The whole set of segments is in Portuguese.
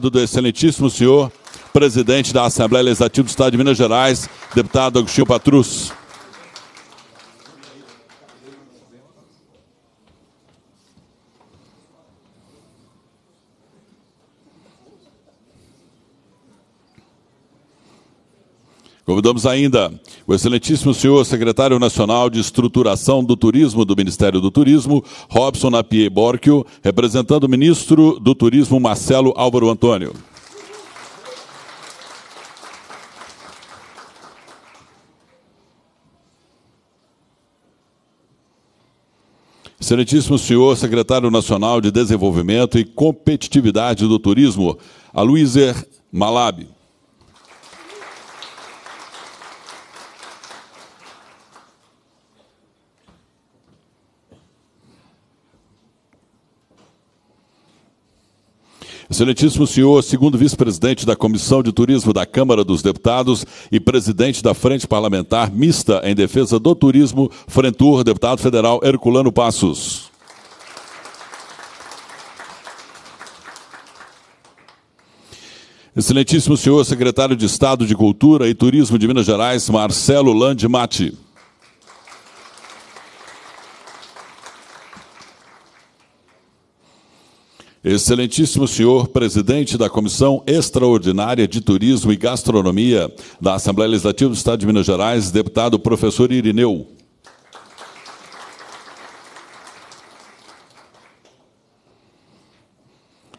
do excelentíssimo senhor, presidente da Assembleia Legislativa do Estado de Minas Gerais, deputado Agostinho Patrus. Convidamos ainda o excelentíssimo senhor secretário nacional de estruturação do turismo do Ministério do Turismo, Robson Napier Borchio, representando o ministro do Turismo, Marcelo Álvaro Antônio. Excelentíssimo senhor secretário nacional de Desenvolvimento e Competitividade do Turismo, Aluíser Malabi. Excelentíssimo senhor, segundo vice-presidente da Comissão de Turismo da Câmara dos Deputados e presidente da Frente Parlamentar Mista em Defesa do Turismo, Frentur, deputado federal Herculano Passos. Excelentíssimo senhor secretário de Estado de Cultura e Turismo de Minas Gerais, Marcelo Landimati. Excelentíssimo senhor presidente da Comissão Extraordinária de Turismo e Gastronomia da Assembleia Legislativa do Estado de Minas Gerais, deputado professor Irineu.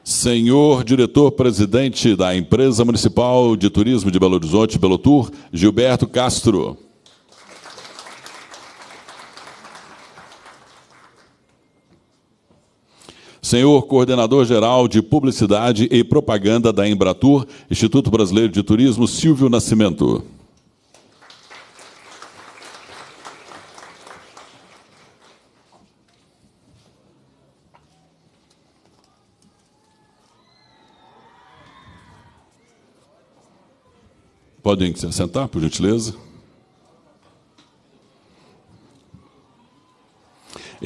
Senhor diretor-presidente da Empresa Municipal de Turismo de Belo Horizonte, Belotur, Gilberto Castro. Senhor coordenador-geral de Publicidade e Propaganda da Embratur, Instituto Brasileiro de Turismo, Silvio Nascimento. Podem se assentar, por gentileza.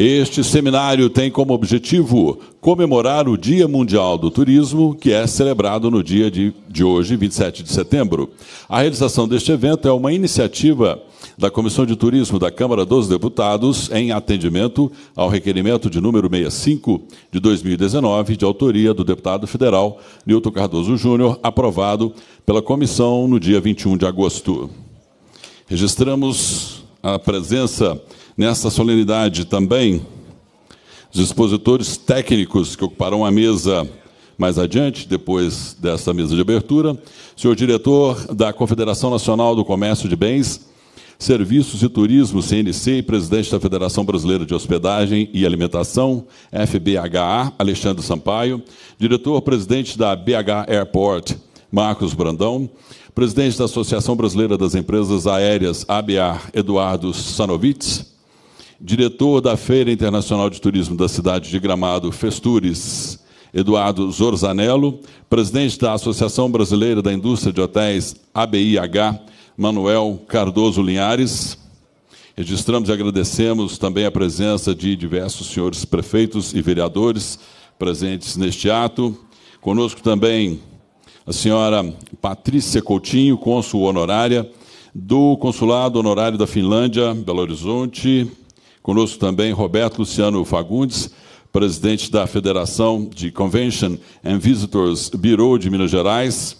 Este seminário tem como objetivo comemorar o Dia Mundial do Turismo, que é celebrado no dia de, de hoje, 27 de setembro. A realização deste evento é uma iniciativa da Comissão de Turismo da Câmara dos Deputados, em atendimento ao requerimento de número 65 de 2019, de autoria do deputado federal Nilton Cardoso Júnior, aprovado pela comissão no dia 21 de agosto. Registramos a presença Nesta solenidade também, os expositores técnicos que ocuparão a mesa mais adiante, depois dessa mesa de abertura, senhor diretor da Confederação Nacional do Comércio de Bens, Serviços e Turismo, CNC, e presidente da Federação Brasileira de Hospedagem e Alimentação, FBHA, Alexandre Sampaio, diretor-presidente da BH Airport, Marcos Brandão, presidente da Associação Brasileira das Empresas Aéreas, ABA, Eduardo Sanovitz, diretor da Feira Internacional de Turismo da cidade de Gramado, Festures, Eduardo Zorzanello, presidente da Associação Brasileira da Indústria de Hotéis, ABIH, Manuel Cardoso Linhares. Registramos e agradecemos também a presença de diversos senhores prefeitos e vereadores presentes neste ato. Conosco também a senhora Patrícia Coutinho, Consul honorária do Consulado Honorário da Finlândia, Belo Horizonte, Conosco também Roberto Luciano Fagundes, presidente da Federação de Convention and Visitors Bureau de Minas Gerais.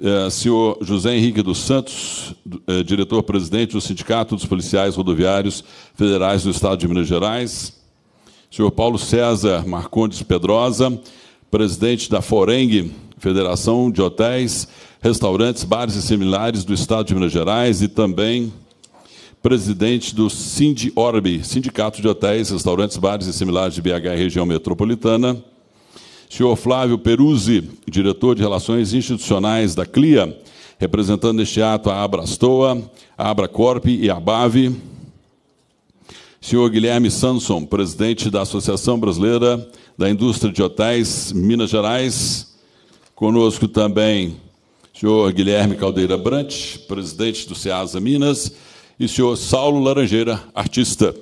É, senhor José Henrique dos Santos, é, diretor-presidente do Sindicato dos Policiais Rodoviários Federais do Estado de Minas Gerais. Senhor Paulo César Marcondes Pedrosa, presidente da Foreng, Federação de Hotéis, Restaurantes, Bares e Similares do Estado de Minas Gerais, e também presidente do Sindi Orbe, Sindicato de Hotéis, Restaurantes, Bares e Similares de BH e Região Metropolitana. Senhor Flávio Peruzzi, diretor de Relações Institucionais da CLIA, representando neste ato a Abrastoa, a Abracorp e a BAVE. Senhor Guilherme Sanson, presidente da Associação Brasileira da Indústria de Hotéis Minas Gerais. Conosco também senhor Guilherme Caldeira Brant, presidente do SEASA Minas e o senhor Saulo Laranjeira, artista.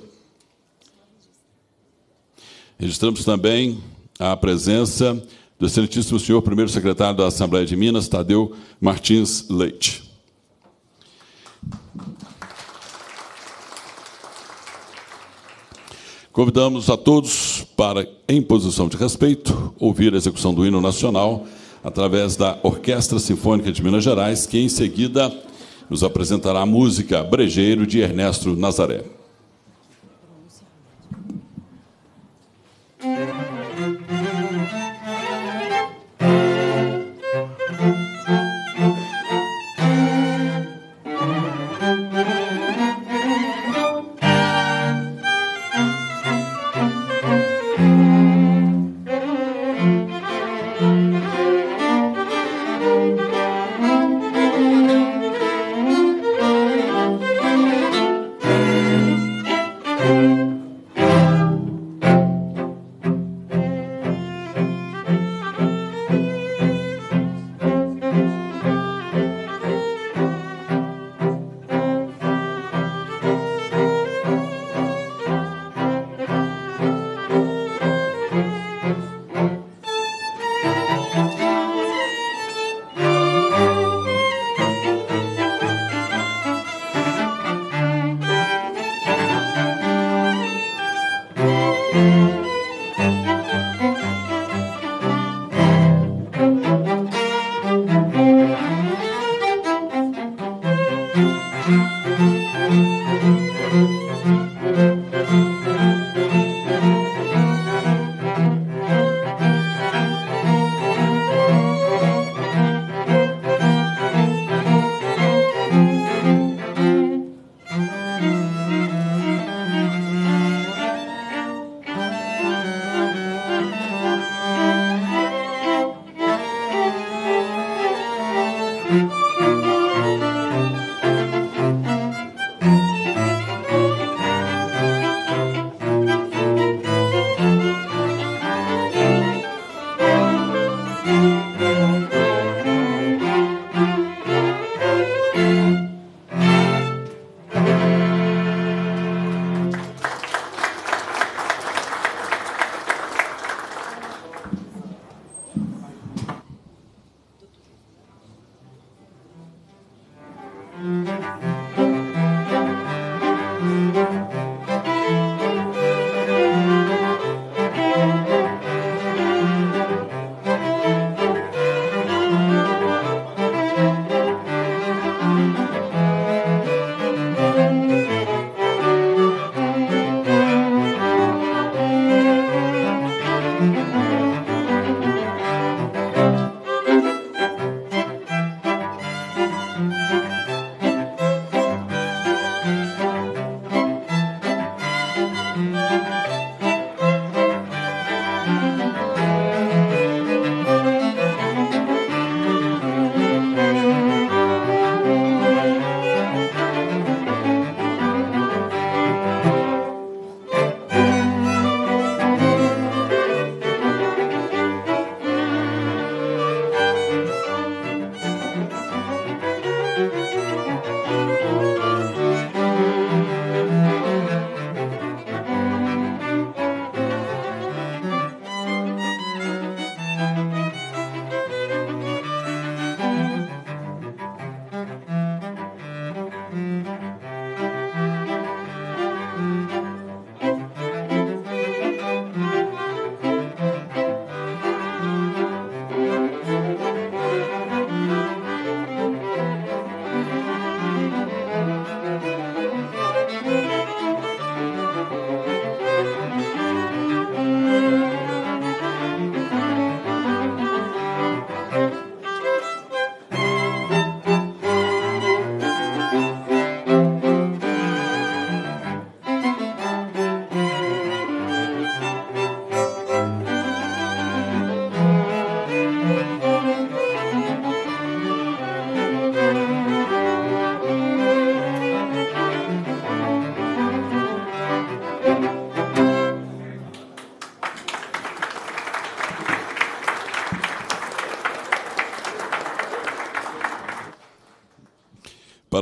Registramos também a presença do Excelentíssimo Senhor Primeiro Secretário da Assembleia de Minas, Tadeu Martins Leite. Convidamos a todos para, em posição de respeito, ouvir a execução do hino nacional através da Orquestra Sinfônica de Minas Gerais, que em seguida nos apresentará a música Brejeiro de Ernesto Nazaré.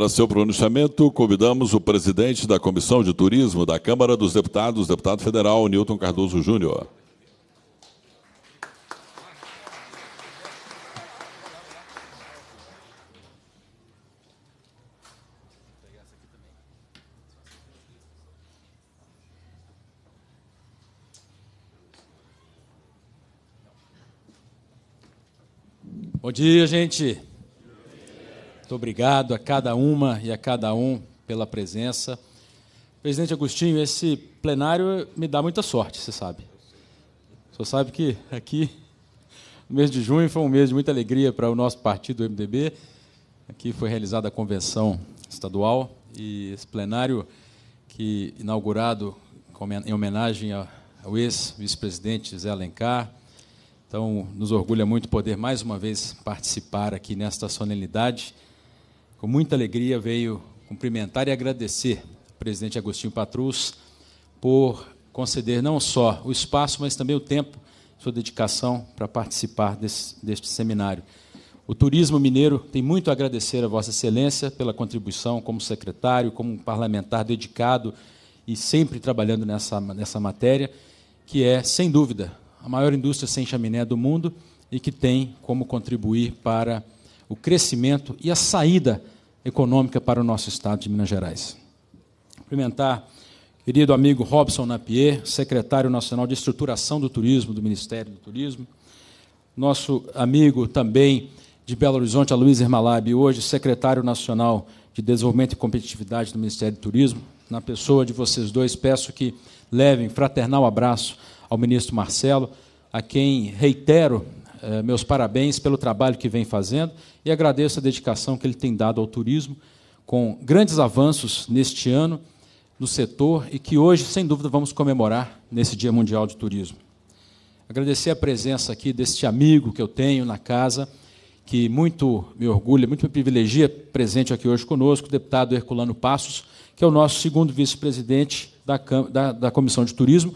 Para seu pronunciamento, convidamos o presidente da Comissão de Turismo da Câmara dos Deputados, deputado federal Newton Cardoso Júnior. Bom dia, gente. Muito obrigado a cada uma e a cada um pela presença. Presidente Agostinho, esse plenário me dá muita sorte, você sabe. Você sabe que aqui, no mês de junho, foi um mês de muita alegria para o nosso partido, o MDB. Aqui foi realizada a convenção estadual e esse plenário, que inaugurado em homenagem ao ex-vice-presidente Zé Alencar. Então, nos orgulha muito poder mais uma vez participar aqui nesta solenidade com muita alegria, veio cumprimentar e agradecer ao presidente Agostinho Patrus por conceder não só o espaço, mas também o tempo, sua dedicação para participar desse, deste seminário. O turismo mineiro tem muito a agradecer a Vossa Excelência pela contribuição como secretário, como parlamentar dedicado e sempre trabalhando nessa, nessa matéria, que é, sem dúvida, a maior indústria sem chaminé do mundo e que tem como contribuir para o crescimento e a saída econômica para o nosso estado de Minas Gerais. Cumprimentar querido amigo Robson Napier, secretário nacional de estruturação do turismo do Ministério do Turismo, nosso amigo também de Belo Horizonte, Luiz Ermalabi, hoje secretário nacional de desenvolvimento e competitividade do Ministério do Turismo. Na pessoa de vocês dois, peço que levem fraternal abraço ao ministro Marcelo, a quem reitero eh, meus parabéns pelo trabalho que vem fazendo e agradeço a dedicação que ele tem dado ao turismo, com grandes avanços neste ano no setor e que hoje, sem dúvida, vamos comemorar nesse Dia Mundial de Turismo. Agradecer a presença aqui deste amigo que eu tenho na casa, que muito me orgulha, muito me privilegia, presente aqui hoje conosco, o deputado Herculano Passos, que é o nosso segundo vice-presidente da, da, da Comissão de Turismo,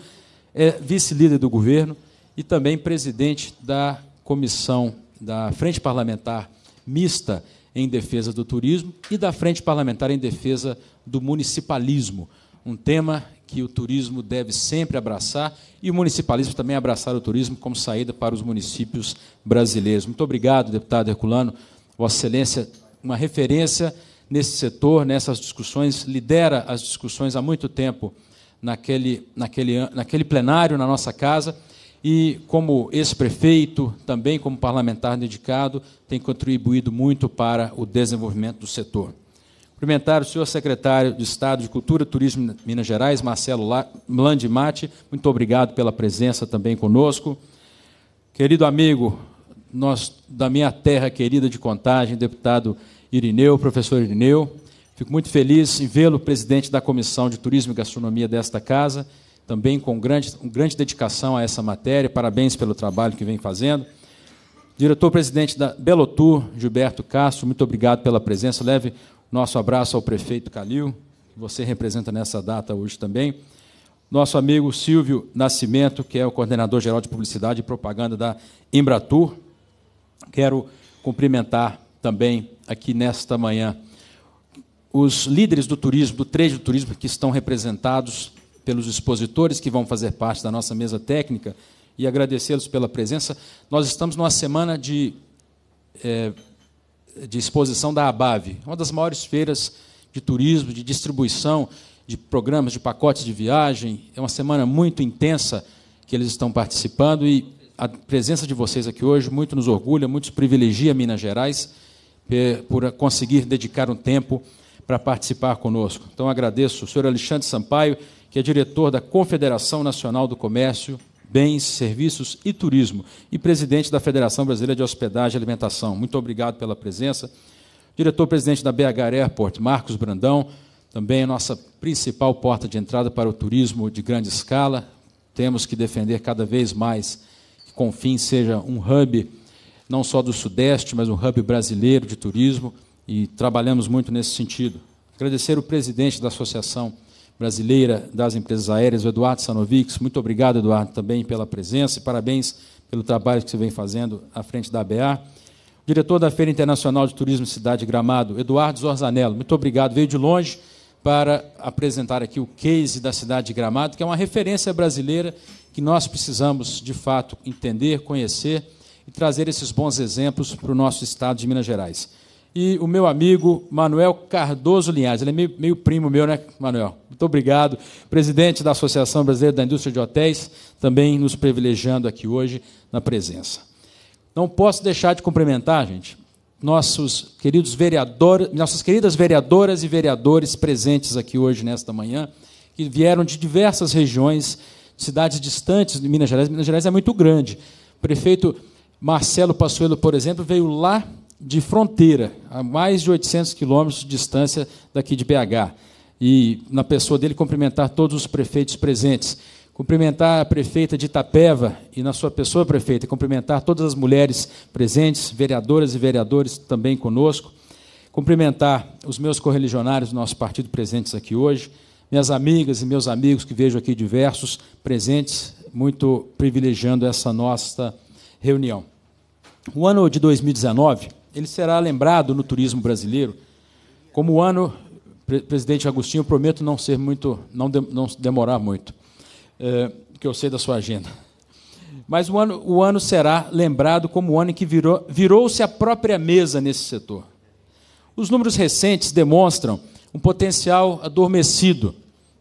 é vice-líder do governo e também presidente da comissão da Frente Parlamentar Mista em Defesa do Turismo e da Frente Parlamentar em Defesa do Municipalismo, um tema que o turismo deve sempre abraçar e o municipalismo também abraçar o turismo como saída para os municípios brasileiros. Muito obrigado, deputado Herculano. Vossa Excelência, uma referência nesse setor, nessas discussões, lidera as discussões há muito tempo naquele, naquele, naquele plenário na nossa casa e, como ex-prefeito, também como parlamentar dedicado, tem contribuído muito para o desenvolvimento do setor. Cumprimentar o senhor secretário de Estado de Cultura, Turismo e Minas Gerais, Marcelo Landimati. Muito obrigado pela presença também conosco. Querido amigo, nós, da minha terra querida de Contagem, deputado Irineu, professor Irineu, fico muito feliz em vê-lo presidente da Comissão de Turismo e Gastronomia desta casa também com grande, grande dedicação a essa matéria. Parabéns pelo trabalho que vem fazendo. Diretor-presidente da Belotur, Gilberto Castro, muito obrigado pela presença. Leve nosso abraço ao prefeito Calil, que você representa nessa data hoje também. Nosso amigo Silvio Nascimento, que é o coordenador-geral de Publicidade e Propaganda da Embratur. Quero cumprimentar também aqui nesta manhã os líderes do turismo, do trade do turismo que estão representados pelos expositores que vão fazer parte da nossa mesa técnica e agradecê-los pela presença. Nós estamos numa semana de, é, de exposição da ABAV, uma das maiores feiras de turismo, de distribuição de programas, de pacotes de viagem. É uma semana muito intensa que eles estão participando e a presença de vocês aqui hoje muito nos orgulha, muito privilegia Minas Gerais é, por conseguir dedicar um tempo para participar conosco. Então agradeço o senhor Alexandre Sampaio que é diretor da Confederação Nacional do Comércio, Bens, Serviços e Turismo e presidente da Federação Brasileira de Hospedagem e Alimentação. Muito obrigado pela presença. Diretor-presidente da BH Airport, Marcos Brandão, também a nossa principal porta de entrada para o turismo de grande escala. Temos que defender cada vez mais que Confins seja um hub, não só do Sudeste, mas um hub brasileiro de turismo, e trabalhamos muito nesse sentido. Agradecer o presidente da Associação Brasileira das Empresas Aéreas, o Eduardo Sanovics. Muito obrigado, Eduardo, também pela presença e parabéns pelo trabalho que você vem fazendo à frente da ABA. O diretor da Feira Internacional de Turismo Cidade Gramado, Eduardo Zorzanello. Muito obrigado, veio de longe para apresentar aqui o case da cidade de Gramado, que é uma referência brasileira que nós precisamos, de fato, entender, conhecer e trazer esses bons exemplos para o nosso estado de Minas Gerais e o meu amigo Manuel Cardoso Linhares. Ele é meio, meio, primo meu, né, Manuel? Muito obrigado. Presidente da Associação Brasileira da Indústria de Hotéis, também nos privilegiando aqui hoje na presença. Não posso deixar de cumprimentar, gente, nossos queridos vereadores, nossas queridas vereadoras e vereadores presentes aqui hoje nesta manhã, que vieram de diversas regiões, cidades distantes de Minas Gerais. Minas Gerais é muito grande. O prefeito Marcelo Passuelo, por exemplo, veio lá de fronteira, a mais de 800 quilômetros de distância daqui de BH. E, na pessoa dele, cumprimentar todos os prefeitos presentes. Cumprimentar a prefeita de Itapeva e, na sua pessoa, prefeita, cumprimentar todas as mulheres presentes, vereadoras e vereadores também conosco. Cumprimentar os meus correligionários do nosso partido presentes aqui hoje, minhas amigas e meus amigos que vejo aqui diversos presentes, muito privilegiando essa nossa reunião. O ano de 2019 ele será lembrado no turismo brasileiro como o ano, presidente Agostinho, eu prometo não ser muito, não, de, não demorar muito, é, que eu sei da sua agenda. Mas o ano, o ano será lembrado como o ano em que virou, virou-se a própria mesa nesse setor. Os números recentes demonstram um potencial adormecido,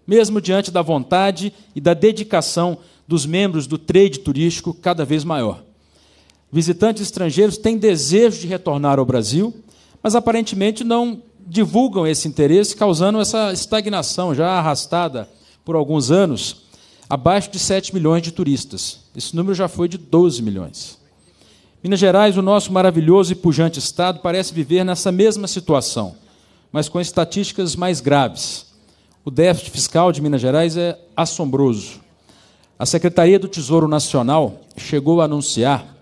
mesmo diante da vontade e da dedicação dos membros do trade turístico cada vez maior. Visitantes estrangeiros têm desejo de retornar ao Brasil, mas aparentemente não divulgam esse interesse, causando essa estagnação já arrastada por alguns anos, abaixo de 7 milhões de turistas. Esse número já foi de 12 milhões. Minas Gerais, o nosso maravilhoso e pujante estado, parece viver nessa mesma situação, mas com estatísticas mais graves. O déficit fiscal de Minas Gerais é assombroso. A Secretaria do Tesouro Nacional chegou a anunciar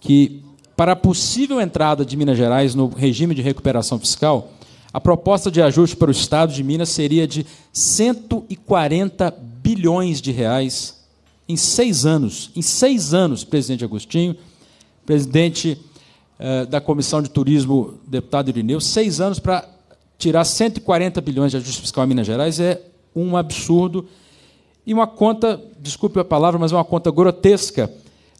que, para a possível entrada de Minas Gerais no regime de recuperação fiscal, a proposta de ajuste para o Estado de Minas seria de 140 bilhões de reais em seis anos. Em seis anos, presidente Agostinho, presidente eh, da Comissão de Turismo, deputado Irineu, seis anos para tirar 140 bilhões de ajuste fiscal em Minas Gerais é um absurdo e uma conta, desculpe a palavra, mas uma conta grotesca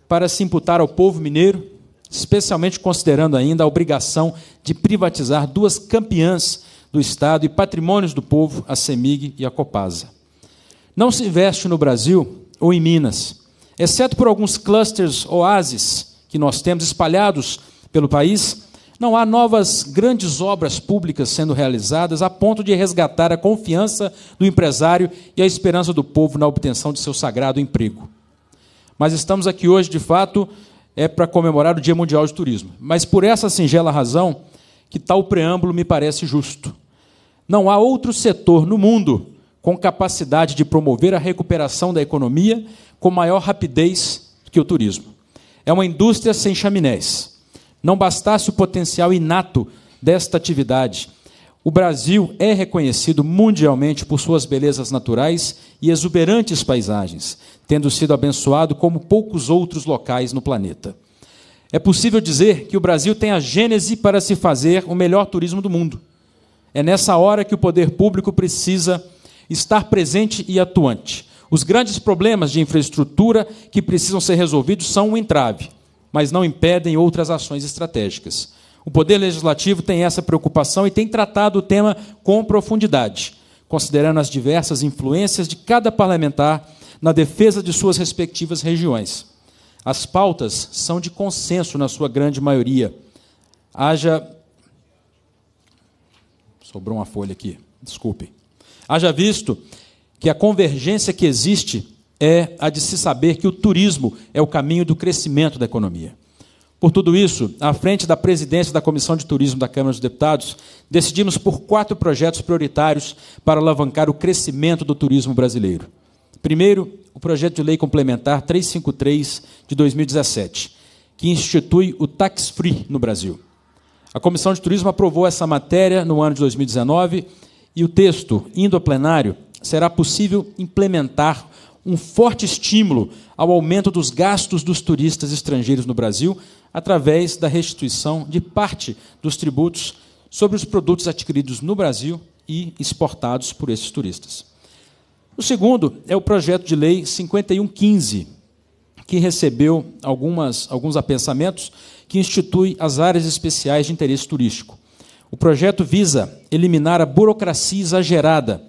para se imputar ao povo mineiro, especialmente considerando ainda a obrigação de privatizar duas campeãs do Estado e patrimônios do povo, a CEMIG e a Copasa. Não se investe no Brasil ou em Minas, exceto por alguns clusters oásis que nós temos espalhados pelo país, não há novas grandes obras públicas sendo realizadas a ponto de resgatar a confiança do empresário e a esperança do povo na obtenção de seu sagrado emprego. Mas estamos aqui hoje, de fato, é para comemorar o Dia Mundial de Turismo. Mas por essa singela razão, que tal preâmbulo me parece justo. Não há outro setor no mundo com capacidade de promover a recuperação da economia com maior rapidez que o turismo. É uma indústria sem chaminés. Não bastasse o potencial inato desta atividade, o Brasil é reconhecido mundialmente por suas belezas naturais e exuberantes paisagens, tendo sido abençoado como poucos outros locais no planeta. É possível dizer que o Brasil tem a gênese para se fazer o melhor turismo do mundo. É nessa hora que o poder público precisa estar presente e atuante. Os grandes problemas de infraestrutura que precisam ser resolvidos são um entrave, mas não impedem outras ações estratégicas. O Poder Legislativo tem essa preocupação e tem tratado o tema com profundidade, considerando as diversas influências de cada parlamentar na defesa de suas respectivas regiões. As pautas são de consenso na sua grande maioria. Haja. Sobrou uma folha aqui, desculpe. Haja visto que a convergência que existe é a de se saber que o turismo é o caminho do crescimento da economia. Por tudo isso, à frente da presidência da Comissão de Turismo da Câmara dos Deputados, decidimos por quatro projetos prioritários para alavancar o crescimento do turismo brasileiro. Primeiro, o projeto de lei complementar 353 de 2017, que institui o tax free no Brasil. A Comissão de Turismo aprovou essa matéria no ano de 2019 e o texto, indo a plenário, será possível implementar um forte estímulo ao aumento dos gastos dos turistas estrangeiros no Brasil através da restituição de parte dos tributos sobre os produtos adquiridos no Brasil e exportados por esses turistas. O segundo é o projeto de lei 5115, que recebeu algumas, alguns apensamentos que institui as áreas especiais de interesse turístico. O projeto visa eliminar a burocracia exagerada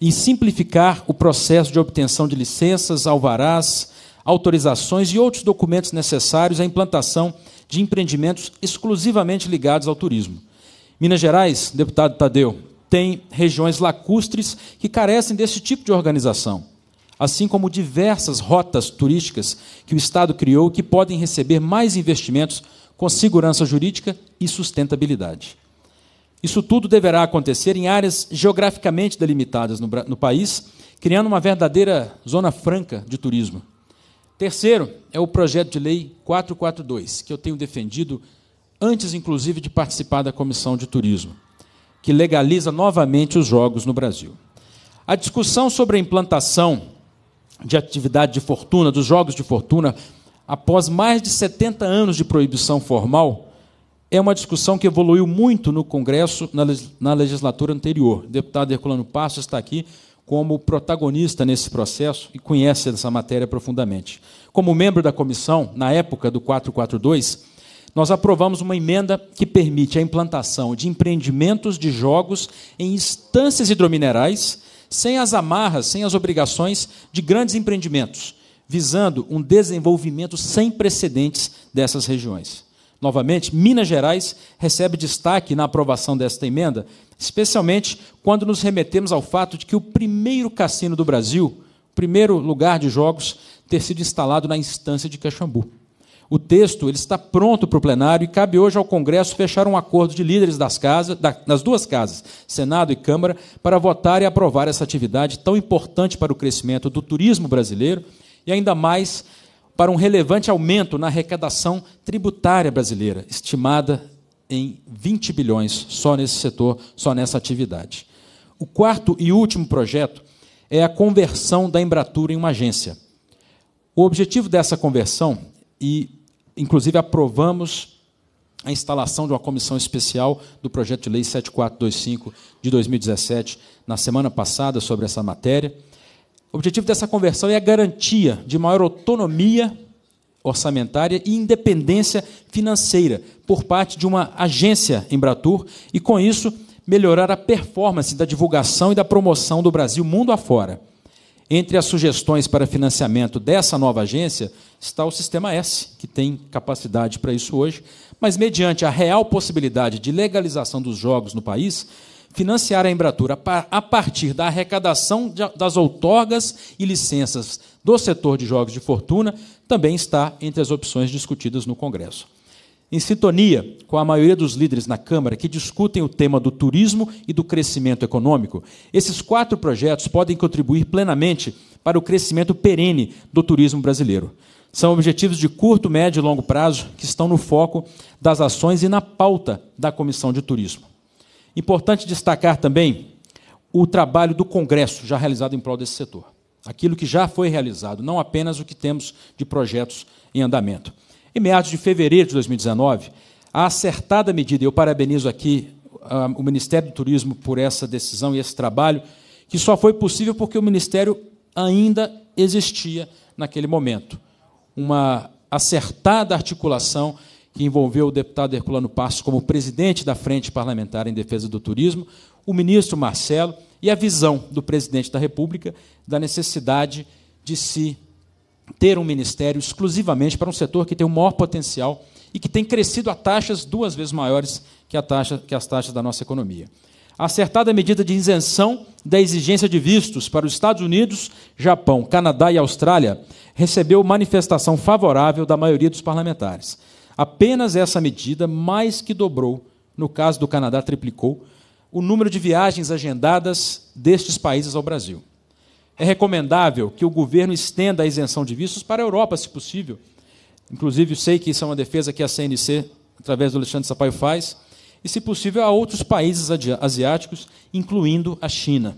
e simplificar o processo de obtenção de licenças, alvarás, autorizações e outros documentos necessários à implantação de empreendimentos exclusivamente ligados ao turismo. Minas Gerais, deputado Tadeu, tem regiões lacustres que carecem desse tipo de organização, assim como diversas rotas turísticas que o Estado criou que podem receber mais investimentos com segurança jurídica e sustentabilidade. Isso tudo deverá acontecer em áreas geograficamente delimitadas no, no país, criando uma verdadeira zona franca de turismo. Terceiro é o projeto de lei 442, que eu tenho defendido antes, inclusive, de participar da comissão de turismo, que legaliza novamente os jogos no Brasil. A discussão sobre a implantação de atividade de fortuna, dos jogos de fortuna, após mais de 70 anos de proibição formal, é uma discussão que evoluiu muito no Congresso na legislatura anterior. O deputado Herculano Passos está aqui como protagonista nesse processo e conhece essa matéria profundamente. Como membro da comissão, na época do 442, nós aprovamos uma emenda que permite a implantação de empreendimentos de jogos em instâncias hidrominerais, sem as amarras, sem as obrigações de grandes empreendimentos, visando um desenvolvimento sem precedentes dessas regiões. Novamente, Minas Gerais recebe destaque na aprovação desta emenda, especialmente quando nos remetemos ao fato de que o primeiro cassino do Brasil, o primeiro lugar de jogos, ter sido instalado na instância de Caxambu. O texto ele está pronto para o plenário e cabe hoje ao Congresso fechar um acordo de líderes das, casas, das duas casas, Senado e Câmara, para votar e aprovar essa atividade tão importante para o crescimento do turismo brasileiro e ainda mais para um relevante aumento na arrecadação tributária brasileira, estimada em 20 bilhões só nesse setor, só nessa atividade. O quarto e último projeto é a conversão da Embratura em uma agência. O objetivo dessa conversão, e inclusive aprovamos a instalação de uma comissão especial do projeto de lei 7425 de 2017 na semana passada sobre essa matéria o objetivo dessa conversão é a garantia de maior autonomia orçamentária e independência financeira por parte de uma agência Embratur e, com isso, melhorar a performance da divulgação e da promoção do Brasil mundo afora. Entre as sugestões para financiamento dessa nova agência está o Sistema S, que tem capacidade para isso hoje, mas mediante a real possibilidade de legalização dos jogos no país, financiar a Embratura a partir da arrecadação das outorgas e licenças do setor de jogos de fortuna também está entre as opções discutidas no Congresso. Em sintonia com a maioria dos líderes na Câmara que discutem o tema do turismo e do crescimento econômico, esses quatro projetos podem contribuir plenamente para o crescimento perene do turismo brasileiro. São objetivos de curto, médio e longo prazo que estão no foco das ações e na pauta da Comissão de Turismo. Importante destacar também o trabalho do Congresso já realizado em prol desse setor. Aquilo que já foi realizado, não apenas o que temos de projetos em andamento. Em meados de fevereiro de 2019, a acertada medida, eu parabenizo aqui uh, o Ministério do Turismo por essa decisão e esse trabalho, que só foi possível porque o Ministério ainda existia naquele momento. Uma acertada articulação que envolveu o deputado Herculano Passos como presidente da Frente Parlamentar em Defesa do Turismo, o ministro Marcelo e a visão do presidente da República da necessidade de se ter um ministério exclusivamente para um setor que tem o maior potencial e que tem crescido a taxas duas vezes maiores que, a taxa, que as taxas da nossa economia. Acertada a medida de isenção da exigência de vistos para os Estados Unidos, Japão, Canadá e Austrália, recebeu manifestação favorável da maioria dos parlamentares. Apenas essa medida mais que dobrou, no caso do Canadá, triplicou, o número de viagens agendadas destes países ao Brasil. É recomendável que o governo estenda a isenção de vistos para a Europa, se possível. Inclusive, sei que isso é uma defesa que a CNC, através do Alexandre Sapaio, faz, e, se possível, a outros países asiáticos, incluindo a China.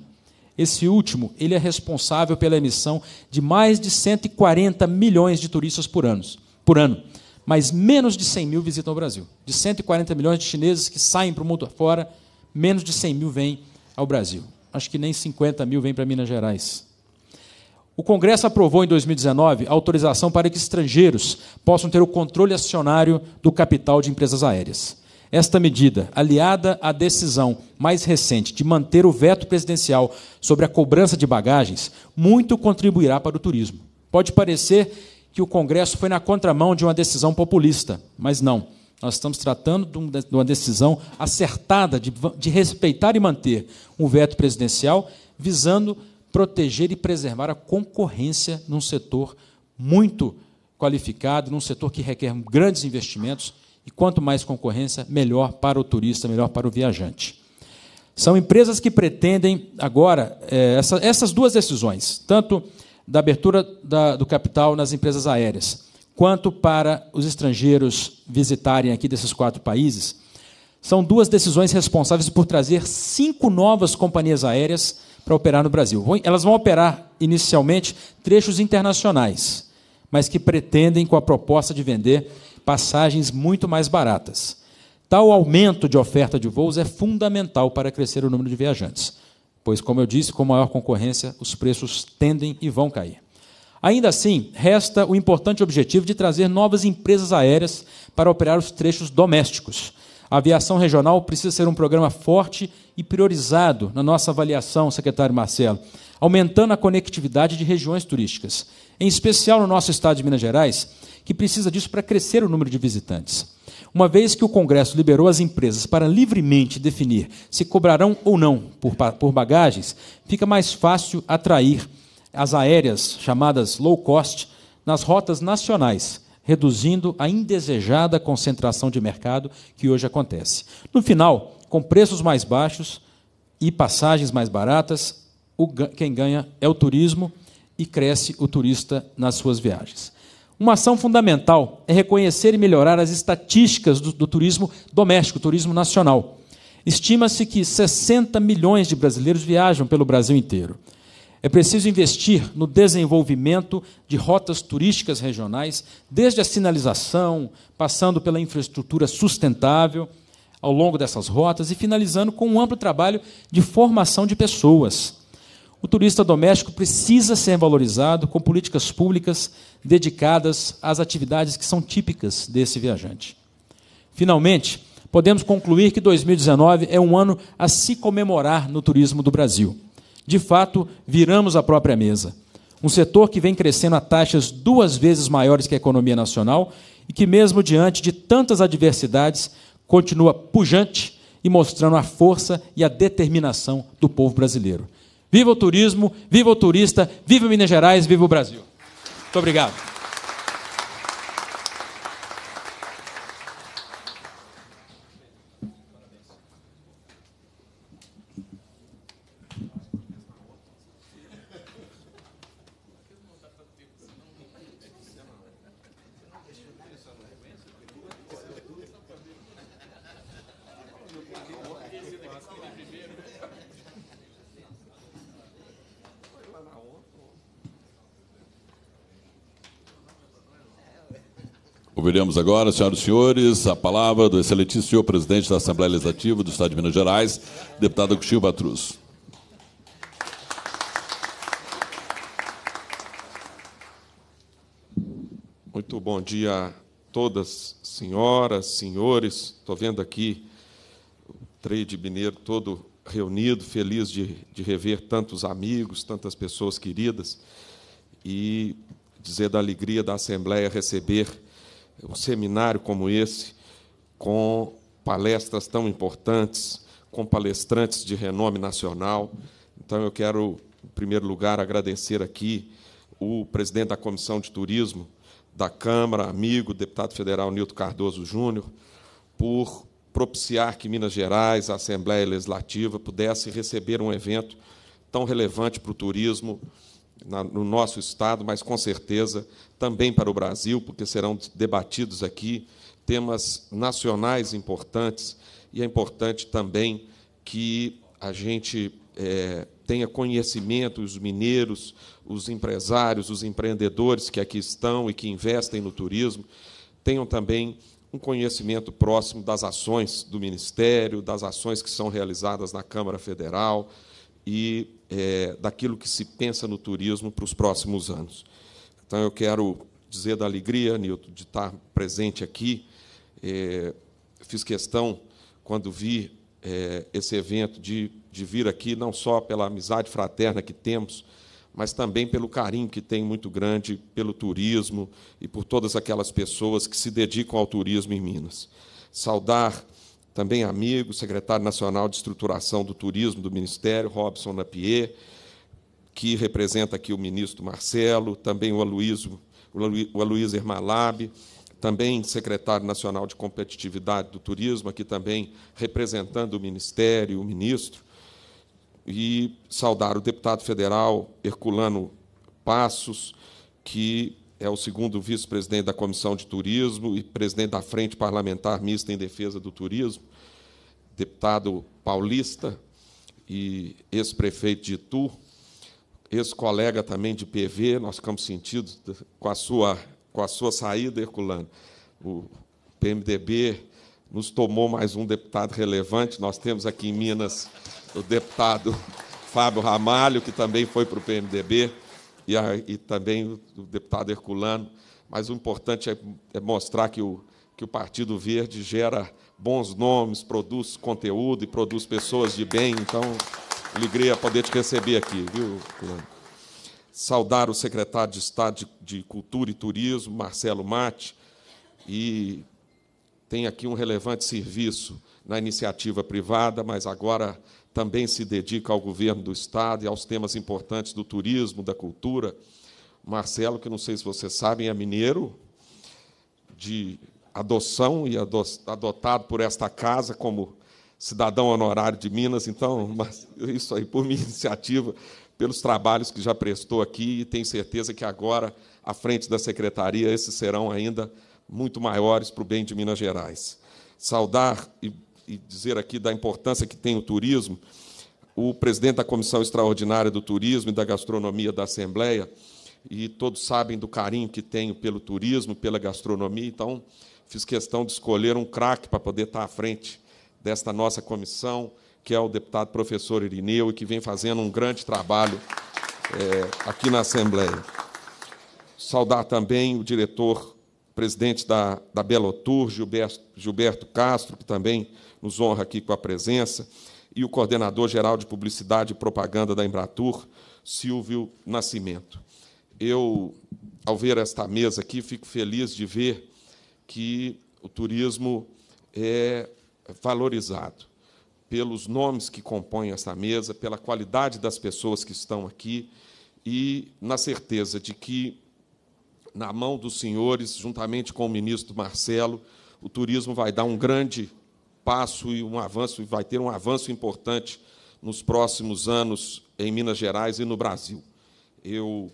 Esse último, ele é responsável pela emissão de mais de 140 milhões de turistas por Por ano mas menos de 100 mil visitam o Brasil. De 140 milhões de chineses que saem para o mundo afora, menos de 100 mil vêm ao Brasil. Acho que nem 50 mil vêm para Minas Gerais. O Congresso aprovou em 2019 autorização para que estrangeiros possam ter o controle acionário do capital de empresas aéreas. Esta medida, aliada à decisão mais recente de manter o veto presidencial sobre a cobrança de bagagens, muito contribuirá para o turismo. Pode parecer que o Congresso foi na contramão de uma decisão populista, mas não. Nós estamos tratando de uma decisão acertada de, de respeitar e manter um veto presidencial, visando proteger e preservar a concorrência num setor muito qualificado, num setor que requer grandes investimentos e quanto mais concorrência, melhor para o turista, melhor para o viajante. São empresas que pretendem agora eh, essa, essas duas decisões, tanto da abertura da, do capital nas empresas aéreas, quanto para os estrangeiros visitarem aqui desses quatro países, são duas decisões responsáveis por trazer cinco novas companhias aéreas para operar no Brasil. Elas vão operar inicialmente trechos internacionais, mas que pretendem, com a proposta de vender, passagens muito mais baratas. Tal aumento de oferta de voos é fundamental para crescer o número de viajantes pois, como eu disse, com maior concorrência, os preços tendem e vão cair. Ainda assim, resta o importante objetivo de trazer novas empresas aéreas para operar os trechos domésticos. A aviação regional precisa ser um programa forte e priorizado na nossa avaliação, secretário Marcelo, aumentando a conectividade de regiões turísticas, em especial no nosso estado de Minas Gerais, que precisa disso para crescer o número de visitantes. Uma vez que o Congresso liberou as empresas para livremente definir se cobrarão ou não por, por bagagens, fica mais fácil atrair as aéreas, chamadas low cost, nas rotas nacionais, reduzindo a indesejada concentração de mercado que hoje acontece. No final, com preços mais baixos e passagens mais baratas, quem ganha é o turismo e cresce o turista nas suas viagens. Uma ação fundamental é reconhecer e melhorar as estatísticas do, do turismo doméstico, turismo nacional. Estima-se que 60 milhões de brasileiros viajam pelo Brasil inteiro. É preciso investir no desenvolvimento de rotas turísticas regionais, desde a sinalização, passando pela infraestrutura sustentável ao longo dessas rotas e finalizando com um amplo trabalho de formação de pessoas. O turista doméstico precisa ser valorizado com políticas públicas dedicadas às atividades que são típicas desse viajante. Finalmente, podemos concluir que 2019 é um ano a se comemorar no turismo do Brasil. De fato, viramos a própria mesa. Um setor que vem crescendo a taxas duas vezes maiores que a economia nacional e que, mesmo diante de tantas adversidades, continua pujante e mostrando a força e a determinação do povo brasileiro. Viva o turismo, viva o turista, viva Minas Gerais, viva o Brasil! Muito obrigado. Ouviremos agora, senhoras e senhores, a palavra do excelentíssimo senhor presidente da Assembleia Legislativa do Estado de Minas Gerais, deputado Agostinho Batruz. Muito bom dia a todas, senhoras, senhores. Estou vendo aqui o trade mineiro todo reunido, feliz de, de rever tantos amigos, tantas pessoas queridas. E dizer da alegria da Assembleia receber um seminário como esse, com palestras tão importantes, com palestrantes de renome nacional. Então, eu quero, em primeiro lugar, agradecer aqui o presidente da Comissão de Turismo da Câmara, amigo, deputado federal Nilton Cardoso Júnior, por propiciar que Minas Gerais, a Assembleia Legislativa, pudesse receber um evento tão relevante para o turismo no nosso estado, mas com certeza também para o Brasil, porque serão debatidos aqui temas nacionais importantes e é importante também que a gente é, tenha conhecimento, os mineiros, os empresários, os empreendedores que aqui estão e que investem no turismo, tenham também um conhecimento próximo das ações do Ministério, das ações que são realizadas na Câmara Federal, e é, daquilo que se pensa no turismo para os próximos anos. Então, eu quero dizer da alegria, Nilton, de estar presente aqui. É, fiz questão, quando vi é, esse evento, de, de vir aqui, não só pela amizade fraterna que temos, mas também pelo carinho que tem muito grande pelo turismo e por todas aquelas pessoas que se dedicam ao turismo em Minas. Saudar também amigo, secretário nacional de estruturação do turismo do Ministério, Robson Napier, que representa aqui o ministro Marcelo, também o Aloysio, o Aloysio Ermalab, também secretário nacional de competitividade do turismo, aqui também representando o Ministério, o ministro, e saudar o deputado federal Herculano Passos, que é o segundo vice-presidente da Comissão de Turismo e presidente da Frente Parlamentar Mista em Defesa do Turismo, deputado paulista e ex-prefeito de Itu, ex-colega também de PV, nós ficamos sentidos com a sua, com a sua saída, Herculano. O PMDB nos tomou mais um deputado relevante, nós temos aqui em Minas o deputado Fábio Ramalho, que também foi para o PMDB e, a, e também o, o, deputado Herculano, mas o importante é, é mostrar que o, que o Partido Verde gera bons nomes, produz conteúdo e produz pessoas de bem. Então, alegria poder te receber aqui, viu, Herculano? Saudar o secretário de Estado de, de Cultura e Turismo, Marcelo Mate, e tem aqui um relevante serviço na iniciativa privada, mas agora também se dedica ao governo do Estado e aos temas importantes do turismo, da cultura. Marcelo, que não sei se vocês sabem, é mineiro, de adoção e adotado por esta casa como cidadão honorário de Minas. Então, isso aí, por minha iniciativa, pelos trabalhos que já prestou aqui, e tenho certeza que agora, à frente da secretaria, esses serão ainda muito maiores para o bem de Minas Gerais. Saudar e e dizer aqui da importância que tem o turismo, o presidente da Comissão Extraordinária do Turismo e da Gastronomia da Assembleia, e todos sabem do carinho que tenho pelo turismo, pela gastronomia, então fiz questão de escolher um craque para poder estar à frente desta nossa comissão, que é o deputado professor Irineu, e que vem fazendo um grande trabalho é, aqui na Assembleia. Saudar também o diretor, presidente da, da Belotur, Gilberto, Gilberto Castro, que também nos honra aqui com a presença, e o coordenador geral de publicidade e propaganda da Embratur, Silvio Nascimento. Eu, ao ver esta mesa aqui, fico feliz de ver que o turismo é valorizado pelos nomes que compõem esta mesa, pela qualidade das pessoas que estão aqui e na certeza de que, na mão dos senhores, juntamente com o ministro Marcelo, o turismo vai dar um grande passo e um avanço, e vai ter um avanço importante nos próximos anos em Minas Gerais e no Brasil. Eu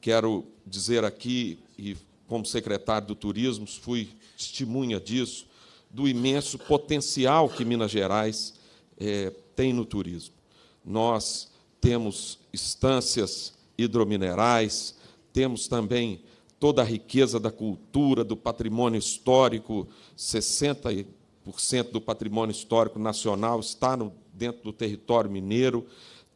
quero dizer aqui, e como secretário do Turismo, fui testemunha disso, do imenso potencial que Minas Gerais é, tem no turismo. Nós temos estâncias hidrominerais, temos também toda a riqueza da cultura, do patrimônio histórico, 60 do patrimônio histórico nacional está no, dentro do território mineiro.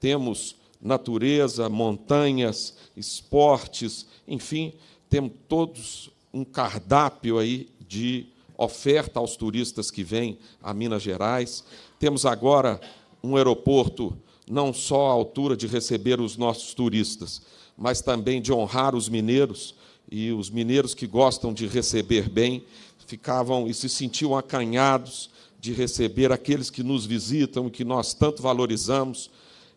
Temos natureza, montanhas, esportes, enfim, temos todos um cardápio aí de oferta aos turistas que vêm a Minas Gerais. Temos agora um aeroporto não só à altura de receber os nossos turistas, mas também de honrar os mineiros e os mineiros que gostam de receber bem ficavam e se sentiam acanhados de receber aqueles que nos visitam, que nós tanto valorizamos,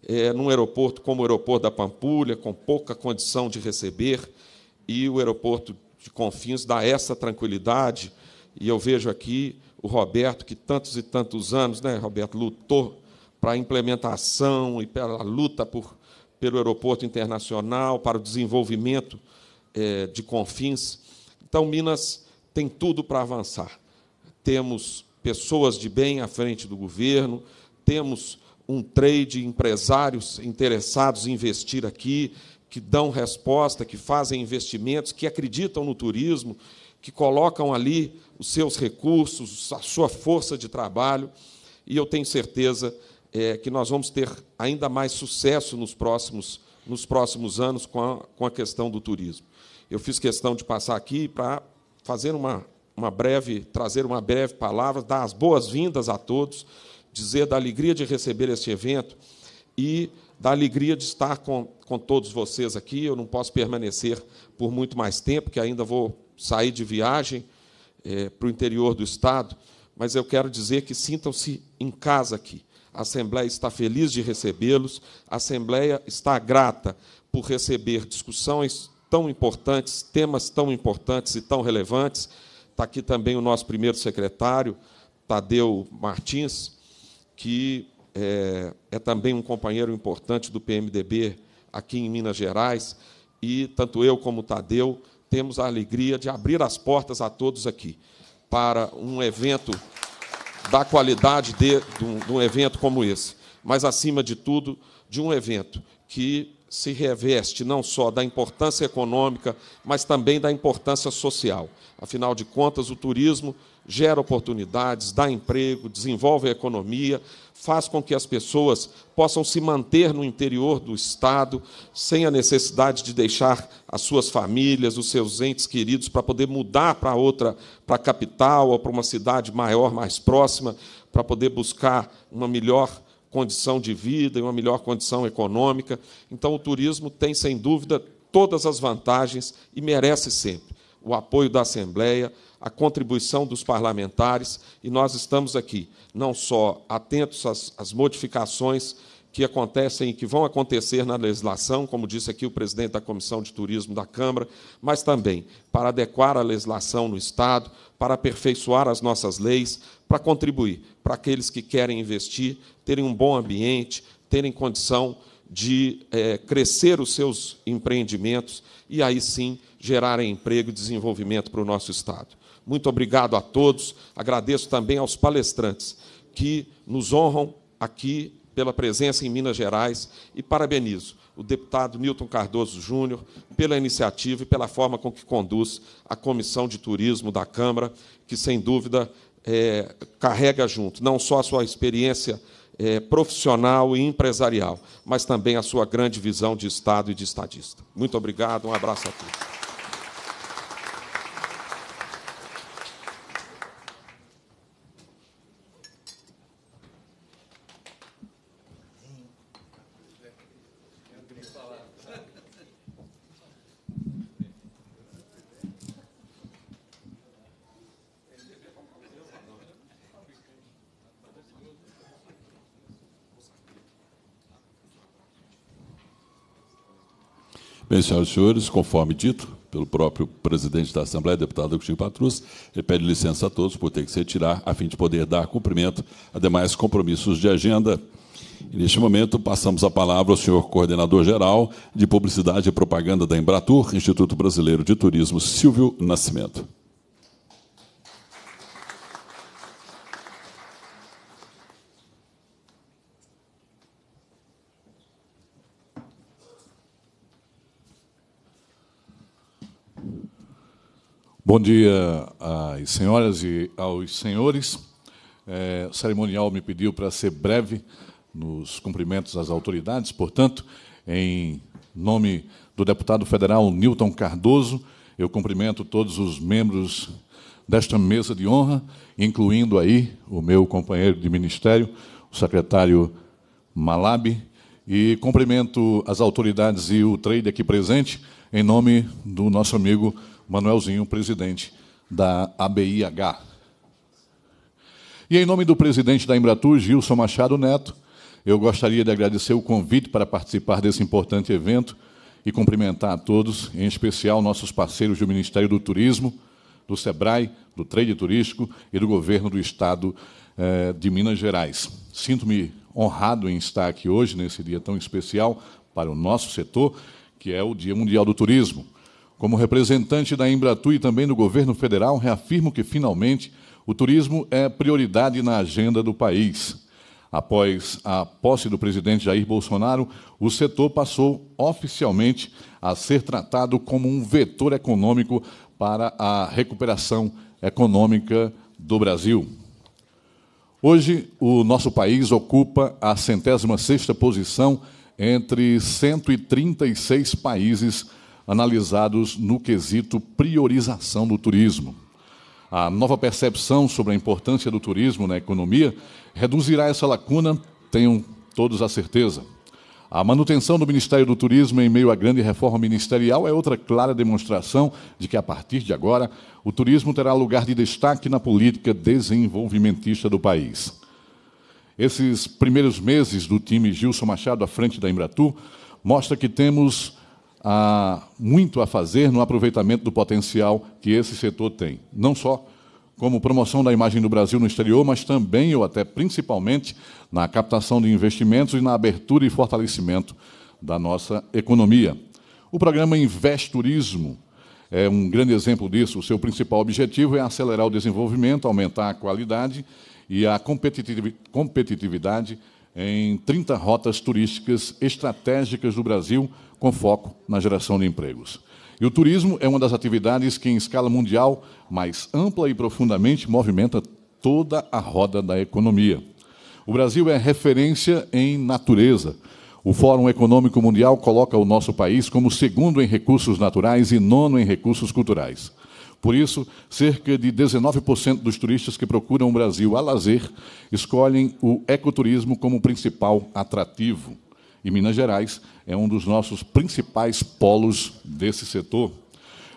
é, num aeroporto como o aeroporto da Pampulha, com pouca condição de receber, e o aeroporto de Confins dá essa tranquilidade. E eu vejo aqui o Roberto, que tantos e tantos anos, né, Roberto, lutou para a implementação e pela luta por, pelo aeroporto internacional, para o desenvolvimento é, de Confins. Então, Minas tem tudo para avançar. Temos pessoas de bem à frente do governo, temos um trade, empresários interessados em investir aqui, que dão resposta, que fazem investimentos, que acreditam no turismo, que colocam ali os seus recursos, a sua força de trabalho, e eu tenho certeza é, que nós vamos ter ainda mais sucesso nos próximos, nos próximos anos com a, com a questão do turismo. Eu fiz questão de passar aqui para fazer uma, uma breve, trazer uma breve palavra, dar as boas-vindas a todos, dizer da alegria de receber este evento e da alegria de estar com, com todos vocês aqui. Eu não posso permanecer por muito mais tempo, que ainda vou sair de viagem é, para o interior do estado, mas eu quero dizer que sintam-se em casa aqui. A Assembleia está feliz de recebê-los, a Assembleia está grata por receber discussões tão importantes, temas tão importantes e tão relevantes. Está aqui também o nosso primeiro secretário, Tadeu Martins, que é, é, também um companheiro importante do PMDB aqui em Minas Gerais. E tanto eu como o Tadeu temos a alegria de abrir as portas a todos aqui para um evento da qualidade de, de um, de um evento como esse. Mas, acima de tudo, de um evento que se reveste não só da importância econômica, mas também da importância social. Afinal de contas, o turismo gera oportunidades, dá emprego, desenvolve a economia, faz com que as pessoas possam se manter no interior do Estado sem a necessidade de deixar as suas famílias, os seus entes queridos, para poder mudar para outra, para a capital ou para uma cidade maior, mais próxima, para poder buscar uma melhor condição de vida e uma melhor condição econômica. Então, o turismo tem, sem dúvida, todas as vantagens e merece sempre o apoio da Assembleia, a contribuição dos parlamentares, e nós estamos aqui não só atentos às, às modificações que acontecem e que vão acontecer na legislação, como disse aqui o presidente da Comissão de Turismo da Câmara, mas também para adequar a legislação no Estado, para aperfeiçoar as nossas leis, para contribuir para aqueles que querem investir, terem um bom ambiente, terem condição de é, crescer os seus empreendimentos e aí sim gerarem emprego e desenvolvimento para o nosso Estado. Muito obrigado a todos, agradeço também aos palestrantes que nos honram aqui pela presença em Minas Gerais e parabenizo o deputado Milton Cardoso Júnior pela iniciativa e pela forma com que conduz a Comissão de Turismo da Câmara, que, sem dúvida, é, carrega junto não só a sua experiência é, profissional e empresarial, mas também a sua grande visão de Estado e de estadista. Muito obrigado, um abraço a todos. Bem, senhoras e senhores, conforme dito pelo próprio presidente da Assembleia, deputado Agostinho Patrus, ele pede licença a todos por ter que se retirar, a fim de poder dar cumprimento a demais compromissos de agenda. E, neste momento, passamos a palavra ao senhor coordenador-geral de Publicidade e Propaganda da Embratur, Instituto Brasileiro de Turismo, Silvio Nascimento. Bom dia às senhoras e aos senhores. É, o cerimonial me pediu para ser breve nos cumprimentos às autoridades, portanto, em nome do deputado federal Newton Cardoso, eu cumprimento todos os membros desta mesa de honra, incluindo aí o meu companheiro de ministério, o secretário Malabe, e cumprimento as autoridades e o trade aqui presente em nome do nosso amigo Manuelzinho, presidente da ABIH. E em nome do presidente da Embratur, Gilson Machado Neto, eu gostaria de agradecer o convite para participar desse importante evento e cumprimentar a todos, em especial nossos parceiros do Ministério do Turismo, do SEBRAE, do Trade Turístico e do Governo do Estado eh, de Minas Gerais. Sinto-me honrado em estar aqui hoje, nesse dia tão especial para o nosso setor, que é o Dia Mundial do Turismo. Como representante da Embratu e também do governo federal, reafirmo que, finalmente, o turismo é prioridade na agenda do país. Após a posse do presidente Jair Bolsonaro, o setor passou oficialmente a ser tratado como um vetor econômico para a recuperação econômica do Brasil. Hoje, o nosso país ocupa a centésima sexta posição entre 136 países analisados no quesito priorização do turismo. A nova percepção sobre a importância do turismo na economia reduzirá essa lacuna, tenham todos a certeza. A manutenção do Ministério do Turismo em meio à grande reforma ministerial é outra clara demonstração de que, a partir de agora, o turismo terá lugar de destaque na política desenvolvimentista do país. Esses primeiros meses do time Gilson Machado à frente da Embratur mostra que temos há muito a fazer no aproveitamento do potencial que esse setor tem. Não só como promoção da imagem do Brasil no exterior, mas também, ou até principalmente, na captação de investimentos e na abertura e fortalecimento da nossa economia. O programa Invest Turismo é um grande exemplo disso. O seu principal objetivo é acelerar o desenvolvimento, aumentar a qualidade e a competitividade em 30 rotas turísticas estratégicas do Brasil com foco na geração de empregos. E o turismo é uma das atividades que, em escala mundial, mais ampla e profundamente movimenta toda a roda da economia. O Brasil é referência em natureza. O Fórum Econômico Mundial coloca o nosso país como segundo em recursos naturais e nono em recursos culturais. Por isso, cerca de 19% dos turistas que procuram o Brasil a lazer escolhem o ecoturismo como principal atrativo e Minas Gerais é um dos nossos principais polos desse setor.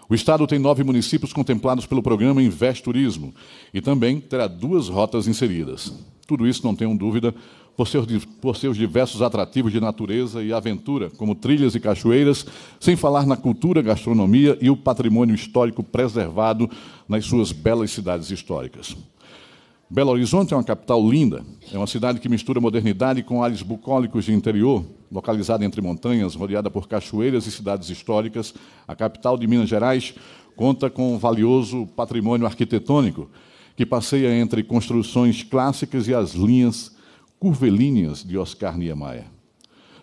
O Estado tem nove municípios contemplados pelo programa Invest Turismo e também terá duas rotas inseridas. Tudo isso, não tenham dúvida, por seus, por seus diversos atrativos de natureza e aventura, como trilhas e cachoeiras, sem falar na cultura, gastronomia e o patrimônio histórico preservado nas suas belas cidades históricas. Belo Horizonte é uma capital linda, é uma cidade que mistura modernidade com ares bucólicos de interior, localizada entre montanhas, rodeada por cachoeiras e cidades históricas, a capital de Minas Gerais conta com um valioso patrimônio arquitetônico que passeia entre construções clássicas e as linhas curvilíneas de Oscar Niemeyer.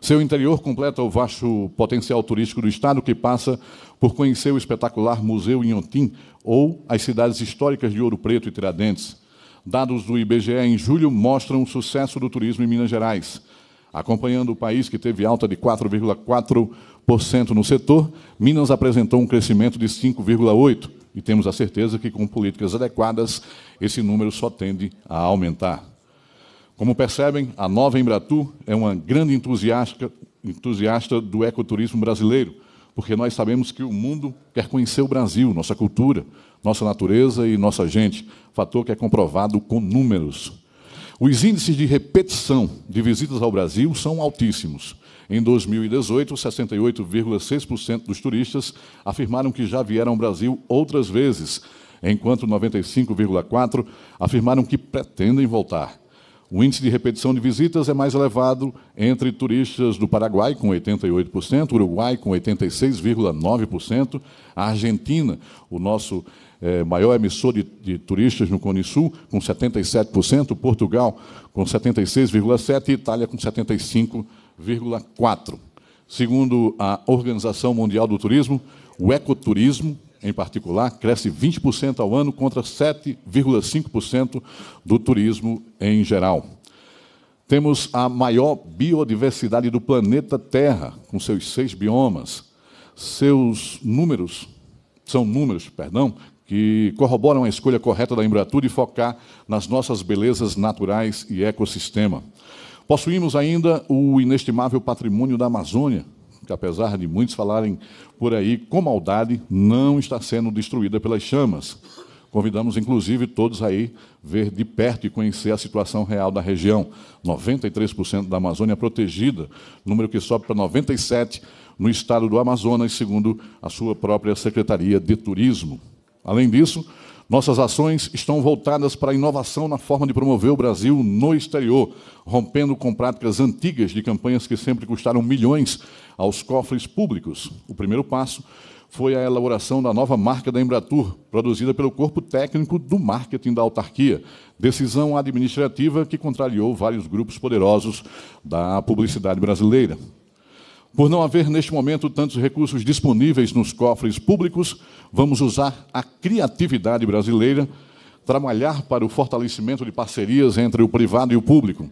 Seu interior completa o vasto potencial turístico do estado, que passa por conhecer o espetacular Museu Inhotim ou as cidades históricas de Ouro Preto e Tiradentes. Dados do IBGE em julho mostram o sucesso do turismo em Minas Gerais. Acompanhando o país que teve alta de 4,4% no setor, Minas apresentou um crescimento de 5,8%. E temos a certeza que, com políticas adequadas, esse número só tende a aumentar. Como percebem, a nova Embratu é uma grande entusiasta, entusiasta do ecoturismo brasileiro, porque nós sabemos que o mundo quer conhecer o Brasil, nossa cultura, nossa natureza e nossa gente, fator que é comprovado com números. Os índices de repetição de visitas ao Brasil são altíssimos. Em 2018, 68,6% dos turistas afirmaram que já vieram ao Brasil outras vezes, enquanto 95,4% afirmaram que pretendem voltar. O índice de repetição de visitas é mais elevado entre turistas do Paraguai, com 88%, Uruguai, com 86,9%, a Argentina, o nosso é, maior emissor de, de, turistas no Cone Sul, com 77%, Portugal com 76,7% e Itália com 75,4%. Segundo a Organização Mundial do Turismo, o ecoturismo, em particular, cresce 20% ao ano contra 7,5% do turismo em geral. Temos a maior biodiversidade do planeta Terra, com seus seis biomas. Seus números são números, perdão, que corroboram a escolha correta da Embratur e focar nas nossas belezas naturais e ecossistema. Possuímos ainda o inestimável patrimônio da Amazônia, que apesar de muitos falarem por aí com maldade, não está sendo destruída pelas chamas. Convidamos, inclusive, todos aí ver de perto e conhecer a situação real da região. 93% da Amazônia protegida, número que sobe para 97% no estado do Amazonas, segundo a sua própria Secretaria de Turismo. Além disso, nossas ações estão voltadas para a inovação na forma de promover o Brasil no exterior, rompendo com práticas antigas de campanhas que sempre custaram milhões aos cofres públicos. O primeiro passo foi a elaboração da nova marca da Embratur, produzida pelo Corpo Técnico do Marketing da Autarquia, decisão administrativa que contrariou vários grupos poderosos da publicidade brasileira. Por não haver neste momento tantos recursos disponíveis nos cofres públicos, vamos usar a criatividade brasileira, trabalhar para o fortalecimento de parcerias entre o privado e o público.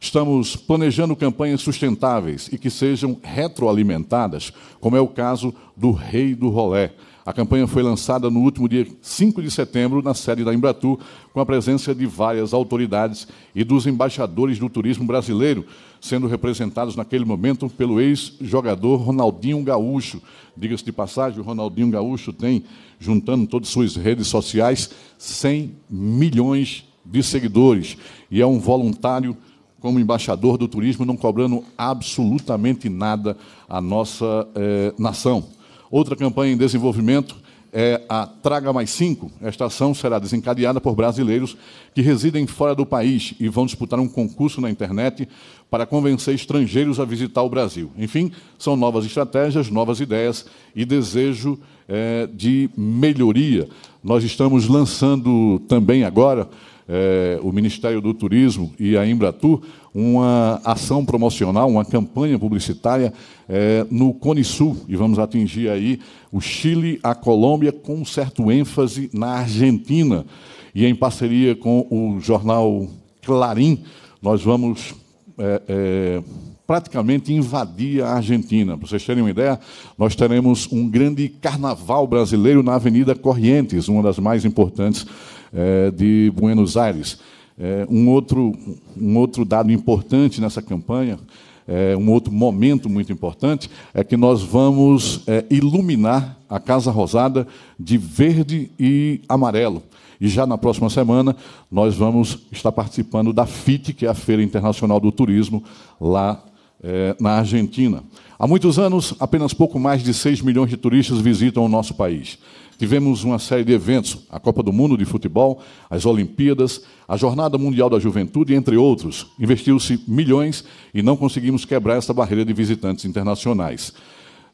Estamos planejando campanhas sustentáveis e que sejam retroalimentadas, como é o caso do Rei do Rolé, a campanha foi lançada no último dia 5 de setembro, na sede da Embratur, com a presença de várias autoridades e dos embaixadores do turismo brasileiro, sendo representados naquele momento pelo ex-jogador Ronaldinho Gaúcho. Diga-se de passagem, o Ronaldinho Gaúcho tem, juntando todas as suas redes sociais, 100 milhões de seguidores e é um voluntário como embaixador do turismo, não cobrando absolutamente nada à nossa eh, nação. Outra campanha em desenvolvimento é a Traga Mais Cinco. Esta ação será desencadeada por brasileiros que residem fora do país e vão disputar um concurso na internet para convencer estrangeiros a visitar o Brasil. Enfim, são novas estratégias, novas ideias e desejo é, de melhoria. Nós estamos lançando também agora é, o Ministério do Turismo e a Embratur uma ação promocional, uma campanha publicitária é, no Cone Sul, e vamos atingir aí o Chile, a Colômbia, com um certo ênfase na Argentina. E em parceria com o jornal Clarim, nós vamos é, é, praticamente invadir a Argentina. Para vocês terem uma ideia, nós teremos um grande carnaval brasileiro na Avenida Corrientes, uma das mais importantes é, de Buenos Aires. É, um, outro, um outro dado importante nessa campanha, é, um outro momento muito importante, é que nós vamos é, iluminar a Casa Rosada de verde e amarelo. E já na próxima semana nós vamos estar participando da FIT, que é a Feira Internacional do Turismo, lá é, na Argentina. Há muitos anos, apenas pouco mais de 6 milhões de turistas visitam o nosso país. Tivemos uma série de eventos, a Copa do Mundo de Futebol, as Olimpíadas, a Jornada Mundial da Juventude, entre outros. Investiu-se milhões e não conseguimos quebrar essa barreira de visitantes internacionais.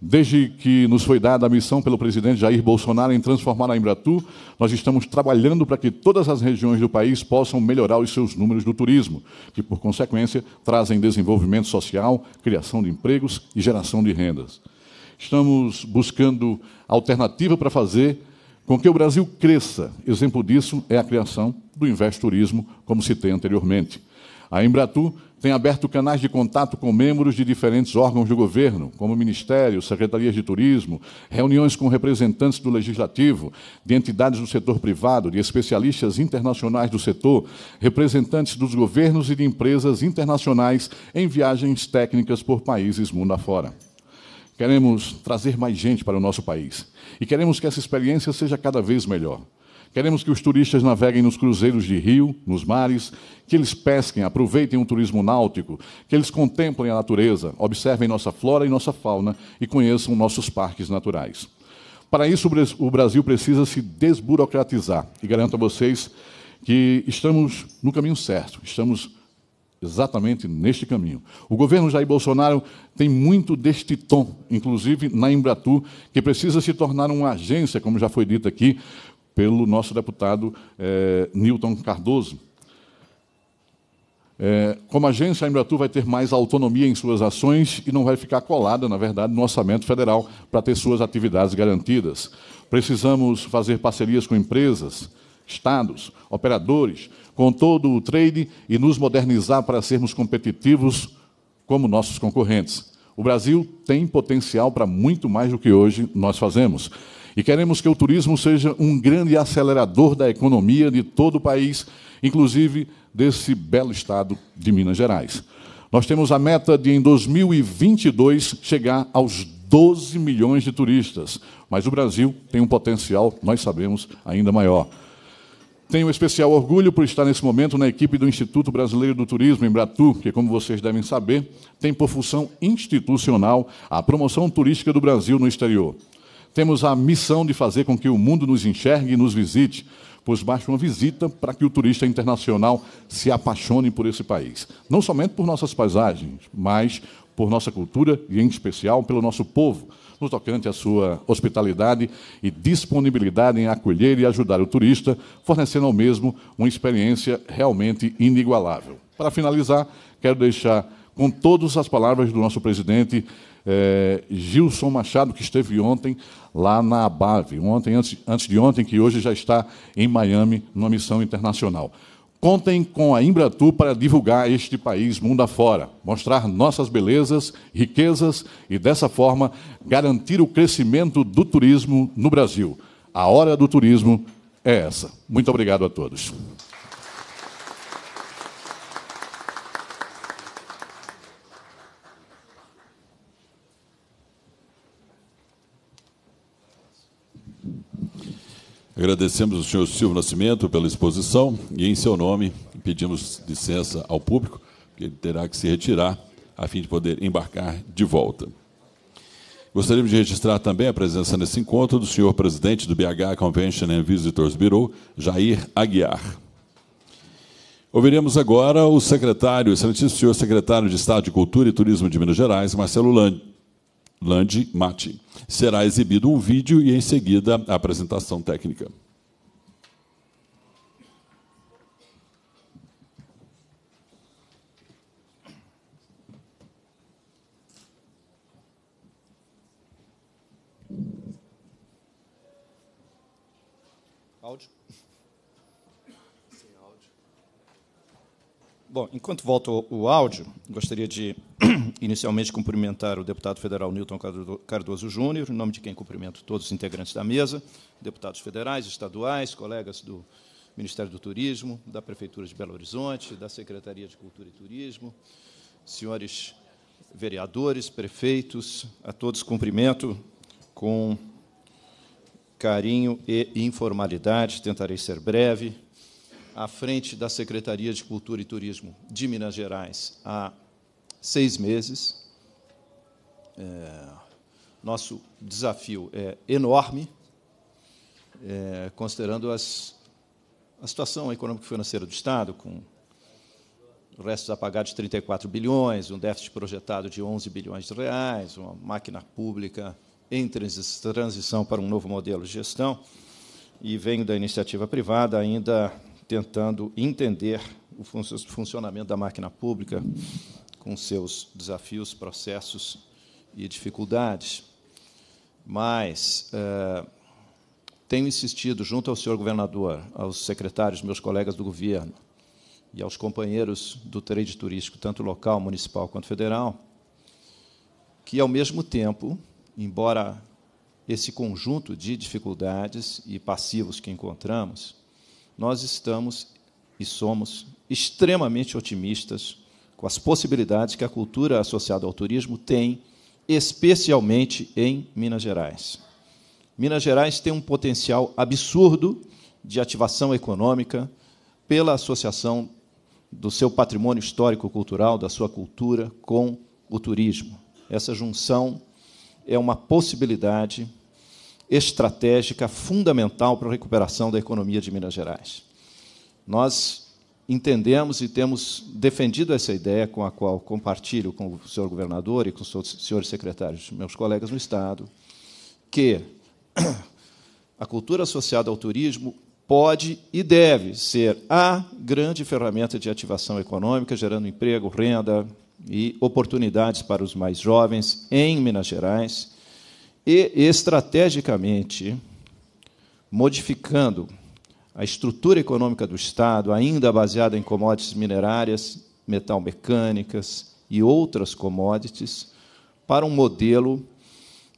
Desde que nos foi dada a missão pelo presidente Jair Bolsonaro em transformar a Embratu, nós estamos trabalhando para que todas as regiões do país possam melhorar os seus números do turismo, que, por consequência, trazem desenvolvimento social, criação de empregos e geração de rendas. Estamos buscando alternativa para fazer com que o Brasil cresça. Exemplo disso é a criação do Invest Turismo, como citei anteriormente. A Embratu tem aberto canais de contato com membros de diferentes órgãos do governo, como ministérios, secretarias de turismo, reuniões com representantes do legislativo, de entidades do setor privado, de especialistas internacionais do setor, representantes dos governos e de empresas internacionais em viagens técnicas por países mundo afora. Queremos trazer mais gente para o nosso país e queremos que essa experiência seja cada vez melhor. Queremos que os turistas naveguem nos cruzeiros de rio, nos mares, que eles pesquem, aproveitem o turismo náutico, que eles contemplem a natureza, observem nossa flora e nossa fauna e conheçam nossos parques naturais. Para isso, o Brasil precisa se desburocratizar e garanto a vocês que estamos no caminho certo, estamos exatamente neste caminho. O governo Jair Bolsonaro tem muito deste tom, inclusive na Embratur, que precisa se tornar uma agência, como já foi dito aqui, pelo nosso deputado é, Newton Cardoso. É, como agência, a Embratur vai ter mais autonomia em suas ações e não vai ficar colada, na verdade, no orçamento federal para ter suas atividades garantidas. Precisamos fazer parcerias com empresas, estados, operadores, com todo o trade e nos modernizar para sermos competitivos como nossos concorrentes. O Brasil tem potencial para muito mais do que hoje nós fazemos. E queremos que o turismo seja um grande acelerador da economia de todo o país, inclusive desse belo estado de Minas Gerais. Nós temos a meta de, em 2022, chegar aos 12 milhões de turistas, mas o Brasil tem um potencial, nós sabemos, ainda maior. Tenho especial orgulho por estar nesse momento na equipe do Instituto Brasileiro do Turismo, Embratu, que, como vocês devem saber, tem por função institucional a promoção turística do Brasil no exterior. Temos a missão de fazer com que o mundo nos enxergue e nos visite, pois basta uma visita para que o turista internacional se apaixone por esse país. Não somente por nossas paisagens, mas por nossa cultura e, em especial, pelo nosso povo, no tocante à sua hospitalidade e disponibilidade em acolher e ajudar o turista, fornecendo ao mesmo uma experiência realmente inigualável. Para finalizar, quero deixar com todas as palavras do nosso presidente eh, Gilson Machado, que esteve ontem lá na Abave, ontem, antes, antes de ontem, que hoje já está em Miami, numa missão internacional. Contem com a Imbratu para divulgar este país mundo afora, mostrar nossas belezas, riquezas e, dessa forma, garantir o crescimento do turismo no Brasil. A hora do turismo é essa. Muito obrigado a todos. Agradecemos ao senhor Silvio Nascimento pela exposição e, em seu nome, pedimos licença ao público, que ele terá que se retirar a fim de poder embarcar de volta. Gostaríamos de registrar também a presença nesse encontro do senhor presidente do BH Convention and Visitors Bureau, Jair Aguiar. Ouviremos agora o secretário, excelentíssimo senhor secretário de Estado de Cultura e Turismo de Minas Gerais, Marcelo Landi Landi Mati. Será exibido um vídeo e, em seguida, a apresentação técnica. Áudio? Sem áudio. Bom, enquanto volta o áudio, gostaria de inicialmente cumprimentar o deputado federal Newton Cardoso Júnior, em nome de quem cumprimento todos os integrantes da mesa, deputados federais, estaduais, colegas do Ministério do Turismo, da Prefeitura de Belo Horizonte, da Secretaria de Cultura e Turismo, senhores vereadores, prefeitos, a todos cumprimento com carinho e informalidade, tentarei ser breve. À frente da Secretaria de Cultura e Turismo de Minas Gerais, a seis meses. É, nosso desafio é enorme, é, considerando as, a situação econômico-financeira do Estado, com restos apagados de 34 bilhões, um déficit projetado de 11 bilhões de reais, uma máquina pública em transição para um novo modelo de gestão, e venho da iniciativa privada ainda tentando entender o funcionamento da máquina pública, com seus desafios, processos e dificuldades. Mas eh, tenho insistido junto ao senhor governador, aos secretários, meus colegas do governo e aos companheiros do trade turístico, tanto local, municipal quanto federal, que ao mesmo tempo, embora esse conjunto de dificuldades e passivos que encontramos, nós estamos e somos extremamente otimistas com as possibilidades que a cultura associada ao turismo tem, especialmente em Minas Gerais. Minas Gerais tem um potencial absurdo de ativação econômica pela associação do seu patrimônio histórico-cultural, da sua cultura, com o turismo. Essa junção é uma possibilidade estratégica fundamental para a recuperação da economia de Minas Gerais. Nós entendemos e temos defendido essa ideia com a qual compartilho com o senhor governador e com os senhores secretários, meus colegas no Estado, que a cultura associada ao turismo pode e deve ser a grande ferramenta de ativação econômica, gerando emprego, renda e oportunidades para os mais jovens em Minas Gerais, e estrategicamente modificando a estrutura econômica do Estado, ainda baseada em commodities minerárias, metal mecânicas e outras commodities, para um modelo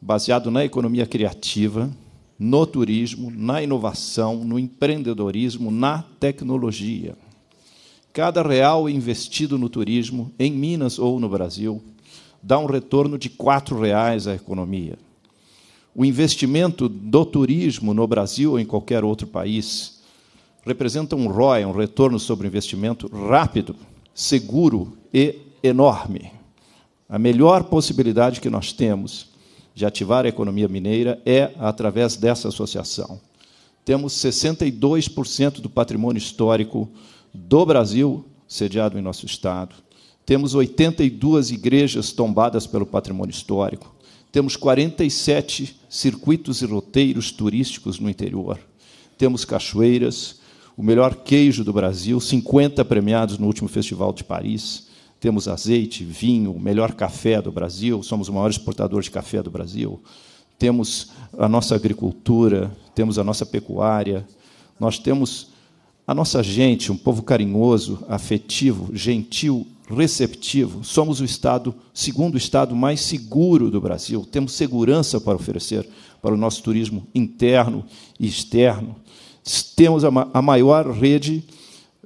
baseado na economia criativa, no turismo, na inovação, no empreendedorismo, na tecnologia. Cada real investido no turismo, em Minas ou no Brasil, dá um retorno de R$ reais à economia. O investimento do turismo no Brasil ou em qualquer outro país representa um ROI, um retorno sobre investimento rápido, seguro e enorme. A melhor possibilidade que nós temos de ativar a economia mineira é através dessa associação. Temos 62% do patrimônio histórico do Brasil sediado em nosso estado. Temos 82 igrejas tombadas pelo patrimônio histórico. Temos 47 circuitos e roteiros turísticos no interior. Temos cachoeiras, o melhor queijo do Brasil, 50 premiados no último Festival de Paris. Temos azeite, vinho, o melhor café do Brasil, somos o maior exportador de café do Brasil. Temos a nossa agricultura, temos a nossa pecuária, nós temos a nossa gente, um povo carinhoso, afetivo, gentil, receptivo. Somos o estado, segundo o estado mais seguro do Brasil. Temos segurança para oferecer para o nosso turismo interno e externo. Temos a maior rede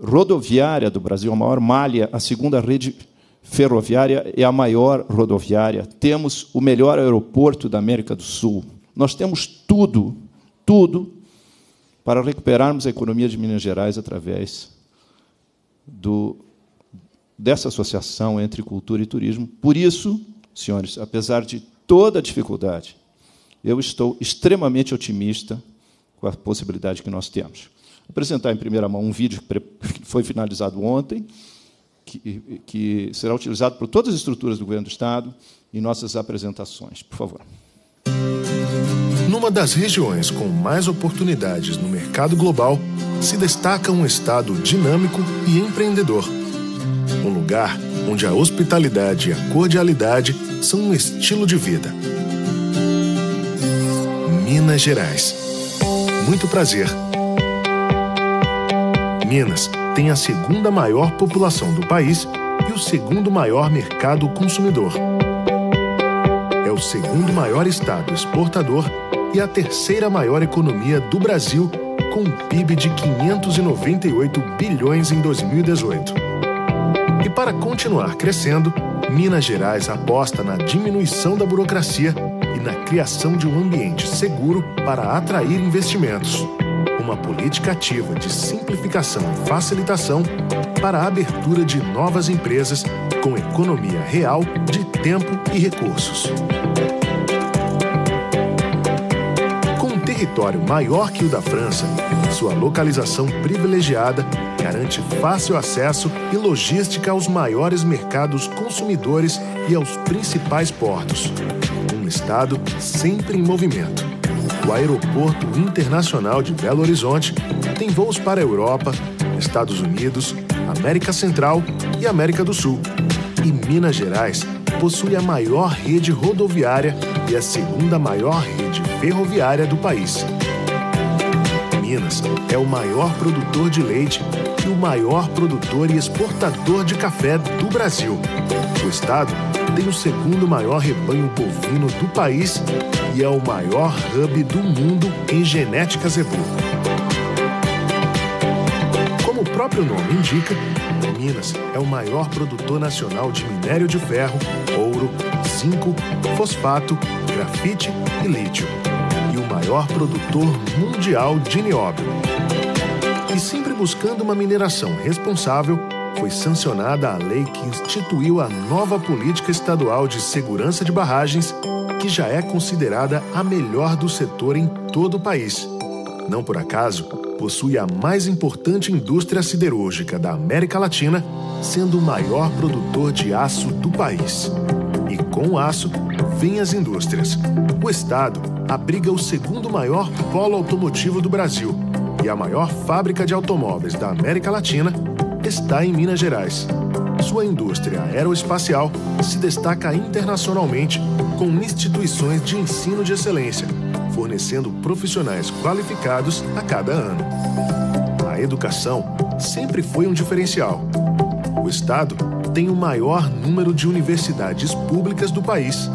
rodoviária do Brasil, a maior malha, a segunda rede ferroviária é a maior rodoviária. Temos o melhor aeroporto da América do Sul. Nós temos tudo, tudo, para recuperarmos a economia de Minas Gerais através do, dessa associação entre cultura e turismo. Por isso, senhores, apesar de toda a dificuldade, eu estou extremamente otimista com a possibilidade que nós temos. Vou apresentar em primeira mão um vídeo que foi finalizado ontem, que, que será utilizado por todas as estruturas do governo do Estado em nossas apresentações. Por favor. Numa das regiões com mais oportunidades no mercado global, se destaca um estado dinâmico e empreendedor. Um lugar onde a hospitalidade e a cordialidade são um estilo de vida. Minas Gerais muito prazer. Minas tem a segunda maior população do país e o segundo maior mercado consumidor. É o segundo maior estado exportador e a terceira maior economia do Brasil, com um PIB de 598 bilhões em 2018. E para continuar crescendo, Minas Gerais aposta na diminuição da burocracia na criação de um ambiente seguro para atrair investimentos. Uma política ativa de simplificação e facilitação para a abertura de novas empresas com economia real de tempo e recursos. Com um território maior que o da França, sua localização privilegiada garante fácil acesso e logística aos maiores mercados consumidores e aos principais portos. Um estado sempre em movimento. O Aeroporto Internacional de Belo Horizonte tem voos para a Europa, Estados Unidos, América Central e América do Sul. E Minas Gerais possui a maior rede rodoviária e a segunda maior rede ferroviária do país. Minas é o maior produtor de leite e o maior produtor e exportador de café do Brasil. O estado tem o segundo maior rebanho bovino do país e é o maior hub do mundo em genética zebu. Como o próprio nome indica, Minas é o maior produtor nacional de minério de ferro, ouro, zinco, fosfato, grafite e lítio. E o maior produtor mundial de nióbio. E sempre buscando uma mineração responsável foi sancionada a lei que instituiu a nova política estadual de segurança de barragens, que já é considerada a melhor do setor em todo o país. Não por acaso, possui a mais importante indústria siderúrgica da América Latina, sendo o maior produtor de aço do país. E com o aço, vem as indústrias. O estado abriga o segundo maior polo automotivo do Brasil e a maior fábrica de automóveis da América Latina está em Minas Gerais. Sua indústria aeroespacial se destaca internacionalmente com instituições de ensino de excelência, fornecendo profissionais qualificados a cada ano. A educação sempre foi um diferencial. O Estado tem o maior número de universidades públicas do país.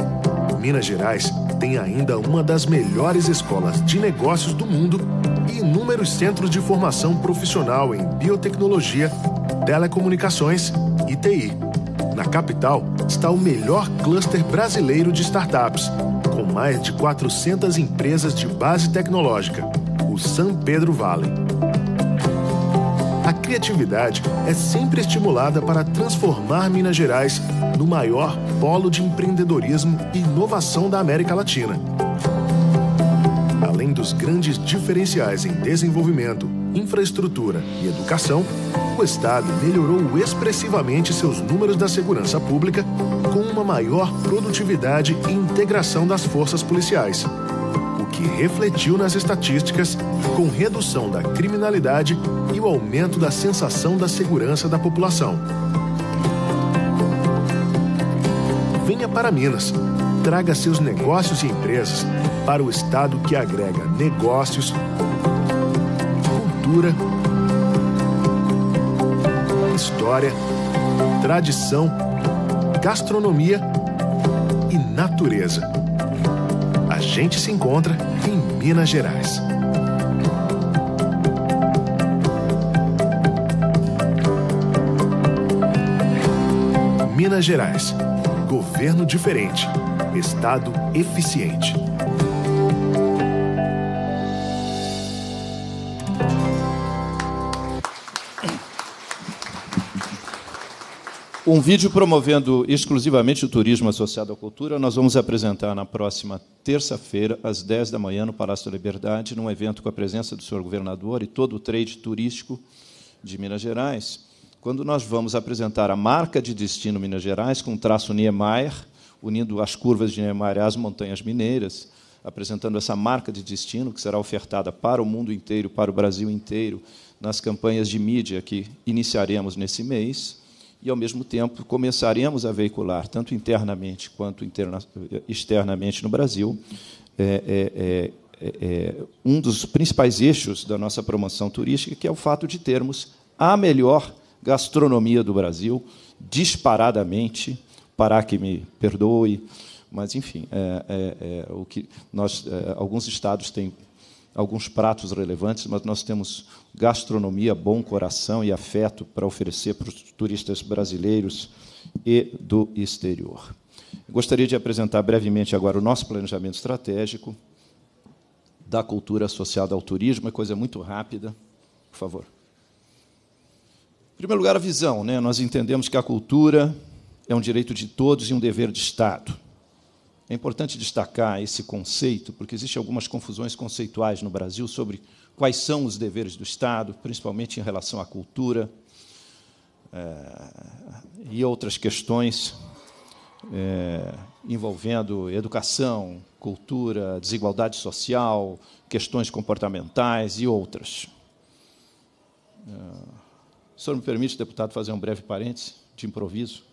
Minas Gerais tem ainda uma das melhores escolas de negócios do mundo e inúmeros centros de formação profissional em biotecnologia telecomunicações e TI. Na capital está o melhor cluster brasileiro de startups, com mais de 400 empresas de base tecnológica, o San Pedro Valley. A criatividade é sempre estimulada para transformar Minas Gerais no maior polo de empreendedorismo e inovação da América Latina. Além dos grandes diferenciais em desenvolvimento, infraestrutura e educação, o Estado melhorou expressivamente seus números da segurança pública com uma maior produtividade e integração das forças policiais, o que refletiu nas estatísticas com redução da criminalidade e o aumento da sensação da segurança da população. Venha para Minas traga seus negócios e empresas para o estado que agrega negócios, cultura, história, tradição, gastronomia e natureza. A gente se encontra em Minas Gerais. Minas Gerais. Governo diferente. Estado eficiente. Um vídeo promovendo exclusivamente o turismo associado à cultura, nós vamos apresentar na próxima terça-feira, às 10 da manhã, no Palácio da Liberdade, num evento com a presença do senhor governador e todo o trade turístico de Minas Gerais, quando nós vamos apresentar a marca de destino Minas Gerais com traço Niemeyer, unindo as curvas de Niemeyer às montanhas mineiras, apresentando essa marca de destino que será ofertada para o mundo inteiro, para o Brasil inteiro, nas campanhas de mídia que iniciaremos nesse mês e, ao mesmo tempo, começaremos a veicular, tanto internamente quanto interna externamente no Brasil, é é, é, é, é, um dos principais eixos da nossa promoção turística, que é o fato de termos a melhor gastronomia do Brasil, disparadamente. Pará que me perdoe, mas enfim, é, é, é, o que nós, é, alguns estados têm alguns pratos relevantes, mas nós temos gastronomia, bom coração e afeto para oferecer para os turistas brasileiros e do exterior. Gostaria de apresentar brevemente agora o nosso planejamento estratégico da cultura associada ao turismo, é coisa muito rápida. Por favor. Em primeiro lugar, a visão. Né? Nós entendemos que a cultura é um direito de todos e um dever de Estado. É importante destacar esse conceito, porque existem algumas confusões conceituais no Brasil sobre quais são os deveres do Estado, principalmente em relação à cultura é, e outras questões é, envolvendo educação, cultura, desigualdade social, questões comportamentais e outras. É, o senhor me permite, deputado, fazer um breve parêntese de improviso?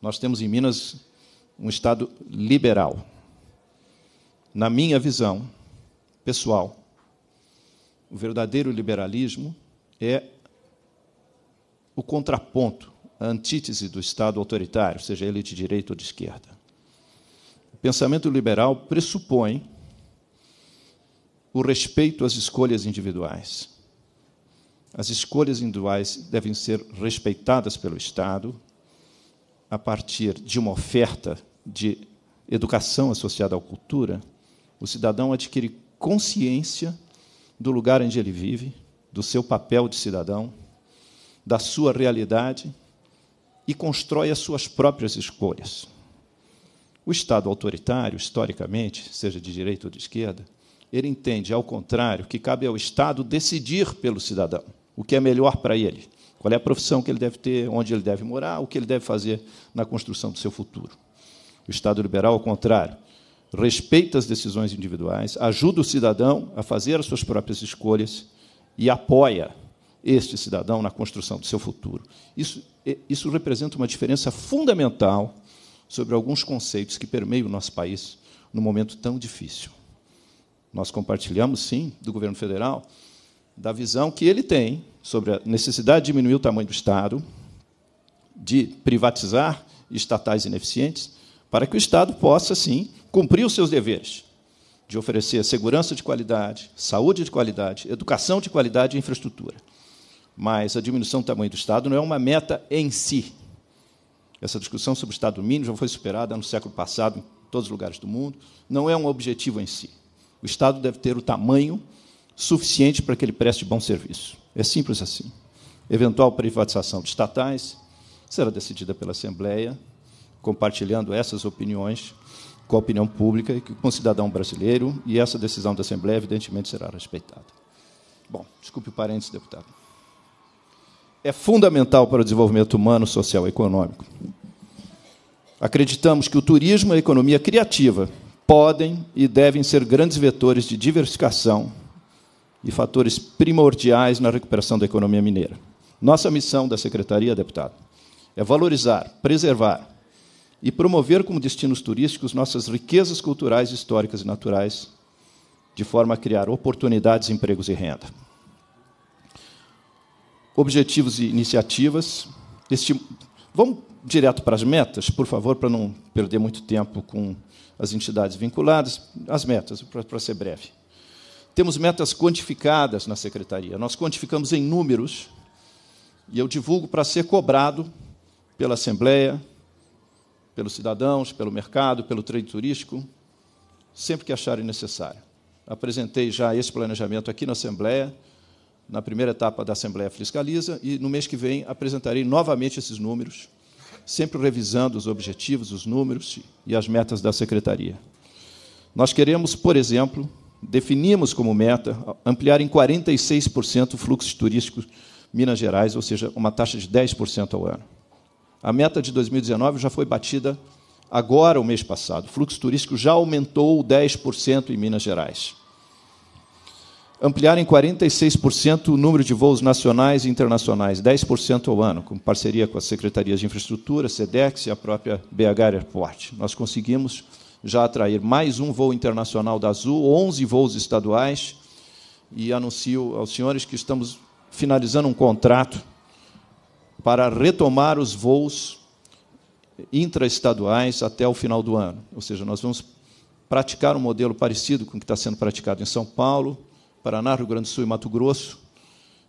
Nós temos em Minas um Estado liberal. Na minha visão pessoal, o verdadeiro liberalismo é o contraponto, a antítese do Estado autoritário, seja ele de direita ou de esquerda. O pensamento liberal pressupõe o respeito às escolhas individuais. As escolhas individuais devem ser respeitadas pelo Estado a partir de uma oferta de educação associada à cultura, o cidadão adquire consciência do lugar onde ele vive, do seu papel de cidadão, da sua realidade e constrói as suas próprias escolhas. O Estado autoritário, historicamente, seja de direita ou de esquerda, ele entende, ao contrário, que cabe ao Estado decidir pelo cidadão o que é melhor para ele, qual é a profissão que ele deve ter, onde ele deve morar, o que ele deve fazer na construção do seu futuro. O Estado liberal, ao contrário, respeita as decisões individuais, ajuda o cidadão a fazer as suas próprias escolhas e apoia este cidadão na construção do seu futuro. Isso, é, isso representa uma diferença fundamental sobre alguns conceitos que permeiam o nosso país num momento tão difícil. Nós compartilhamos, sim, do governo federal, da visão que ele tem sobre a necessidade de diminuir o tamanho do Estado, de privatizar estatais ineficientes para que o Estado possa, sim, cumprir os seus deveres de oferecer segurança de qualidade, saúde de qualidade, educação de qualidade e infraestrutura. Mas a diminuição do tamanho do Estado não é uma meta em si. Essa discussão sobre o Estado mínimo já foi superada no século passado em todos os lugares do mundo. Não é um objetivo em si. O Estado deve ter o tamanho suficiente para que ele preste bom serviço. É simples assim. Eventual privatização de estatais será decidida pela Assembleia compartilhando essas opiniões com a opinião pública e com o cidadão brasileiro, e essa decisão da Assembleia, evidentemente, será respeitada. Bom, desculpe o parênteses, deputado. É fundamental para o desenvolvimento humano, social e econômico. Acreditamos que o turismo e a economia criativa podem e devem ser grandes vetores de diversificação e fatores primordiais na recuperação da economia mineira. Nossa missão da Secretaria, deputado, é valorizar, preservar e promover como destinos turísticos nossas riquezas culturais, históricas e naturais, de forma a criar oportunidades, empregos e renda. Objetivos e iniciativas. Este... Vamos direto para as metas, por favor, para não perder muito tempo com as entidades vinculadas. As metas, para ser breve. Temos metas quantificadas na secretaria. Nós quantificamos em números e eu divulgo para ser cobrado pela Assembleia, pelos cidadãos, pelo mercado, pelo trade turístico, sempre que acharem necessário. Apresentei já esse planejamento aqui na Assembleia, na primeira etapa da Assembleia Fiscaliza, e no mês que vem apresentarei novamente esses números, sempre revisando os objetivos, os números e as metas da Secretaria. Nós queremos, por exemplo, definimos como meta ampliar em 46% o fluxo turístico Minas Gerais, ou seja, uma taxa de 10% ao ano. A meta de 2019 já foi batida agora, o mês passado. O fluxo turístico já aumentou 10% em Minas Gerais. Ampliar em 46% o número de voos nacionais e internacionais, 10% ao ano, com parceria com as secretarias de infraestrutura, SEDEX e a própria BH Airport. Nós conseguimos já atrair mais um voo internacional da Azul, 11 voos estaduais, e anuncio aos senhores que estamos finalizando um contrato para retomar os voos intraestaduais até o final do ano. Ou seja, nós vamos praticar um modelo parecido com o que está sendo praticado em São Paulo, Paraná, Rio Grande do Sul e Mato Grosso,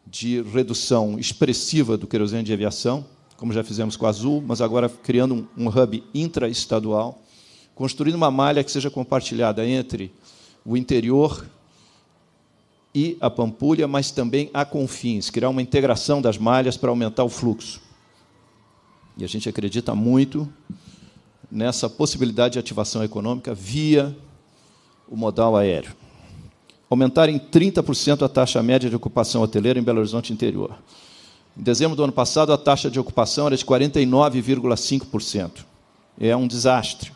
de redução expressiva do querosene de aviação, como já fizemos com a Azul, mas agora criando um, hub intraestadual, construindo uma malha que seja compartilhada entre o interior e a Pampulha, mas também a Confins, criar uma integração das malhas para aumentar o fluxo. E a gente acredita muito nessa possibilidade de ativação econômica via o modal aéreo. Aumentar em 30% a taxa média de ocupação hoteleira em Belo Horizonte Interior. Em dezembro do ano passado, a taxa de ocupação era de 49,5%. É um desastre.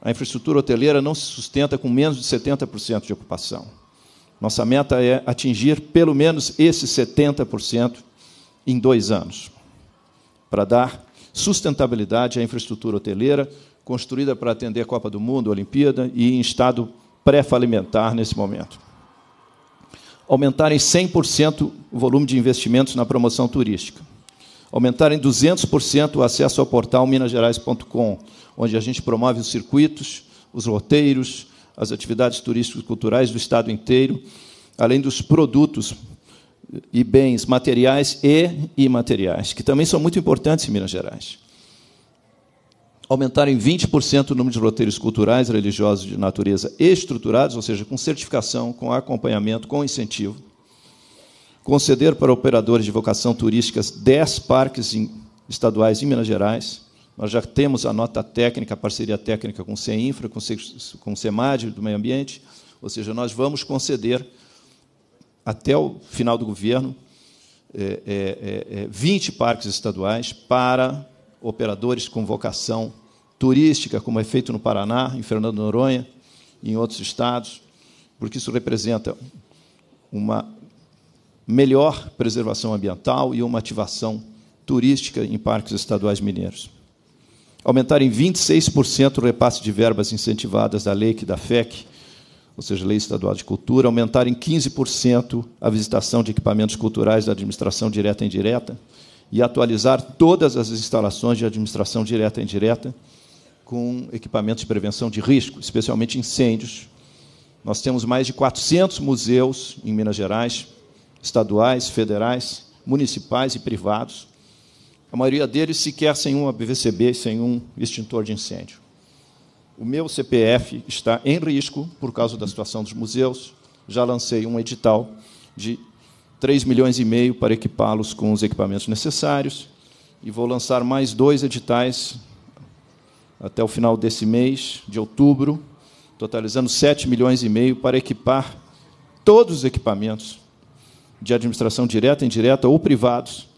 A infraestrutura hoteleira não se sustenta com menos de 70% de ocupação. Nossa meta é atingir pelo menos esse 70% em dois anos, para dar sustentabilidade à infraestrutura hoteleira, construída para atender a Copa do Mundo, a Olimpíada e em estado pré-falimentar nesse momento. Aumentar em 100% o volume de investimentos na promoção turística. Aumentar em 200% o acesso ao portal minasgerais.com, onde a gente promove os circuitos, os roteiros, as atividades turísticas e culturais do estado inteiro, além dos produtos e bens materiais e imateriais, que também são muito importantes em Minas Gerais. Aumentar em 20% o número de roteiros culturais, religiosos de natureza estruturados, ou seja, com certificação, com acompanhamento, com incentivo. Conceder para operadores de vocação turísticas 10 parques estaduais em Minas Gerais nós já temos a nota técnica, a parceria técnica com o CEINFRA, com, o CEMAD do Meio Ambiente, ou seja, nós vamos conceder, até o final do governo, 20 é, é, é, parques estaduais para operadores com vocação turística, como é feito no Paraná, em Fernando Noronha, em outros estados, porque isso representa uma melhor preservação ambiental e uma ativação turística em parques estaduais mineiros aumentar em 26% o repasse de verbas incentivadas da Lei que da FEC, ou seja, Lei Estadual de Cultura, aumentar em 15% a visitação de equipamentos culturais da administração direta e indireta e atualizar todas as instalações de administração direta e indireta com equipamentos de prevenção de risco, especialmente incêndios. Nós temos mais de 400 museus em Minas Gerais, estaduais, federais, municipais e privados, a maioria deles sequer sem ABVCB e sem um extintor de incêndio. O meu CPF está em risco por causa da situação dos museus. Já lancei um edital de 3 milhões e meio para equipá-los com os equipamentos necessários e vou lançar mais dois editais até o final desse mês, de outubro, totalizando 7 milhões e meio para equipar todos os equipamentos de administração direta, indireta ou privados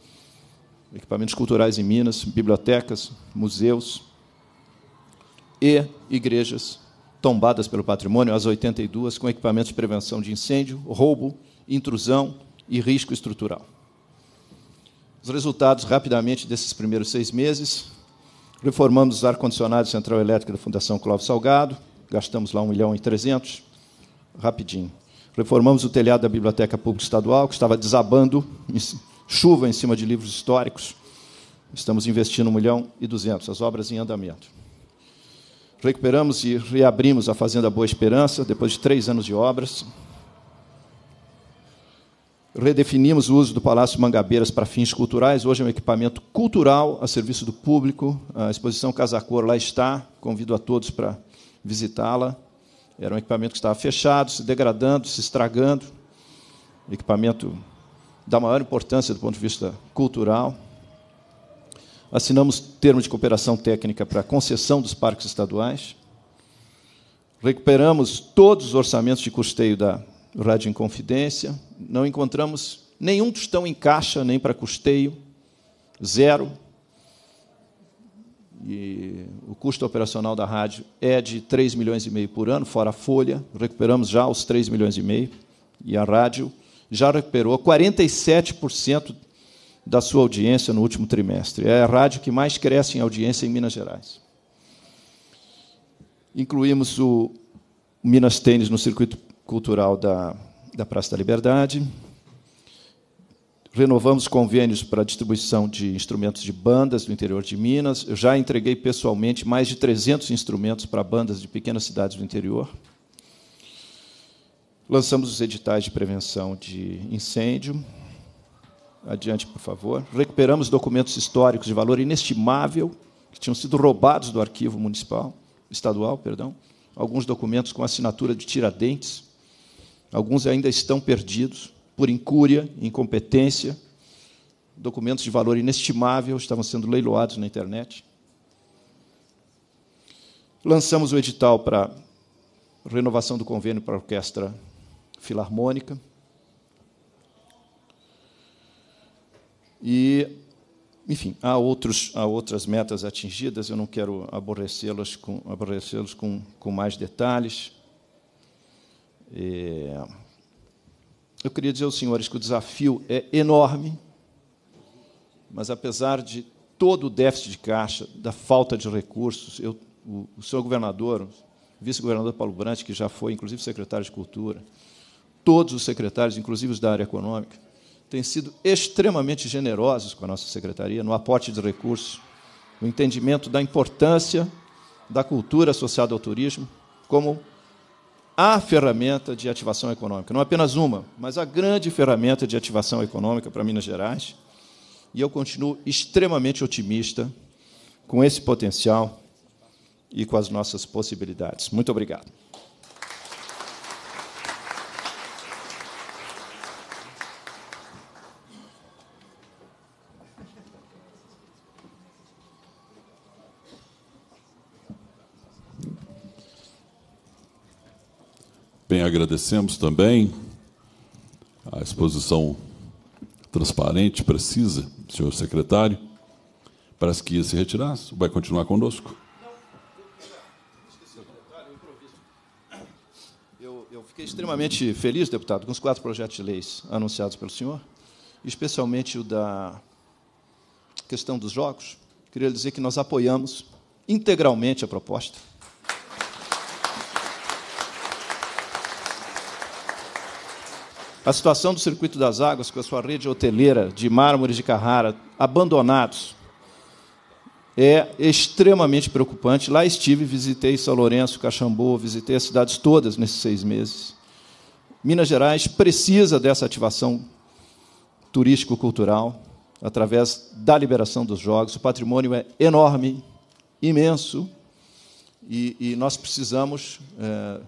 equipamentos culturais em Minas, bibliotecas, museus e igrejas tombadas pelo patrimônio, as 82, com equipamentos de prevenção de incêndio, roubo, intrusão e risco estrutural. Os resultados, rapidamente, desses primeiros seis meses, reformamos os ar-condicionados central elétrica da Fundação Clóvis Salgado, gastamos lá 1 milhão e 300, rapidinho. Reformamos o telhado da Biblioteca Pública Estadual, que estava desabando, chuva em cima de livros históricos. Estamos investindo 1 milhão e 200, as obras em andamento. Recuperamos e reabrimos a Fazenda Boa Esperança, depois de três anos de obras. Redefinimos o uso do Palácio Mangabeiras para fins culturais. Hoje é um equipamento cultural a serviço do público. A exposição Casa Cor lá está. Convido a todos para visitá-la. Era um equipamento que estava fechado, se degradando, se estragando. Equipamento da maior importância do ponto de vista cultural. Assinamos termo de cooperação técnica para a concessão dos parques estaduais. Recuperamos todos os orçamentos de custeio da Rádio Inconfidência. Não encontramos nenhum tostão em caixa, nem para custeio, zero. E o custo operacional da rádio é de 3 milhões e meio por ano, fora a folha. Recuperamos já os 3 milhões e meio. E a rádio já recuperou 47% da sua audiência no último trimestre. É a rádio que mais cresce em audiência em Minas Gerais. Incluímos o Minas Tênis no circuito cultural da, da Praça da Liberdade. Renovamos convênios para a distribuição de instrumentos de bandas do interior de Minas. Eu já entreguei pessoalmente mais de 300 instrumentos para bandas de pequenas cidades do interior. Lançamos os editais de prevenção de incêndio. Adiante, por favor. Recuperamos documentos históricos de valor inestimável que tinham sido roubados do arquivo municipal, estadual, perdão. Alguns documentos com assinatura de Tiradentes. Alguns ainda estão perdidos por incúria, incompetência. Documentos de valor inestimável estavam sendo leiloados na internet. Lançamos o edital para renovação do convênio para a orquestra Filarmônica. E, enfim, há, outros, há outras metas atingidas, eu não quero aborrecê-las com, aborrecê com, com mais detalhes. É, eu queria dizer aos senhores que o desafio é enorme, mas apesar de todo o déficit de caixa, da falta de recursos, eu, o, o senhor governador, vice-governador Paulo Brandt, que já foi, inclusive, secretário de Cultura, todos os secretários, inclusive os da área econômica, têm sido extremamente generosos com a nossa secretaria no aporte de recursos, no entendimento da importância da cultura associada ao turismo como a ferramenta de ativação econômica, não apenas uma, mas a grande ferramenta de ativação econômica para Minas Gerais. E eu continuo extremamente otimista com esse potencial e com as nossas possibilidades. Muito obrigado. agradecemos também a exposição transparente, precisa, senhor secretário. Parece que ia se retirar, vai continuar conosco. eu fiquei extremamente feliz, deputado, com os quatro projetos de leis anunciados pelo senhor, especialmente o da questão dos jogos. Queria dizer que nós apoiamos integralmente a proposta A situação do Circuito das Águas, com a sua rede hoteleira de mármores de Carrara, abandonados, é extremamente preocupante. Lá estive, visitei São Lourenço, Caxambu, visitei as cidades todas nesses seis meses. Minas Gerais precisa dessa ativação turístico-cultural através da liberação dos jogos. O patrimônio é enorme, imenso, e, e nós precisamos é,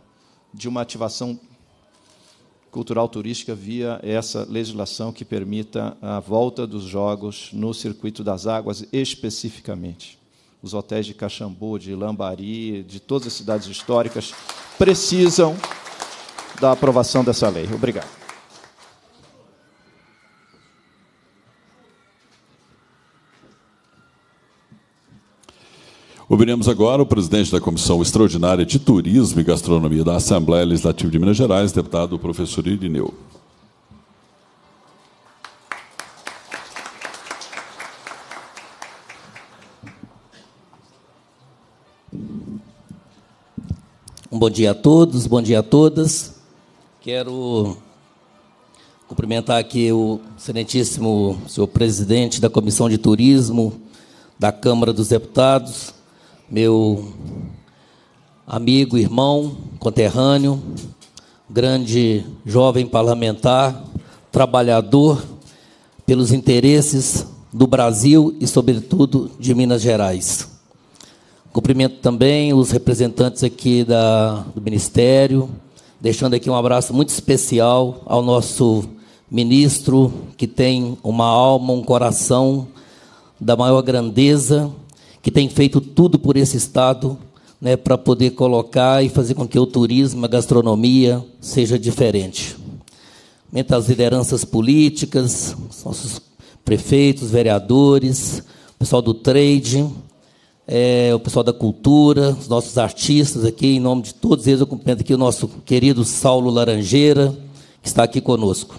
de uma ativação cultural turística via essa legislação que permita a volta dos jogos no circuito das águas especificamente. Os hotéis de Caxambu, de Lambari, de todas as cidades históricas precisam da aprovação dessa lei. Obrigado. Ouviremos agora o presidente da Comissão Extraordinária de Turismo e Gastronomia da Assembleia Legislativa de Minas Gerais, deputado professor Irineu. Um bom dia a todos, bom dia a todas. Quero cumprimentar aqui o excelentíssimo senhor presidente da Comissão de Turismo da Câmara dos Deputados, meu amigo, irmão, conterrâneo, grande jovem parlamentar, trabalhador pelos interesses do Brasil e, sobretudo, de Minas Gerais. Cumprimento também os representantes aqui da, do Ministério, deixando aqui um abraço muito especial ao nosso ministro, que tem uma alma, um coração da maior grandeza que tem feito tudo por esse estado né, para poder colocar e fazer com que o turismo, a gastronomia seja diferente. Entre as lideranças políticas, nossos prefeitos, vereadores, o pessoal do trade, é, o pessoal da cultura, os nossos artistas aqui, em nome de todos eles, eu cumprimento aqui o nosso querido Saulo Laranjeira, que está aqui conosco.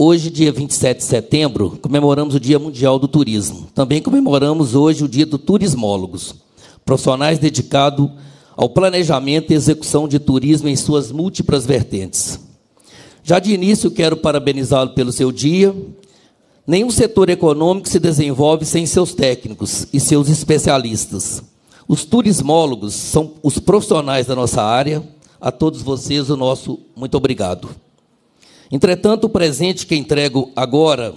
Hoje, dia 27 de setembro, comemoramos o Dia Mundial do Turismo. Também comemoramos hoje o Dia do Turismólogos, profissionais dedicados ao planejamento e execução de turismo em suas múltiplas vertentes. Já de início, quero parabenizá-lo pelo seu dia. Nenhum setor econômico se desenvolve sem seus técnicos e seus especialistas. Os turismólogos são os profissionais da nossa área. A todos vocês, o nosso muito obrigado. Entretanto, o presente que entrego agora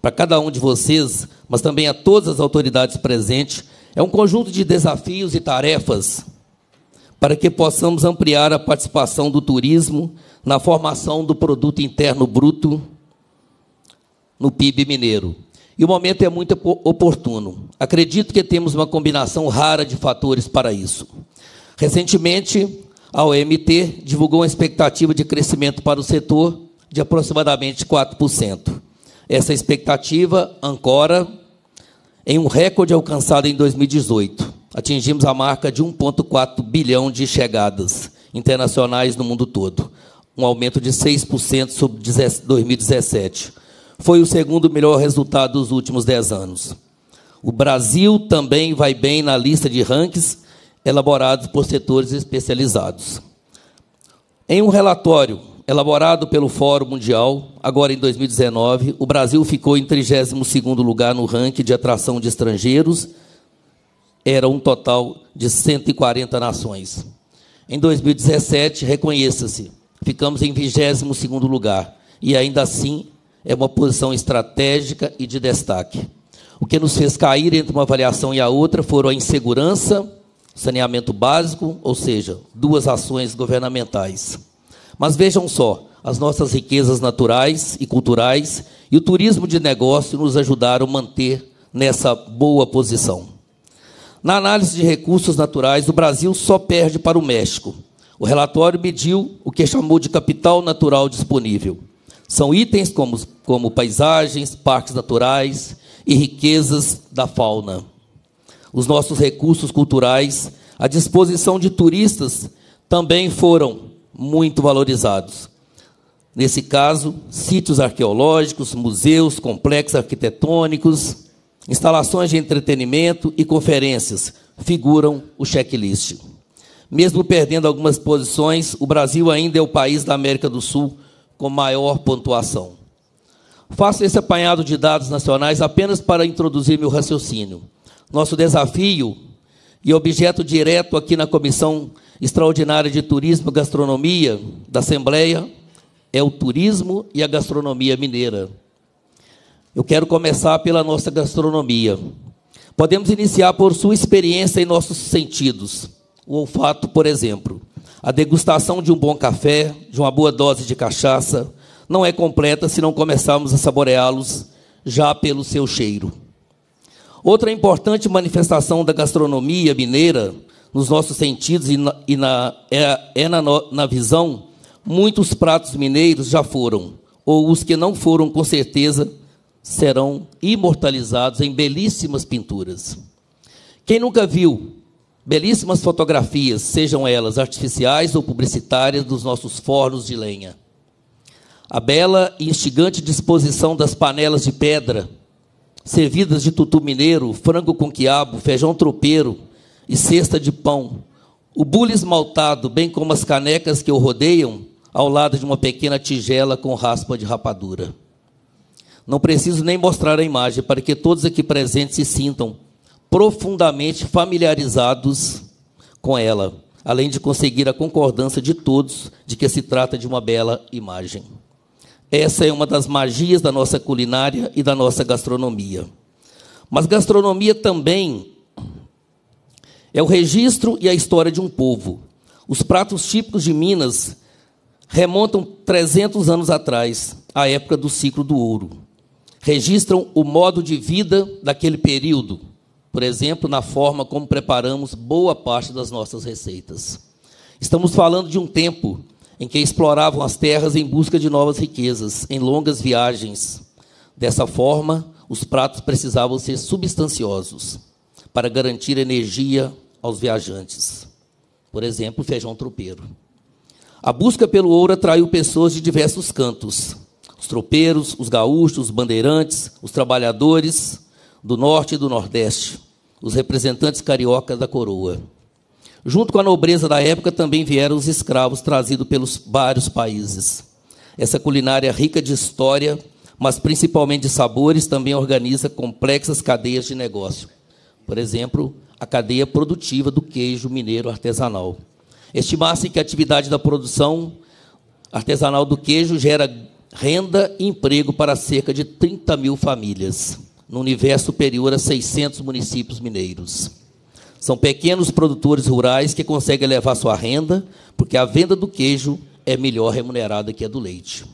para cada um de vocês, mas também a todas as autoridades presentes, é um conjunto de desafios e tarefas para que possamos ampliar a participação do turismo na formação do produto interno bruto no PIB mineiro. E o momento é muito oportuno. Acredito que temos uma combinação rara de fatores para isso. Recentemente, a OMT divulgou uma expectativa de crescimento para o setor de aproximadamente 4%. Essa expectativa ancora em um recorde alcançado em 2018. Atingimos a marca de 1,4 bilhão de chegadas internacionais no mundo todo, um aumento de 6% sobre 2017. Foi o segundo melhor resultado dos últimos 10 anos. O Brasil também vai bem na lista de rankings elaborados por setores especializados. Em um relatório elaborado pelo Fórum Mundial, agora em 2019, o Brasil ficou em 32º lugar no ranking de atração de estrangeiros, era um total de 140 nações. Em 2017, reconheça-se, ficamos em 22º lugar, e ainda assim é uma posição estratégica e de destaque. O que nos fez cair entre uma avaliação e a outra foram a insegurança, saneamento básico, ou seja, duas ações governamentais mas vejam só, as nossas riquezas naturais e culturais e o turismo de negócio nos ajudaram a manter nessa boa posição. Na análise de recursos naturais, o Brasil só perde para o México. O relatório mediu o que chamou de capital natural disponível. São itens como, como paisagens, parques naturais e riquezas da fauna. Os nossos recursos culturais à disposição de turistas também foram muito valorizados. Nesse caso, sítios arqueológicos, museus, complexos arquitetônicos, instalações de entretenimento e conferências figuram o checklist. Mesmo perdendo algumas posições, o Brasil ainda é o país da América do Sul com maior pontuação. Faço esse apanhado de dados nacionais apenas para introduzir meu raciocínio. Nosso desafio e objeto direto aqui na Comissão Extraordinária de Turismo e Gastronomia da Assembleia é o turismo e a gastronomia mineira. Eu quero começar pela nossa gastronomia. Podemos iniciar por sua experiência em nossos sentidos. O olfato, por exemplo. A degustação de um bom café, de uma boa dose de cachaça, não é completa se não começarmos a saboreá-los já pelo seu cheiro. Outra importante manifestação da gastronomia mineira nos nossos sentidos e na, e na é, é na, na visão, muitos pratos mineiros já foram, ou os que não foram, com certeza, serão imortalizados em belíssimas pinturas. Quem nunca viu belíssimas fotografias, sejam elas artificiais ou publicitárias, dos nossos fornos de lenha? A bela e instigante disposição das panelas de pedra servidas de tutu mineiro, frango com quiabo, feijão tropeiro e cesta de pão. O bule esmaltado, bem como as canecas que o rodeiam, ao lado de uma pequena tigela com raspa de rapadura. Não preciso nem mostrar a imagem para que todos aqui presentes se sintam profundamente familiarizados com ela, além de conseguir a concordância de todos de que se trata de uma bela imagem. Essa é uma das magias da nossa culinária e da nossa gastronomia. Mas gastronomia também é o registro e a história de um povo. Os pratos típicos de Minas remontam 300 anos atrás, à época do ciclo do ouro. Registram o modo de vida daquele período, por exemplo, na forma como preparamos boa parte das nossas receitas. Estamos falando de um tempo em que exploravam as terras em busca de novas riquezas, em longas viagens. Dessa forma, os pratos precisavam ser substanciosos para garantir energia aos viajantes. Por exemplo, feijão tropeiro. A busca pelo ouro atraiu pessoas de diversos cantos: os tropeiros, os gaúchos, os bandeirantes, os trabalhadores do norte e do nordeste, os representantes cariocas da coroa. Junto com a nobreza da época também vieram os escravos trazidos pelos vários países. Essa culinária rica de história, mas principalmente de sabores, também organiza complexas cadeias de negócio. Por exemplo, a cadeia produtiva do queijo mineiro artesanal. Estimasse se que a atividade da produção artesanal do queijo gera renda e emprego para cerca de 30 mil famílias, num universo superior a 600 municípios mineiros. São pequenos produtores rurais que conseguem elevar sua renda, porque a venda do queijo é melhor remunerada que a do leite.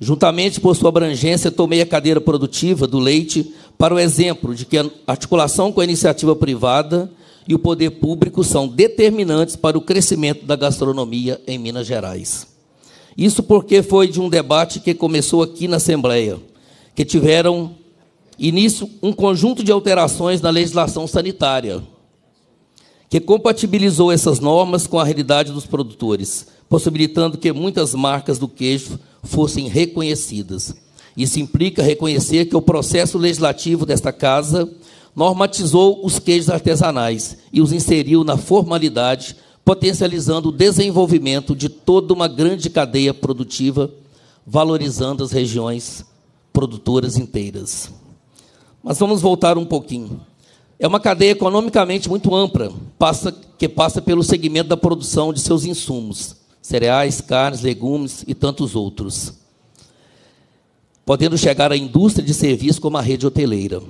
Juntamente por sua abrangência, tomei a cadeira produtiva do leite para o exemplo de que a articulação com a iniciativa privada e o poder público são determinantes para o crescimento da gastronomia em Minas Gerais. Isso porque foi de um debate que começou aqui na Assembleia, que tiveram início um conjunto de alterações na legislação sanitária, que compatibilizou essas normas com a realidade dos produtores, possibilitando que muitas marcas do queijo fossem reconhecidas. Isso implica reconhecer que o processo legislativo desta casa normatizou os queijos artesanais e os inseriu na formalidade, potencializando o desenvolvimento de toda uma grande cadeia produtiva, valorizando as regiões produtoras inteiras. Mas vamos voltar um pouquinho. É uma cadeia economicamente muito ampla, passa, que passa pelo segmento da produção de seus insumos, cereais, carnes, legumes e tantos outros, podendo chegar à indústria de serviço como a rede hoteleira.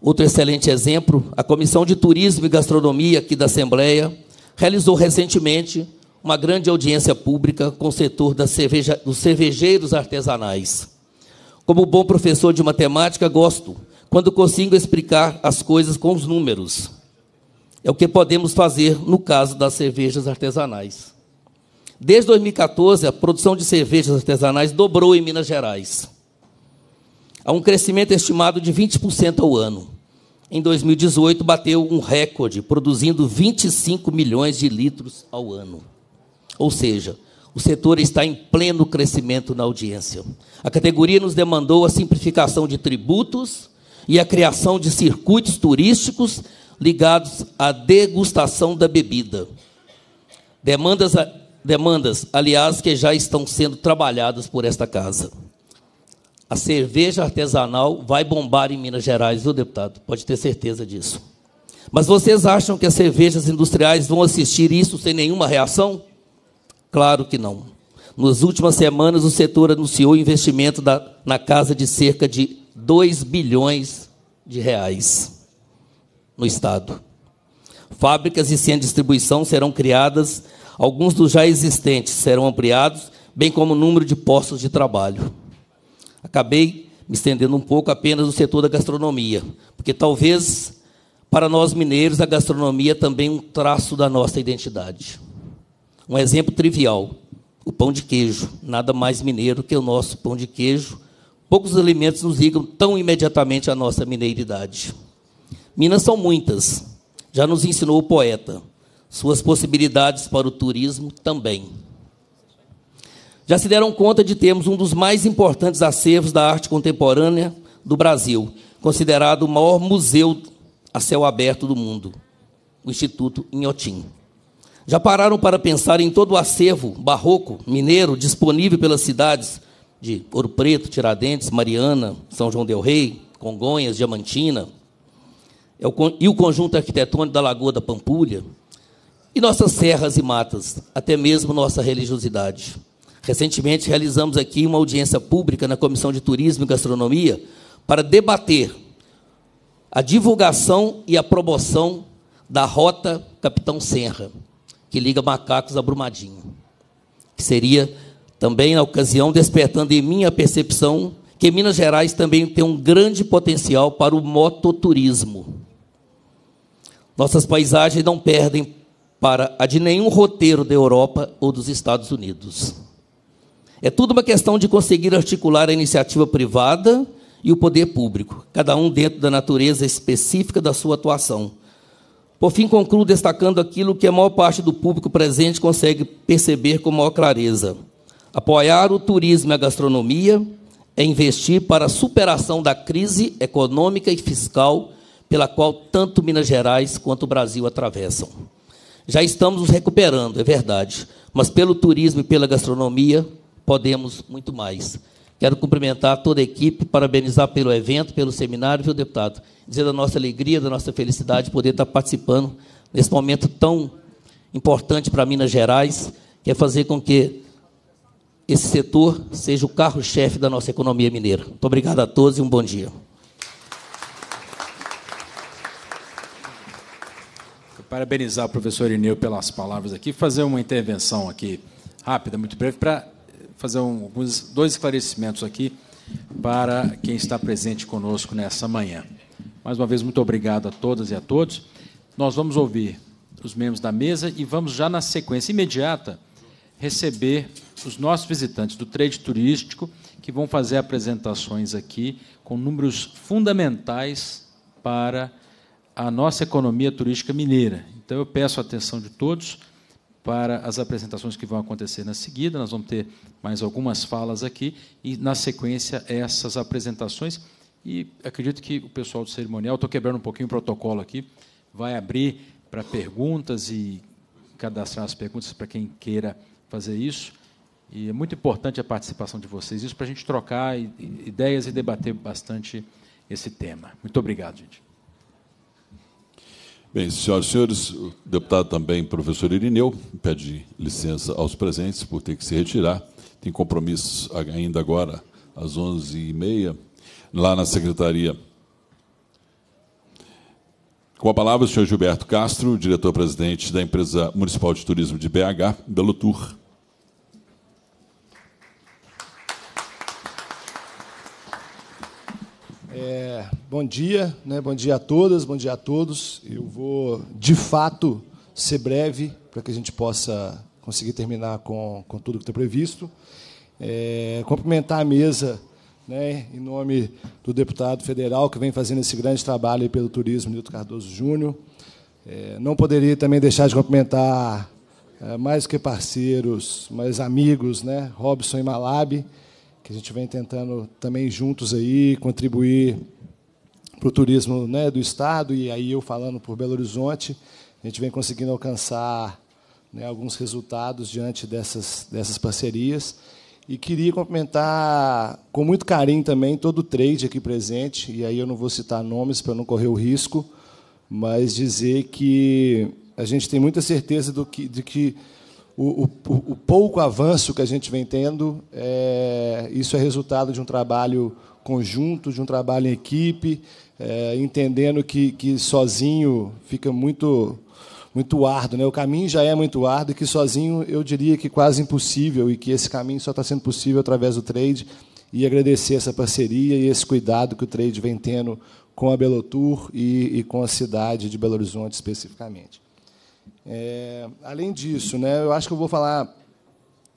Outro excelente exemplo, a Comissão de Turismo e Gastronomia aqui da Assembleia realizou recentemente uma grande audiência pública com o setor cerveja, dos cervejeiros artesanais. Como bom professor de matemática, gosto quando consigo explicar as coisas com os números. É o que podemos fazer no caso das cervejas artesanais. Desde 2014, a produção de cervejas artesanais dobrou em Minas Gerais. Há um crescimento estimado de 20% ao ano. Em 2018, bateu um recorde, produzindo 25 milhões de litros ao ano. Ou seja, o setor está em pleno crescimento na audiência. A categoria nos demandou a simplificação de tributos, e a criação de circuitos turísticos ligados à degustação da bebida. Demandas, demandas, aliás, que já estão sendo trabalhadas por esta casa. A cerveja artesanal vai bombar em Minas Gerais, viu, deputado? Pode ter certeza disso. Mas vocês acham que as cervejas industriais vão assistir isso sem nenhuma reação? Claro que não. Nas últimas semanas, o setor anunciou investimento da, na casa de cerca de 2 bilhões de reais no estado. Fábricas e centros de distribuição serão criadas, alguns dos já existentes serão ampliados, bem como o número de postos de trabalho. Acabei me estendendo um pouco apenas no setor da gastronomia, porque talvez para nós mineiros a gastronomia é também um traço da nossa identidade. Um exemplo trivial, o pão de queijo, nada mais mineiro que o nosso pão de queijo Poucos alimentos nos ligam tão imediatamente à nossa mineiridade. Minas são muitas, já nos ensinou o poeta. Suas possibilidades para o turismo também. Já se deram conta de termos um dos mais importantes acervos da arte contemporânea do Brasil, considerado o maior museu a céu aberto do mundo, o Instituto Inhotim. Já pararam para pensar em todo o acervo barroco mineiro disponível pelas cidades, de Ouro Preto, Tiradentes, Mariana, São João del Rei, Congonhas, Diamantina, é e o conjunto arquitetônico da Lagoa da Pampulha, e nossas serras e matas, até mesmo nossa religiosidade. Recentemente realizamos aqui uma audiência pública na Comissão de Turismo e Gastronomia para debater a divulgação e a promoção da Rota Capitão Serra, que liga Macacos a Brumadinho, que seria também, na ocasião, despertando em mim a percepção que Minas Gerais também tem um grande potencial para o mototurismo. Nossas paisagens não perdem para a de nenhum roteiro da Europa ou dos Estados Unidos. É tudo uma questão de conseguir articular a iniciativa privada e o poder público, cada um dentro da natureza específica da sua atuação. Por fim, concluo destacando aquilo que a maior parte do público presente consegue perceber com maior clareza. Apoiar o turismo e a gastronomia é investir para a superação da crise econômica e fiscal pela qual tanto Minas Gerais quanto o Brasil atravessam. Já estamos nos recuperando, é verdade, mas pelo turismo e pela gastronomia podemos muito mais. Quero cumprimentar toda a equipe, parabenizar pelo evento, pelo seminário, viu, deputado? Dizer da nossa alegria, da nossa felicidade de poder estar participando nesse momento tão importante para Minas Gerais, que é fazer com que esse setor seja o carro-chefe da nossa economia mineira. Muito obrigado a todos e um bom dia. Parabenizar o professor Ineu pelas palavras aqui, fazer uma intervenção aqui rápida, muito breve, para fazer um, alguns, dois esclarecimentos aqui para quem está presente conosco nessa manhã. Mais uma vez, muito obrigado a todas e a todos. Nós vamos ouvir os membros da mesa e vamos já na sequência imediata receber os nossos visitantes do trade turístico, que vão fazer apresentações aqui com números fundamentais para a nossa economia turística mineira. Então, eu peço a atenção de todos para as apresentações que vão acontecer na seguida. Nós vamos ter mais algumas falas aqui e, na sequência, essas apresentações. E acredito que o pessoal do cerimonial, estou quebrando um pouquinho o protocolo aqui, vai abrir para perguntas e cadastrar as perguntas para quem queira fazer isso. E é muito importante a participação de vocês, isso para a gente trocar ideias e debater bastante esse tema. Muito obrigado, gente. Bem, senhoras e senhores, o deputado também, professor Irineu, pede licença aos presentes por ter que se retirar. Tem compromissos ainda agora, às 11h30, lá na secretaria. Com a palavra, o senhor Gilberto Castro, diretor-presidente da empresa municipal de turismo de BH, Belo Tour. É, bom dia, né? bom dia a todas, bom dia a todos. Eu vou, de fato, ser breve para que a gente possa conseguir terminar com, com tudo que está previsto. É, cumprimentar a mesa né, em nome do deputado federal que vem fazendo esse grande trabalho pelo turismo, Nilton Cardoso Júnior. É, não poderia também deixar de cumprimentar, é, mais que parceiros, mas amigos, né, Robson e Malabi, que a gente vem tentando também juntos aí contribuir para o turismo né, do estado e aí eu falando por Belo Horizonte, a gente vem conseguindo alcançar né, alguns resultados diante dessas, dessas parcerias. E queria cumprimentar com muito carinho também todo o trade aqui presente, e aí eu não vou citar nomes para não correr o risco, mas dizer que a gente tem muita certeza do que, de que o, o, o, pouco avanço que a gente vem tendo, é, isso é resultado de um trabalho conjunto, de um trabalho em equipe, é, entendendo que, que sozinho fica muito muito árduo, né? O caminho já é muito árduo e que sozinho eu diria que quase impossível e que esse caminho só está sendo possível através do trade e agradecer essa parceria e esse cuidado que o trade vem tendo com a Belotur e, e com a cidade de Belo Horizonte especificamente. É, além disso, né, eu acho que eu vou falar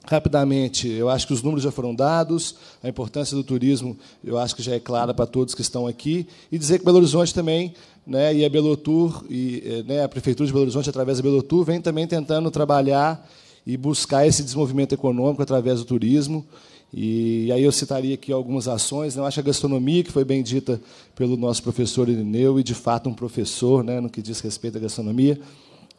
rapidamente. Eu acho que os números já foram dados, a importância do turismo eu acho que já é clara para todos que estão aqui. E dizer que Belo Horizonte também, né, e a Belotur, e, eh, né, a Prefeitura de Belo Horizonte, através da Belotur, vem também tentando trabalhar e buscar esse desenvolvimento econômico através do turismo. E aí eu citaria aqui algumas ações. Né, eu acho a gastronomia, que foi bem dita pelo nosso professor Irineu, e de fato um professor né, no que diz respeito à gastronomia.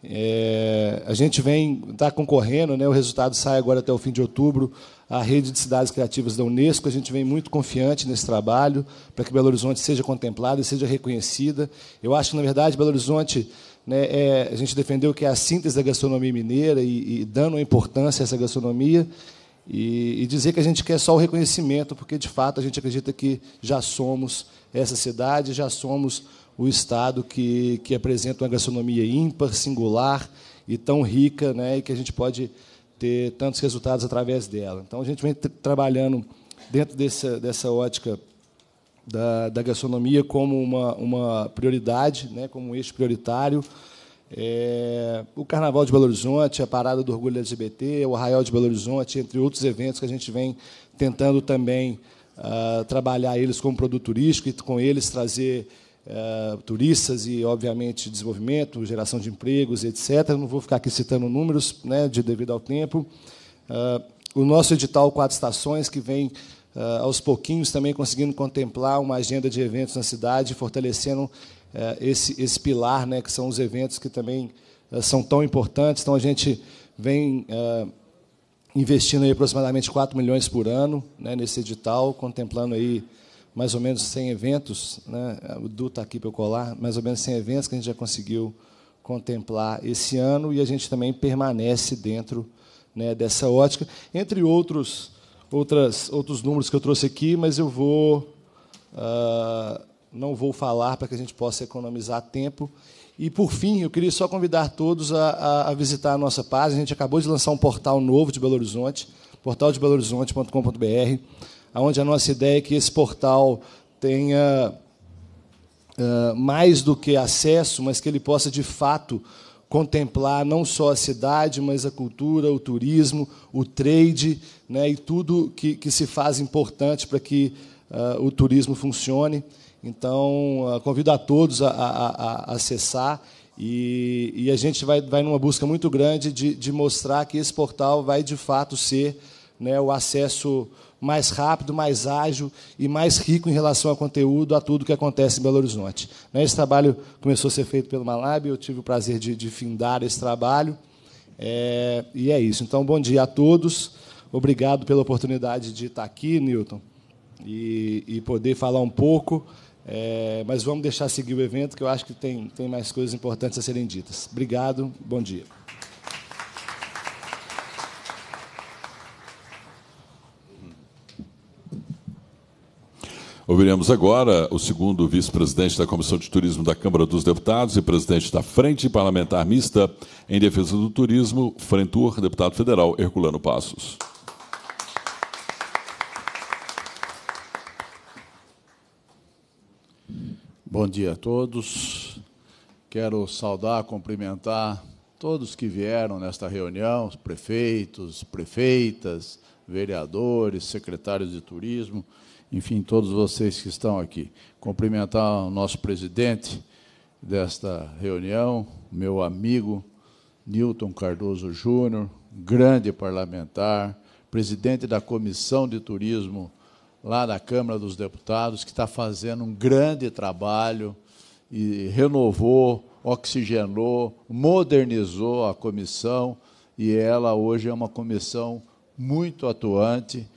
É, a gente vem está concorrendo, né? O resultado sai agora até o fim de outubro. A rede de cidades criativas da UNESCO, a gente vem muito confiante nesse trabalho para que Belo Horizonte seja contemplada e seja reconhecida. Eu acho que na verdade Belo Horizonte né, é, a gente defendeu que é a síntese da gastronomia mineira e, e dando importância a essa gastronomia e, e dizer que a gente quer só o reconhecimento, porque de fato a gente acredita que já somos essa cidade, já somos o Estado que, que apresenta uma gastronomia ímpar, singular e tão rica, né, e que a gente pode ter tantos resultados através dela. Então, a gente vem trabalhando dentro dessa, dessa ótica da, da gastronomia como uma, uma prioridade, né, como um eixo prioritário. É, o Carnaval de Belo Horizonte, a Parada do Orgulho LGBT, o Arraial de Belo Horizonte, entre outros eventos que a gente vem tentando também uh, trabalhar eles como produto turístico e com eles trazer é, turistas e, obviamente, desenvolvimento, geração de empregos, etc. Não vou ficar aqui citando números, né, de devido ao tempo. É, o nosso edital Quatro Estações, que vem é, aos pouquinhos também conseguindo contemplar uma agenda de eventos na cidade, fortalecendo esse, esse pilar, né, que são os eventos que também são tão importantes. Então, a gente vem investindo aí aproximadamente 4 milhões por ano né, nesse edital, contemplando aí mais ou menos 100 eventos, né? o Du está aqui para eu colar, mais ou menos 100 eventos que a gente já conseguiu contemplar esse ano e a gente também permanece dentro né, dessa ótica, entre outros, outras, outros números que eu trouxe aqui, mas eu vou uh, não vou falar para que a gente possa economizar tempo. E, por fim, eu queria só convidar todos a, a visitar a nossa página. A gente acabou de lançar um portal novo de Belo Horizonte, portaldebelohorizonte.com.br onde a nossa ideia é que esse portal tenha uh, mais do que acesso, mas que ele possa, de fato, contemplar não só a cidade, mas a cultura, o turismo, o trade né, e tudo que, que se faz importante para que uh, o turismo funcione. Então, uh, convido a todos a, a, a acessar e, e, a gente vai, vai numa busca muito grande de, de mostrar que esse portal vai, de fato, ser né, o acesso mais rápido, mais ágil e mais rico em relação a conteúdo, a tudo que acontece em Belo Horizonte. Né, esse trabalho começou a ser feito pelo Malab, eu tive o prazer de, de findar esse trabalho. É, e é isso. Então, bom dia a todos. Obrigado pela oportunidade de estar aqui, Newton, e, e poder falar um pouco. É, mas vamos deixar seguir o evento, que eu acho que tem, tem mais coisas importantes a serem ditas. Obrigado, bom dia. Ouviremos agora o segundo vice-presidente da Comissão de Turismo da Câmara dos Deputados e presidente da Frente Parlamentar Mista em Defesa do Turismo, Frentur, deputado federal Herculano Passos. Bom dia a todos. Quero saudar, cumprimentar todos que vieram nesta reunião, os prefeitos, prefeitas, vereadores, secretários de turismo enfim, todos vocês que estão aqui. Cumprimentar o nosso presidente desta reunião, meu amigo Newton Cardoso Júnior, grande parlamentar, presidente da Comissão de Turismo lá da Câmara dos Deputados, que está fazendo um grande trabalho e renovou, oxigenou, modernizou a comissão e ela hoje é uma comissão muito atuante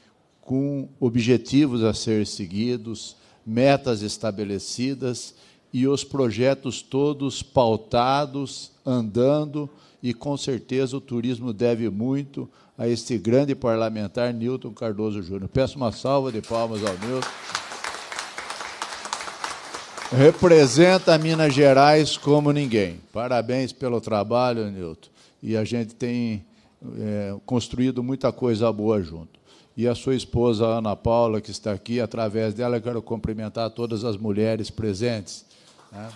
com objetivos a ser seguidos, metas estabelecidas e os projetos todos pautados, andando, e com certeza o turismo deve muito a este grande parlamentar Newton Cardoso Júnior. Peço uma salva de palmas ao Newton. Representa Minas Gerais como ninguém. Parabéns pelo trabalho, Newton. E a gente tem é, construído muita coisa boa junto e a sua esposa Ana Paula, que está aqui. Através dela, quero cumprimentar todas as mulheres presentes. Né?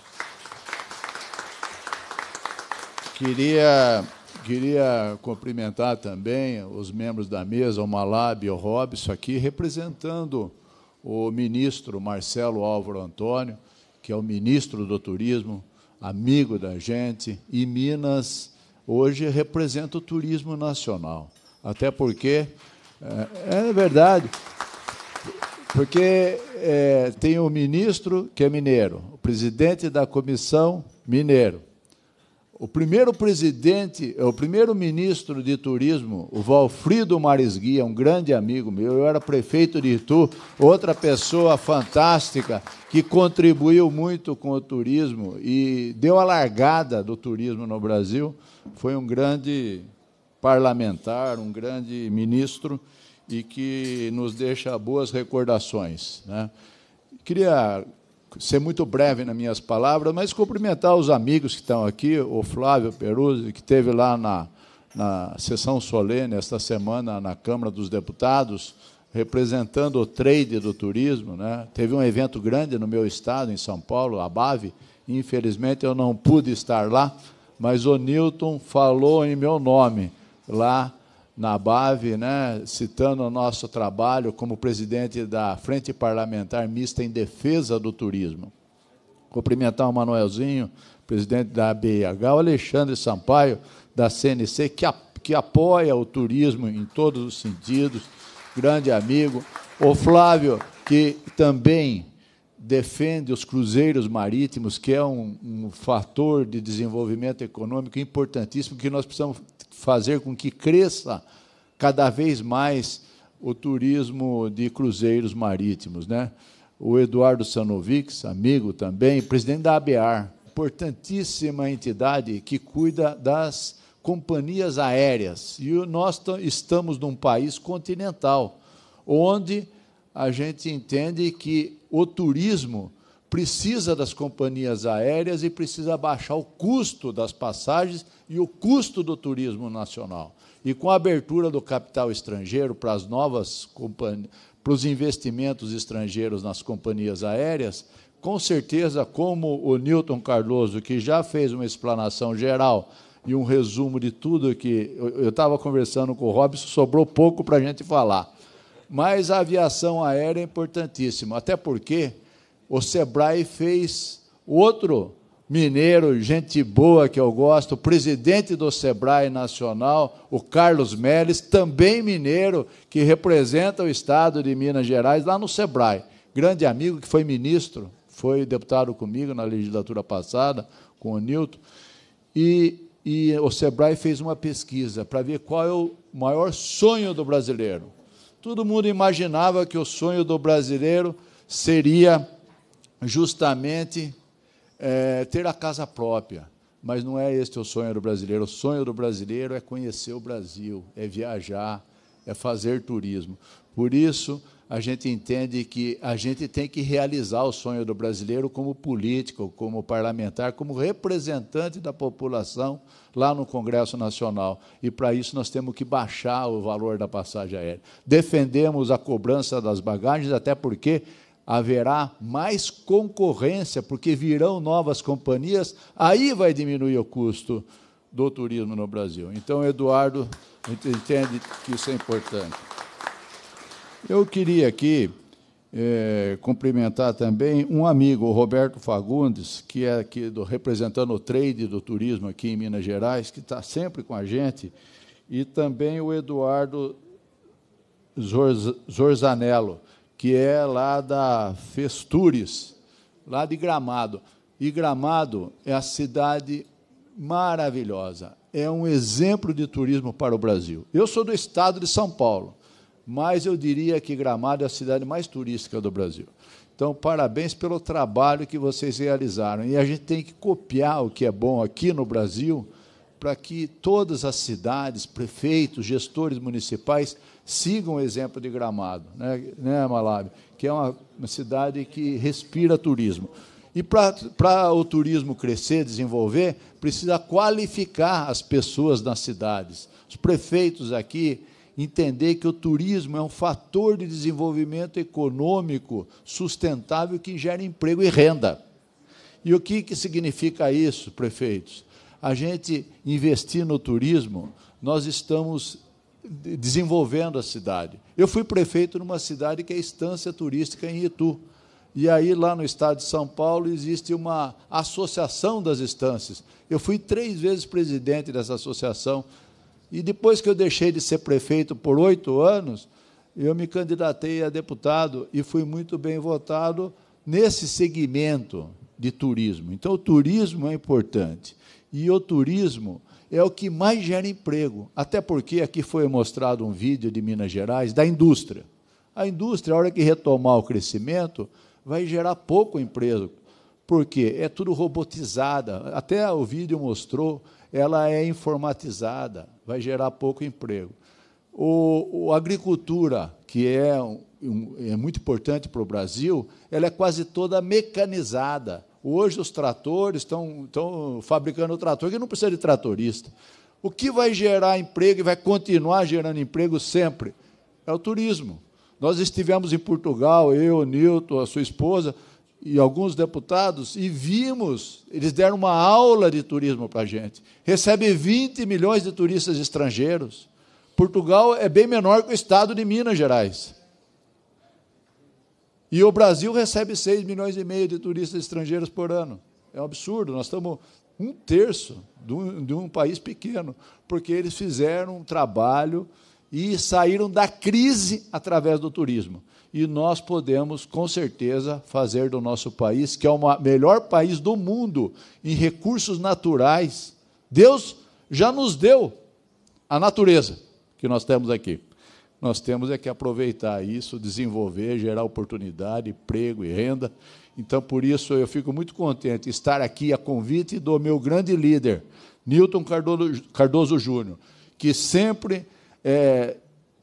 Queria, queria cumprimentar também os membros da mesa, o Malab e o Robson aqui, representando o ministro Marcelo Álvaro Antônio, que é o ministro do Turismo, amigo da gente, e Minas hoje representa o turismo nacional. Até porque é, é verdade. Porque é, tem o ministro, que é mineiro, o presidente da comissão, mineiro. O primeiro presidente, é, o primeiro ministro de turismo, o Valfrido Marisguia, é um grande amigo meu, eu era prefeito de Itu, outra pessoa fantástica que contribuiu muito com o turismo e deu a largada do turismo no Brasil, foi um grande parlamentar, um grande ministro e que nos deixa boas recordações. Né? Queria ser muito breve nas minhas palavras, mas cumprimentar os amigos que estão aqui, o Flávio Peruzzi, que esteve lá na, na sessão solene esta semana na Câmara dos Deputados, representando o trade do turismo. Né? Teve um evento grande no meu estado, em São Paulo, a BAVE. Infelizmente, eu não pude estar lá, mas o Newton falou em meu nome lá na BAVE, né, citando o nosso trabalho como presidente da Frente Parlamentar Mista em Defesa do Turismo. Cumprimentar o Manuelzinho, presidente da BIH, o Alexandre Sampaio, da CNC, que, a, que apoia o turismo em todos os sentidos, grande amigo. O Flávio, que também defende os cruzeiros marítimos, que é um, um fator de desenvolvimento econômico importantíssimo que nós precisamos fazer com que cresça cada vez mais o turismo de cruzeiros marítimos. Né? O Eduardo Sanovics, amigo também, presidente da ABAR, importantíssima entidade que cuida das companhias aéreas. E nós estamos num país continental, onde a gente entende que o turismo precisa das companhias aéreas e precisa baixar o custo das passagens e o custo do turismo nacional. E com a abertura do capital estrangeiro para as novas para os investimentos estrangeiros nas companhias aéreas, com certeza, como o Newton Cardoso, que já fez uma explanação geral e um resumo de tudo que eu estava conversando com o Robson, sobrou pouco para a gente falar. Mas a aviação aérea é importantíssima, até porque o Sebrae fez outro mineiro, gente boa que eu gosto, presidente do Sebrae Nacional, o Carlos Melles, também mineiro, que representa o estado de Minas Gerais lá no Sebrae. Grande amigo que foi ministro, foi deputado comigo na legislatura passada, com o Nilton. E, e o Sebrae fez uma pesquisa para ver qual é o maior sonho do brasileiro. Todo mundo imaginava que o sonho do brasileiro seria justamente é, ter a casa própria. Mas não é este o sonho do brasileiro. O sonho do brasileiro é conhecer o Brasil, é viajar, é fazer turismo. Por isso, a gente entende que a gente tem que realizar o sonho do brasileiro como político, como parlamentar, como representante da população lá no Congresso Nacional. E para isso nós temos que baixar o valor da passagem aérea. Defendemos a cobrança das bagagens, até porque haverá mais concorrência, porque virão novas companhias, aí vai diminuir o custo do turismo no Brasil. Então, Eduardo entende que isso é importante. Eu queria aqui é, cumprimentar também um amigo, o Roberto Fagundes, que é aqui do, representando o trade do turismo aqui em Minas Gerais, que está sempre com a gente, e também o Eduardo Zorz, Zorzanello, que é lá da Festures, lá de Gramado. E Gramado é a cidade maravilhosa, é um exemplo de turismo para o Brasil. Eu sou do estado de São Paulo, mas eu diria que Gramado é a cidade mais turística do Brasil. Então, parabéns pelo trabalho que vocês realizaram. E a gente tem que copiar o que é bom aqui no Brasil para que todas as cidades, prefeitos, gestores municipais sigam o exemplo de Gramado, né, né Malab? Que é uma, uma cidade que respira turismo. E para o turismo crescer, desenvolver, precisa qualificar as pessoas nas cidades. Os prefeitos aqui entender que o turismo é um fator de desenvolvimento econômico sustentável que gera emprego e renda. E o que, que significa isso, prefeitos? A gente investir no turismo, nós estamos desenvolvendo a cidade. Eu fui prefeito numa cidade que é estância turística em Itu. E aí, lá no estado de São Paulo, existe uma associação das estâncias. Eu fui três vezes presidente dessa associação. E depois que eu deixei de ser prefeito por oito anos, eu me candidatei a deputado e fui muito bem votado nesse segmento de turismo. Então, o turismo é importante. E o turismo é o que mais gera emprego. Até porque aqui foi mostrado um vídeo de Minas Gerais da indústria. A indústria, a hora que retomar o crescimento, vai gerar pouco emprego, porque é tudo robotizada. Até o vídeo mostrou, ela é informatizada, vai gerar pouco emprego. O, a agricultura, que é, um, é muito importante para o Brasil, ela é quase toda mecanizada. Hoje os tratores estão, estão fabricando trator que não precisa de tratorista. O que vai gerar emprego e vai continuar gerando emprego sempre é o turismo. Nós estivemos em Portugal, eu, Nilton, a sua esposa e alguns deputados, e vimos, eles deram uma aula de turismo para a gente. Recebe 20 milhões de turistas estrangeiros. Portugal é bem menor que o estado de Minas Gerais. E o Brasil recebe 6 milhões e meio de turistas estrangeiros por ano. É um absurdo. Nós estamos um terço de um, de um país pequeno, porque eles fizeram um trabalho e saíram da crise através do turismo. E nós podemos, com certeza, fazer do nosso país, que é o melhor país do mundo em recursos naturais. Deus já nos deu a natureza que nós temos aqui nós temos é que aproveitar isso, desenvolver, gerar oportunidade, emprego e renda. Então, por isso, eu fico muito contente de estar aqui a convite do meu grande líder, Newton Cardoso, Cardoso Júnior, que sempre é,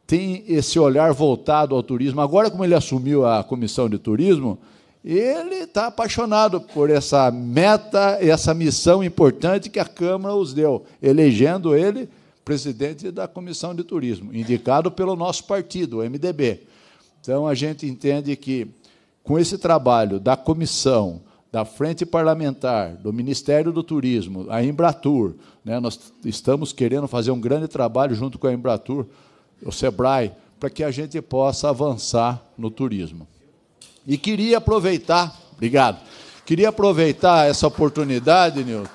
tem esse olhar voltado ao turismo. Agora, como ele assumiu a comissão de turismo, ele está apaixonado por essa meta, essa missão importante que a Câmara os deu, elegendo ele presidente da Comissão de Turismo, indicado pelo nosso partido, o MDB. Então, a gente entende que, com esse trabalho da comissão, da Frente Parlamentar, do Ministério do Turismo, a Embratur, né, nós estamos querendo fazer um grande trabalho junto com a Embratur, o SEBRAE, para que a gente possa avançar no turismo. E queria aproveitar, obrigado, queria aproveitar essa oportunidade, Nilton,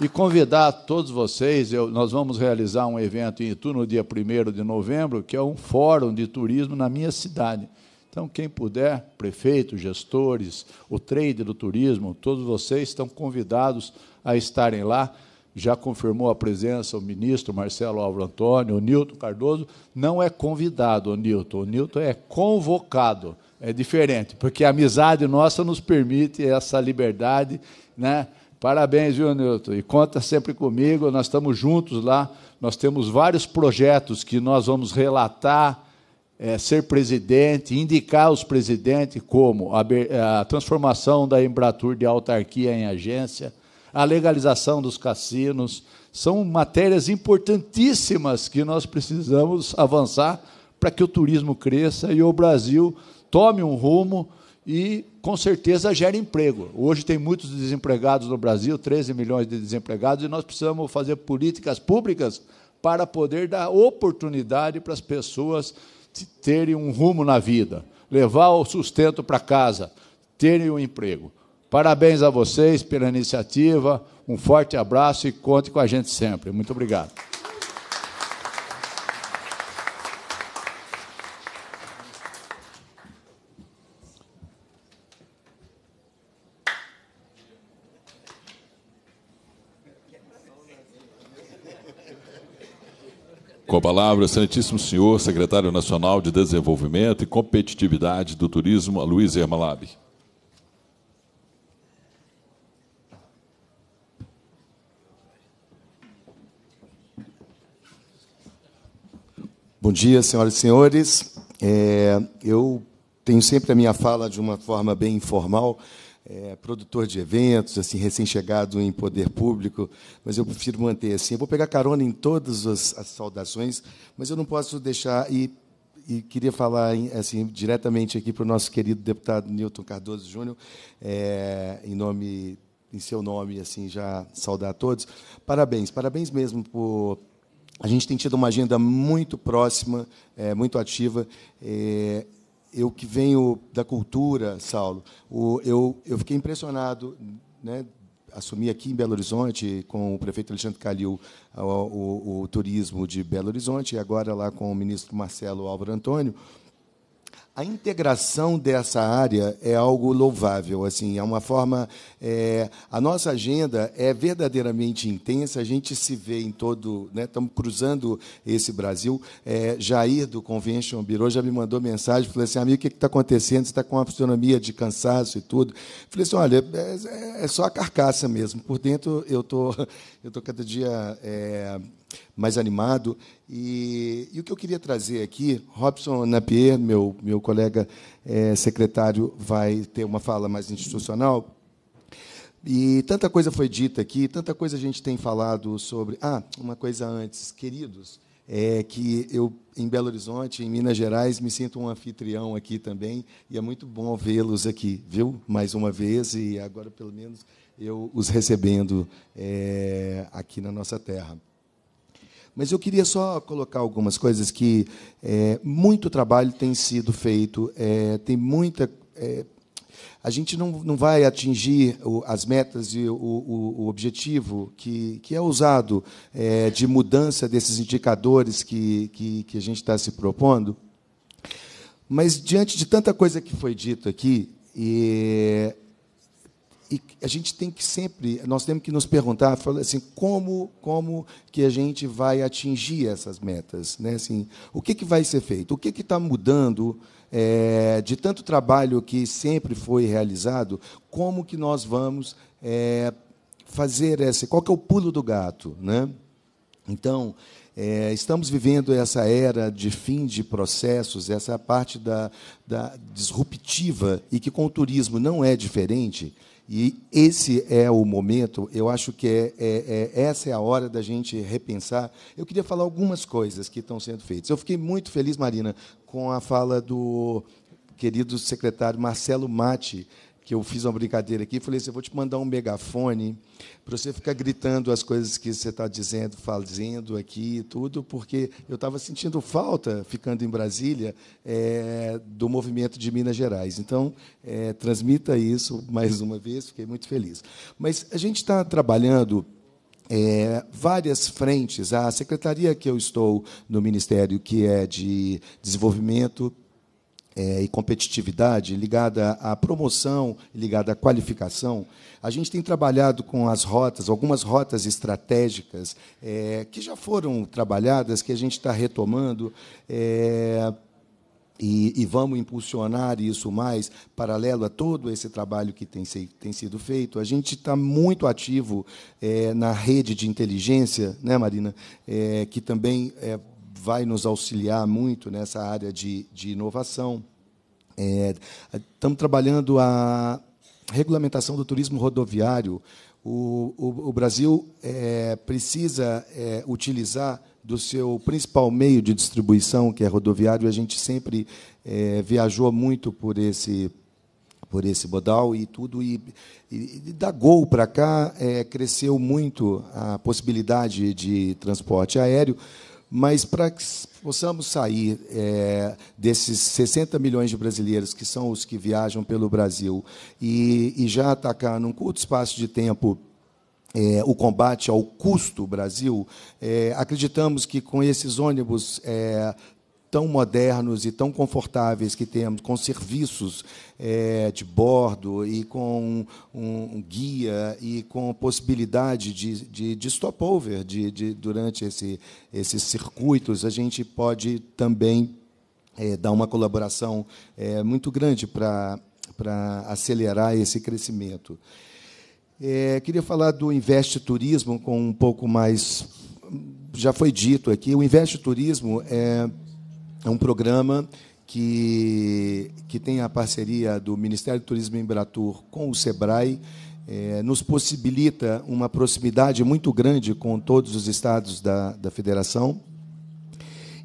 e convidar todos vocês. Eu, nós vamos realizar um evento em Itu no dia 1 de novembro, que é um fórum de turismo na minha cidade. Então, quem puder, prefeitos, gestores, o trade do turismo, todos vocês estão convidados a estarem lá. Já confirmou a presença o ministro Marcelo Álvaro Antônio, o Nilton Cardoso. Não é convidado, o Nilton. O Nilton é convocado. É diferente, porque a amizade nossa nos permite essa liberdade, né? Parabéns, viu, Newton? E conta sempre comigo, nós estamos juntos lá, nós temos vários projetos que nós vamos relatar, é, ser presidente, indicar os presidentes, como a, a transformação da Embratur de autarquia em agência, a legalização dos cassinos, são matérias importantíssimas que nós precisamos avançar para que o turismo cresça e o Brasil tome um rumo e com certeza gera emprego. Hoje tem muitos desempregados no Brasil, 13 milhões de desempregados, e nós precisamos fazer políticas públicas para poder dar oportunidade para as pessoas terem um rumo na vida, levar o sustento para casa, terem um emprego. Parabéns a vocês pela iniciativa, um forte abraço e conte com a gente sempre. Muito obrigado. Com a palavra, Santíssimo Senhor, Secretário Nacional de Desenvolvimento e Competitividade do Turismo, Luiz Ermalab. Bom dia, senhoras e senhores. É, eu tenho sempre a minha fala de uma forma bem informal, é, produtor de eventos, assim recém-chegado em poder público, mas eu prefiro manter assim. Eu vou pegar carona em todas as, as saudações, mas eu não posso deixar e, e queria falar assim diretamente aqui para o nosso querido deputado Newton Cardoso Júnior, é, em nome em seu nome, assim, já saudar a todos. Parabéns, parabéns mesmo por. A gente tem tido uma agenda muito próxima, é, muito ativa. É, eu que venho da cultura, Saulo, o, eu, eu fiquei impressionado, né? Assumi aqui em Belo Horizonte com o prefeito Alexandre Calil o, o, o turismo de Belo Horizonte e agora lá com o ministro Marcelo Álvaro Antônio a integração dessa área é algo louvável, assim, é uma forma. É, a nossa agenda é verdadeiramente intensa. A gente se vê em todo, né? Estamos cruzando esse Brasil. É, Jair do Convention Bureau já me mandou mensagem, falou assim, amigo, o que está acontecendo? Você está com uma fisionomia de cansaço e tudo? falei assim, olha, é, é, só a carcaça mesmo. Por dentro eu tô, eu tô cada dia é, mais animado. E, e, o que eu queria trazer aqui, Robson Napier, meu, meu colega é, secretário, vai ter uma fala mais institucional. E tanta coisa foi dita aqui, tanta coisa a gente tem falado sobre. Ah, uma coisa antes, queridos, é que eu, em Belo Horizonte, em Minas Gerais, me sinto um anfitrião aqui também, e é muito bom vê-los aqui, viu? Mais uma vez, e agora, pelo menos, eu os recebendo é, aqui na nossa terra. Mas eu queria só colocar algumas coisas que é, muito trabalho tem sido feito, é, tem muita. É, a gente não, não vai atingir o, as metas e o, o, o, objetivo que, que é usado é, de mudança desses indicadores que, que, que a gente está se propondo. Mas, diante de tanta coisa que foi dito aqui, e e a gente tem que sempre, nós temos que nos perguntar, assim, como, como que a gente vai atingir essas metas, né? Assim, o que, que vai ser feito? O que está mudando é, de tanto trabalho que sempre foi realizado? Como que nós vamos é, fazer essa? Qual que é o pulo do gato, né? Então, é, estamos vivendo essa era de fim de processos, essa parte da, da disruptiva e que com o turismo não é diferente. E esse é o momento, eu acho que é, é, é, essa é a hora da gente repensar. Eu queria falar algumas coisas que estão sendo feitas. Eu fiquei muito feliz, Marina, com a fala do querido secretário Marcelo Matti, que eu fiz uma brincadeira aqui, falei assim, eu vou te mandar um megafone para você ficar gritando as coisas que você está dizendo, fazendo aqui e tudo, porque eu estava sentindo falta, ficando em Brasília, é, do movimento de Minas Gerais. Então, é, transmita isso mais uma vez, fiquei muito feliz. Mas a gente está trabalhando... É, várias frentes. A secretaria que eu estou no Ministério, que é de Desenvolvimento é, e competitividade ligada à promoção, ligada à qualificação, a gente tem trabalhado com as rotas, algumas rotas estratégicas é, que já foram trabalhadas, que a gente está retomando. É, e, e, vamos impulsionar isso mais, paralelo a todo esse trabalho que tem, se, tem sido feito. A gente está muito ativo é, na rede de inteligência, né, Marina? É, que também é, vai nos auxiliar muito nessa área de, de inovação. É, estamos trabalhando a regulamentação do turismo rodoviário. O, o, o Brasil é, precisa é, utilizar do seu principal meio de distribuição, que é rodoviário, a gente sempre é, viajou muito por esse por esse modal e tudo. E, e, e da Gol para cá, é, cresceu muito a possibilidade de transporte aéreo. Mas para que possamos sair é, desses 60 milhões de brasileiros que são os que viajam pelo Brasil e, e já atacar num curto espaço de tempo é, o combate ao custo Brasil, é, acreditamos que com esses ônibus é, tão modernos e tão confortáveis que temos, com serviços é, de bordo e com um, um, guia e com possibilidade de, de, de stopover de, de, durante esse, esses circuitos, a gente pode também é, dar uma colaboração é, muito grande para acelerar esse crescimento. É, queria falar do Invest Turismo com um pouco mais. Já foi dito aqui, o Invest Turismo é, é um programa que, que tem a parceria do Ministério do Turismo em Bratur com o SEBRAE, é, nos possibilita uma proximidade muito grande com todos os estados da, da federação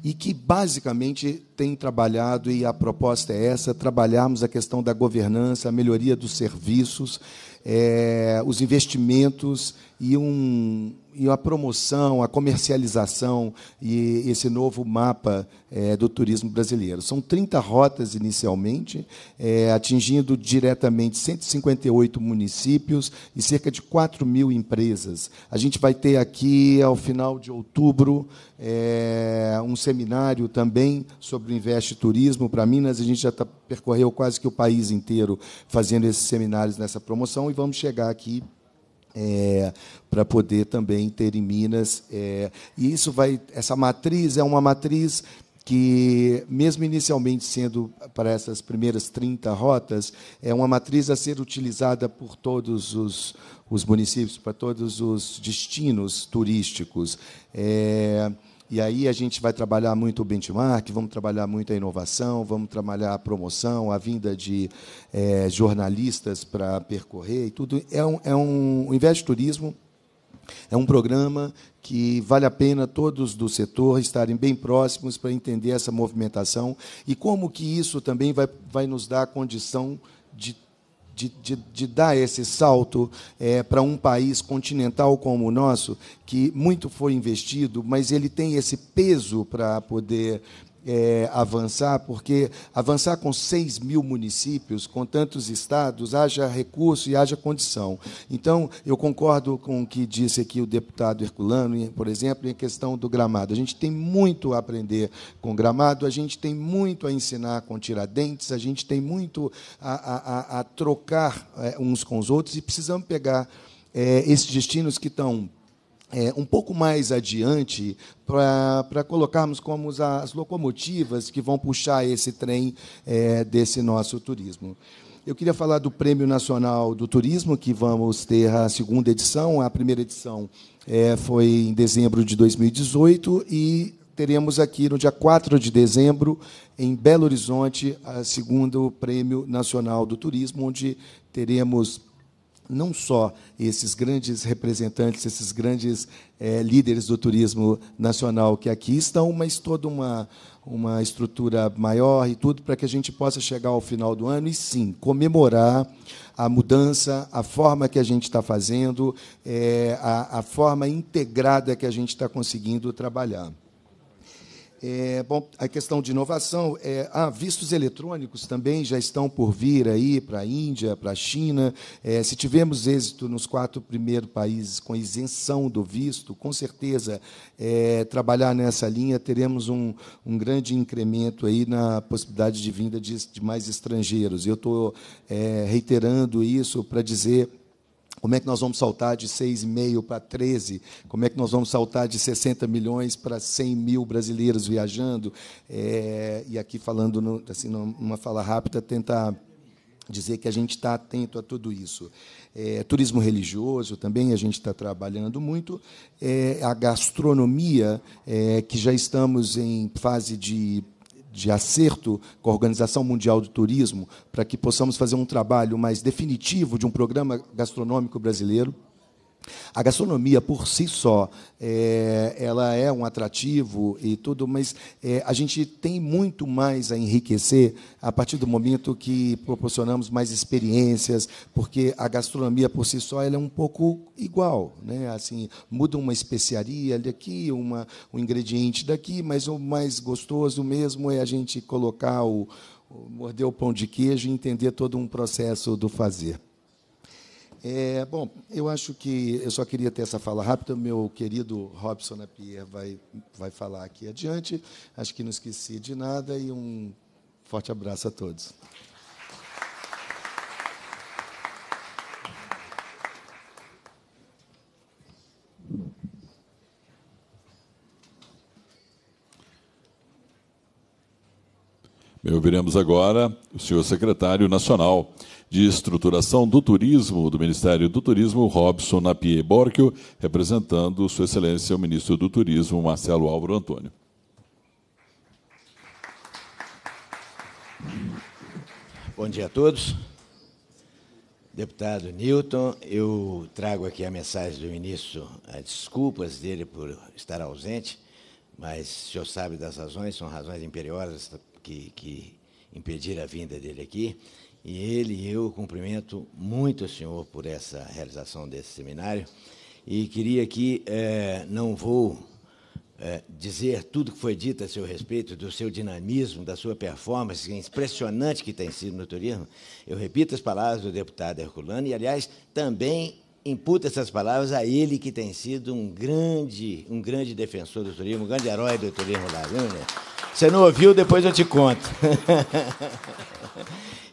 e que basicamente tem trabalhado, e a proposta é essa: trabalharmos a questão da governança, a melhoria dos serviços, é, os investimentos e, um, e a promoção, a comercialização e esse novo mapa é, do turismo brasileiro. São 30 rotas inicialmente, é, atingindo diretamente 158 municípios e cerca de 4 mil empresas. A gente vai ter aqui, ao final de outubro, é, um seminário também sobre o Investe Turismo para Minas. A gente já tá, percorreu quase que o país inteiro fazendo esses seminários nessa promoção e vamos chegar aqui é, para poder também ter em Minas. É, e isso vai, essa matriz é uma matriz que, mesmo inicialmente sendo para essas primeiras 30 rotas, é uma matriz a ser utilizada por todos os, os municípios, para todos os destinos turísticos. É, e aí a gente vai trabalhar muito o benchmark, vamos trabalhar muito a inovação, vamos trabalhar a promoção, a vinda de é, jornalistas para percorrer e tudo. É um, é um, o Invest Turismo é um programa que vale a pena todos do setor estarem bem próximos para entender essa movimentação e como que isso também vai, vai nos dar a condição de de, de, de dar esse salto é, para um país continental como o nosso, que muito foi investido, mas ele tem esse peso para poder é, avançar, porque avançar com 6 mil municípios, com tantos estados, haja recurso e haja condição. Então, eu concordo com o que disse aqui o deputado Herculano, por exemplo, em questão do gramado. A gente tem muito a aprender com gramado, a gente tem muito a ensinar com tiradentes, a gente tem muito a, a, a trocar é, uns com os outros e precisamos pegar é, esses destinos que estão é, um pouco mais adiante para colocarmos como as, locomotivas que vão puxar esse trem é, desse nosso turismo. Eu queria falar do Prêmio Nacional do Turismo, que vamos ter a segunda edição. A primeira edição é, foi em dezembro de 2018 e teremos aqui no dia 4 de dezembro, em Belo Horizonte, a segundo Prêmio Nacional do Turismo, onde teremos não só esses grandes representantes, esses grandes é, líderes do turismo nacional que aqui estão, mas toda uma, uma estrutura maior e tudo para que a gente possa chegar ao final do ano e sim comemorar a mudança, a forma que a gente está fazendo, é, a, a forma integrada que a gente está conseguindo trabalhar. É, bom, a questão de inovação, é, ah, vistos eletrônicos também já estão por vir aí para a Índia, para a China. É, se tivermos êxito nos quatro primeiros países com isenção do visto, com certeza é, trabalhar nessa linha teremos um, um grande incremento aí na possibilidade de vinda de, de mais estrangeiros. Eu estou é, reiterando isso para dizer como é que nós vamos saltar de 6,5 para 13? Como é que nós vamos saltar de 60 milhões para 100 mil brasileiros viajando? É, e aqui falando, no, assim, numa fala rápida, tentar dizer que a gente está atento a tudo isso. É, turismo religioso também a gente está trabalhando muito. É, a gastronomia, é, que já estamos em fase de de acerto com a Organização Mundial do Turismo, para que possamos fazer um trabalho mais definitivo de um programa gastronômico brasileiro. A gastronomia por si só, é, ela é um atrativo e tudo, mas é, a gente tem muito mais a enriquecer a partir do momento que proporcionamos mais experiências, porque a gastronomia por si só ela é um pouco igual, né? Assim muda uma especiaria daqui, uma um ingrediente daqui, mas o mais gostoso mesmo é a gente colocar o, o morder o pão de queijo e entender todo um processo do fazer. É, bom, eu acho que eu só queria ter essa fala rápida. Meu querido Robson Napier né, vai, vai falar aqui adiante. Acho que não esqueci de nada e um forte abraço a todos. Bem, ouviremos agora o senhor secretário nacional de Estruturação do Turismo do Ministério do Turismo, Robson Napier Borchio, representando Sua Excelência o Ministro do Turismo, Marcelo Álvaro Antônio. Bom dia a todos. Deputado Newton, eu trago aqui a mensagem do ministro, as desculpas dele por estar ausente, mas o senhor sabe das razões, são razões imperiosas que, que impediram a vinda dele aqui. E ele e eu cumprimento muito o senhor por essa realização desse seminário. E queria que, é, não vou é, dizer tudo que foi dito a seu respeito, do seu dinamismo, da sua performance é impressionante que tem sido no turismo. Eu repito as palavras do deputado Herculano, e, aliás, também imputa essas palavras a ele que tem sido um grande, um grande defensor do turismo, um grande herói do turismo lá, Você não ouviu, depois eu te conto.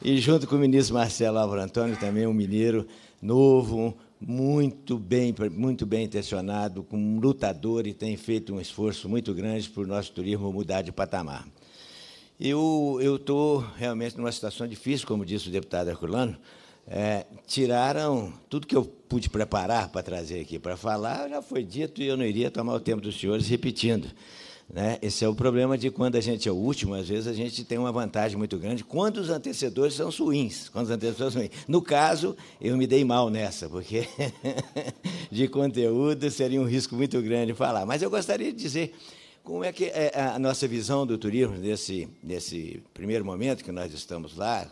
E junto com o ministro Marcelo Álvaro Antônio, também um mineiro novo, muito bem, muito bem intencionado, com um lutador e tem feito um esforço muito grande para o nosso turismo mudar de patamar. Eu estou realmente numa situação difícil, como disse o deputado Herculano. É, tiraram tudo que eu pude preparar para trazer aqui para falar, já foi dito e eu não iria tomar o tempo dos senhores repetindo. Né? Esse é o problema de quando a gente é o último, às vezes a gente tem uma vantagem muito grande quando os antecedores são ruins. Quando os antecedores são ruins. No caso, eu me dei mal nessa, porque de conteúdo seria um risco muito grande falar. Mas eu gostaria de dizer como é que é a nossa visão do turismo nesse, nesse primeiro momento que nós estamos lá,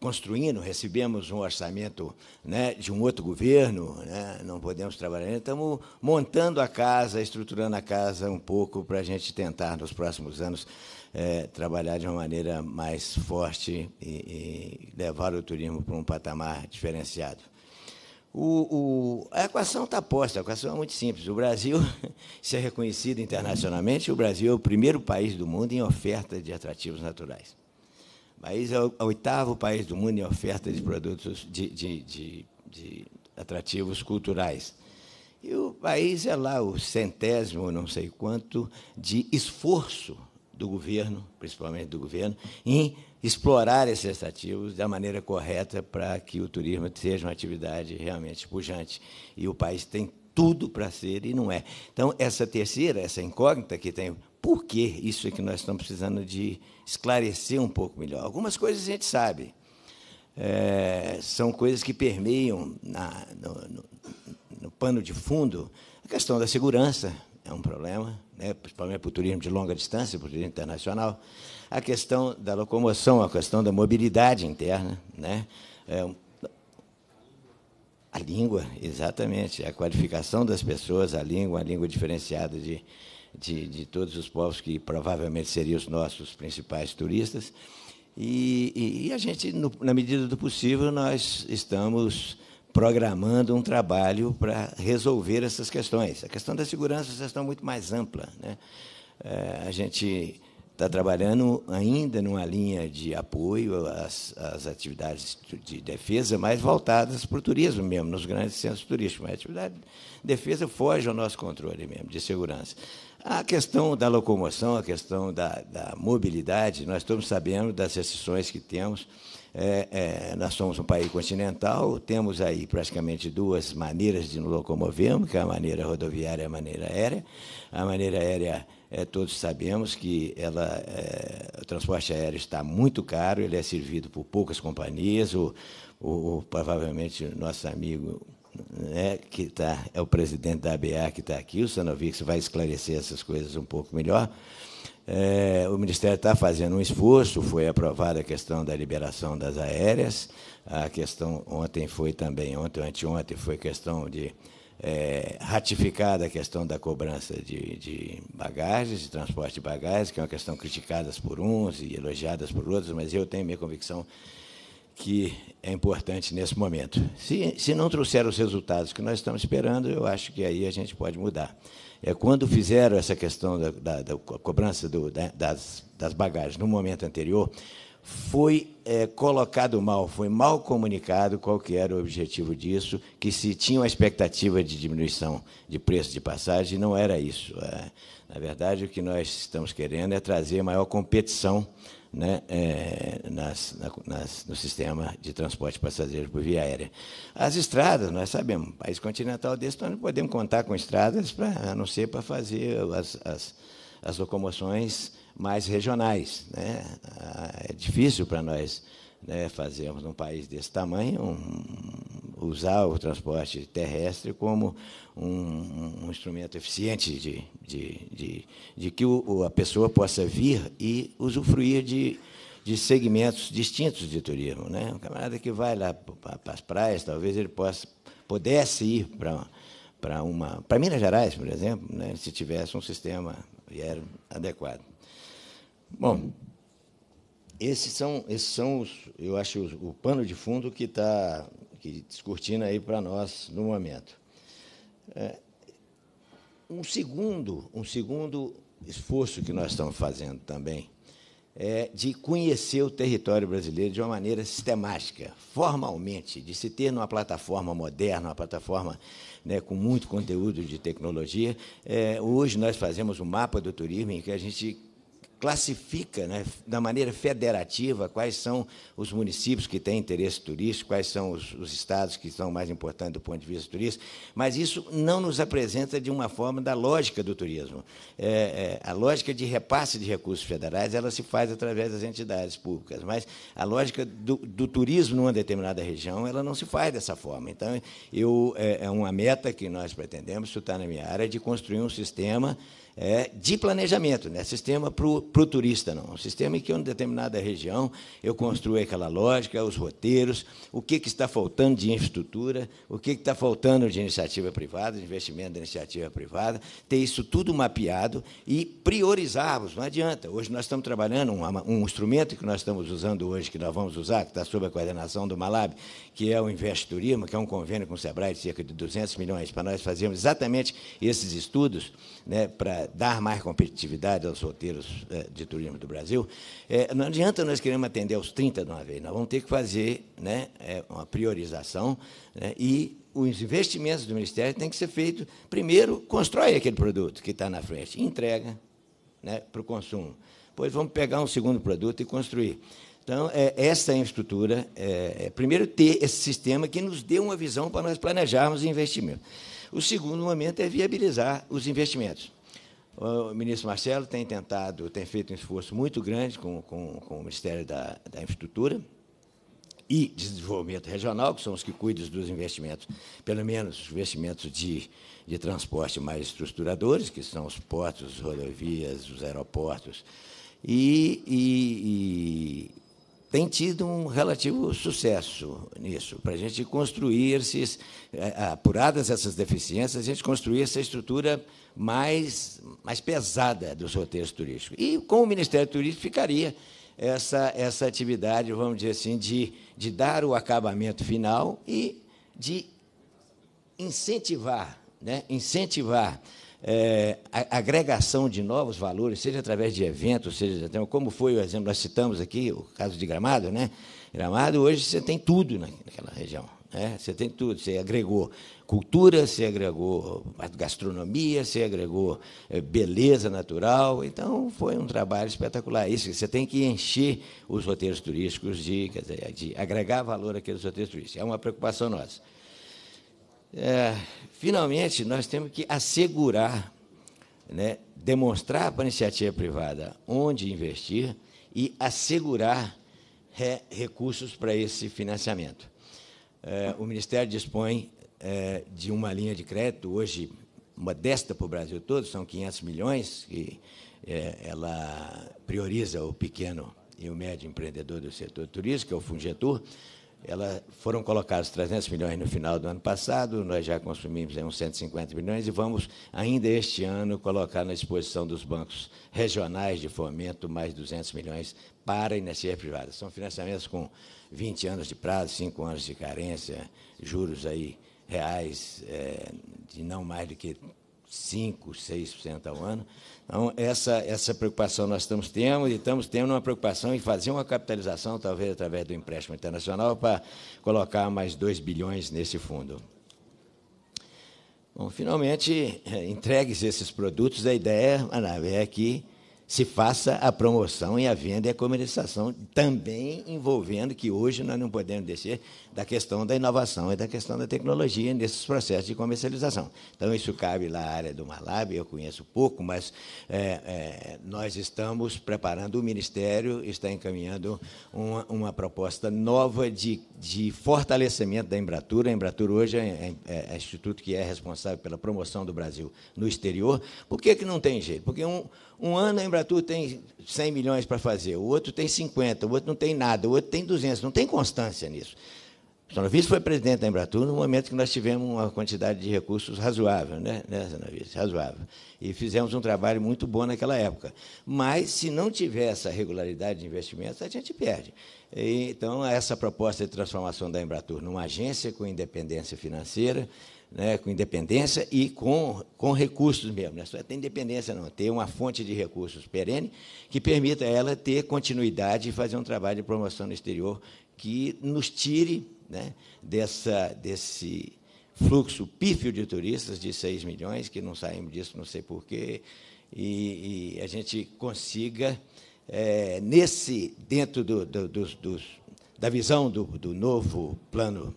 construindo, recebemos um orçamento né, de um outro governo, né, não podemos trabalhar, estamos montando a casa, estruturando a casa um pouco para a gente tentar, nos próximos anos, é, trabalhar de uma maneira mais forte e, e levar o turismo para um patamar diferenciado. O, o, a equação está posta, a equação é muito simples. O Brasil, se é reconhecido internacionalmente, o Brasil é o primeiro país do mundo em oferta de atrativos naturais país é, é o, oitavo país do mundo em oferta de produtos de, de, de, de atrativos culturais. E o país é lá o centésimo, não sei quanto, de esforço do governo, principalmente do governo, em explorar esses atrativos da maneira correta para que o turismo seja uma atividade realmente pujante. E o país tem tudo para ser e não é. Então, essa terceira, essa incógnita que tem, por que isso é que nós estamos precisando de esclarecer um pouco melhor. Algumas coisas a gente sabe, é, são coisas que permeiam na, no, no, no, pano de fundo a questão da segurança, é um problema, né, principalmente para o turismo de longa distância, para o turismo internacional, a questão da locomoção, a questão da mobilidade interna, né, é, a língua, exatamente, a qualificação das pessoas, a língua, a língua diferenciada de, de, de todos os povos que provavelmente seriam os nossos principais turistas. E, e, e a gente, no, na medida do possível, nós estamos programando um trabalho para resolver essas questões. A questão da segurança é uma questão muito mais ampla. Né? É, a gente está trabalhando ainda numa linha de apoio às, às atividades de defesa mais voltadas para o turismo mesmo, nos grandes centros turísticos. Mas a atividade de defesa foge ao nosso controle mesmo, de segurança. A questão da locomoção, a questão da, da mobilidade, nós estamos sabendo das restrições que temos. É, é, nós somos um país continental, temos aí praticamente duas maneiras de nos locomovermos, que é a maneira rodoviária e a maneira aérea. A maneira aérea, é, todos sabemos que ela, é, o transporte aéreo está muito caro, ele é servido por poucas companhias, o o, provavelmente nosso amigo né, que tá, é o presidente da ABA que está aqui, o Sanovix vai esclarecer essas coisas um pouco melhor. É, o Ministério está fazendo um esforço, foi aprovada a questão da liberação das aéreas, a questão ontem foi também, ontem anteontem, foi questão de é, ratificada a questão da cobrança de, de, bagagens, de transporte de bagagens, que é uma questão criticadas por uns e elogiadas por outros, mas eu tenho minha convicção que é importante nesse momento. Se, se não trouxer os resultados que nós estamos esperando, eu acho que aí a gente pode mudar. É quando fizeram essa questão da, da, da cobrança do, da, das, das bagagens no momento anterior, foi é, colocado mal, foi mal comunicado qual que era o objetivo disso, que se tinha uma expectativa de diminuição de preço de passagem, não era isso. É, na verdade, o que nós estamos querendo é trazer maior competição né, é, nas, na, nas, no sistema de transporte passageiro por via aérea. As estradas, nós sabemos, país continental desse, nós não podemos contar com estradas, pra, a não ser para fazer as, as, as, locomoções mais regionais. Né? Ah, é difícil para nós né, fazermos num país desse tamanho um, usar o transporte terrestre como um, um instrumento eficiente de, de, de, de que o, a pessoa possa vir e usufruir de, de segmentos distintos de turismo. Né? Um camarada que vai lá para as praias, talvez ele possa, pudesse ir para para uma para Minas Gerais, por exemplo, né, se tivesse um sistema aéreo adequado. Bom, esses são, esses são os, eu acho, o pano de fundo que está que discutindo aí para nós no momento. É, um segundo, um segundo esforço que nós estamos fazendo também é de conhecer o território brasileiro de uma maneira sistemática, formalmente, de se ter numa plataforma moderna, uma plataforma né, com muito conteúdo de tecnologia. É, hoje nós fazemos um mapa do turismo em que a gente classifica né, da maneira federativa quais são os municípios que têm interesse turístico, quais são os, os, estados que são mais importantes do ponto de vista turístico, mas isso não nos apresenta de uma forma da lógica do turismo. É, é, a lógica de repasse de recursos federais ela se faz através das entidades públicas, mas a lógica do, do turismo numa determinada região ela não se faz dessa forma. Então, eu, é, é uma meta que nós pretendemos, isso está na minha área, de construir um sistema é, de planejamento, né? sistema para o turista, não. Um sistema em que uma determinada região eu construo aquela lógica, os roteiros, o que, que está faltando de infraestrutura, o que, que está faltando de iniciativa privada, de investimento da iniciativa privada, ter isso tudo mapeado e priorizarmos. Não adianta. Hoje nós estamos trabalhando um, um instrumento que nós estamos usando hoje, que nós vamos usar, que está sob a coordenação do Malab, que é o Turismo, que é um convênio com o Sebrae de cerca de 200 milhões, para nós fazermos exatamente esses estudos né, para dar mais competitividade aos roteiros é, de turismo do Brasil, é, não adianta nós queremos atender aos 30 de uma vez, nós vamos ter que fazer né, é, uma priorização né, e os investimentos do Ministério têm que ser feitos, primeiro, constrói aquele produto que está na frente, entrega né, para o consumo, depois vamos pegar um segundo produto e construir. Então, é, essa infraestrutura, é, é primeiro ter esse sistema que nos dê uma visão para nós planejarmos investimentos. O segundo momento é viabilizar os investimentos. O ministro Marcelo tem tentado, tem feito um esforço muito grande com, com, com o Ministério da, da Infraestrutura, e desenvolvimento regional, que são os que cuidam dos investimentos, pelo menos os investimentos de, de transporte mais estruturadores, que são os portos, as rodovias, os aeroportos, e, e, tem tido um relativo sucesso nisso, para a gente construir esses, é, é, apuradas essas deficiências, a gente construir essa estrutura mais, mais pesada dos roteiros turísticos. E com o Ministério do Turismo ficaria essa, essa atividade, vamos dizer assim, de, de dar o acabamento final e de incentivar, né, incentivar é, agregação de novos valores, seja através de eventos, seja como foi o exemplo, nós citamos aqui, o caso de Gramado, né? Gramado, hoje você tem tudo naquela região. Né? Você tem tudo, você agregou cultura, você agregou gastronomia, você agregou é, beleza natural. Então, foi um trabalho espetacular. Isso, você tem que encher os roteiros turísticos de, dizer, de agregar valor àqueles roteiros turísticos. É uma preocupação nossa. É, finalmente, nós temos que assegurar, né, demonstrar para a iniciativa privada onde investir e assegurar é, recursos para esse financiamento. É, o Ministério dispõe é, de uma linha de crédito, hoje modesta para o Brasil todo, são 500 milhões, que é, ela prioriza o pequeno e o médio empreendedor do setor turístico, que é o Fungetur, ela, foram colocados 300 milhões no final do ano passado, nós já consumimos uns 150 milhões e vamos, ainda este ano, colocar na disposição dos bancos regionais de fomento mais 200 milhões para iniciativas privadas. São financiamentos com 20 anos de prazo, 5 anos de carência, juros aí reais é, de não mais do que 5, 6% ao ano. Então, essa, essa preocupação nós estamos tendo, e estamos tendo uma preocupação em fazer uma capitalização, talvez através do empréstimo internacional, para colocar mais 2 bilhões nesse fundo. Bom, finalmente, é, entregues esses produtos, a ideia, é que se faça a promoção e a venda e a comercialização, também envolvendo que hoje nós não podemos descer da questão da inovação e da questão da tecnologia nesses processos de comercialização. Então, isso cabe lá à área do Malab, eu conheço pouco, mas é, é, nós estamos preparando, o Ministério está encaminhando uma, uma proposta nova de, de, fortalecimento da Embratura. A Embratura hoje é, é, é, é instituto que é responsável pela promoção do Brasil no exterior. Por que, que não tem jeito? Porque um um ano a Embratur tem 100 milhões para fazer, o outro tem 50, o outro não tem nada, o outro tem 200, não tem constância nisso. Sonovice foi presidente da Embratur no momento que nós tivemos uma quantidade de recursos razoável, né, né Sonovice? Razoável. E fizemos um trabalho muito bom naquela época. Mas, se não tiver essa regularidade de investimentos, a gente perde. E, então, essa proposta de transformação da Embratur numa agência com independência financeira, né, com independência e com, com recursos mesmo. Não né? é só ter independência, não, é ter uma fonte de recursos perene que permita a ela ter continuidade e fazer um trabalho de promoção no exterior que nos tire né, dessa, desse fluxo pífio de turistas de 6 milhões, que não saímos disso, não sei porquê, e, e a gente consiga, é, nesse dentro do, do, dos, dos, da visão do, do novo plano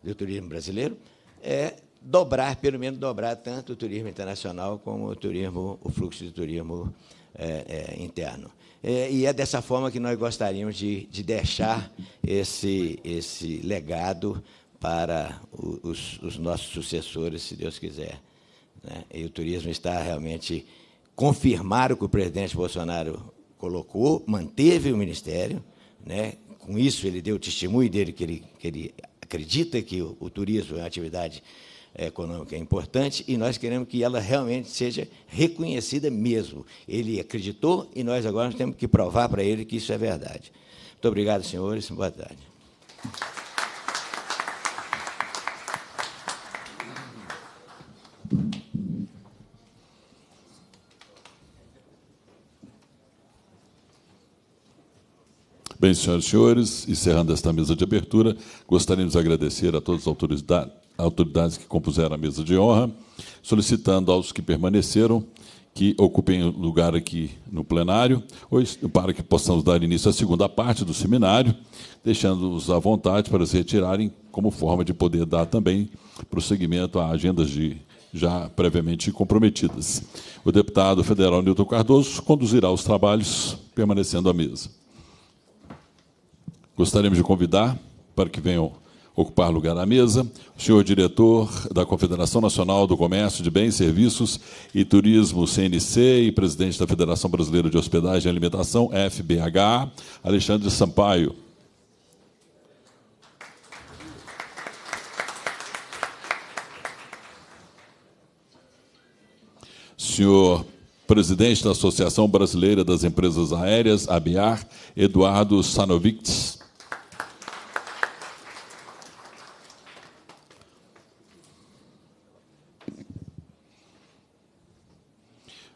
do turismo brasileiro, é, dobrar, pelo menos dobrar tanto o turismo internacional como o turismo, o fluxo de turismo é, é, interno. É, e é dessa forma que nós gostaríamos de, de deixar esse, esse legado para os, os nossos sucessores, se Deus quiser. Né? E o turismo está realmente confirmar o que o presidente Bolsonaro colocou, manteve o ministério, né? com isso ele deu o testemunho dele que ele, que ele acredita que o, o turismo é uma atividade econômica é importante e nós queremos que ela realmente seja reconhecida mesmo. Ele acreditou e nós agora temos que provar para ele que isso é verdade. Muito obrigado, senhores. Boa tarde. Bem, senhoras e senhores, encerrando esta mesa de abertura, gostaríamos de agradecer a todas as autoridades autoridades que compuseram a mesa de honra, solicitando aos que permaneceram que ocupem lugar aqui no plenário, para que possamos dar início à segunda parte do seminário, deixando-os à vontade para se retirarem, como forma de poder dar também prosseguimento a agendas de, já previamente comprometidas. O deputado federal Nilton Cardoso conduzirá os trabalhos, permanecendo à mesa. Gostaríamos de convidar para que venham ocupar lugar na mesa, o senhor diretor da Confederação Nacional do Comércio de Bens, Serviços e Turismo, CNC, e presidente da Federação Brasileira de Hospedagem e Alimentação, FBH, Alexandre Sampaio. Senhor presidente da Associação Brasileira das Empresas Aéreas, ABAR, Eduardo Sanovics.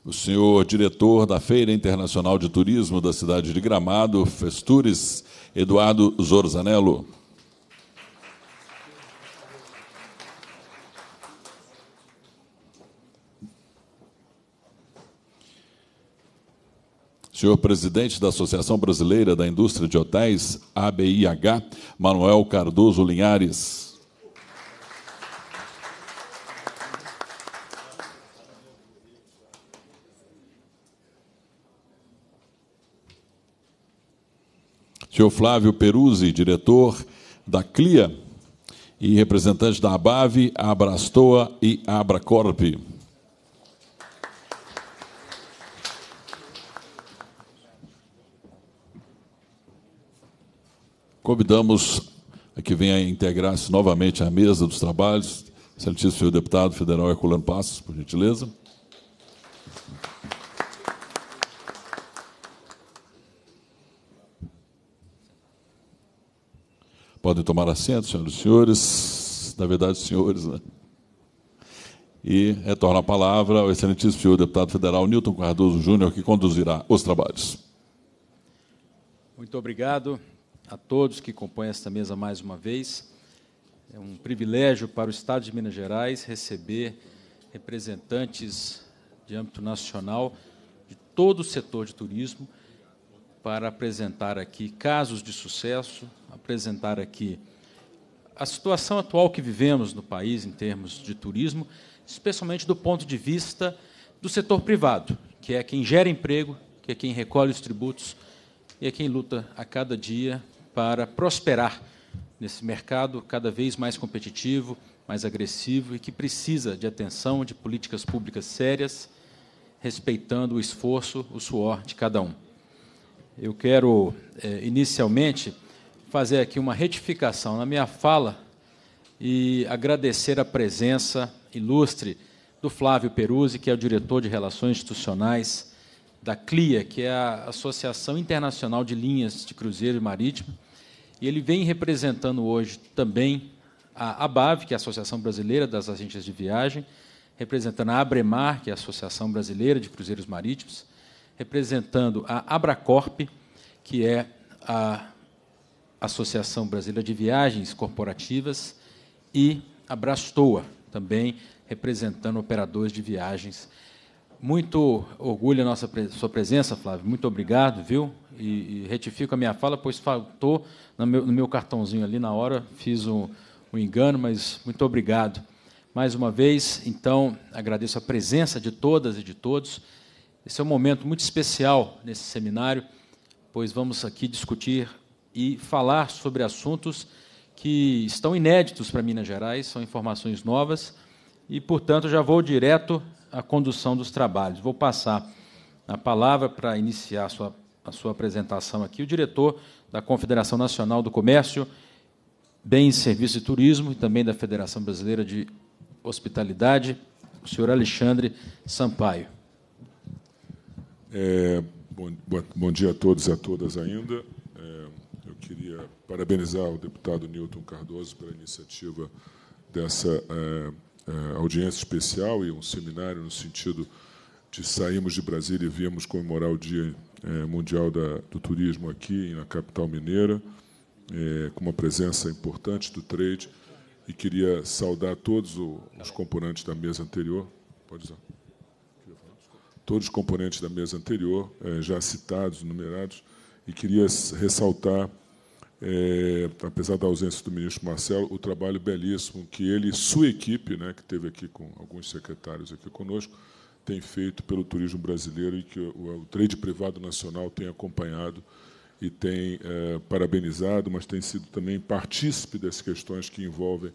o senhor diretor da Feira Internacional de Turismo da cidade de Gramado, Festures, Eduardo Zorzanello. Senhor presidente da Associação Brasileira da Indústria de Hotéis, ABIH, Manuel Cardoso Linhares. senhor Flávio Peruzzi, diretor da CLIA e representante da ABAV, Abrastoa e Abracorp. Convidamos a que venha integrar-se novamente à mesa dos trabalhos, excelentíssimo senhor deputado federal Herculano Passos, por gentileza. Podem tomar assento, senhoras e senhores, na verdade, senhores, né? E retorno a palavra ao excelentíssimo senhor deputado federal Newton Cardoso Júnior, que conduzirá os trabalhos. Muito obrigado a todos que compõem esta mesa mais uma vez. É um privilégio para o Estado de Minas Gerais receber representantes de âmbito nacional de todo o setor de turismo para apresentar aqui casos de sucesso, apresentar aqui a situação atual que vivemos no país em termos de turismo, especialmente do ponto de vista do setor privado, que é quem gera emprego, que é quem recolhe os tributos e é quem luta a cada dia para prosperar nesse mercado cada vez mais competitivo, mais agressivo e que precisa de atenção, de políticas públicas sérias, respeitando o esforço, o suor de cada um. Eu quero, eh, inicialmente, fazer aqui uma retificação na minha fala e agradecer a presença ilustre do Flávio Peruzzi, que é o diretor de Relações Institucionais da CLIA, que é a Associação Internacional de Linhas de Cruzeiro Marítimo, e ele vem representando hoje também a ABAV, que é a Associação Brasileira das Agências de Viagem, representando a Abremar, que é a Associação Brasileira de Cruzeiros Marítimos, representando a Abracorp, que é a Associação Brasileira de Viagens Corporativas e a Brastoa, também representando operadores de viagens. Muito orgulho a nossa sua presença, Flávio. Muito obrigado, viu? E, e retifico a minha fala, pois faltou no meu, no meu cartãozinho ali na hora, fiz um, um engano, mas muito obrigado. Mais uma vez, então, agradeço a presença de todas e de todos. Esse é um momento muito especial nesse seminário, pois vamos aqui discutir e falar sobre assuntos que estão inéditos para Minas Gerais, são informações novas e, portanto, já vou direto à condução dos trabalhos. Vou passar a palavra para iniciar a sua, a sua apresentação aqui, o diretor da Confederação Nacional do Comércio, Bens, Serviços e Turismo e também da Federação Brasileira de Hospitalidade, o senhor Alexandre Sampaio. É, bom, bom, bom dia a todos e a todas ainda queria parabenizar o deputado Newton Cardoso pela iniciativa dessa é, é, audiência especial e um seminário no sentido de sairmos de Brasília e viemos comemorar o Dia é, Mundial da, do Turismo aqui na capital mineira, com uma presença importante do trade. E queria saudar todos o, os componentes da mesa anterior. Pode usar. Todos os componentes da mesa anterior, já citados, numerados, e queria ressaltar é, apesar da ausência do ministro Marcelo, o trabalho belíssimo que ele e sua equipe, né, que teve aqui com alguns secretários aqui conosco, tem feito pelo turismo brasileiro e que o, o trade privado nacional tem acompanhado e tem é, parabenizado, mas tem sido também partícipe das questões que envolvem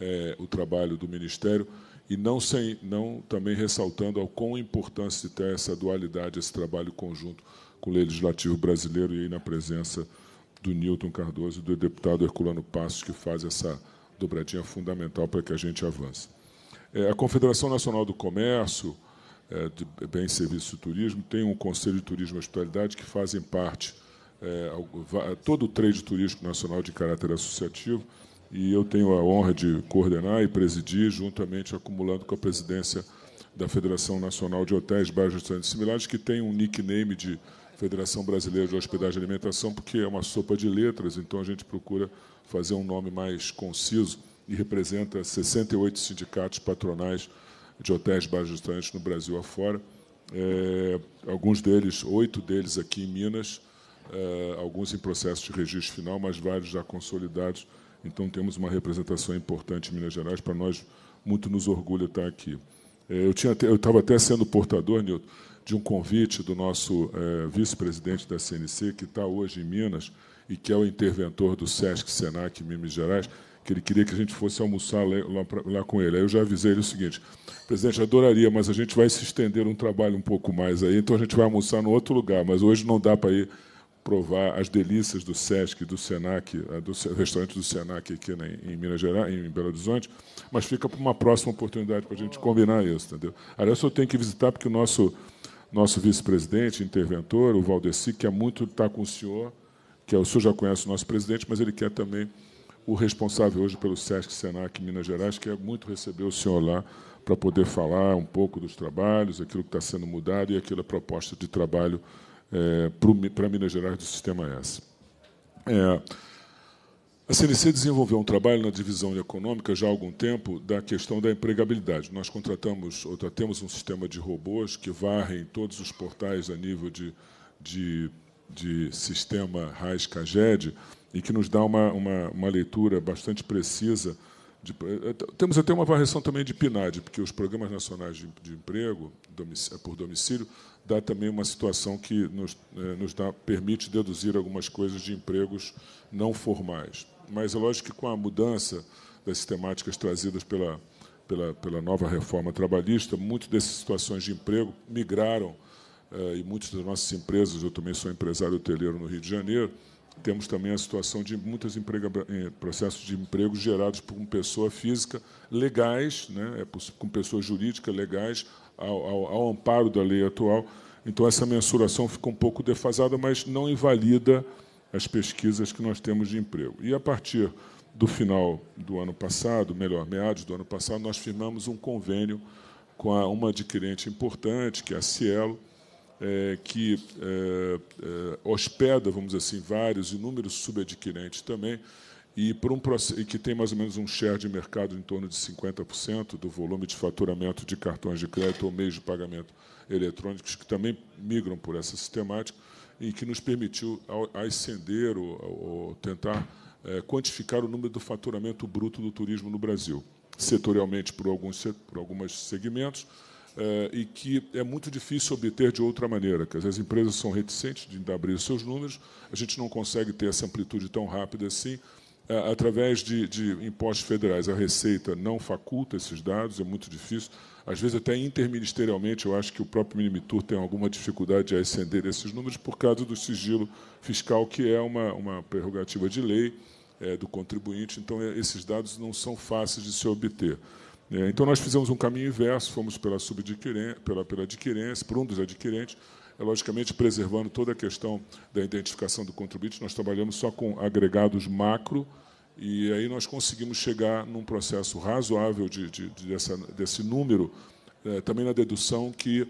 é, o trabalho do Ministério, e não, sem, não também ressaltando ao quão importante ter essa dualidade, esse trabalho conjunto com o Legislativo brasileiro e aí na presença do Newton Cardoso e do deputado Herculano Passos, que faz essa dobradinha fundamental para que a gente avance. É, a Confederação Nacional do Comércio, é, de Bens, Serviços e Turismo, tem um Conselho de Turismo e Hospitalidade que fazem parte é, todo o trade turístico nacional de caráter associativo, e eu tenho a honra de coordenar e presidir, juntamente acumulando com a presidência da Federação Nacional de Hotéis, Bairros e Similares, que tem um nickname de Federação Brasileira de Hospedagem e Alimentação, porque é uma sopa de letras, então a gente procura fazer um nome mais conciso e representa 68 sindicatos patronais de hotéis, bares restaurantes no Brasil afora. É, alguns deles, oito deles aqui em Minas, é, alguns em processo de registro final, mas vários já consolidados. Então temos uma representação importante em Minas Gerais. Para nós, muito nos orgulha estar aqui. É, eu eu estava até sendo portador, Nilton, de um convite do nosso eh, vice-presidente da CNC, que está hoje em Minas e que é o interventor do SESC Senac Minas Gerais, que ele queria que a gente fosse almoçar lá, lá, lá, com ele. Aí eu já avisei ele o seguinte: presidente, adoraria, mas a gente vai se estender um trabalho um pouco mais aí, então a gente vai almoçar no outro lugar, mas hoje não dá para ir provar as delícias do SESC, do Senac, eh, do restaurante do Senac aqui em Minas Gerais, em Belo Horizonte, mas fica para uma próxima oportunidade para a gente combinar isso, entendeu? Aliás, eu tenho que visitar porque o nosso nosso vice-presidente, interventor, o Valdeci, que é muito estar tá com o senhor, que é, o senhor já conhece o nosso presidente, mas ele quer também o responsável hoje pelo SESC Senac Minas Gerais, que é muito receber o senhor lá para poder falar um pouco dos trabalhos, aquilo que está sendo mudado e aquela é proposta de trabalho é, eh, para Minas Gerais do Sistema S. É, a CNC desenvolveu um trabalho na divisão econômica já há algum tempo da questão da empregabilidade. Nós contratamos, ou temos um sistema de robôs que varrem todos os portais a nível de, de, de sistema RAIS CAGED e que nos dá uma, uma, uma leitura bastante precisa. De, eh, eh, temos até uma variação também de PNAD, porque os programas nacionais de, de emprego domicílio, eh, por domicílio dá também uma situação que nos, nos dá, permite deduzir algumas coisas de empregos não formais mas é lógico que com a mudança das sistemáticas trazidas pela, pela, pela nova reforma trabalhista, muitas dessas situações de emprego migraram eh, e muitas das nossas empresas, eu também sou empresário hoteleiro no Rio de Janeiro, temos também a situação de muitos eh, processos de emprego gerados por uma pessoa física legais, né, é com pessoa jurídica legais, ao, ao, ao amparo da lei atual. Então, essa mensuração ficou um pouco defasada, mas não invalida as pesquisas que nós temos de emprego. E a partir do final do ano passado, melhor, meados do ano passado, nós firmamos um convênio com uma adquirente importante, que é a Cielo, é, que é, é, hospeda, vamos assim, vários inúmeros subadquirentes também, e, por um, e que tem mais ou menos um share de mercado em torno de 50% do volume de faturamento de cartões de crédito ou meios de pagamento eletrônicos, que também migram por essa sistemática e que nos permitiu ascender ou, ou tentar é, quantificar o número do faturamento bruto do turismo no Brasil, setorialmente por alguns por algumas segmentos, é, e que é muito difícil obter de outra maneira, que as empresas são reticentes de abrir seus números, a gente não consegue ter essa amplitude tão rápida assim, eh, através de, de impostos federais. A Receita não faculta esses dados, é muito difícil. Às vezes, até interministerialmente, eu acho que o próprio Minimitur tem alguma dificuldade de ascender esses números por causa do sigilo fiscal, que é uma, uma prerrogativa de lei é, do contribuinte. Então, é, esses dados não são fáceis de se obter. É, então, nós fizemos um caminho inverso, fomos pela, pela, pela adquirência, por um dos adquirentes, é, logicamente preservando toda a questão da identificação do contribuinte. Nós trabalhamos só com agregados macro, e aí nós conseguimos chegar num processo razoável de, de, de dessa, desse número, é, também na dedução que,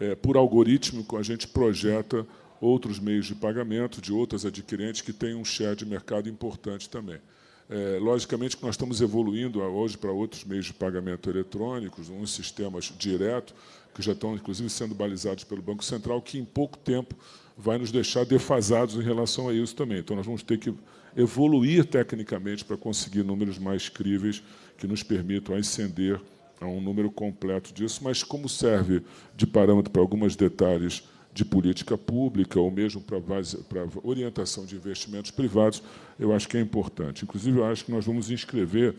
é, por algorítmico, a gente projeta outros meios de pagamento de outras adquirentes que têm um share de mercado importante também. É, logicamente que nós estamos evoluindo hoje para outros meios de pagamento eletrônicos, uns sistemas direto, que já estão, inclusive, sendo balizados pelo Banco Central, que em pouco tempo vai nos deixar defasados em relação a isso também. Então, nós vamos ter que evoluir tecnicamente para conseguir números mais críveis que nos permitam ascender a um número completo disso, mas como serve de parâmetro para alguns detalhes de política pública ou mesmo para, base, para orientação de investimentos privados, eu acho que é importante. Inclusive, eu acho que nós vamos inscrever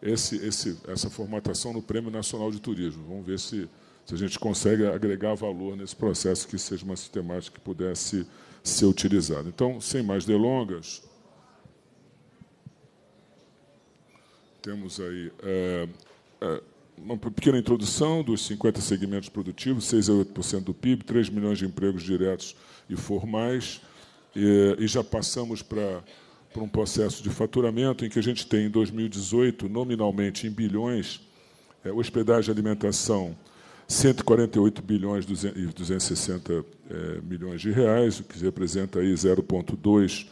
esse, esse, essa formatação no Prêmio Nacional de Turismo. Vamos ver se, se a gente consegue agregar valor nesse processo, que seja uma sistemática que pudesse ser utilizada. Então, sem mais delongas, Temos aí é, é, uma pequena introdução dos 50 segmentos produtivos, 6 a 8% do PIB, 3 milhões de empregos diretos e formais, e, e já passamos para para um processo de faturamento em que a gente tem, em 2018, nominalmente em bilhões, é, hospedagem e alimentação, 148 bilhões e 260 é, milhões de reais, o que representa aí 0,2%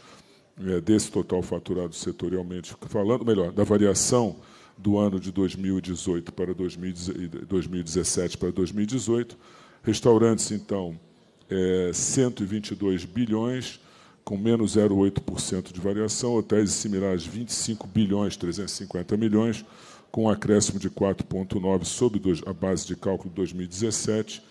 é, desse total faturado setorialmente falando, melhor, da variação do ano de 2018 para 2017 para 2018, restaurantes, então, é, 122 bilhões, com menos 0,8% de variação, hotéis e similares, 25 bilhões, 350 milhões, com um acréscimo de 4,9% sob a base de cálculo de 2017.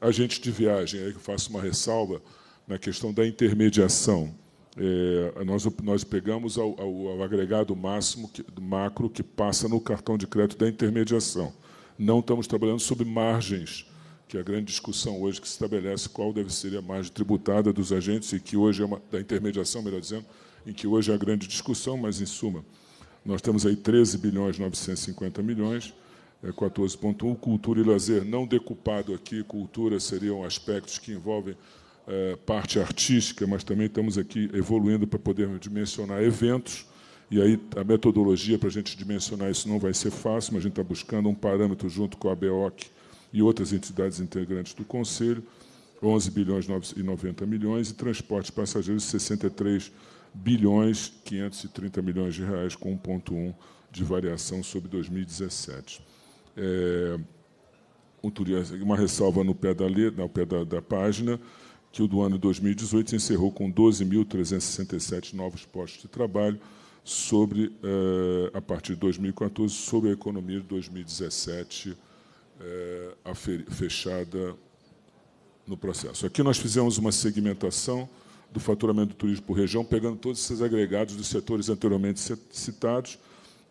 Agentes de viagem, aí eu faço uma ressalva na questão da intermediação é, nós, nós pegamos ao, ao, ao agregado máximo que, macro que passa no cartão de crédito da intermediação. Não estamos trabalhando sobre margens, que é a grande discussão hoje que se estabelece qual deve ser a margem tributada dos agentes e que hoje é uma, da intermediação, melhor dizendo, em que hoje é a grande discussão, mas em suma, nós temos aí 13 bilhões 950 milhões, é 14.1, cultura e lazer não decupado aqui, cultura seriam aspectos que envolvem é, parte artística, mas também estamos aqui evoluindo para poder dimensionar eventos. E aí a metodologia para a gente dimensionar isso não vai ser fácil, mas a gente está buscando um parâmetro junto com a BEOC e outras entidades integrantes do Conselho, 11 bilhões e 90 milhões, e transporte de passageiros, 63 bilhões 530 milhões de reais, com 1,1 de variação sobre 2017. É, uma ressalva no pé da, no pé da, da página, que o do ano 2018 encerrou com 12.367 novos postos de trabalho sobre eh, a partir de 2014 sobre a economia de 2017 eh, fechada no processo. Aqui nós fizemos uma segmentação do faturamento do turismo por região, pegando todos esses agregados dos setores anteriormente citados.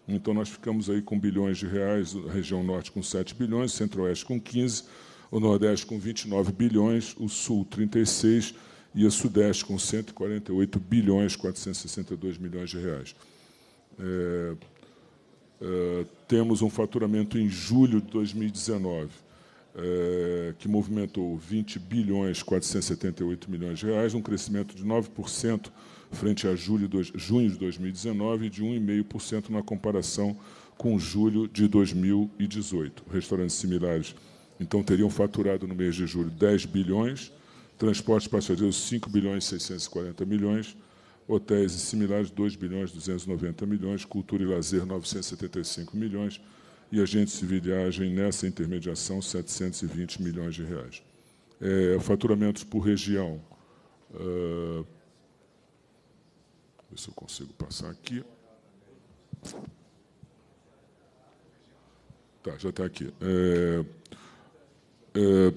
Então, nós ficamos aí com bilhões de reais, a região norte com 7 bilhões, centro-oeste com 15 bilhões, o Nordeste com 29 bilhões, o Sul 36 e a Sudeste com 148 bilhões 462 milhões de reais. É, é, temos um faturamento em julho de 2019 é, que movimentou 20 bilhões 478 milhões de reais, um crescimento de 9% frente a julho de, junho de 2019 e de 1,5% na comparação com julho de 2018. Restaurantes similares então, teriam faturado no mês de julho 10 bilhões, transportes passageiros 5 bilhões e 640 milhões, hotéis e similares 2 bilhões 290 milhões, cultura e lazer 975 milhões e agentes de viagem nessa intermediação 720 milhões de reais. É, faturamentos por região. Uh, ver se eu consigo passar aqui. Tá, já está aqui. É, é,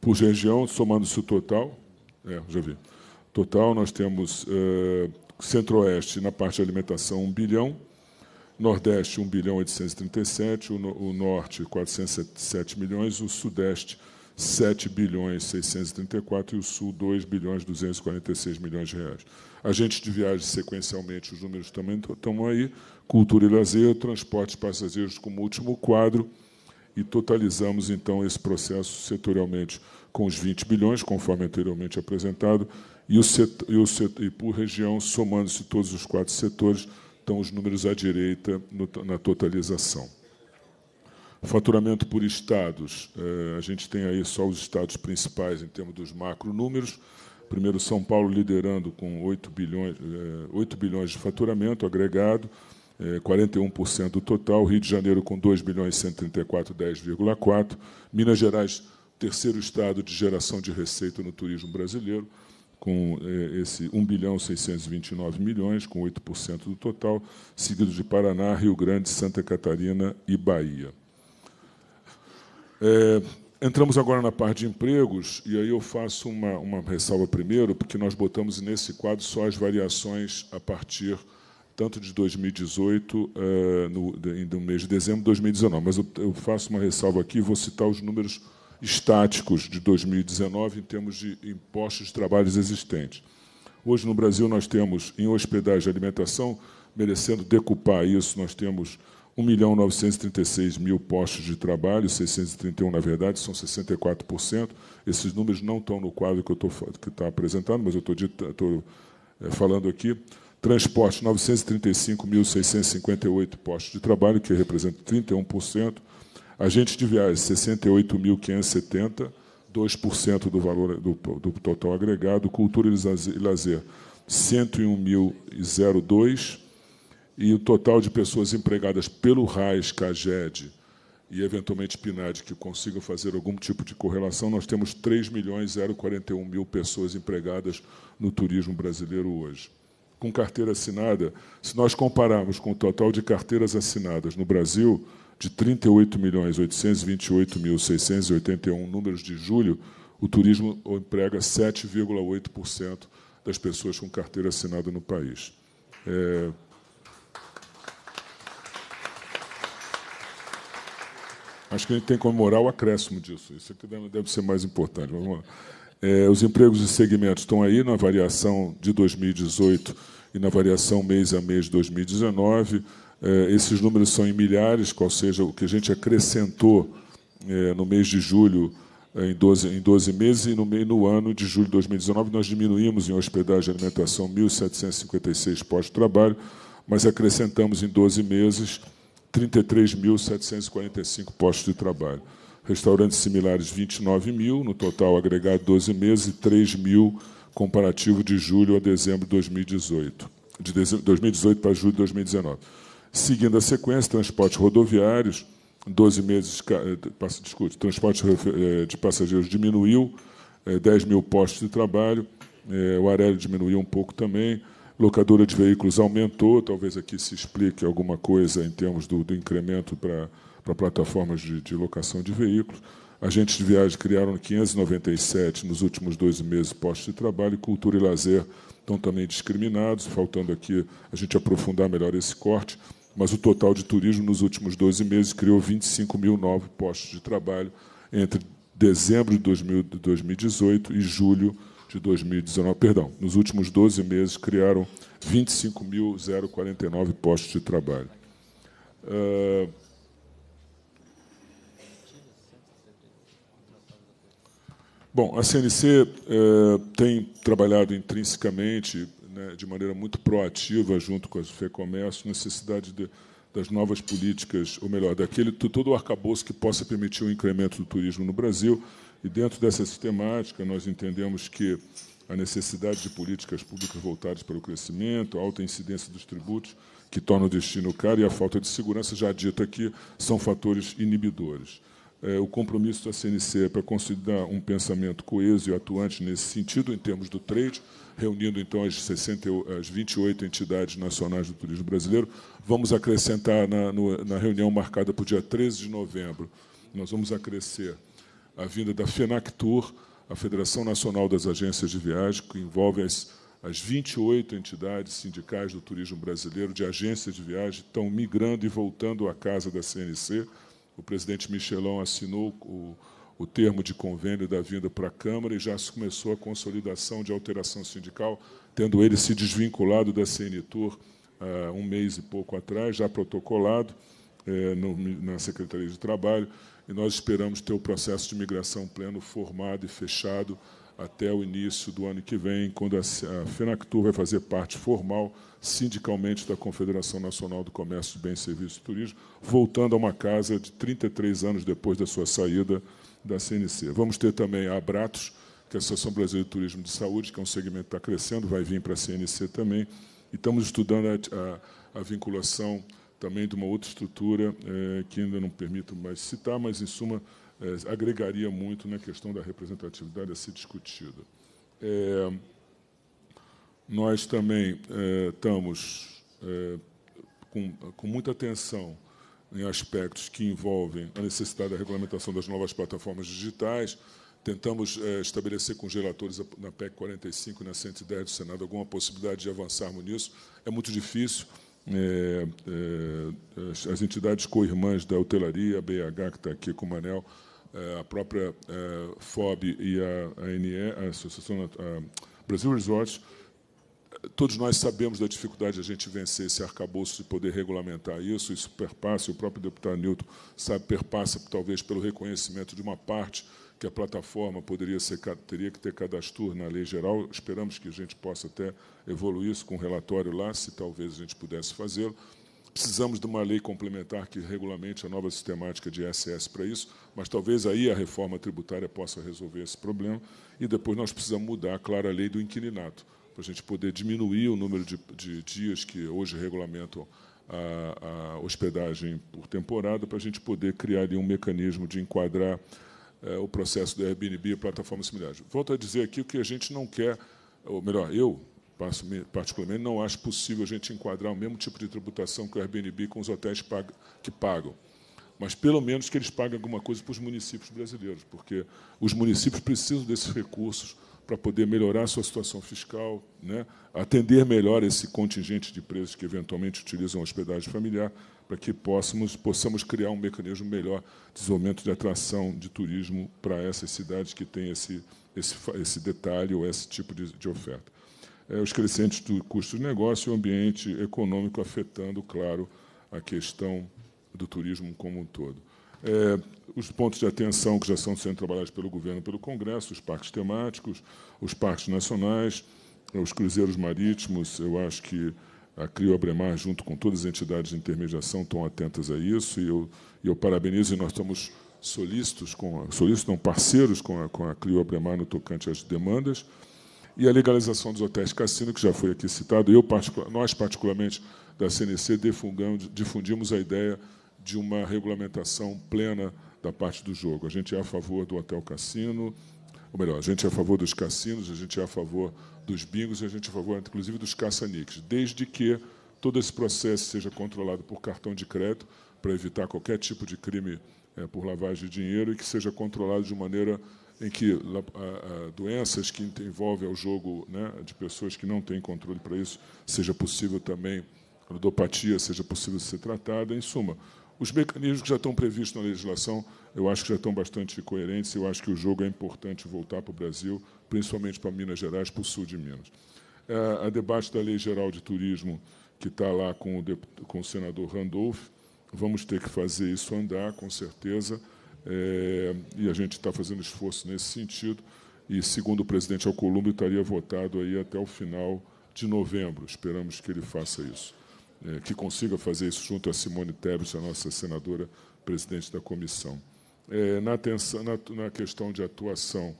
por região, somando-se o total, é, já vi. Total, nós temos é, Centro-Oeste, na parte de alimentação, 1 bilhão, Nordeste, 1 bilhão 837, o, o Norte, 407 milhões, o Sudeste, 7 bilhões 634 e o Sul 2 bilhões 246 milhões de reais. Agentes de viagem sequencialmente, os números também estão aí, cultura e lazer, transportes passageiros como último quadro, e totalizamos então esse processo setorialmente com os 20 bilhões, conforme anteriormente apresentado, e, o setor, e, o setor, e por região, somando-se todos os quatro setores, estão os números à direita no, na totalização. Faturamento por estados, eh, a gente tem aí só os estados principais em termos dos macronúmeros. Primeiro, São Paulo liderando com 8 bilhões, eh, 8 bilhões de faturamento agregado, 41% é, do total, Rio de Janeiro com 2 bilhões 134, 10,4%, Minas Gerais, terceiro estado de geração de receita no turismo brasileiro, com é, esse 1 bilhão 629 milhões, com 8% do total, seguido de Paraná, Rio Grande, Santa Catarina e Bahia. É, entramos agora na parte de empregos, e aí eu faço uma, uma ressalva primeiro, porque nós botamos nesse quadro só as variações a partir tanto de 2018, eh, no, no mês de dezembro de 2019. Mas eu, eu faço uma ressalva aqui, vou citar os números estáticos de 2019 em termos de impostos de trabalhos existentes. Hoje, no Brasil, nós temos, em hospedagem e alimentação, merecendo decupar isso, nós temos 1 milhão 936 mil postos de trabalho, 631 na verdade, são 64%. Esses números não estão no quadro que eu estou que está apresentando, mas eu estou, estou é, falando aqui. Transporte, 935.658 postos de trabalho, que representa 31%. Agentes de viagens, 68.570, 2% do valor do, do, total agregado. Cultura e lazer, 101.002. E o total de pessoas empregadas pelo RAIS, CAGED e, eventualmente, PNAD, que consigam fazer algum tipo de correlação, nós temos 3.041.000 pessoas empregadas no turismo brasileiro hoje com carteira assinada, se nós compararmos com o total de carteiras assinadas no Brasil, de 38.828.681 números de julho, o turismo emprega 7,8% das pessoas com carteira assinada no país. É... Acho que a gente tem que comemorar o acréscimo disso. Isso aqui é deve ser mais importante. Vamos lá. É, os empregos e segmentos estão aí na variação de 2018 e na variação mês a mês de 2019. É, esses números são em milhares, ou seja o que a gente acrescentou é, no mês de julho é, em 12, em 12 meses, e no, no ano de julho de 2019 nós diminuímos em hospedagem e alimentação 1.756 postos de trabalho, mas acrescentamos em 12 meses 33.745 postos de trabalho restaurantes similares 29 mil, no total agregado 12 meses e 3 mil comparativo de julho a dezembro de 2018, de 2018 para julho de 2019. Seguindo a sequência, transportes rodoviários, 12 meses, eh, desculpe, transporte eh, de passageiros diminuiu, 10 eh, mil postos de trabalho, o Arélio diminuiu um pouco também, locadora de veículos aumentou, talvez aqui se explique alguma coisa em termos do, do incremento para para plataformas de, de locação de veículos. Agentes de viagem criaram 597 nos últimos 12 meses postos de trabalho, cultura e lazer estão também discriminados, faltando aqui a gente aprofundar melhor esse corte, mas o total de turismo nos últimos 12 meses criou 25 mil novos postos de trabalho entre dezembro de 2018 e julho de 2019. Perdão, nos últimos 12 meses criaram 25.049 postos de trabalho. Uh, Bom, a CNC eh, tem trabalhado intrinsecamente, né, de maneira muito proativa, junto com a FEComércio, necessidade de, das novas políticas, ou melhor, daquele todo o arcabouço que possa permitir o um incremento do turismo no Brasil. E dentro dessa sistemática, nós entendemos que a necessidade de políticas públicas voltadas para o crescimento, a alta incidência dos tributos, que torna o destino caro, e a falta de segurança, já dita aqui, são fatores inibidores é, o compromisso da CNC é para considerar um pensamento coeso e atuante nesse sentido, em termos do trade, reunindo então as, 60, as 28 entidades nacionais do turismo brasileiro. Vamos acrescentar na, no, na reunião marcada para o dia 13 de novembro, nós vamos acrescer a vinda da FENACTUR, a Federação Nacional das Agências de Viagem, que envolve as, as 28 entidades sindicais do turismo brasileiro, de agências de viagem, estão migrando e voltando à casa da CNC o presidente Michelon assinou o, o termo de convênio da vinda para a Câmara e já se começou a consolidação de alteração sindical, tendo ele se desvinculado da CNTUR uh, ah, um mês e pouco atrás, já protocolado eh, no, na Secretaria de Trabalho, e nós esperamos ter o processo de migração pleno formado e fechado até o início do ano que vem, quando a, a FENACTUR vai fazer parte formal sindicalmente da Confederação Nacional do Comércio de Bens, Serviços e Turismo, voltando a uma casa de 33 anos depois da sua saída da CNC. Vamos ter também a Abratos, que é a Associação Brasileira de Turismo de Saúde, que é um segmento que está crescendo, vai vir para a CNC também, e estamos estudando a, a, a vinculação também de uma outra estrutura é, que ainda não permito mais citar, mas, em suma, é, agregaria muito na questão da representatividade a ser discutida. É, nós também estamos é, é, com, com muita atenção em aspectos que envolvem a necessidade da regulamentação das novas plataformas digitais. Tentamos é, estabelecer com os relatores na PEC 45 e na 110 do Senado alguma possibilidade de avançarmos nisso. É muito difícil. É, é, as, as entidades co-irmãs da hotelaria, a BH, que está aqui com o Manel, é, a própria FOB e a ANE, a Associação a Brasil Resorts, Todos nós sabemos da dificuldade de a gente vencer esse arcabouço e poder regulamentar isso. Isso perpassa, o próprio deputado Newton sabe, perpassa talvez pelo reconhecimento de uma parte que a plataforma poderia ser, teria que ter cadastro na lei geral. Esperamos que a gente possa até evoluir isso com um relatório lá, se talvez a gente pudesse fazê-lo. Precisamos de uma lei complementar que regulamente a nova sistemática de ISS para isso, mas talvez aí a reforma tributária possa resolver esse problema. E depois nós precisamos mudar, claro, a lei do inquilinato para a gente poder diminuir o número de, de dias que hoje regulamentam a, a, hospedagem por temporada, para a gente poder criar ali, um mecanismo de enquadrar é, o processo do Airbnb e plataformas similares. Volto a dizer aqui o que a gente não quer, ou melhor, eu particularmente não acho possível a gente enquadrar o mesmo tipo de tributação que o Airbnb com os hotéis que pagam mas pelo menos que eles paguem alguma coisa para os municípios brasileiros, porque os municípios precisam desses recursos para poder melhorar a sua situação fiscal, né? atender melhor esse contingente de presos que eventualmente utilizam a hospedagem familiar, para que possamos, possamos criar um mecanismo melhor de desenvolvimento de atração de turismo para essas cidades que têm esse, esse, esse detalhe ou esse tipo de, de oferta. É, os crescentes do custo negócio e o ambiente econômico afetando, claro, a questão do turismo como um todo. É, os pontos de atenção que já são sendo trabalhados pelo governo, pelo Congresso, os parques temáticos, os parques nacionais, é, os cruzeiros marítimos, eu acho que a CRIO Abremar, junto com todas as entidades de intermediação, estão atentas a isso, e eu, eu parabenizo, e nós estamos solícitos, com, solícitos não, parceiros com a, com a CRIO Abremar no tocante às demandas, e a legalização dos hotéis cassino, que já foi aqui citado, eu, particular, nós, particularmente, da CNC, difundimos a ideia de uma regulamentação plena da parte do jogo. A gente é a favor do hotel cassino, ou melhor, a gente é a favor dos cassinos, a gente é a favor dos bingos e a gente é a favor, inclusive, dos caça-níqueis, desde que todo esse processo seja controlado por cartão de crédito para evitar qualquer tipo de crime é, por lavagem de dinheiro e que seja controlado de maneira em que a, a, doenças que envolvem o jogo né, de pessoas que não têm controle para isso seja possível também, a ludopatia seja possível ser tratada. Em suma, os mecanismos que já estão previstos na legislação, eu acho que já estão bastante coerentes. Eu acho que o jogo é importante voltar para o Brasil, principalmente para Minas Gerais, para o sul de Minas. É, a debate da Lei Geral de Turismo, que está lá com o, com o senador Randolph, vamos ter que fazer isso andar, com certeza, é, e a gente está fazendo esforço nesse sentido. E, segundo o presidente Alcolumbre, estaria votado aí até o final de novembro. Esperamos que ele faça isso. É, que consiga fazer isso junto a Simone Tebet, a nossa senadora presidente da comissão. É, na, atenção, na, na, questão de atuação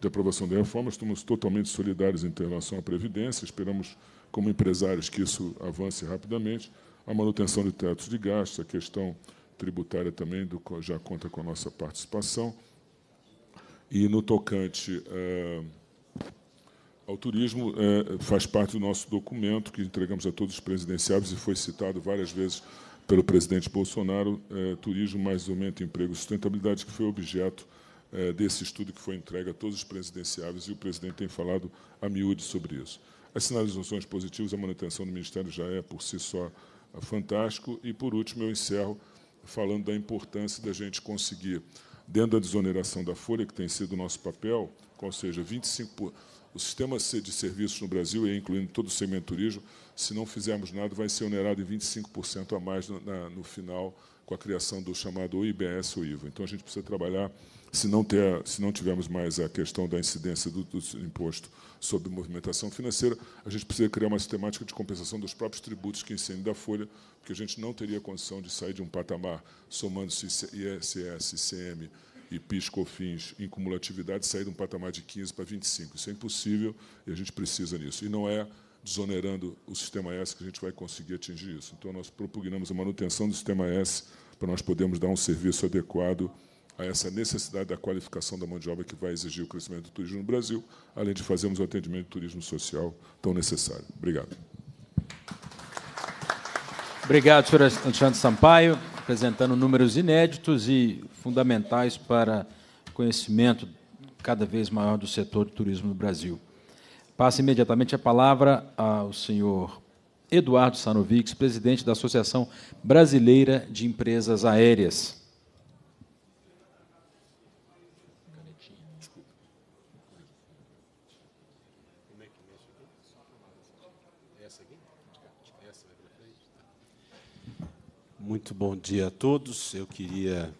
de aprovação da reforma, estamos totalmente solidários em relação à Previdência, esperamos, como empresários, que isso avance rapidamente, a manutenção de tetos de gastos, a questão tributária também do, já conta com a nossa participação, e no tocante... É, ao turismo é, faz parte do nosso documento que entregamos a todos os presidenciáveis e foi citado várias vezes pelo presidente Bolsonaro, é, turismo mais aumento, emprego e sustentabilidade, que foi objeto é, desse estudo que foi entregue a todos os presidenciáveis e o presidente tem falado a miúde sobre isso. As sinalizações positivas, a manutenção do Ministério já é, por si só, fantástico. E, por último, eu encerro falando da importância da gente conseguir, dentro da desoneração da folha, que tem sido o nosso papel, ou seja, 25%, o sistema de serviços no Brasil, incluindo todo o segmento turismo, se não fizermos nada, vai ser onerado em 25% a mais no, na, no final com a criação do chamado IBS ou IVA. Então, a gente precisa trabalhar, se não, ter, se não tivermos mais a questão da incidência do, do, imposto sobre movimentação financeira, a gente precisa criar uma sistemática de compensação dos próprios tributos que incidem da folha, porque a gente não teria condição de sair de um patamar somando-se ISS, ICM, e PIS-COFINS em cumulatividade sair de um patamar de 15 para 25. Isso é impossível e a gente precisa nisso. E não é desonerando o sistema S que a gente vai conseguir atingir isso. Então, nós propugnamos a manutenção do sistema S para nós podermos dar um serviço adequado a essa necessidade da qualificação da mão de obra que vai exigir o crescimento do turismo no Brasil, além de fazermos o atendimento do turismo social tão necessário. Obrigado. Obrigado, senhor Alexandre Sampaio, apresentando números inéditos e fundamentais para conhecimento cada vez maior do setor de turismo no Brasil. Passo imediatamente a palavra ao senhor Eduardo Sanovics, presidente da Associação Brasileira de Empresas Aéreas. Muito bom dia a todos. Eu queria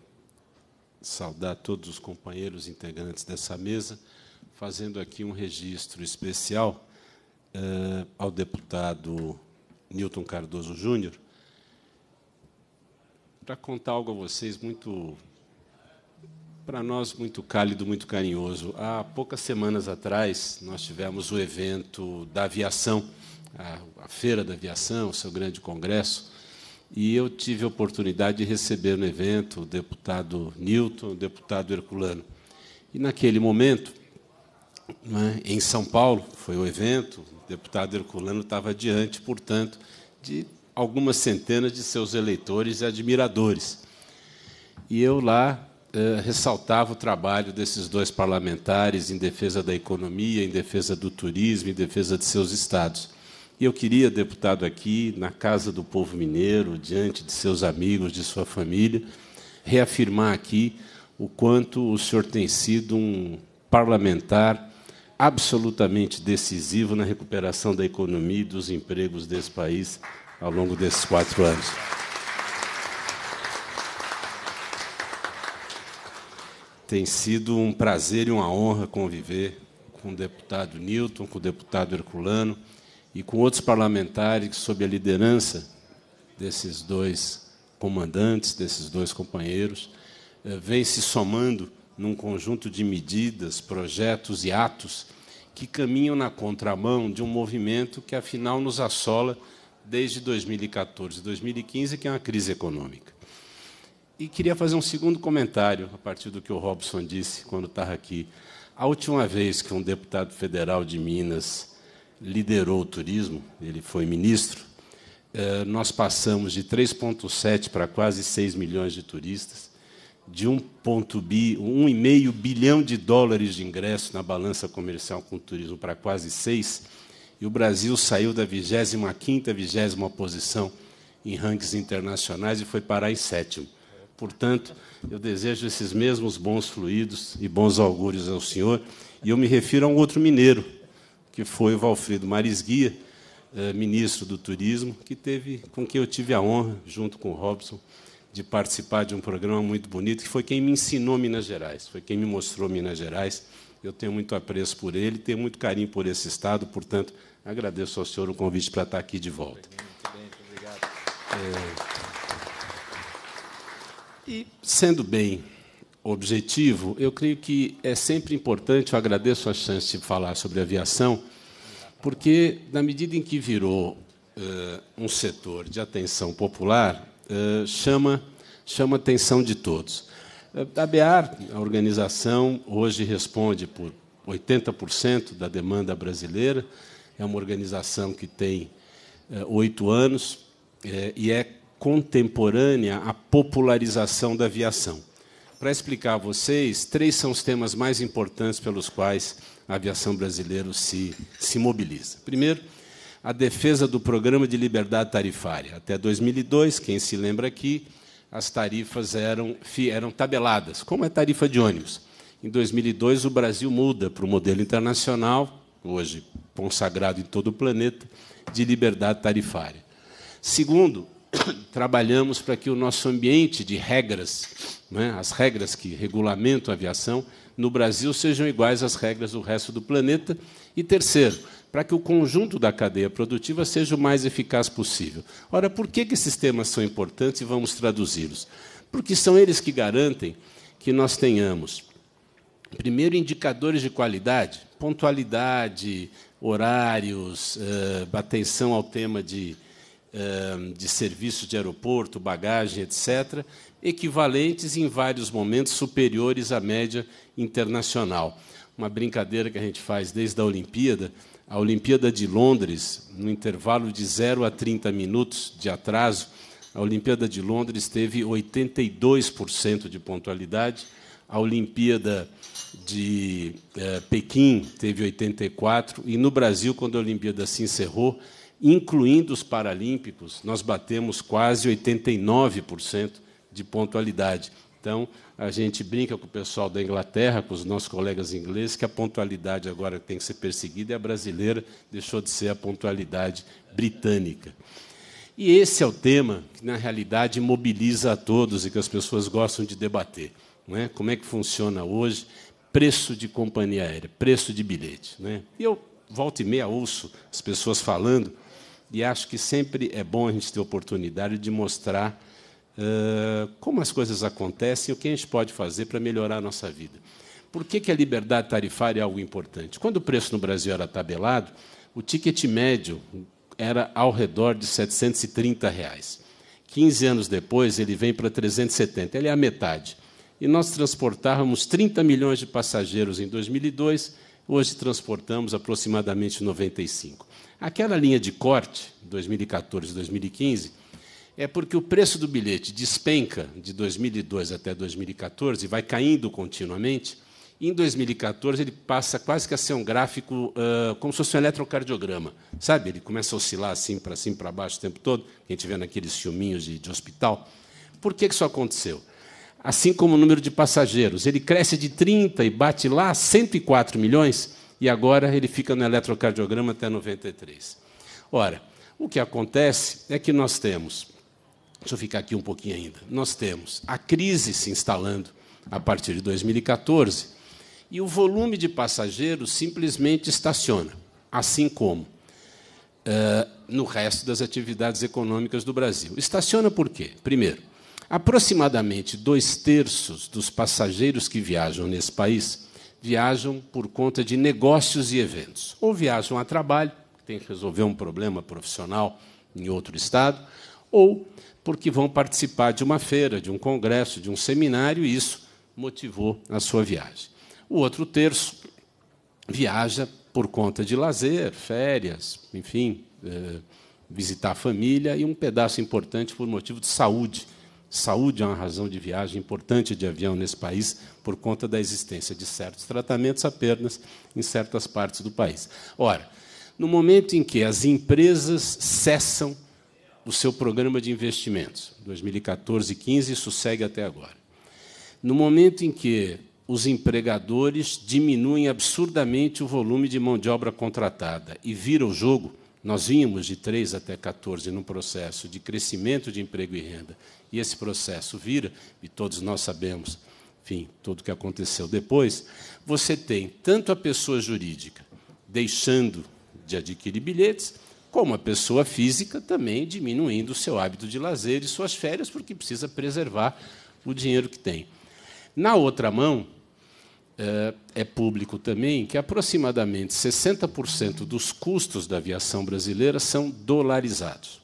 saudar todos os companheiros integrantes dessa mesa, fazendo aqui um registro especial eh, ao deputado Newton Cardoso Júnior, para contar algo a vocês muito, para nós, muito cálido, muito carinhoso. Há poucas semanas atrás, nós tivemos o evento da aviação, a, a Feira da Aviação, o seu grande congresso, e eu tive a oportunidade de receber no evento o deputado Newton, o deputado Herculano. E naquele momento, né, em São Paulo, foi o evento, o deputado Herculano estava diante, portanto, de algumas centenas de seus eleitores e admiradores. E eu lá eh, ressaltava o trabalho desses dois parlamentares em defesa da economia, em defesa do turismo, em defesa de seus estados. E eu queria, deputado, aqui, na Casa do Povo Mineiro, diante de seus amigos, de sua família, reafirmar aqui o quanto o senhor tem sido um parlamentar absolutamente decisivo na recuperação da economia e dos empregos desse país ao longo desses quatro anos. Tem sido um prazer e uma honra conviver com o deputado Newton, com o deputado Herculano e com outros parlamentares, sob a liderança desses dois comandantes, desses dois companheiros, eh, vem se somando num conjunto de medidas, projetos e atos que caminham na contramão de um movimento que, afinal, nos assola desde 2014, 2015, que é uma crise econômica. E queria fazer um segundo comentário a partir do que o Robson disse quando estava aqui. A última vez que um deputado federal de Minas liderou o turismo, ele foi ministro, é, nós passamos de 3,7 para quase 6 milhões de turistas, de 1,5 bilhão de dólares de ingresso na balança comercial com o turismo para quase 6, e o Brasil saiu da 25ª, 20 posição em rankings internacionais e foi parar em sétimo. Portanto, eu desejo esses mesmos bons fluidos e bons augúrios ao senhor, e eu me refiro a um outro mineiro, que foi o Valfrido Marisguia, eh, ministro do Turismo, que teve, com quem eu tive a honra, junto com o Robson, de participar de um programa muito bonito, que foi quem me ensinou Minas Gerais, foi quem me mostrou Minas Gerais. Eu tenho muito apreço por ele, tenho muito carinho por esse Estado, portanto, agradeço ao senhor o convite para estar aqui de volta. Muito bem, muito obrigado. É... E, sendo bem objetivo, eu creio que é sempre importante, eu agradeço a chance de falar sobre aviação, porque, na medida em que virou uh, um setor de atenção popular, uh, chama, chama a atenção de todos. Eh, a BEAR, a organização, hoje responde por 80% da demanda brasileira, é uma organização que tem oito anos e é contemporânea à popularização da aviação para explicar a vocês, três são os temas mais importantes pelos quais a aviação brasileira se, se mobiliza. Primeiro, a defesa do programa de liberdade tarifária. Até 2002, quem se lembra aqui, as tarifas eram, eram tabeladas, como é tarifa de ônibus. Em 2002, o Brasil muda para o modelo internacional, hoje consagrado em todo o planeta, de liberdade tarifária. Segundo, trabalhamos para que o nosso ambiente de regras né, as regras que regulamentam a aviação no Brasil sejam iguais às regras do resto do planeta. E terceiro, para que o conjunto da cadeia produtiva seja o mais eficaz possível. Ora, por que, que esses temas são importantes e vamos traduzi-los? Porque são eles que garantem que nós tenhamos, primeiro, indicadores de qualidade, pontualidade, horários, eh, atenção ao tema de, eh, de serviço de aeroporto, bagagem, etc., equivalentes em vários momentos, superiores à média internacional. Uma brincadeira que a gente faz desde a Olimpíada. A Olimpíada de Londres, no intervalo de 0 a 30 minutos de atraso, a Olimpíada de Londres teve 82% de pontualidade, a Olimpíada de eh, Pequim teve 84%, e no Brasil, quando a Olimpíada se encerrou, incluindo os Paralímpicos, nós batemos quase 89% de pontualidade. Então, a gente brinca com o pessoal da Inglaterra, com os nossos colegas ingleses, que a pontualidade agora tem que ser perseguida e a brasileira deixou de ser a pontualidade britânica. E esse é o tema que, na realidade, mobiliza a todos e que as pessoas gostam de debater. Não é? Como é que funciona hoje preço de companhia aérea, preço de bilhete. Né? E eu volto e meia ouço as pessoas falando e acho que sempre é bom a gente ter oportunidade de mostrar eh, como as coisas acontecem e o que a gente pode fazer para melhorar a nossa vida. Por que, que a liberdade tarifária é algo importante? Quando o preço no Brasil era tabelado, o ticket médio era ao redor de R$ 730. Reais. 15 anos depois, ele vem para 370, ele é a metade. E nós transportávamos 30 milhões de passageiros em 2002, hoje transportamos aproximadamente 95. Aquela linha de corte, 2014 2015, é porque o preço do bilhete despenca de 2002 até 2014, vai caindo continuamente. Em 2014, ele passa quase que a ser um gráfico uh, como se fosse um eletrocardiograma. Sabe? Ele começa a oscilar assim para cima para baixo o tempo todo, que a gente vê naqueles filminhos de, de hospital. Por que, que isso aconteceu? Assim como o número de passageiros. Ele cresce de 30 e bate lá 104 milhões, e agora ele fica no eletrocardiograma até 93. Ora, o que acontece é que nós temos Deixa eu ficar aqui um pouquinho ainda. Nós temos a crise se instalando a partir de 2014 e o volume de passageiros simplesmente estaciona, assim como uh, no resto das atividades econômicas do Brasil. Estaciona por quê? Primeiro, aproximadamente dois terços dos passageiros que viajam nesse país viajam por conta de negócios e eventos. Ou viajam a trabalho, tem que resolver um problema profissional em outro estado, ou porque vão participar de uma feira, de um congresso, de um seminário, e isso motivou a sua viagem. O outro terço viaja por conta de lazer, férias, enfim, é, visitar a família e um pedaço importante por motivo de saúde. Saúde é uma razão de viagem importante de avião nesse país por conta da existência de certos tratamentos apenas em certas partes do país. Ora, no momento em que as empresas cessam o seu programa de investimentos. 2014 e 15, isso segue até agora. No momento em que os empregadores diminuem absurdamente o volume de mão de obra contratada e vira o jogo, nós vínhamos de 3 até 14 num processo de crescimento de emprego e renda, e esse processo vira, e todos nós sabemos, enfim, tudo o que aconteceu depois, você tem tanto a pessoa jurídica deixando de adquirir bilhetes, como a pessoa física também diminuindo o seu hábito de lazer e suas férias, porque precisa preservar o dinheiro que tem. Na outra mão, eh, é público também que aproximadamente 60% dos custos da aviação brasileira são dolarizados.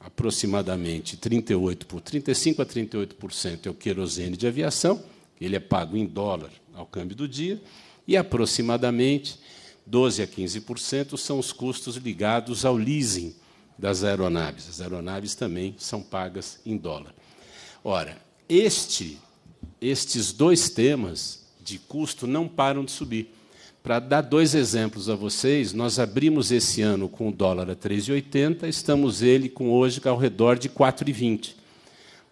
Aproximadamente 38 por 35 a 38% é o querosene de aviação, ele é pago em dólar ao câmbio do dia, e aproximadamente 12 a 15% são os custos ligados ao leasing das aeronaves. As aeronaves também são pagas em dólar. Ora, este, estes dois temas de custo não param de subir. Para dar dois exemplos a vocês, nós abrimos esse ano com o dólar a 3,80, estamos ele com hoje ao redor de 4,20,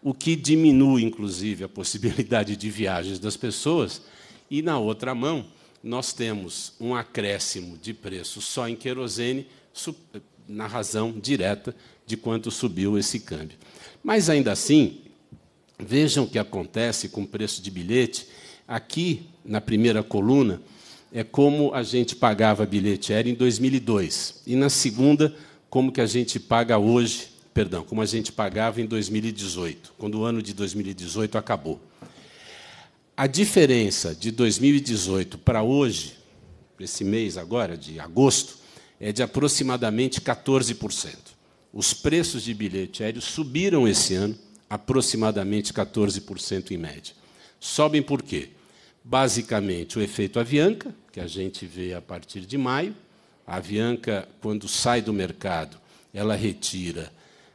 o que diminui, inclusive, a possibilidade de viagens das pessoas. E, na outra mão, nós temos um acréscimo de preço só em querosene, na razão direta de quanto subiu esse câmbio. Mas ainda assim, vejam o que acontece com o preço de bilhete. Aqui, na primeira coluna, é como a gente pagava bilhete Era em 2002 e na segunda como que a gente paga hoje, perdão, como a gente pagava em 2018, quando o ano de 2018 acabou. A diferença de 2018 para hoje, esse mês agora, de agosto, é de aproximadamente 14%. Os preços de bilhete aéreo subiram esse ano aproximadamente 14% em média. Sobem por quê? Basicamente, o efeito avianca, que a gente vê a partir de maio. A avianca, quando sai do mercado, ela retira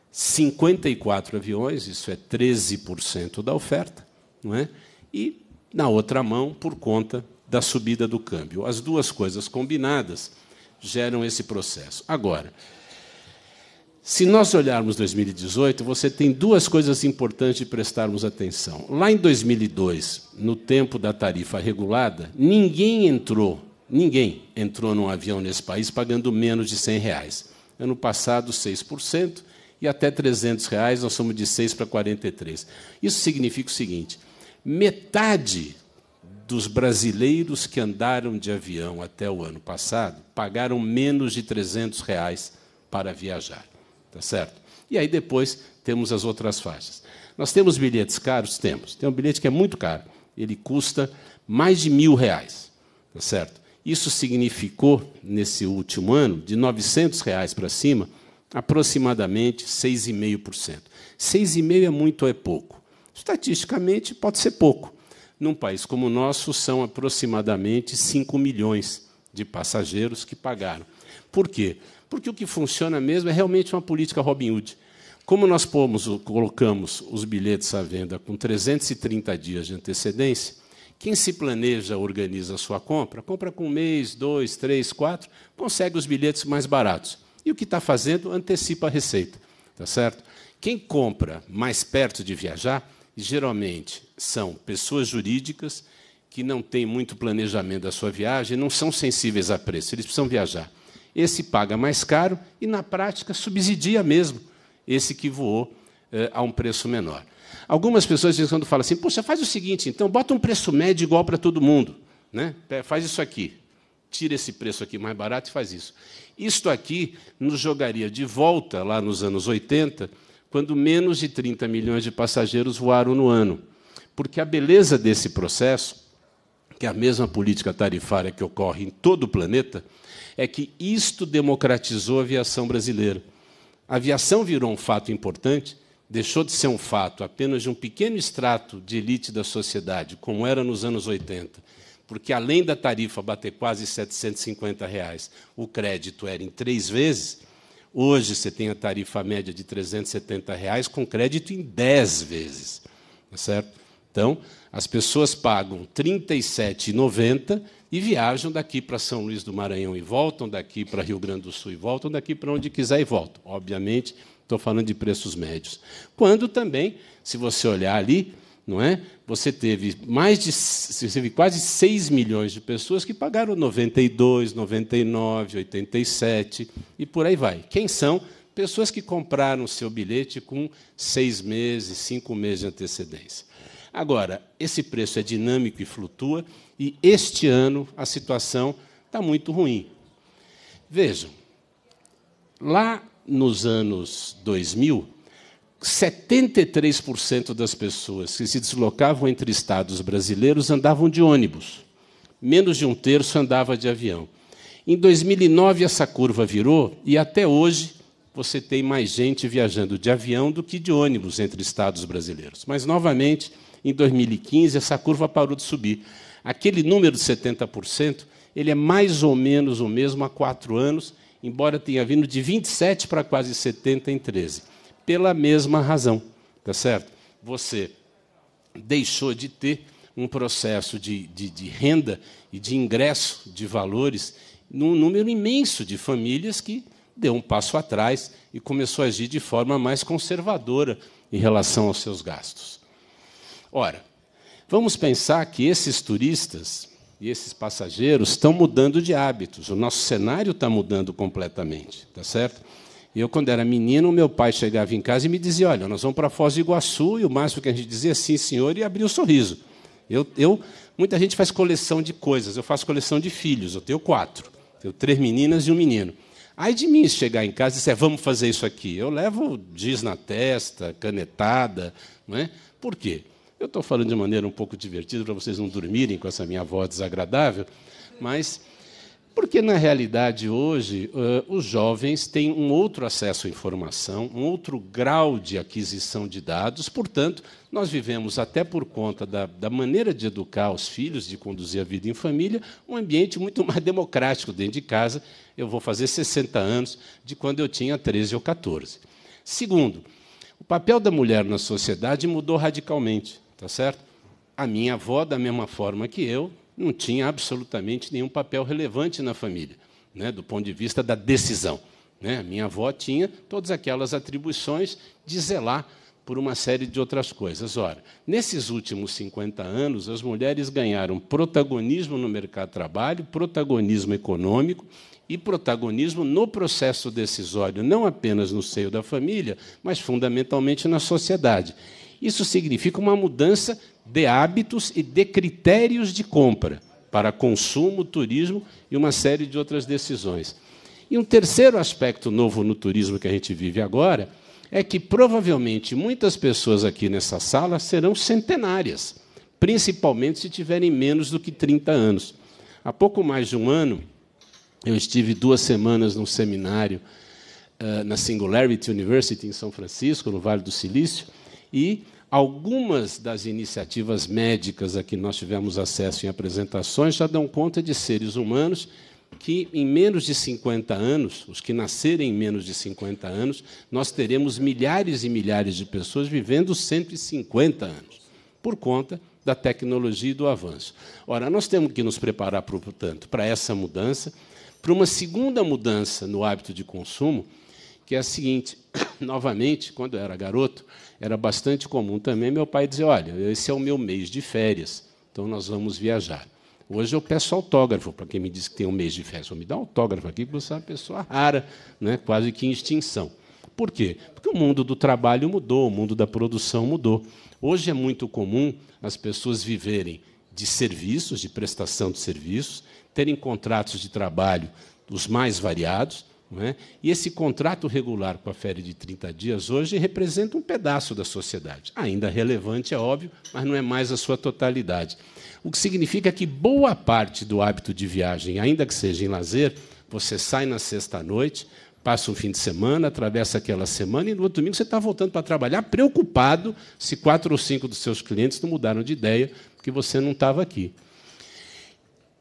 54 aviões, isso é 13% da oferta, não é? E na outra mão por conta da subida do câmbio. As duas coisas combinadas geram esse processo. Agora, se nós olharmos 2018, você tem duas coisas importantes de prestarmos atenção. Lá em 2002, no tempo da tarifa regulada, ninguém entrou, ninguém entrou num avião nesse país pagando menos de 100 reais. Ano passado, 6%, e até 300 reais, nós somos de 6 para 43. Isso significa o seguinte, Metade dos brasileiros que andaram de avião até o ano passado pagaram menos de 300 reais para viajar, tá certo? E aí depois temos as outras faixas. Nós temos bilhetes caros, temos. Tem um bilhete que é muito caro, ele custa mais de mil reais, tá certo? Isso significou nesse último ano de 900 reais para cima, aproximadamente 6,5%. 6,5 é muito ou é pouco? Estatisticamente, pode ser pouco. Num país como o nosso, são aproximadamente 5 milhões de passageiros que pagaram. Por quê? Porque o que funciona mesmo é realmente uma política Robin Hood. Como nós pomos, colocamos os bilhetes à venda com 330 dias de antecedência, quem se planeja, organiza a sua compra, compra com um mês, dois, três, quatro, consegue os bilhetes mais baratos. E o que está fazendo? Antecipa a receita. Tá certo? Quem compra mais perto de viajar, geralmente são pessoas jurídicas que não têm muito planejamento da sua viagem, não são sensíveis a preço, eles precisam viajar. Esse paga mais caro e, na prática, subsidia mesmo esse que voou eh, a um preço menor. Algumas pessoas, de vez em quando, falam assim: Poxa, faz o seguinte, então, bota um preço médio igual para todo mundo. Né? Faz isso aqui. Tira esse preço aqui mais barato e faz isso. Isto aqui nos jogaria de volta lá nos anos 80 quando menos de 30 milhões de passageiros voaram no ano. Porque a beleza desse processo, que é a mesma política tarifária que ocorre em todo o planeta, é que isto democratizou a aviação brasileira. A aviação virou um fato importante, deixou de ser um fato apenas de um pequeno extrato de elite da sociedade, como era nos anos 80, porque além da tarifa bater quase 750 reais, o crédito era em três vezes. Hoje você tem a tarifa média de 370 reais com crédito em 10 vezes, tá certo? Então, as pessoas pagam R$ 37,90 e viajam daqui para São Luís do Maranhão e voltam, daqui para Rio Grande do Sul e voltam, daqui para onde quiser e voltam. Obviamente, estou falando de preços médios. Quando também, se você olhar ali, não é? você teve mais de teve quase 6 milhões de pessoas que pagaram 92, 99, 87 e por aí vai. Quem são? Pessoas que compraram o seu bilhete com seis meses, cinco meses de antecedência. Agora, esse preço é dinâmico e flutua, e este ano a situação está muito ruim. Vejam, lá nos anos 2000, 73% das pessoas que se deslocavam entre estados brasileiros andavam de ônibus. Menos de um terço andava de avião. Em 2009, essa curva virou e até hoje você tem mais gente viajando de avião do que de ônibus entre estados brasileiros. Mas, novamente, em 2015, essa curva parou de subir. Aquele número de 70%, ele é mais ou menos o mesmo há quatro anos, embora tenha vindo de 27 para quase 70 em 13 pela mesma razão, tá certo? Você deixou de ter um processo de, de, de renda e de ingresso de valores num número imenso de famílias que deu um passo atrás e começou a agir de forma mais conservadora em relação aos seus gastos. Ora, vamos pensar que esses turistas e esses passageiros estão mudando de hábitos. O nosso cenário está mudando completamente, tá certo? Eu, quando era menino, meu pai chegava em casa e me dizia: Olha, nós vamos para Foz do Iguaçu, e o máximo que a gente dizia sim, senhor, e abria o um sorriso. Eu, eu, muita gente faz coleção de coisas, eu faço coleção de filhos, eu tenho quatro, tenho três meninas e um menino. Aí de mim chegar em casa e dizer, é, vamos fazer isso aqui. Eu levo diz na testa, canetada, não é? Por quê? Eu estou falando de maneira um pouco divertida para vocês não dormirem com essa minha voz desagradável, mas porque, na realidade, hoje, uh, os jovens têm um outro acesso à informação, um outro grau de aquisição de dados. Portanto, nós vivemos, até por conta da, da maneira de educar os filhos, de conduzir a vida em família, um ambiente muito mais democrático dentro de casa. Eu vou fazer 60 anos de quando eu tinha 13 ou 14. Segundo, o papel da mulher na sociedade mudou radicalmente, tá certo? A minha avó, da mesma forma que eu, não tinha absolutamente nenhum papel relevante na família, né, do ponto de vista da decisão. Né? Minha avó tinha todas aquelas atribuições de zelar por uma série de outras coisas. Ora, nesses últimos 50 anos, as mulheres ganharam protagonismo no mercado de trabalho, protagonismo econômico e protagonismo no processo decisório, não apenas no seio da família, mas fundamentalmente na sociedade. Isso significa uma mudança de hábitos e de critérios de compra para consumo, turismo e uma série de outras decisões. E um terceiro aspecto novo no turismo que a gente vive agora é que provavelmente muitas pessoas aqui nessa sala serão centenárias, principalmente se tiverem menos do que 30 anos. Há pouco mais de um ano, eu estive duas semanas num seminário uh, na Singularity University, em São Francisco, no Vale do Silício, e algumas das iniciativas médicas a que nós tivemos acesso em apresentações já dão conta de seres humanos que em menos de 50 anos, os que nascerem em menos de 50 anos, nós teremos milhares e milhares de pessoas vivendo 150 anos, por conta da tecnologia e do avanço. Ora, nós temos que nos preparar, portanto, para essa mudança, para uma segunda mudança no hábito de consumo, que é a seguinte: novamente, quando eu era garoto, era bastante comum também meu pai dizer: olha, esse é o meu mês de férias, então nós vamos viajar. Hoje eu peço autógrafo para quem me diz que tem um mês de férias. Me dá autógrafo aqui, porque você é uma pessoa rara, né? quase que em extinção. Por quê? Porque o mundo do trabalho mudou, o mundo da produção mudou. Hoje é muito comum as pessoas viverem de serviços, de prestação de serviços, terem contratos de trabalho dos mais variados, é? E esse contrato regular com a férias de 30 dias hoje representa um pedaço da sociedade. Ainda relevante, é óbvio, mas não é mais a sua totalidade. O que significa que boa parte do hábito de viagem, ainda que seja em lazer, você sai na sexta-noite, passa um fim de semana, atravessa aquela semana e no outro domingo você está voltando para trabalhar preocupado se quatro ou cinco dos seus clientes não mudaram de ideia porque você não estava aqui.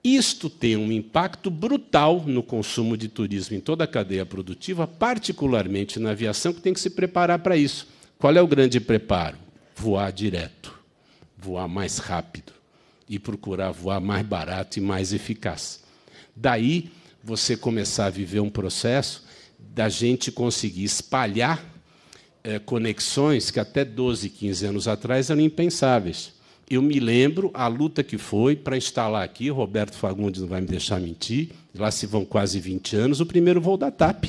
Isto tem um impacto brutal no consumo de turismo em toda a cadeia produtiva, particularmente na aviação, que tem que se preparar para isso. Qual é o grande preparo? Voar direto, voar mais rápido e procurar voar mais barato e mais eficaz. Daí você começar a viver um processo da gente conseguir espalhar é, conexões que até 12, 15 anos atrás eram impensáveis eu me lembro a luta que foi para instalar aqui, Roberto Fagundes não vai me deixar mentir, lá se vão quase 20 anos, o primeiro voo da TAP.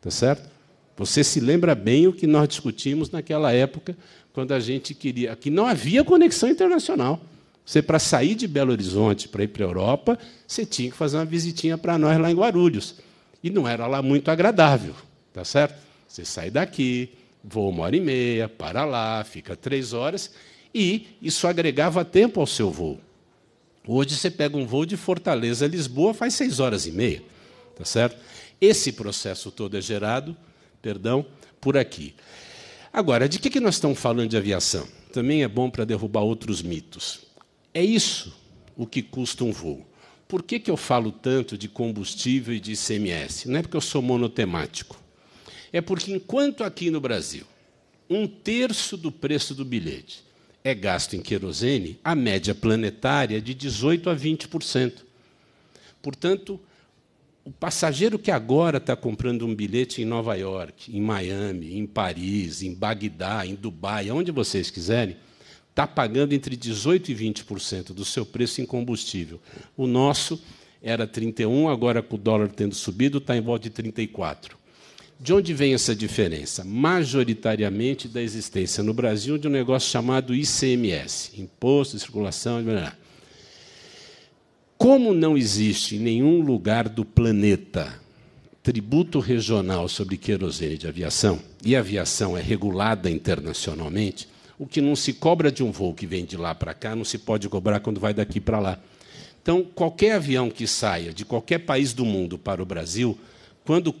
Tá certo? Você se lembra bem o que nós discutimos naquela época, quando a gente queria. que não havia conexão internacional. Você, para sair de Belo Horizonte para ir para a Europa, você tinha que fazer uma visitinha para nós lá em Guarulhos. E não era lá muito agradável, tá certo? Você sai daqui, voa uma hora e meia, para lá, fica três horas e isso agregava tempo ao seu voo. Hoje você pega um voo de Fortaleza a Lisboa, faz seis horas e meia, tá certo? Esse processo todo é gerado, perdão, por aqui. Agora, de que, que nós estamos falando de aviação? Também é bom para derrubar outros mitos. É isso o que custa um voo. Por que, que eu falo tanto de combustível e de ICMS? Não é porque eu sou monotemático. É porque enquanto aqui no Brasil um terço do preço do bilhete é gasto em querosene a média planetária de 18 a 20%. Portanto, o passageiro que agora está comprando um bilhete em Nova York, em Miami, em Paris, em Bagdá, em Dubai, onde vocês quiserem, está pagando entre 18% e 20% do seu preço em combustível. O nosso era 31, agora com o dólar tendo subido, está em volta de 34. De onde vem essa diferença? Majoritariamente da existência no Brasil de um negócio chamado ICMS Imposto de Circulação. Etc. Como não existe em nenhum lugar do planeta tributo regional sobre querosene de aviação, e a aviação é regulada internacionalmente, o que não se cobra de um voo que vem de lá para cá não se pode cobrar quando vai daqui para lá. Então, qualquer avião que saia de qualquer país do mundo para o Brasil, quando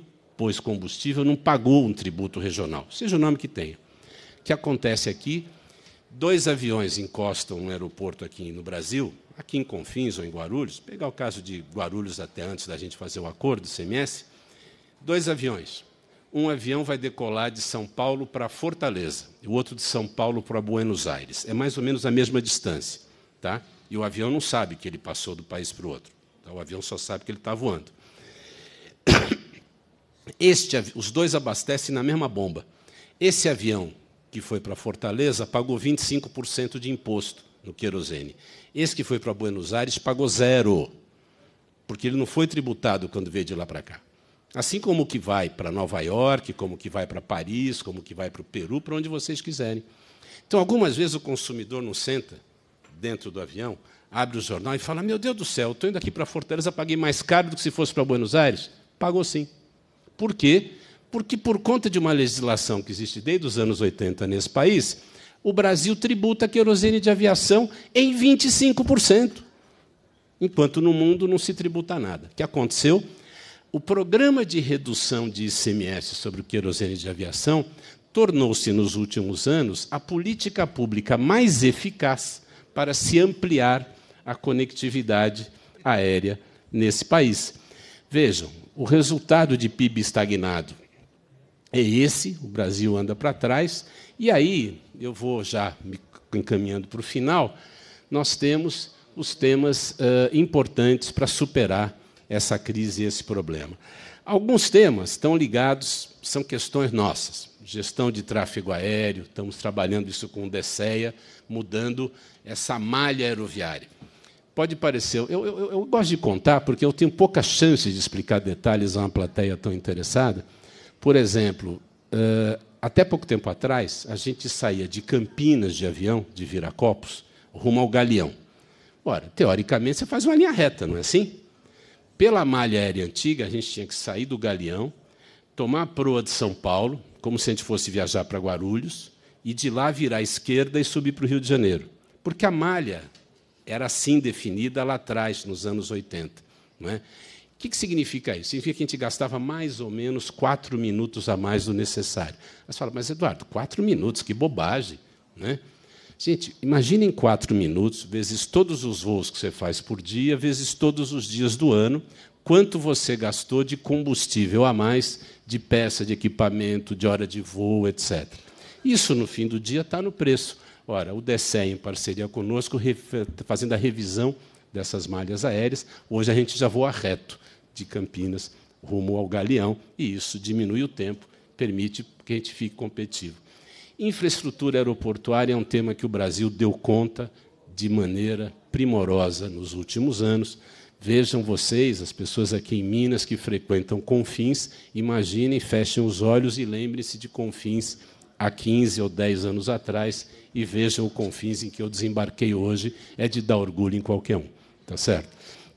Pois Combustível não pagou um tributo regional, seja o nome que tenha. O que acontece aqui? Dois aviões encostam no aeroporto aqui no Brasil, aqui em Confins ou em Guarulhos, pegar o caso de Guarulhos até antes da gente fazer o acordo do CMS, dois aviões. Um avião vai decolar de São Paulo para Fortaleza, e o outro de São Paulo para Buenos Aires. É mais ou menos a mesma distância, tá? E o avião não sabe que ele passou do país para o outro. Então, o avião só sabe que ele está voando. Este, os dois abastecem na mesma bomba. Esse avião que foi para Fortaleza pagou 25% de imposto no querosene. Esse que foi para Buenos Aires pagou zero, porque ele não foi tributado quando veio de lá para cá. Assim como o que vai para Nova York, como o que vai para Paris, como o que vai para o Peru, para onde vocês quiserem. Então, algumas vezes o consumidor não senta dentro do avião, abre o jornal e fala: Meu Deus do céu, estou indo aqui para Fortaleza, paguei mais caro do que se fosse para Buenos Aires. Pagou sim. Por quê? Porque, por conta de uma legislação que existe desde os anos 80 nesse país, o Brasil tributa a querosene de aviação em 25%, enquanto no mundo não se tributa nada. O que aconteceu? O programa de redução de ICMS sobre o querosene de aviação tornou-se, nos últimos anos, a política pública mais eficaz para se ampliar a conectividade aérea nesse país. Vejam, o resultado de PIB estagnado. É esse, o Brasil anda para trás. E aí, eu vou já me encaminhando para o final, nós temos os temas uh, importantes para superar essa crise e esse problema. Alguns temas estão ligados, são questões nossas. Gestão de tráfego aéreo, estamos trabalhando isso com o DECEA, mudando essa malha aeroviária. Pode parecer. Eu, eu, eu, gosto de contar porque eu tenho pouca chance de explicar detalhes a uma plateia tão interessada. Por exemplo, eh, até pouco tempo atrás, a gente saía de Campinas de avião, de Viracopos, rumo ao Galeão. Ora, teoricamente, você faz uma linha reta, não é assim? Pela malha aérea antiga, a gente tinha que sair do Galeão, tomar a proa de São Paulo, como se a gente fosse viajar para Guarulhos, e de lá virar à esquerda e subir para o Rio de Janeiro. Porque a malha era assim definida lá atrás, nos anos 80. Não é? O que, que significa isso? Significa que a gente gastava mais ou menos quatro minutos a mais do necessário. Você fala, mas Eduardo, quatro minutos, que bobagem. Né? Gente, imaginem quatro minutos, vezes todos os voos que você faz por dia, vezes todos os dias do ano, quanto você gastou de combustível a mais, de peça, de equipamento, de hora de voo, etc. Isso, no fim do dia, está no preço. Ora, o DECE, em parceria conosco, fazendo a revisão dessas malhas aéreas, hoje a gente já voa reto de Campinas rumo ao Galeão, e isso diminui o tempo, permite que a gente fique competitivo. Infraestrutura aeroportuária é um tema que o Brasil deu conta de maneira primorosa nos últimos anos. Vejam vocês, as pessoas aqui em Minas que frequentam Confins, imaginem, fechem os olhos e lembrem-se de Confins há 15 ou 10 anos atrás e vejam o confins em que eu desembarquei hoje, é de dar orgulho em qualquer um, tá certo?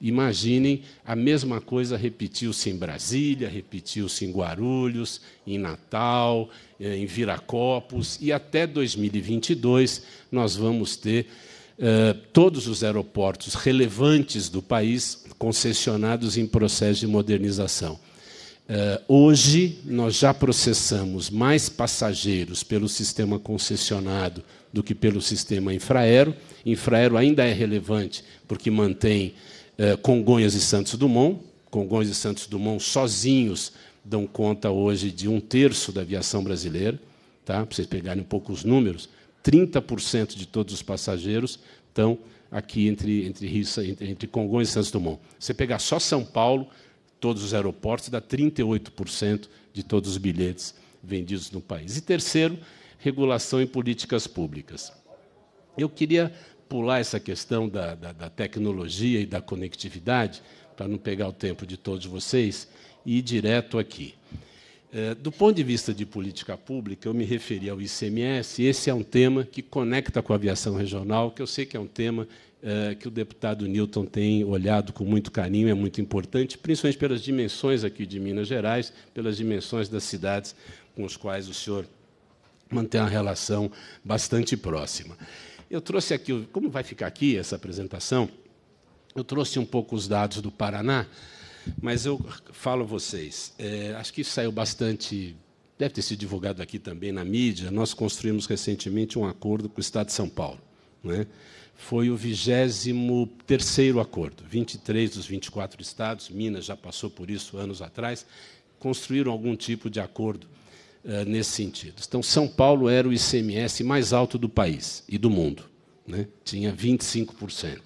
Imaginem a mesma coisa repetiu-se em Brasília, repetiu-se em Guarulhos, em Natal, eh, em Viracopos e até 2022 nós vamos ter eh, todos os aeroportos relevantes do país concessionados em processo de modernização. Uh, hoje, nós já processamos mais passageiros pelo sistema concessionado do que pelo sistema infraero. Infraero ainda é relevante porque mantém uh, Congonhas e Santos Dumont. Congonhas e Santos Dumont sozinhos dão conta hoje de um terço da aviação brasileira. Tá? Para vocês pegarem um pouco os números, 30% de todos os passageiros estão aqui entre, entre, entre, entre Congonhas e Santos Dumont. Você pegar só São Paulo, todos os aeroportos, dá 38% de todos os bilhetes vendidos no país. E terceiro, regulação e políticas públicas. Eu queria pular essa questão da, da, da tecnologia e da conectividade, para não pegar o tempo de todos vocês, e ir direto aqui. É, do ponto de vista de política pública, eu me referi ao ICMS, e esse é um tema que conecta com a aviação regional, que eu sei que é um tema eh, que o deputado Newton tem olhado com muito carinho, é muito importante, principalmente pelas dimensões aqui de Minas Gerais, pelas dimensões das cidades com as quais o senhor mantém uma relação bastante próxima. Eu trouxe aqui, como vai ficar aqui essa apresentação, eu trouxe um pouco os dados do Paraná, mas eu falo a vocês, é, acho que saiu bastante deve ter sido divulgado aqui também na mídia, nós construímos recentemente um acordo com o Estado de São Paulo. Né? foi o 23º acordo. 23 dos 24 estados, Minas já passou por isso anos atrás, construíram algum tipo de acordo uh, nesse sentido. Então, São Paulo era o ICMS mais alto do país e do mundo. Né? Tinha 25%.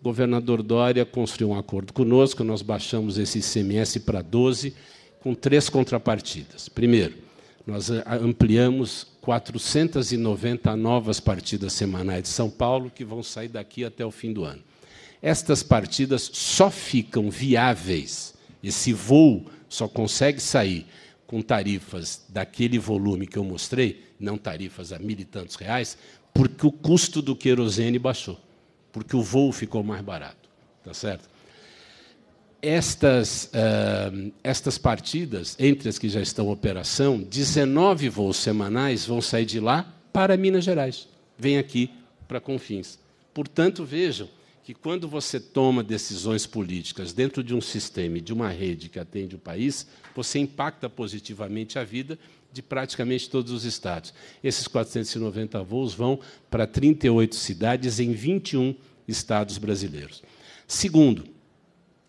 O governador Dória construiu um acordo conosco, nós baixamos esse ICMS para 12%, com três contrapartidas. Primeiro, nós eh, ampliamos 490 novas partidas semanais de São Paulo que vão sair daqui até o fim do ano. Estas partidas só ficam viáveis, esse voo só consegue sair com tarifas daquele volume que eu mostrei, não tarifas a mil e tantos reais, porque o custo do querosene baixou, porque o voo ficou mais barato, tá certo? estas, uh, estas partidas, entre as que já estão em operação, 19 voos semanais vão sair de lá para Minas Gerais. Vem aqui para Confins. Portanto, vejam que quando você toma decisões políticas dentro de um sistema e de uma rede que atende o país, você impacta positivamente a vida de praticamente todos os estados. Esses 490 voos vão para 38 cidades em 21 estados brasileiros. Segundo,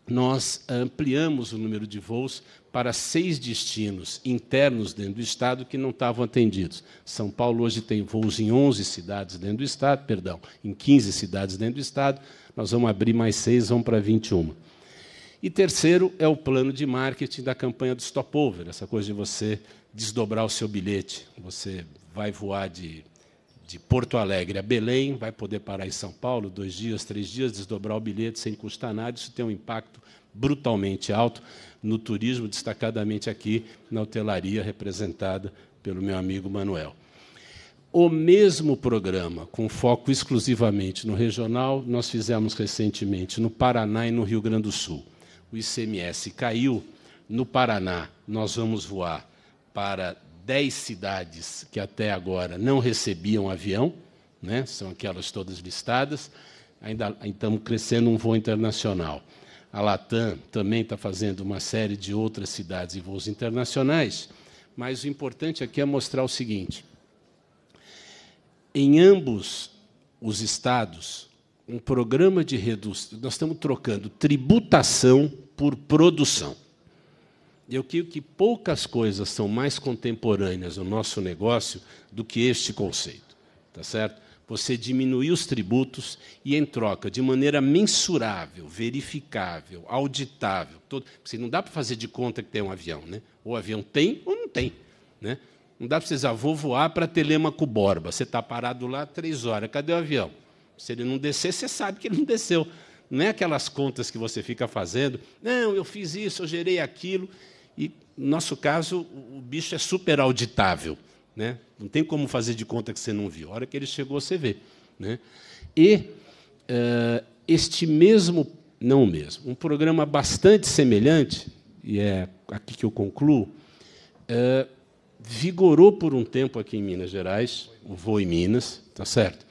nós ampliamos o número de voos para seis destinos internos dentro do estado que não estavam atendidos. São Paulo hoje tem voos em 11 cidades dentro do estado, perdão, em 15 cidades dentro do estado. Nós vamos abrir mais seis, vamos para 21. E terceiro é o plano de marketing da campanha do stopover, essa coisa de você desdobrar o seu bilhete. Você vai voar de de Porto Alegre a Belém, vai poder parar em São Paulo dois dias, três dias, desdobrar o bilhete sem custar nada. Isso tem um impacto brutalmente alto no turismo, destacadamente aqui na hotelaria, representada pelo meu amigo Manuel. O mesmo programa, com foco exclusivamente no regional, nós fizemos recentemente no Paraná e no Rio Grande do Sul. O ICMS caiu. No Paraná, nós vamos voar para dez cidades que até agora não recebiam avião, né? são aquelas todas listadas, ainda estamos crescendo um voo internacional. A Latam também está fazendo uma série de outras cidades e voos internacionais, mas o importante aqui é mostrar o seguinte: em ambos os estados, um programa de redução, nós estamos trocando tributação por produção. Eu creio que poucas coisas são mais contemporâneas no nosso negócio do que este conceito, tá certo? Você diminuir os tributos e, em troca, de maneira mensurável, verificável, auditável, todo, porque não dá para fazer de conta que tem um avião, né? Ou o avião tem ou não tem, né? Não dá para vocês, ah, vou voar para Telemaco Borba, você está parado lá três horas, cadê o avião? Se ele não descer, você sabe que ele não desceu. Não é aquelas contas que você fica fazendo, não, eu fiz isso, eu gerei aquilo. E, no nosso caso, o bicho é super auditável. Né? Não tem como fazer de conta que você não viu. A hora que ele chegou, você vê. Né? E uh, este mesmo, não o mesmo, um programa bastante semelhante, e é aqui que eu concluo, uh, vigorou por um tempo aqui em Minas Gerais, o Voi Minas, tá certo?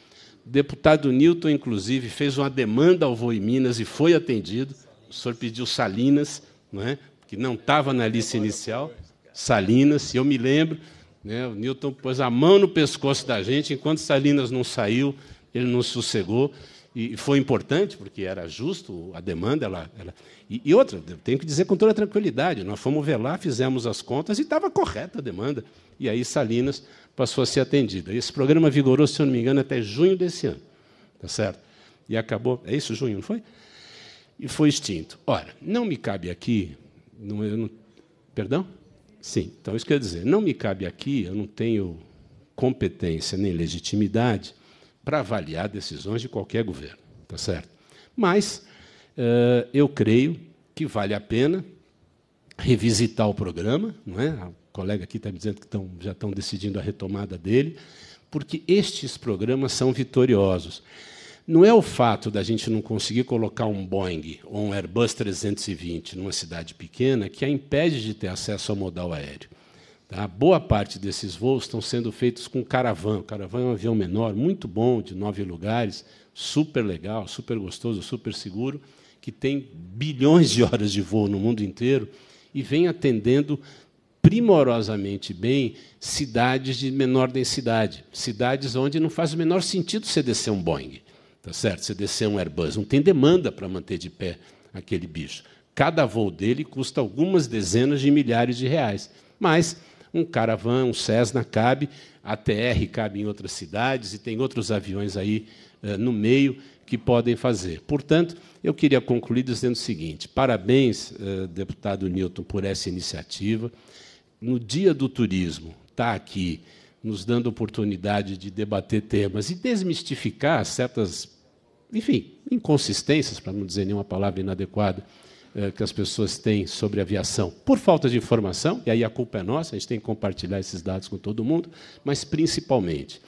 O deputado Newton, inclusive, fez uma demanda ao Voi Minas e foi atendido. O senhor pediu Salinas, não é? que não estava na lista inicial, Salinas, eu me lembro, né, o Newton pôs a mão no pescoço da gente, enquanto Salinas não saiu, ele não sossegou, e foi importante, porque era justo a demanda. Ela, ela... E, e outra, tenho que dizer com toda tranquilidade, nós fomos ver lá, fizemos as contas e estava correta a demanda. E aí Salinas passou a ser atendida. Esse programa vigorou, se eu não me engano, até junho desse ano. Tá certo? E acabou. É isso, junho, não foi? E foi extinto. Ora, não me cabe aqui não, eu não... Perdão? Sim, então isso quer dizer, não me cabe aqui, eu não tenho competência nem legitimidade para avaliar decisões de qualquer governo, está certo? Mas uh, eu creio que vale a pena revisitar o programa, não é? O colega aqui está me dizendo que tão, já estão decidindo a retomada dele, porque estes programas são vitoriosos não é o fato da gente não conseguir colocar um Boeing ou um Airbus 320 numa cidade pequena que a impede de ter acesso ao modal aéreo. Tá? Boa parte desses voos estão sendo feitos com caravan. O caravan é um avião menor, muito bom, de nove lugares, super legal, super gostoso, super seguro, que tem bilhões de horas de voo no mundo inteiro e vem atendendo primorosamente bem cidades de menor densidade, cidades onde não faz o menor sentido você descer um Boeing. Tá certo? Você descer um Airbus, não tem demanda para manter de pé aquele bicho. Cada voo dele custa algumas dezenas de milhares de reais. Mas um Caravan, um Cessna cabe, a TR cabe em outras cidades e tem outros aviões aí eh, no meio que podem fazer. Portanto, eu queria concluir dizendo o seguinte: parabéns, eh, deputado Newton, por essa iniciativa. No Dia do Turismo, está aqui nos dando oportunidade de debater temas e desmistificar certas, enfim, inconsistências, para não dizer nenhuma palavra inadequada, eh, que as pessoas têm sobre aviação. Por falta de informação, e aí a culpa é nossa, a gente tem que compartilhar esses dados com todo mundo, mas principalmente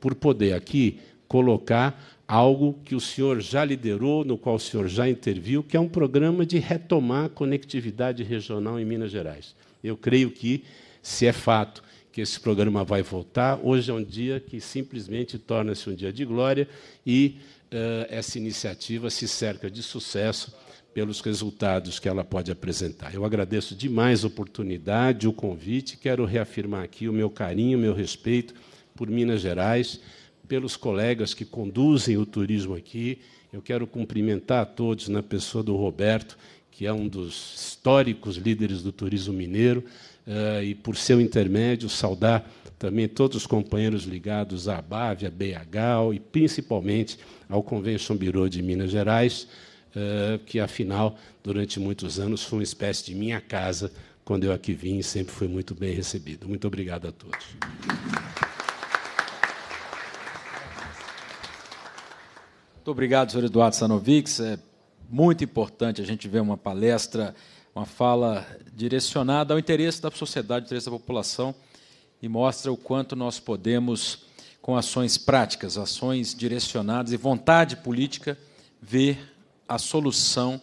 por poder aqui colocar algo que o senhor já liderou, no qual o senhor já interviu, que é um programa de retomar a conectividade regional em Minas Gerais. Eu creio que, se é fato que esse programa vai voltar. Hoje é um dia que simplesmente torna-se um dia de glória e uh, essa iniciativa se cerca de sucesso pelos resultados que ela pode apresentar. Eu agradeço demais a oportunidade, o convite, quero reafirmar aqui o meu carinho, o meu respeito por Minas Gerais, pelos colegas que conduzem o turismo aqui. Eu quero cumprimentar a todos na pessoa do Roberto, que é um dos históricos líderes do turismo mineiro uh, e por seu intermédio saudar também todos os companheiros ligados à BAV, à BH e principalmente ao Convention Bureau de Minas Gerais, uh, que afinal, durante muitos anos, foi uma espécie de minha casa quando eu aqui vim e sempre fui muito bem recebido. Muito obrigado a todos. Muito obrigado, senhor Eduardo Sanovics. É muito importante a gente ver uma palestra uma fala direcionada ao interesse da sociedade, ao interesse da população, e mostra o quanto nós podemos, com ações práticas, ações direcionadas e vontade política, ver a solução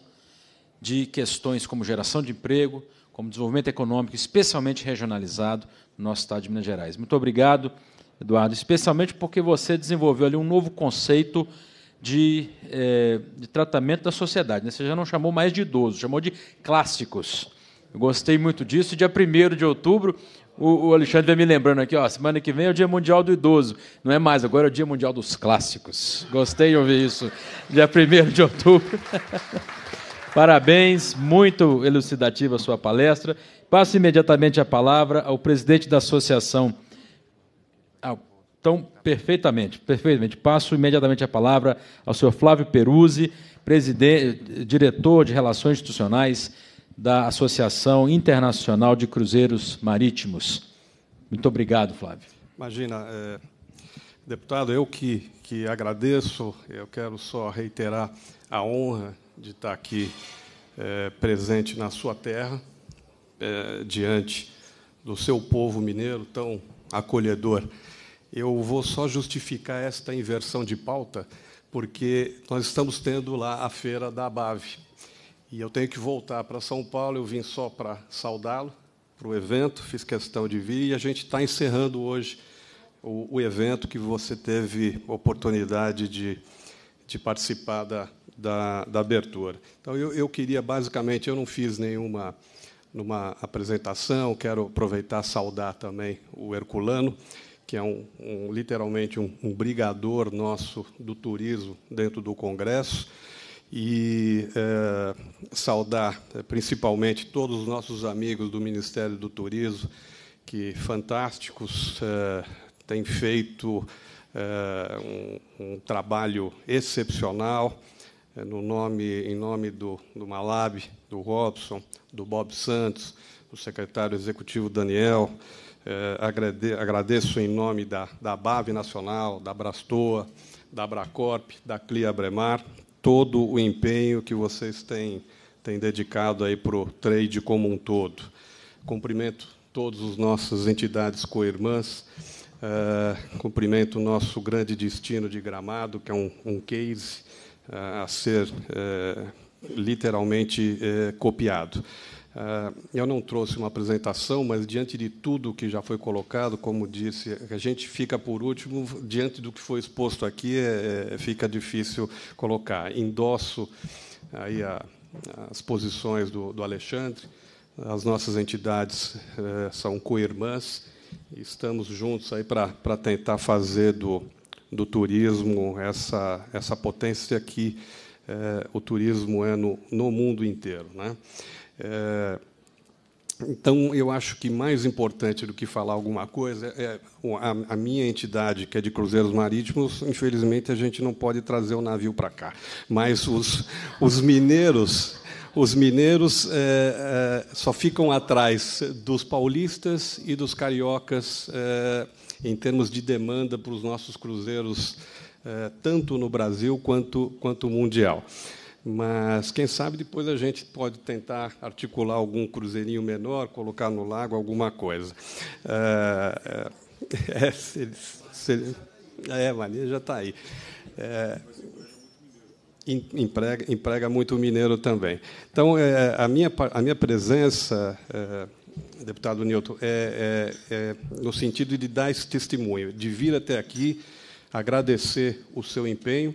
de questões como geração de emprego, como desenvolvimento econômico, especialmente regionalizado no nosso estado de Minas Gerais. Muito obrigado, Eduardo, especialmente porque você desenvolveu ali um novo conceito de, é, de tratamento da sociedade. Né? Você já não chamou mais de idoso, chamou de clássicos. Eu gostei muito disso. Dia 1 de outubro, o, o Alexandre vem me lembrando aqui, ó, semana que vem é o Dia Mundial do Idoso. Não é mais, agora é o Dia Mundial dos Clássicos. Gostei de ouvir isso. Dia 1 de outubro. Parabéns, muito elucidativa a sua palestra. Passo imediatamente a palavra ao presidente da Associação ao então, perfeitamente, perfeitamente. Passo imediatamente a palavra ao senhor Flávio Peruzzi, diretor de Relações Institucionais da Associação Internacional de Cruzeiros Marítimos. Muito obrigado, Flávio. Imagina, é, deputado, eu que, que agradeço, eu quero só reiterar a honra de estar aqui é, presente na sua terra, é, diante do seu povo mineiro tão acolhedor. Eu vou só justificar esta inversão de pauta, porque nós estamos tendo lá a feira da Bave E eu tenho que voltar para São Paulo, eu vim só para saudá-lo, para o evento, fiz questão de vir, e a gente está encerrando hoje o, o, evento que você teve oportunidade de, de participar da, da, da abertura. Então, eu, eu queria, basicamente, eu não fiz nenhuma numa apresentação, quero aproveitar saudar também o Herculano, que é um, um literalmente um, um, brigador nosso do turismo dentro do Congresso, e é, saudar é, principalmente todos os nossos amigos do Ministério do Turismo, que fantásticos é, têm feito é, um, um, trabalho excepcional é, no nome, em nome do, do Malab, do Robson, do Bob Santos, do secretário executivo Daniel, eh, agradeço em nome da, da BAV Nacional, da Brastoa, da Bracorp, da Clia Bremar, todo o empenho que vocês têm, têm dedicado aí para o trade como um todo. Cumprimento todas as nossas entidades co-irmãs, uh, cumprimento o nosso grande destino de Gramado, que é um, um case uh, a ser uh, literalmente copiado. Ah, eu não trouxe uma apresentação, mas diante de tudo que já foi colocado, como disse, a gente fica por último, diante do que foi exposto aqui, é, é, fica difícil colocar. Endosso aí a, as posições do, do, Alexandre, as nossas entidades é, são co-irmãs, estamos juntos aí para tentar fazer do, do turismo essa, essa potência que é, o turismo é no, no mundo inteiro. Né? É, então, eu acho que mais importante do que falar alguma coisa é a, a, minha entidade, que é de cruzeiros marítimos. Infelizmente, a gente não pode trazer o navio para cá, mas os, os mineiros os mineiros é, é, só ficam atrás dos paulistas e dos cariocas é, em termos de demanda para os nossos cruzeiros, é, tanto no Brasil quanto, quanto mundial. Mas quem sabe depois a gente pode tentar articular algum cruzeirinho menor, colocar no lago alguma coisa. é, é se, é, Mania já está aí. É, emprega, emprega muito mineiro também. Então, é, a, minha, a minha presença, é, deputado Nilton, é, é, é, no sentido de dar esse testemunho, de vir até aqui, agradecer o seu empenho,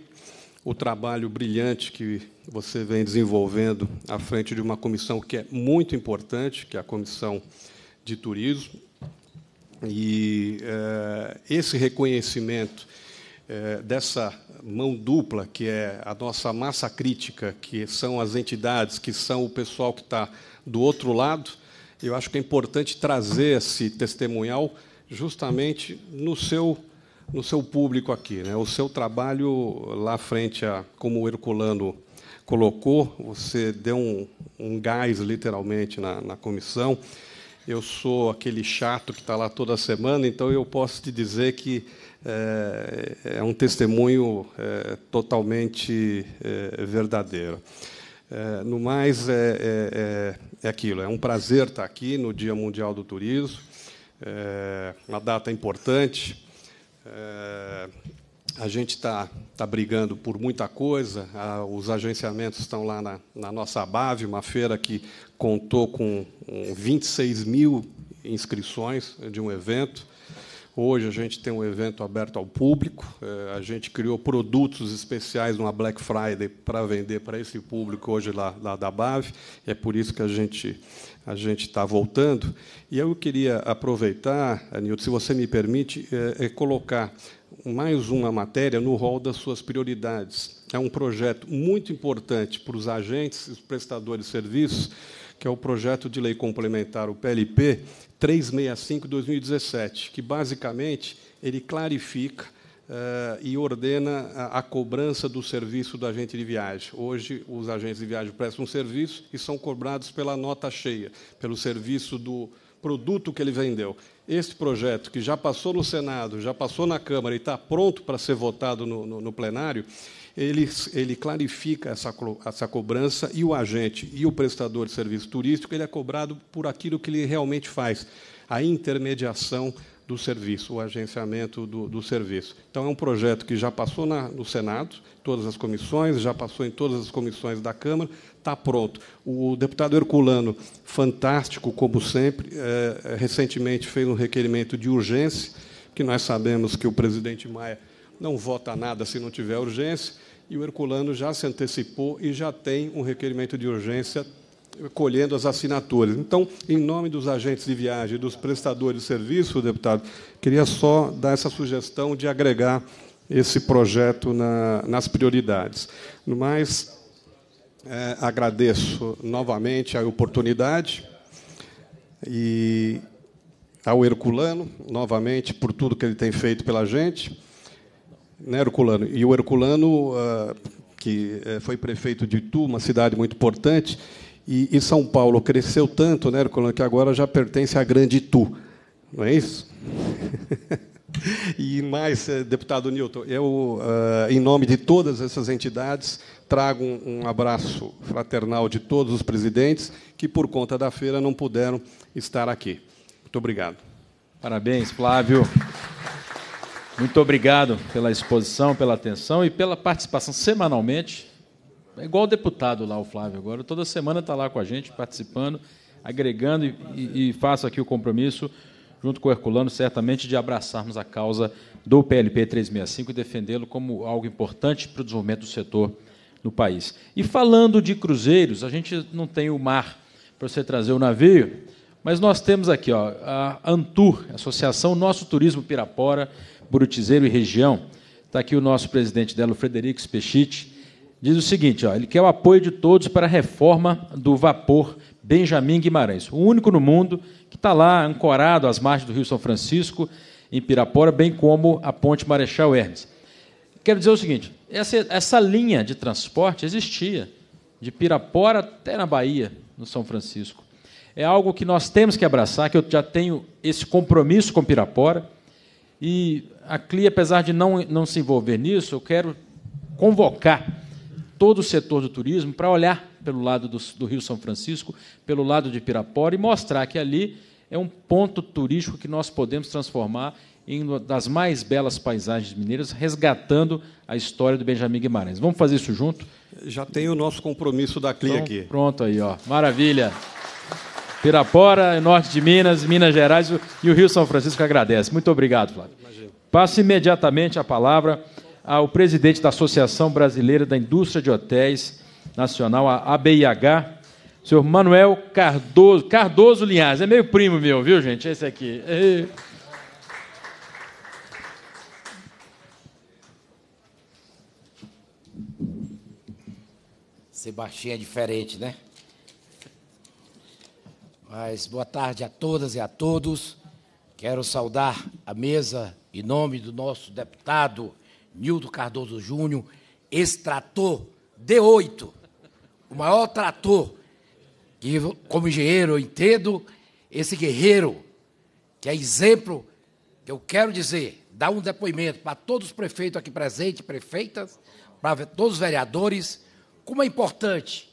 o trabalho brilhante que você vem desenvolvendo à frente de uma comissão que é muito importante, que é a Comissão de Turismo. E é, esse reconhecimento é, dessa mão dupla, que é a nossa massa crítica, que são as entidades, que são o pessoal que está do outro lado, eu acho que é importante trazer esse testemunhal justamente no seu no seu público aqui, né? O seu trabalho lá frente a como o Herculano colocou, você deu um, um gás, literalmente, na, na comissão. Eu sou aquele chato que está lá toda semana, então eu posso te dizer que é, é um testemunho é, totalmente é, verdadeiro. no mais, é, é, é, é, aquilo: é um prazer estar tá aqui no Dia Mundial do Turismo, uma data importante a gente está tá brigando por muita coisa, ah, os agenciamentos estão lá na, na nossa ABAV, uma feira que contou com 26 mil inscrições de um evento. Hoje a gente tem um evento aberto ao público, é, a gente criou produtos especiais numa Black Friday para vender para esse público hoje lá, lá da BAV, é por isso que a gente a gente está voltando. E eu queria aproveitar, Nilton, se você me permite, é, é colocar mais uma matéria no rol das suas prioridades. É um projeto muito importante para os agentes e os prestadores de serviços, que é o projeto de lei complementar, o PLP 365-2017, que basicamente ele clarifica Uh, e ordena a, a, cobrança do serviço do agente de viagem. Hoje, os agentes de viagem prestam um serviço e são cobrados pela nota cheia, pelo serviço do produto que ele vendeu. Este projeto, que já passou no Senado, já passou na Câmara e está pronto para ser votado no, no, no plenário, ele, ele clarifica essa, essa cobrança e o agente e o prestador de serviço turístico ele é cobrado por aquilo que ele realmente faz, a intermediação do serviço, o agenciamento do, do, serviço. Então, é um projeto que já passou na, no Senado, todas as comissões, já passou em todas as comissões da Câmara, está pronto. O deputado Herculano, fantástico, como sempre, é, é, recentemente fez um requerimento de urgência, que nós sabemos que o presidente Maia não vota nada se não tiver urgência, e o Herculano já se antecipou e já tem um requerimento de urgência colhendo as assinaturas. Então, em nome dos agentes de viagem, dos prestadores de serviço, deputado, queria só dar essa sugestão de agregar esse projeto na, nas prioridades. No mais, é, agradeço novamente a oportunidade e ao Herculano, novamente, por tudo que ele tem feito pela gente. Né, Herculano? E o Herculano, uh, que eh, foi prefeito de Itu, uma cidade muito importante, e, e, São Paulo cresceu tanto, né, Herculano, que agora já pertence à grande Itu. Não é isso? e mais, eh, deputado Newton, eu, uh, em nome de todas essas entidades, trago um abraço fraternal de todos os presidentes que, por conta da feira, não puderam estar aqui. Muito obrigado. Parabéns, Flávio. Muito obrigado pela exposição, pela atenção e pela participação semanalmente. É igual o deputado lá, o Flávio, agora. Toda semana está lá com a gente, participando, agregando, e, e, e faço aqui o compromisso, junto com o Herculano, certamente, de abraçarmos a causa do PLP 365 e defendê-lo como algo importante para o desenvolvimento do setor no país. E falando de cruzeiros, a gente não tem o mar para você trazer o navio, mas nós temos aqui ó, a Antur, Associação Nosso Turismo Pirapora, Burutizeiro e Região. Está aqui o nosso presidente dela, o Frederico Spechit. Diz o seguinte: ó, ele quer o apoio de todos para a reforma do vapor Benjamin Guimarães, o único no mundo que está lá ancorado às margens do Rio São Francisco, em Pirapora, bem como a Ponte Marechal Hermes. Quero dizer o seguinte: essa, essa linha de transporte existia, de Pirapora até na Bahia, no São Francisco. É algo que nós temos que abraçar, que eu já tenho esse compromisso com Pirapora. E a CLI, apesar de não, não se envolver nisso, eu quero convocar todo o setor do turismo para olhar pelo lado do, do Rio São Francisco, pelo lado de Pirapora, e mostrar que ali é um ponto turístico que nós podemos transformar em uma das mais belas paisagens mineiras, resgatando a história do Benjamin Guimarães. Vamos fazer isso junto? Já tem o nosso compromisso da CLI então, aqui. Pronto aí, ó. Maravilha. Pirapora, é norte de Minas, Minas Gerais e o Rio São Francisco agradece. Muito obrigado, Flávio. Passo imediatamente a palavra ao presidente da Associação Brasileira da Indústria de Hotéis Nacional, a ABIH, senhor Manuel Cardoso, Cardoso Linhares. É meio primo meu, viu, gente? Esse aqui. É... Ser baixinho é diferente, né? Mas boa tarde a todas e a todos. Quero saudar a mesa em nome do nosso deputado Nildo Cardoso Júnior, extrator D8, o maior trator que, como engenheiro, eu entendo, esse guerreiro, que é exemplo, que eu quero dizer, dar um depoimento para todos os prefeitos aqui presentes, prefeitas, para todos os vereadores, como é importante,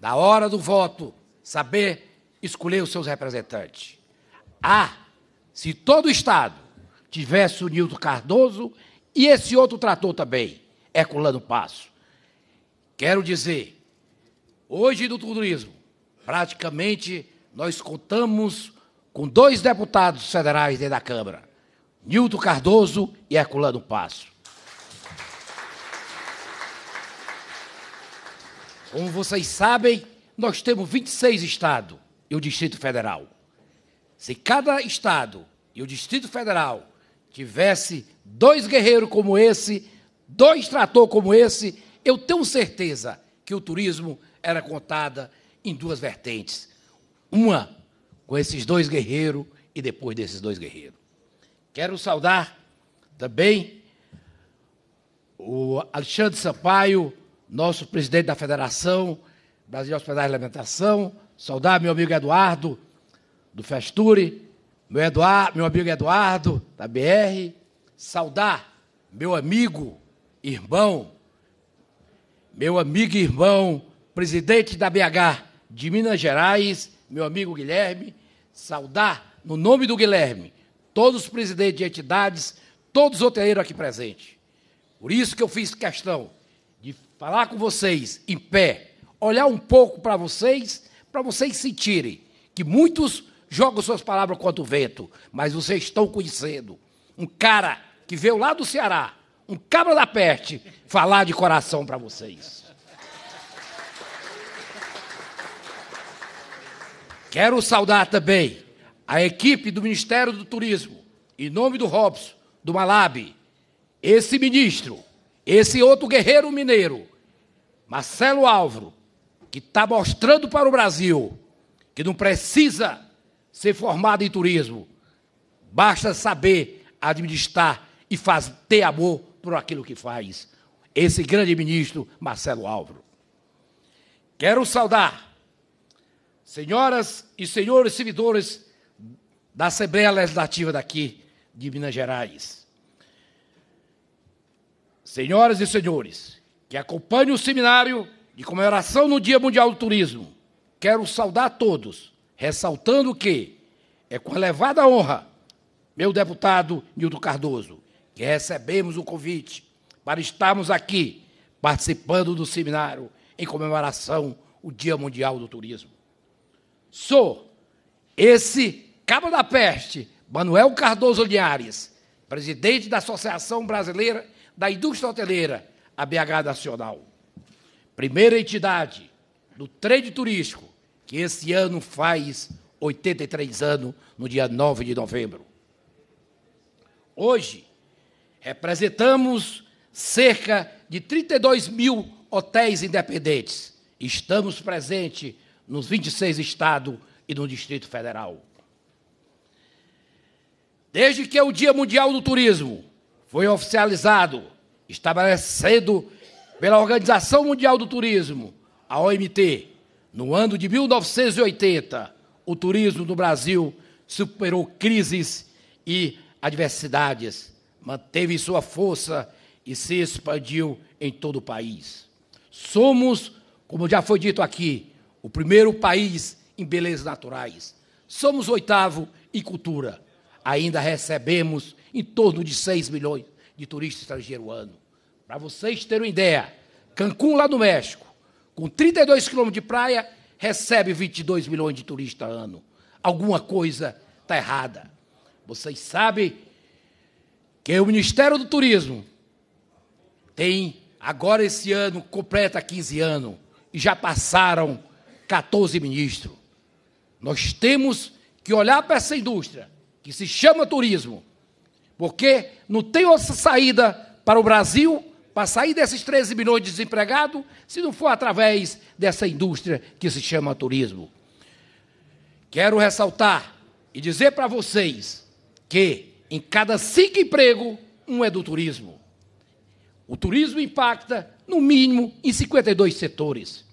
na hora do voto, saber escolher os seus representantes. Ah, se todo o Estado tivesse o Nildo Cardoso e esse outro trator também, Herculano Passo. Quero dizer, hoje no turismo, praticamente nós contamos com dois deputados federais dentro da Câmara, Nildo Cardoso e Herculano Passo. Como vocês sabem, nós temos 26 estados e o Distrito Federal. Se cada estado e o Distrito Federal tivesse dois guerreiros como esse, dois trator como esse, eu tenho certeza que o turismo era contada em duas vertentes. Uma com esses dois guerreiros e depois desses dois guerreiros. Quero saudar também o Alexandre Sampaio, nosso presidente da Federação Brasil Hospedagem e Alimentação, saudar meu amigo Eduardo, do Festure, meu, meu amigo Eduardo, da BR, saudar meu amigo, irmão, meu amigo e irmão, presidente da BH de Minas Gerais, meu amigo Guilherme, saudar no nome do Guilherme, todos os presidentes de entidades, todos os hoteleiros aqui presentes. Por isso que eu fiz questão falar com vocês em pé, olhar um pouco para vocês, para vocês sentirem que muitos jogam suas palavras contra o vento, mas vocês estão conhecendo um cara que veio lá do Ceará, um cabra da peste, falar de coração para vocês. Quero saudar também a equipe do Ministério do Turismo, em nome do Robson, do Malab, esse ministro, esse outro guerreiro mineiro, Marcelo Álvaro, que está mostrando para o Brasil que não precisa ser formado em turismo, basta saber administrar e faz, ter amor por aquilo que faz. Esse grande ministro, Marcelo Álvaro. Quero saudar, senhoras e senhores servidores da Assembleia Legislativa daqui de Minas Gerais. Senhoras e senhores, que acompanha o seminário de comemoração no Dia Mundial do Turismo, quero saudar todos, ressaltando que é com elevada honra, meu deputado Nildo Cardoso, que recebemos o convite para estarmos aqui participando do seminário em comemoração o Dia Mundial do Turismo. Sou esse cabo da peste, Manuel Cardoso Linhares, presidente da Associação Brasileira da Indústria Hoteleira, a BH Nacional. Primeira entidade do trade turístico, que esse ano faz 83 anos, no dia 9 de novembro. Hoje, representamos cerca de 32 mil hotéis independentes. Estamos presentes nos 26 estados e no Distrito Federal. Desde que é o Dia Mundial do Turismo foi oficializado estabelecido pela Organização Mundial do Turismo, a OMT, no ano de 1980, o turismo do Brasil superou crises e adversidades, manteve sua força e se expandiu em todo o país. Somos, como já foi dito aqui, o primeiro país em belezas naturais. Somos oitavo em cultura. Ainda recebemos em torno de 6 milhões de turista estrangeiro ano. Para vocês terem uma ideia, Cancún, lá no México, com 32 quilômetros de praia, recebe 22 milhões de turistas ano. Alguma coisa está errada. Vocês sabem que o Ministério do Turismo tem, agora esse ano, completa 15 anos, e já passaram 14 ministros. Nós temos que olhar para essa indústria, que se chama turismo, porque não tem outra saída para o Brasil, para sair desses 13 milhões de desempregados, se não for através dessa indústria que se chama turismo. Quero ressaltar e dizer para vocês que em cada cinco empregos, um é do turismo. O turismo impacta, no mínimo, em 52 setores.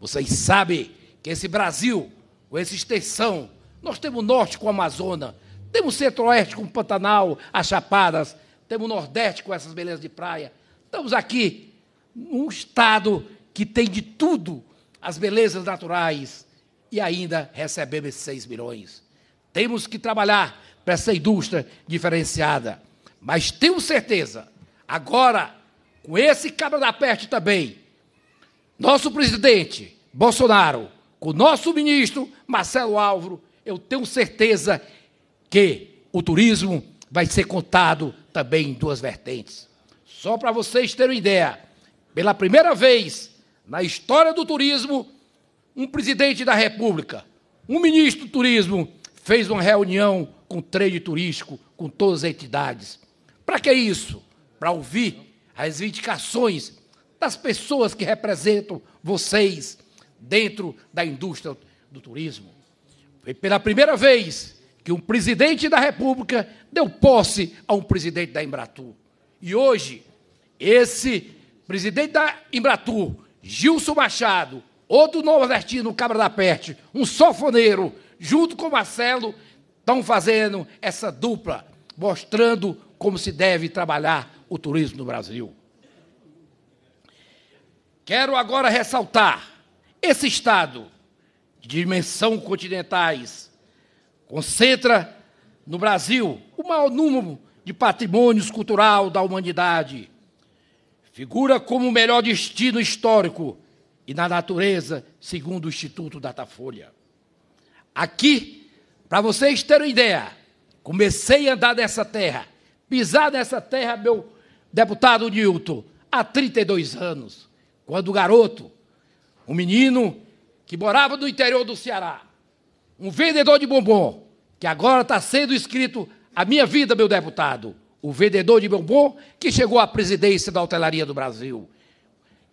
Vocês sabem que esse Brasil, com essa extensão, nós temos o norte com o Amazonas. Temos centro-oeste com Pantanal, as Chapadas, temos nordeste com essas belezas de praia. Estamos aqui num estado que tem de tudo as belezas naturais e ainda recebemos esses 6 milhões. Temos que trabalhar para essa indústria diferenciada. Mas tenho certeza, agora, com esse cabra da peste também, nosso presidente Bolsonaro, com nosso ministro Marcelo Álvaro, eu tenho certeza que o turismo vai ser contado também em duas vertentes. Só para vocês terem uma ideia, pela primeira vez na história do turismo, um presidente da República, um ministro do turismo, fez uma reunião com o trade turístico, com todas as entidades. Para que isso? Para ouvir as reivindicações das pessoas que representam vocês dentro da indústria do turismo. Foi pela primeira vez que um presidente da República deu posse a um presidente da Embratur. E hoje, esse presidente da Embratur, Gilson Machado, outro nordestino, Cabra da Peste, um sofoneiro, junto com Marcelo, estão fazendo essa dupla, mostrando como se deve trabalhar o turismo no Brasil. Quero agora ressaltar esse estado de dimensão continentais, concentra no Brasil o maior número de patrimônios cultural da humanidade. Figura como o melhor destino histórico e na natureza, segundo o Instituto Datafolha. Aqui, para vocês terem uma ideia, comecei a andar nessa terra, pisar nessa terra, meu deputado Nilton, há 32 anos, quando garoto, um menino que morava no interior do Ceará, um vendedor de bombom, que agora está sendo escrito a minha vida, meu deputado, o vendedor de meu bom que chegou à presidência da hotelaria do Brasil.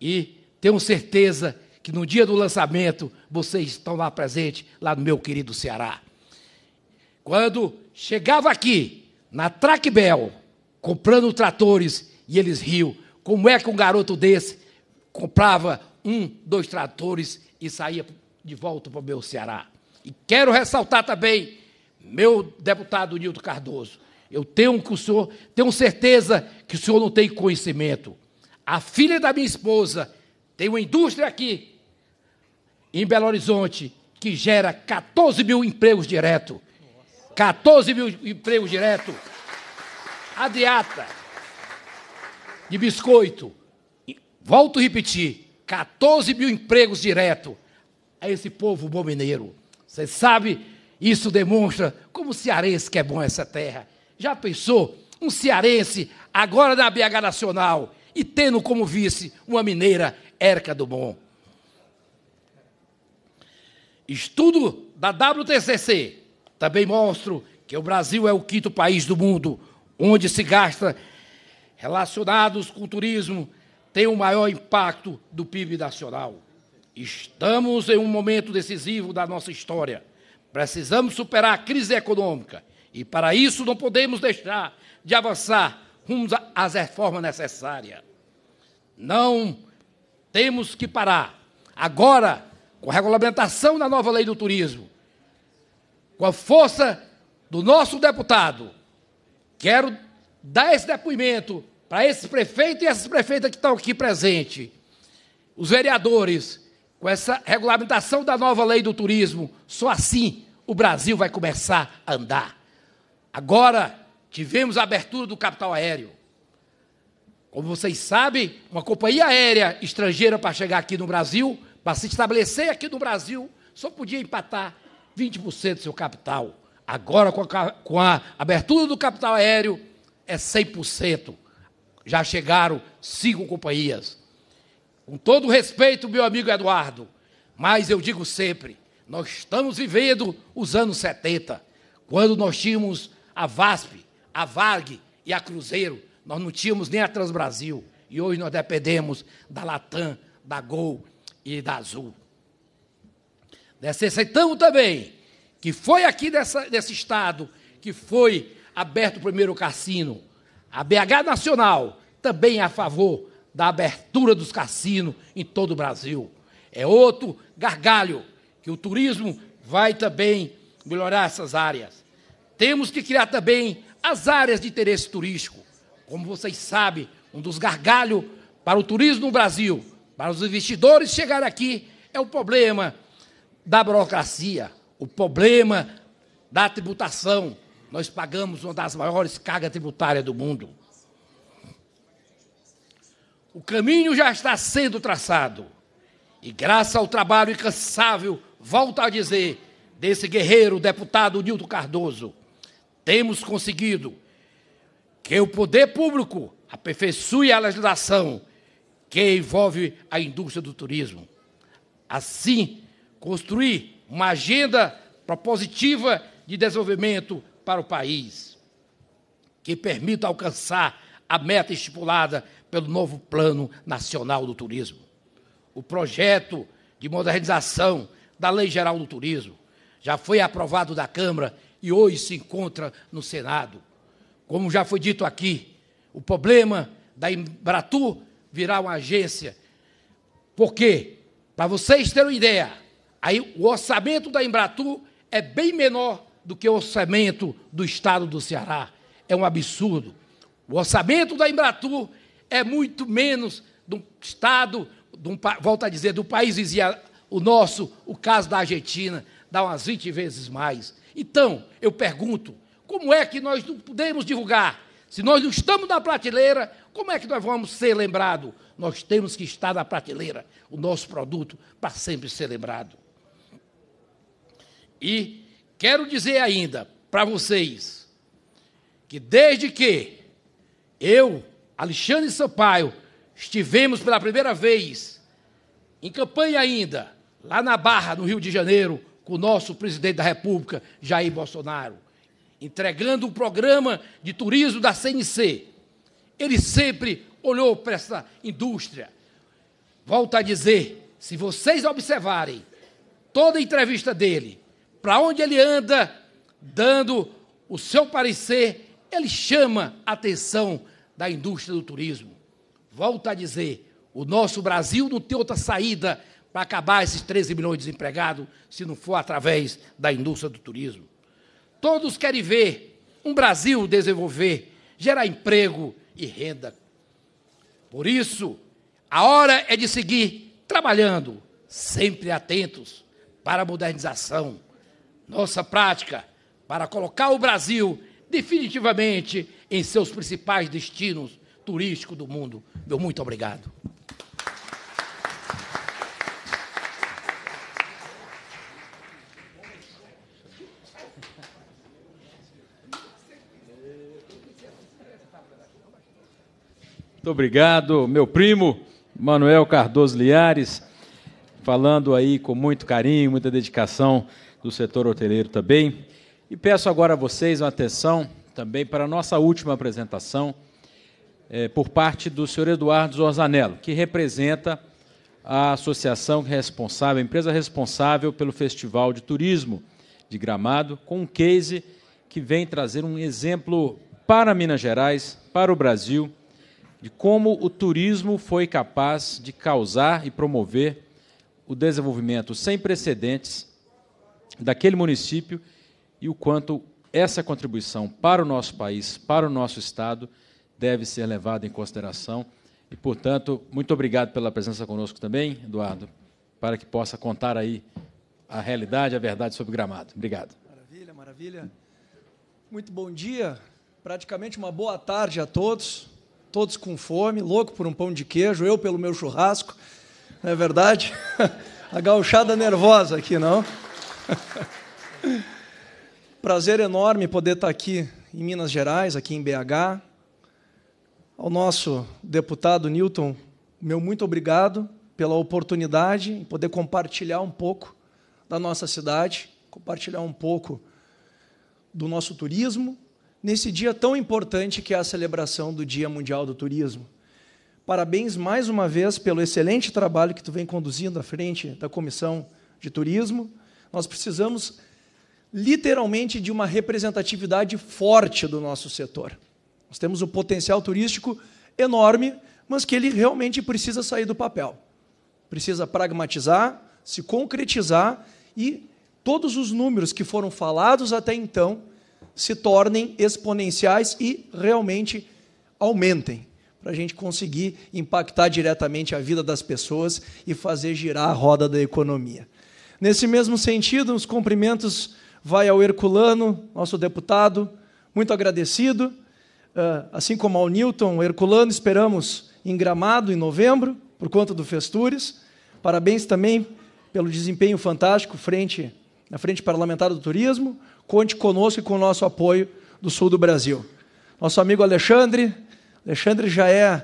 E tenho certeza que no dia do lançamento vocês estão lá presente, lá no meu querido Ceará. Quando chegava aqui, na Traquebel, comprando tratores, e eles riam. Como é que um garoto desse comprava um, dois tratores e saía de volta para o meu Ceará? E quero ressaltar também meu deputado Nildo Cardoso, eu tenho que o senhor, tenho certeza que o senhor não tem conhecimento. A filha da minha esposa tem uma indústria aqui, em Belo Horizonte, que gera 14 mil empregos direto. 14 mil empregos direto. Adiata, de biscoito. Volto a repetir: 14 mil empregos direto a é esse povo bom mineiro. Você sabe isso demonstra como o cearense que é bom essa terra. Já pensou? Um cearense, agora na BH Nacional, e tendo como vice uma mineira, Erca do Bom. Estudo da WTCC também mostra que o Brasil é o quinto país do mundo onde se gasta relacionados com o turismo tem o maior impacto do PIB nacional. Estamos em um momento decisivo da nossa história Precisamos superar a crise econômica e, para isso, não podemos deixar de avançar rumo às reformas necessárias. Não temos que parar. Agora, com a regulamentação da nova lei do turismo, com a força do nosso deputado, quero dar esse depoimento para esses prefeitos e essas prefeitas que estão aqui presentes, os vereadores com essa regulamentação da nova lei do turismo, só assim o Brasil vai começar a andar. Agora tivemos a abertura do capital aéreo. Como vocês sabem, uma companhia aérea estrangeira para chegar aqui no Brasil, para se estabelecer aqui no Brasil, só podia empatar 20% do seu capital. Agora, com a, abertura do capital aéreo, é 100%. Já chegaram cinco companhias. Com todo respeito, meu amigo Eduardo, mas eu digo sempre, nós estamos vivendo os anos 70, quando nós tínhamos a VASP, a Varg e a Cruzeiro, nós não tínhamos nem a Transbrasil, e hoje nós dependemos da Latam, da Gol e da Azul. Necessitamos também que foi aqui dessa, desse estado que foi aberto o primeiro cassino. A BH Nacional também é a favor da abertura dos cassinos em todo o Brasil. É outro gargalho que o turismo vai também melhorar essas áreas. Temos que criar também as áreas de interesse turístico. Como vocês sabem, um dos gargalhos para o turismo no Brasil, para os investidores chegarem aqui, é o problema da burocracia, o problema da tributação. Nós pagamos uma das maiores cargas tributárias do mundo. O caminho já está sendo traçado. E graças ao trabalho incansável, volto a dizer, desse guerreiro deputado Nildo Cardoso, temos conseguido que o poder público aperfeiçoe a legislação que envolve a indústria do turismo. Assim, construir uma agenda propositiva de desenvolvimento para o país, que permita alcançar a meta estipulada pelo novo Plano Nacional do Turismo. O projeto de modernização da Lei Geral do Turismo já foi aprovado da Câmara e hoje se encontra no Senado. Como já foi dito aqui, o problema da Embratur virar uma agência. Por quê? Para vocês terem uma ideia, aí o orçamento da Embratur é bem menor do que o orçamento do Estado do Ceará. É um absurdo. O orçamento da Embratur é muito menos do Estado, do volta a dizer, do país vizinho, o nosso, o caso da Argentina, dá umas 20 vezes mais. Então, eu pergunto, como é que nós não podemos divulgar? Se nós não estamos na prateleira, como é que nós vamos ser lembrados? Nós temos que estar na prateleira, o nosso produto, para sempre ser lembrado. E quero dizer ainda para vocês que desde que eu Alexandre Sampaio, estivemos pela primeira vez em campanha ainda, lá na Barra, no Rio de Janeiro, com o nosso presidente da República, Jair Bolsonaro, entregando o programa de turismo da CNC. Ele sempre olhou para essa indústria. Volto a dizer, se vocês observarem toda entrevista dele, para onde ele anda, dando o seu parecer, ele chama a atenção da indústria do turismo. Volto a dizer, o nosso Brasil não tem outra saída para acabar esses 13 milhões de desempregados se não for através da indústria do turismo. Todos querem ver um Brasil desenvolver, gerar emprego e renda. Por isso, a hora é de seguir trabalhando, sempre atentos para a modernização, nossa prática para colocar o Brasil definitivamente em seus principais destinos turísticos do mundo. Meu muito obrigado. Muito obrigado, meu primo Manuel Cardoso Liares, falando aí com muito carinho, muita dedicação do setor hoteleiro também. E peço agora a vocês uma atenção também para a nossa última apresentação é, por parte do senhor Eduardo Zorzanello, que representa a associação responsável, a empresa responsável pelo Festival de Turismo de Gramado, com um case que vem trazer um exemplo para Minas Gerais, para o Brasil, de como o turismo foi capaz de causar e promover o desenvolvimento sem precedentes daquele município e o quanto essa contribuição para o nosso país, para o nosso Estado, deve ser levada em consideração. E, portanto, muito obrigado pela presença conosco também, Eduardo, para que possa contar aí a realidade, a verdade sobre o gramado. Obrigado. Maravilha, maravilha. Muito bom dia, praticamente uma boa tarde a todos, todos com fome, louco por um pão de queijo, eu pelo meu churrasco, não é verdade? A gauchada nervosa aqui, não? Prazer enorme poder estar aqui em Minas Gerais, aqui em BH. Ao nosso deputado Newton, meu muito obrigado pela oportunidade em poder compartilhar um pouco da nossa cidade, compartilhar um pouco do nosso turismo nesse dia tão importante que é a celebração do Dia Mundial do Turismo. Parabéns mais uma vez pelo excelente trabalho que tu vem conduzindo à frente da Comissão de Turismo. Nós precisamos literalmente de uma representatividade forte do nosso setor. Nós temos um potencial turístico enorme, mas que ele realmente precisa sair do papel. Precisa pragmatizar, se concretizar e todos os números que foram falados até então se tornem exponenciais e realmente aumentem, para a gente conseguir impactar diretamente a vida das pessoas e fazer girar a roda da economia. Nesse mesmo sentido, os cumprimentos vai ao Herculano, nosso deputado, muito agradecido, ah, assim como ao Newton Herculano, esperamos em Gramado em novembro, por conta do Festures. Parabéns também pelo desempenho fantástico frente na Frente Parlamentar do Turismo. Conte conosco e com o nosso apoio do sul do Brasil. Nosso amigo Alexandre, Alexandre já é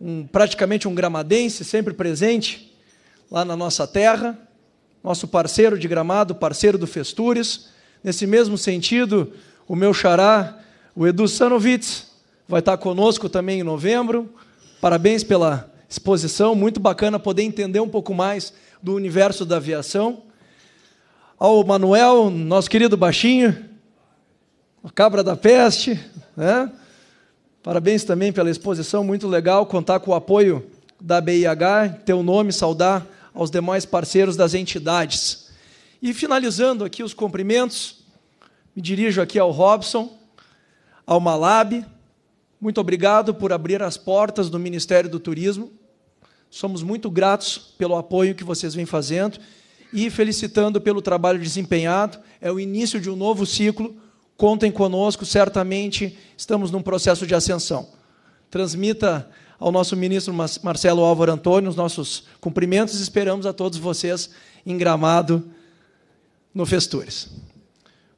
um, praticamente um gramadense, sempre presente lá na nossa terra nosso parceiro de gramado, parceiro do Festures. Nesse mesmo sentido, o meu xará, o Edu Sanovitz, vai estar conosco também em novembro. Parabéns pela exposição, muito bacana poder entender um pouco mais do universo da aviação. Ao Manuel, nosso querido baixinho, o cabra da peste, né? Parabéns também pela exposição, muito legal contar com o apoio da BIH, teu nome, saudar aos demais parceiros das entidades. E finalizando aqui os cumprimentos, me dirijo aqui ao Robson, ao Malab. Muito obrigado por abrir as portas do Ministério do Turismo. Somos muito gratos pelo apoio que vocês vêm fazendo e felicitando pelo trabalho desempenhado. É o início de um novo ciclo. Contem conosco, certamente estamos num processo de ascensão. Transmita ao nosso ministro Marcelo Álvaro Antônio, os nossos cumprimentos e esperamos a todos vocês em Gramado no Festures.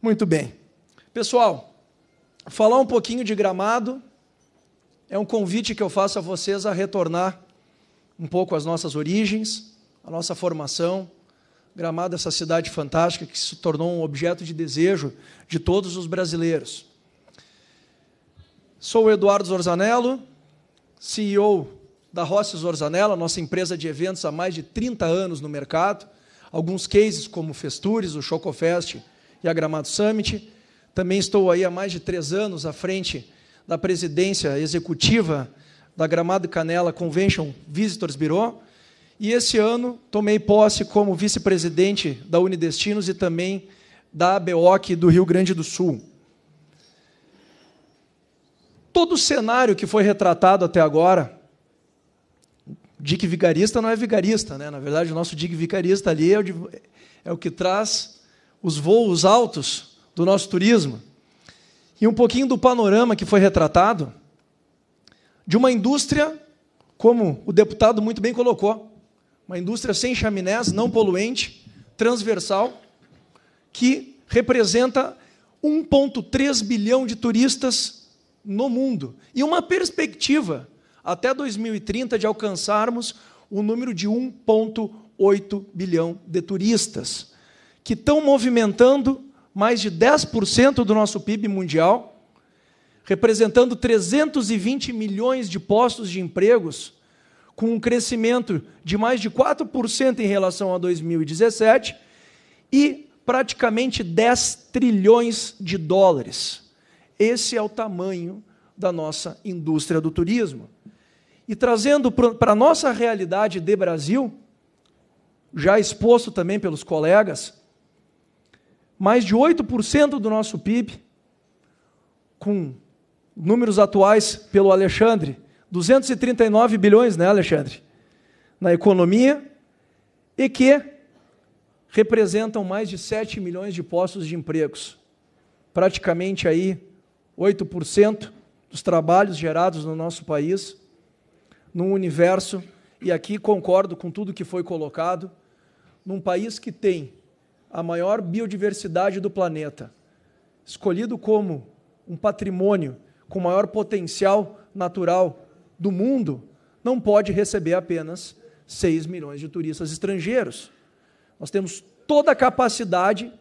Muito bem. Pessoal, falar um pouquinho de Gramado é um convite que eu faço a vocês a retornar um pouco às nossas origens, à nossa formação, Gramado, é essa cidade fantástica que se tornou um objeto de desejo de todos os brasileiros. Sou o Eduardo Zorzanello, CEO da Rossi Zorzanella, nossa empresa de eventos há mais de 30 anos no mercado. Alguns cases como Festures, o Chocofest e a Gramado Summit. Também estou aí há mais de três anos à frente da presidência executiva da Gramado Canela Convention Visitors Bureau. E esse ano tomei posse como vice-presidente da Unidestinos e também da ABOC do Rio Grande do Sul todo o cenário que foi retratado até agora, Dick Vigarista não é vigarista, né? Na verdade, o nosso Dick Vigarista ali é o, de, é o que traz os voos altos do nosso turismo. E um pouquinho do panorama que foi retratado de uma indústria, como o deputado muito bem colocou, uma indústria sem chaminés, não poluente, transversal, que representa 1,3 bilhão de turistas no mundo e uma perspectiva até 2030 de alcançarmos o número de 1,8 bilhão de turistas, que estão movimentando mais de 10% do nosso PIB mundial, representando 320 milhões de postos de empregos, com um crescimento de mais de 4% em relação a 2017 e praticamente 10 trilhões de dólares. Esse é o tamanho da nossa indústria do turismo. E trazendo para a nossa realidade de Brasil, já exposto também pelos colegas, mais de 8% do nosso PIB, com números atuais pelo Alexandre, 239 bilhões, né, Alexandre? Na economia, e que representam mais de 7 milhões de postos de empregos. Praticamente aí 8% dos trabalhos gerados no nosso país, num universo, e aqui concordo com tudo que foi colocado, num país que tem a maior biodiversidade do planeta, escolhido como um patrimônio com maior potencial natural do mundo, não pode receber apenas 6 milhões de turistas estrangeiros. Nós temos toda a capacidade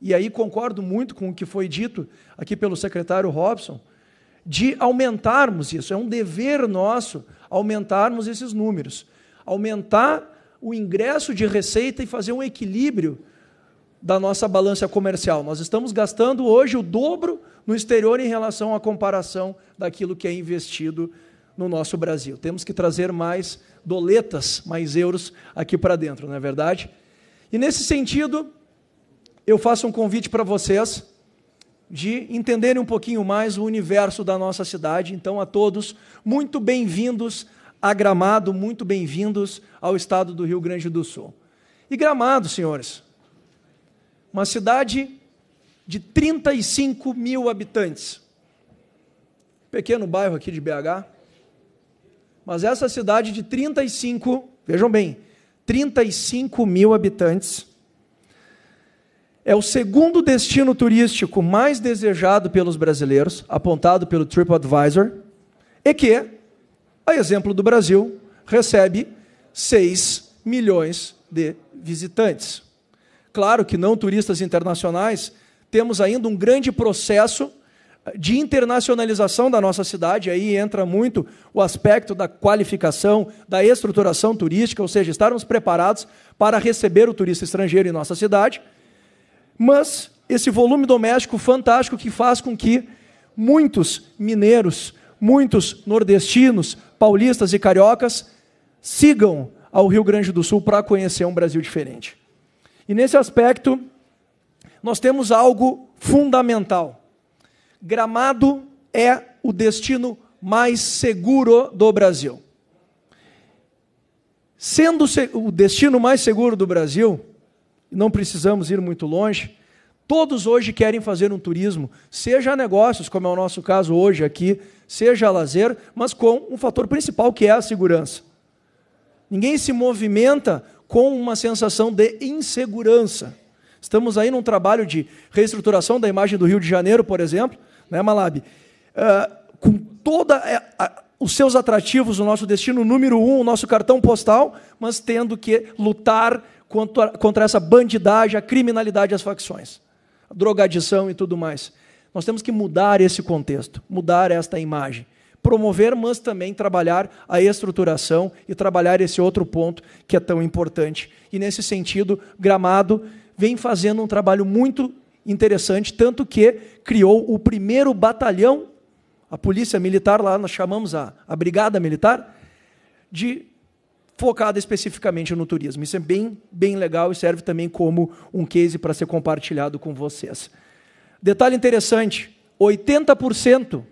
e aí concordo muito com o que foi dito aqui pelo secretário Robson, de aumentarmos isso. É um dever nosso aumentarmos esses números, aumentar o ingresso de receita e fazer um equilíbrio da nossa balança comercial. Nós estamos gastando hoje o dobro no exterior em relação à comparação daquilo que é investido no nosso Brasil. Temos que trazer mais doletas, mais euros aqui para dentro, não é verdade? E nesse sentido, eu faço um convite para vocês de entenderem um pouquinho mais o universo da nossa cidade. Então, a todos, muito bem-vindos a Gramado, muito bem-vindos ao estado do Rio Grande do Sul. E Gramado, senhores, uma cidade de 35 mil habitantes. Pequeno bairro aqui de BH. Mas essa cidade de 35, vejam bem, 35 mil habitantes é o segundo destino turístico mais desejado pelos brasileiros, apontado pelo TripAdvisor, e que, a exemplo do Brasil, recebe 6 milhões de visitantes. Claro que não turistas internacionais, temos ainda um grande processo eh, de internacionalização da nossa cidade, aí entra muito o aspecto da qualificação, da estruturação turística, ou seja, estarmos preparados para receber o turista estrangeiro em nossa cidade mas esse volume doméstico fantástico que faz com que muitos mineiros, muitos nordestinos, paulistas e cariocas sigam ao Rio Grande do Sul para conhecer um Brasil diferente. E nesse aspecto, nós temos algo fundamental. Gramado é o destino mais seguro do Brasil. Sendo o destino mais seguro do Brasil, não precisamos ir muito longe. Todos hoje querem fazer um turismo, seja negócios, como é o nosso caso hoje aqui, seja lazer, mas com um fator principal que é a segurança. Ninguém se movimenta com uma sensação de insegurança. Estamos aí num trabalho de reestruturação da imagem do Rio de Janeiro, por exemplo, né, Malab? Uh, com toda eh, os seus atrativos, o nosso destino número um, o nosso cartão postal, mas tendo que lutar contra, contra essa bandidagem, a criminalidade, as facções, a drogadição e tudo mais. Nós temos que mudar esse contexto, mudar esta imagem. Promover, mas também trabalhar a estruturação e trabalhar esse outro ponto que é tão importante. E nesse sentido, Gramado vem fazendo um trabalho muito interessante, tanto que criou o primeiro batalhão, a polícia militar lá, nós chamamos a, a Brigada Militar, de focada especificamente no turismo. Isso é bem, bem legal e serve também como um case para ser compartilhado com vocês. Detalhe interessante: 80%,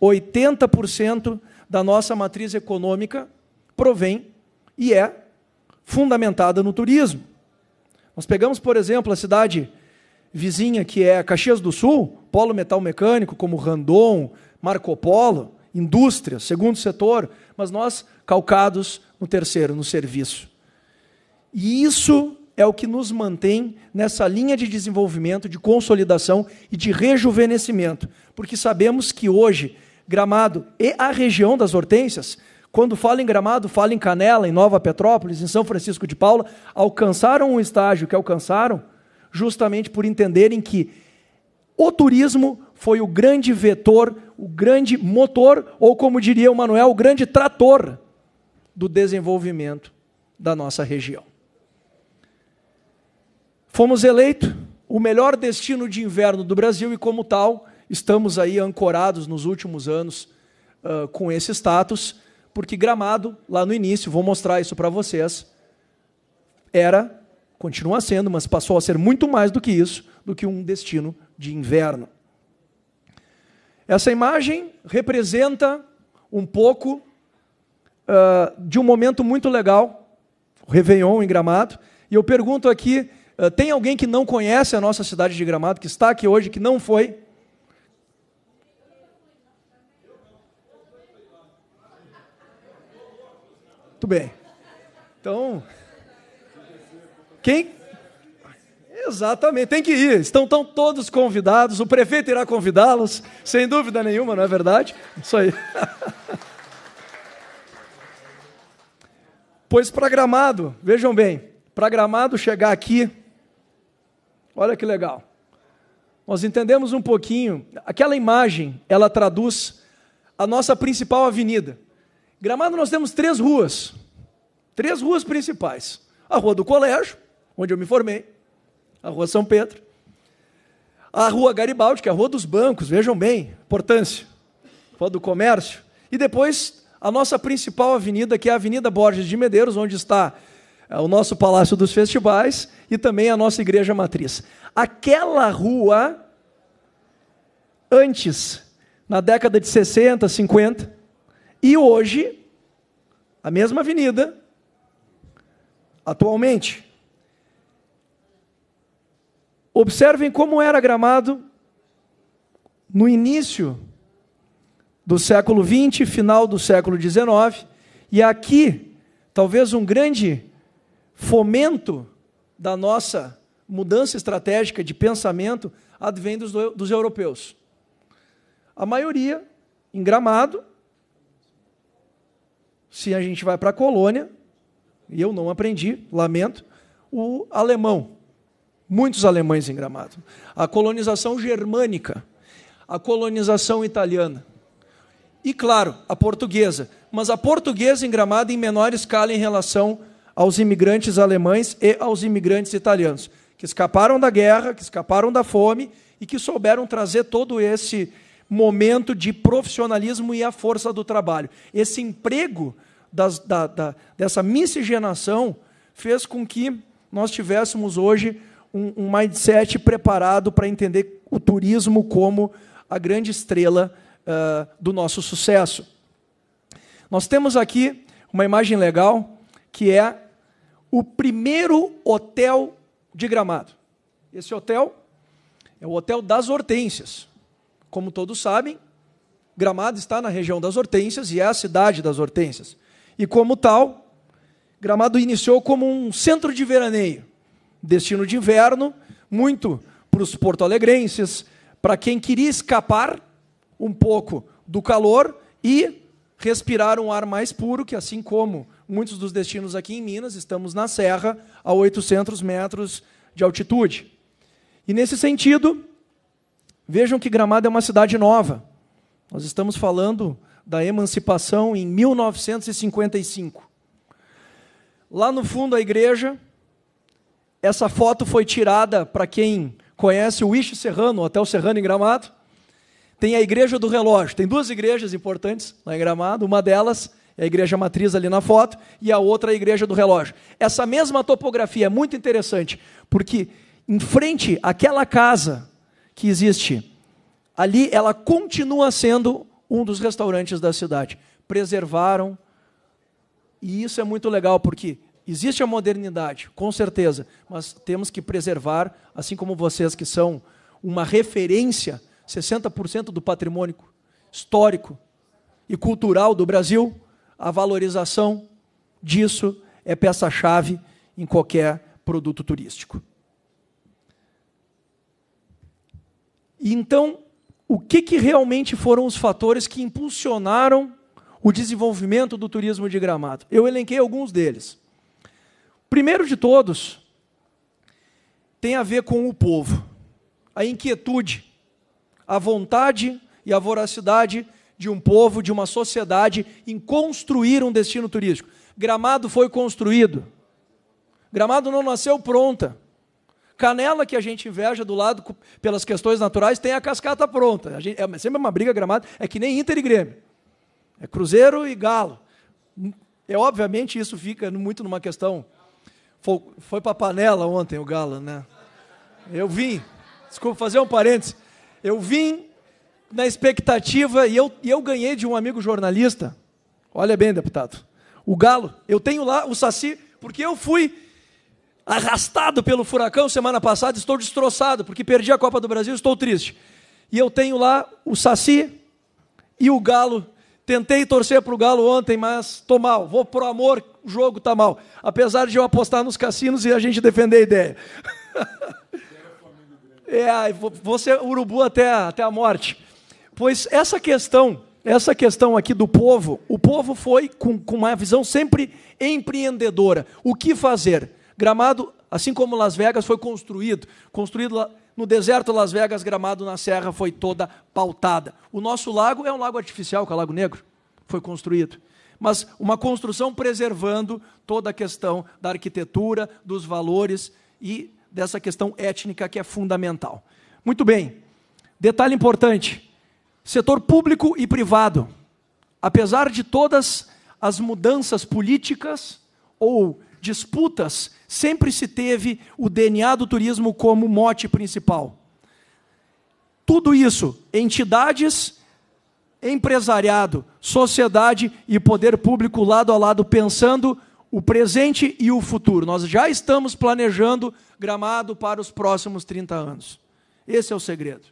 80% da nossa matriz econômica provém e é fundamentada no turismo. Nós pegamos, por exemplo, a cidade vizinha que é Caxias do Sul, polo metal mecânico como Randon, Marco Polo, indústria, segundo setor, mas nós calcados no terceiro, no serviço. E isso é o que nos mantém nessa linha de desenvolvimento, de consolidação e de rejuvenescimento, porque sabemos que hoje Gramado e a região das Hortênsias, quando fala em Gramado, fala em Canela, em Nova Petrópolis, em São Francisco de Paula, alcançaram um estágio que alcançaram justamente por entenderem que o turismo foi o grande vetor, o grande motor, ou como diria o Manuel, o grande trator do desenvolvimento da nossa região. Fomos eleito o melhor destino de inverno do Brasil e, como tal, estamos aí ancorados nos últimos anos uh, com esse status, porque Gramado, lá no início, vou mostrar isso para vocês, era, continua sendo, mas passou a ser muito mais do que isso, do que um destino de inverno. Essa imagem representa um pouco uh, de um momento muito legal, Réveillon em Gramado. E eu pergunto aqui: uh, tem alguém que não conhece a nossa cidade de Gramado, que está aqui hoje, que não foi? Muito bem. Então, quem, Exatamente, tem que ir. Estão, tão todos convidados, o prefeito irá convidá-los, sem dúvida nenhuma, não é verdade? Isso aí. pois para Gramado, vejam bem, para Gramado chegar aqui, olha que legal. Nós entendemos um pouquinho, aquela imagem, ela traduz a nossa principal avenida. Gramado nós temos três ruas, três ruas principais. A Rua do Colégio, onde eu me formei, a Rua São Pedro. A Rua Garibaldi, que é a Rua dos Bancos, vejam bem, importância. Rua do Comércio. E depois a nossa principal avenida, que é a Avenida Borges de Medeiros, onde está eh, o nosso Palácio dos Festivais e também a nossa Igreja Matriz. Aquela rua, antes, na década de 60, 50, e hoje, a mesma avenida, atualmente. Observem como era Gramado no início do século XX, final do século XIX, e aqui talvez um grande fomento da nossa mudança estratégica de pensamento advém dos, dos europeus. A maioria em Gramado, se a gente vai para a colônia, e eu não aprendi, lamento, o alemão. Muitos alemães em Gramado. A colonização germânica, a colonização italiana. E, claro, a portuguesa. Mas a portuguesa em Gramado em menor escala em relação aos imigrantes alemães e aos imigrantes italianos, que escaparam da guerra, que escaparam da fome e que souberam trazer todo esse momento de profissionalismo e a força do trabalho. Esse emprego das, da, da, dessa miscigenação fez com que nós tivéssemos hoje um, um mindset preparado para entender o turismo como a grande estrela uh, do nosso sucesso. Nós temos aqui uma imagem legal que é o primeiro hotel de Gramado. Esse hotel é o Hotel das Hortênsias. Como todos sabem, Gramado está na região das Hortênsias e é a cidade das Hortênsias. E como tal, Gramado iniciou como um centro de veraneio destino de inverno, muito para os porto-alegrenses, para quem queria escapar um pouco do calor e respirar um ar mais puro, que assim como muitos dos destinos aqui em Minas, estamos na serra, a 800 metros de altitude. E nesse sentido, vejam que Gramado é uma cidade nova. Nós estamos falando da emancipação em 1955. Lá no fundo, a igreja, essa foto foi tirada para quem conhece o Ishi Serrano, o Hotel Serrano em Gramado. Tem a Igreja do Relógio. Tem duas igrejas importantes lá em Gramado. Uma delas é a igreja matriz ali na foto e a outra é a igreja do relógio. Essa mesma topografia é muito interessante, porque em frente àquela casa que existe ali, ela continua sendo um dos restaurantes da cidade. Preservaram. E isso é muito legal, porque Existe a modernidade, com certeza, mas temos que preservar, assim como vocês que são uma referência, 60% do patrimônio histórico e cultural do Brasil, a valorização disso é peça-chave em qualquer produto turístico. Então, o que, que realmente foram os fatores que impulsionaram o desenvolvimento do turismo de Gramado? Eu elenquei alguns deles. Primeiro de todos, tem a ver com o povo, a inquietude, a vontade e a voracidade de um povo, de uma sociedade em construir um destino turístico. Gramado foi construído. Gramado não nasceu pronta. Canela que a gente inveja do lado pelas questões naturais tem a cascata pronta. A gente, é sempre uma briga gramado, é que nem Inter e Grêmio. É Cruzeiro e Galo. É obviamente isso fica muito numa questão foi, foi para panela ontem o galo né? Eu vim, desculpa fazer um parênteses, eu vim na expectativa e eu, e eu ganhei de um amigo jornalista. Olha bem, deputado. O Galo, eu tenho lá o Saci, porque eu fui arrastado pelo furacão semana passada, estou destroçado, porque perdi a Copa do Brasil, estou triste. E eu tenho lá o Saci e o Galo Tentei torcer para o Galo ontem, mas estou mal. Vou pro amor, o jogo está mal. Apesar de eu apostar nos cassinos e a gente defender a ideia. é, você urubu até, até a morte. Pois essa questão, essa questão aqui do povo, o povo foi com, com uma visão sempre empreendedora. O que fazer? Gramado, assim como Las Vegas, foi construído, construído lá. No deserto, Las Vegas, Gramado, na Serra, foi toda pautada. O nosso lago é um lago artificial, que é o Lago Negro, foi construído. Mas uma construção preservando toda a questão da arquitetura, dos valores e dessa questão étnica que é fundamental. Muito bem, detalhe importante: setor público e privado, apesar de todas as mudanças políticas ou disputas, sempre se teve o DNA do turismo como mote principal. Tudo isso, entidades, empresariado, sociedade e poder público lado a lado, pensando o presente e o futuro. Nós já estamos planejando gramado para os próximos 30 anos. Esse é o segredo.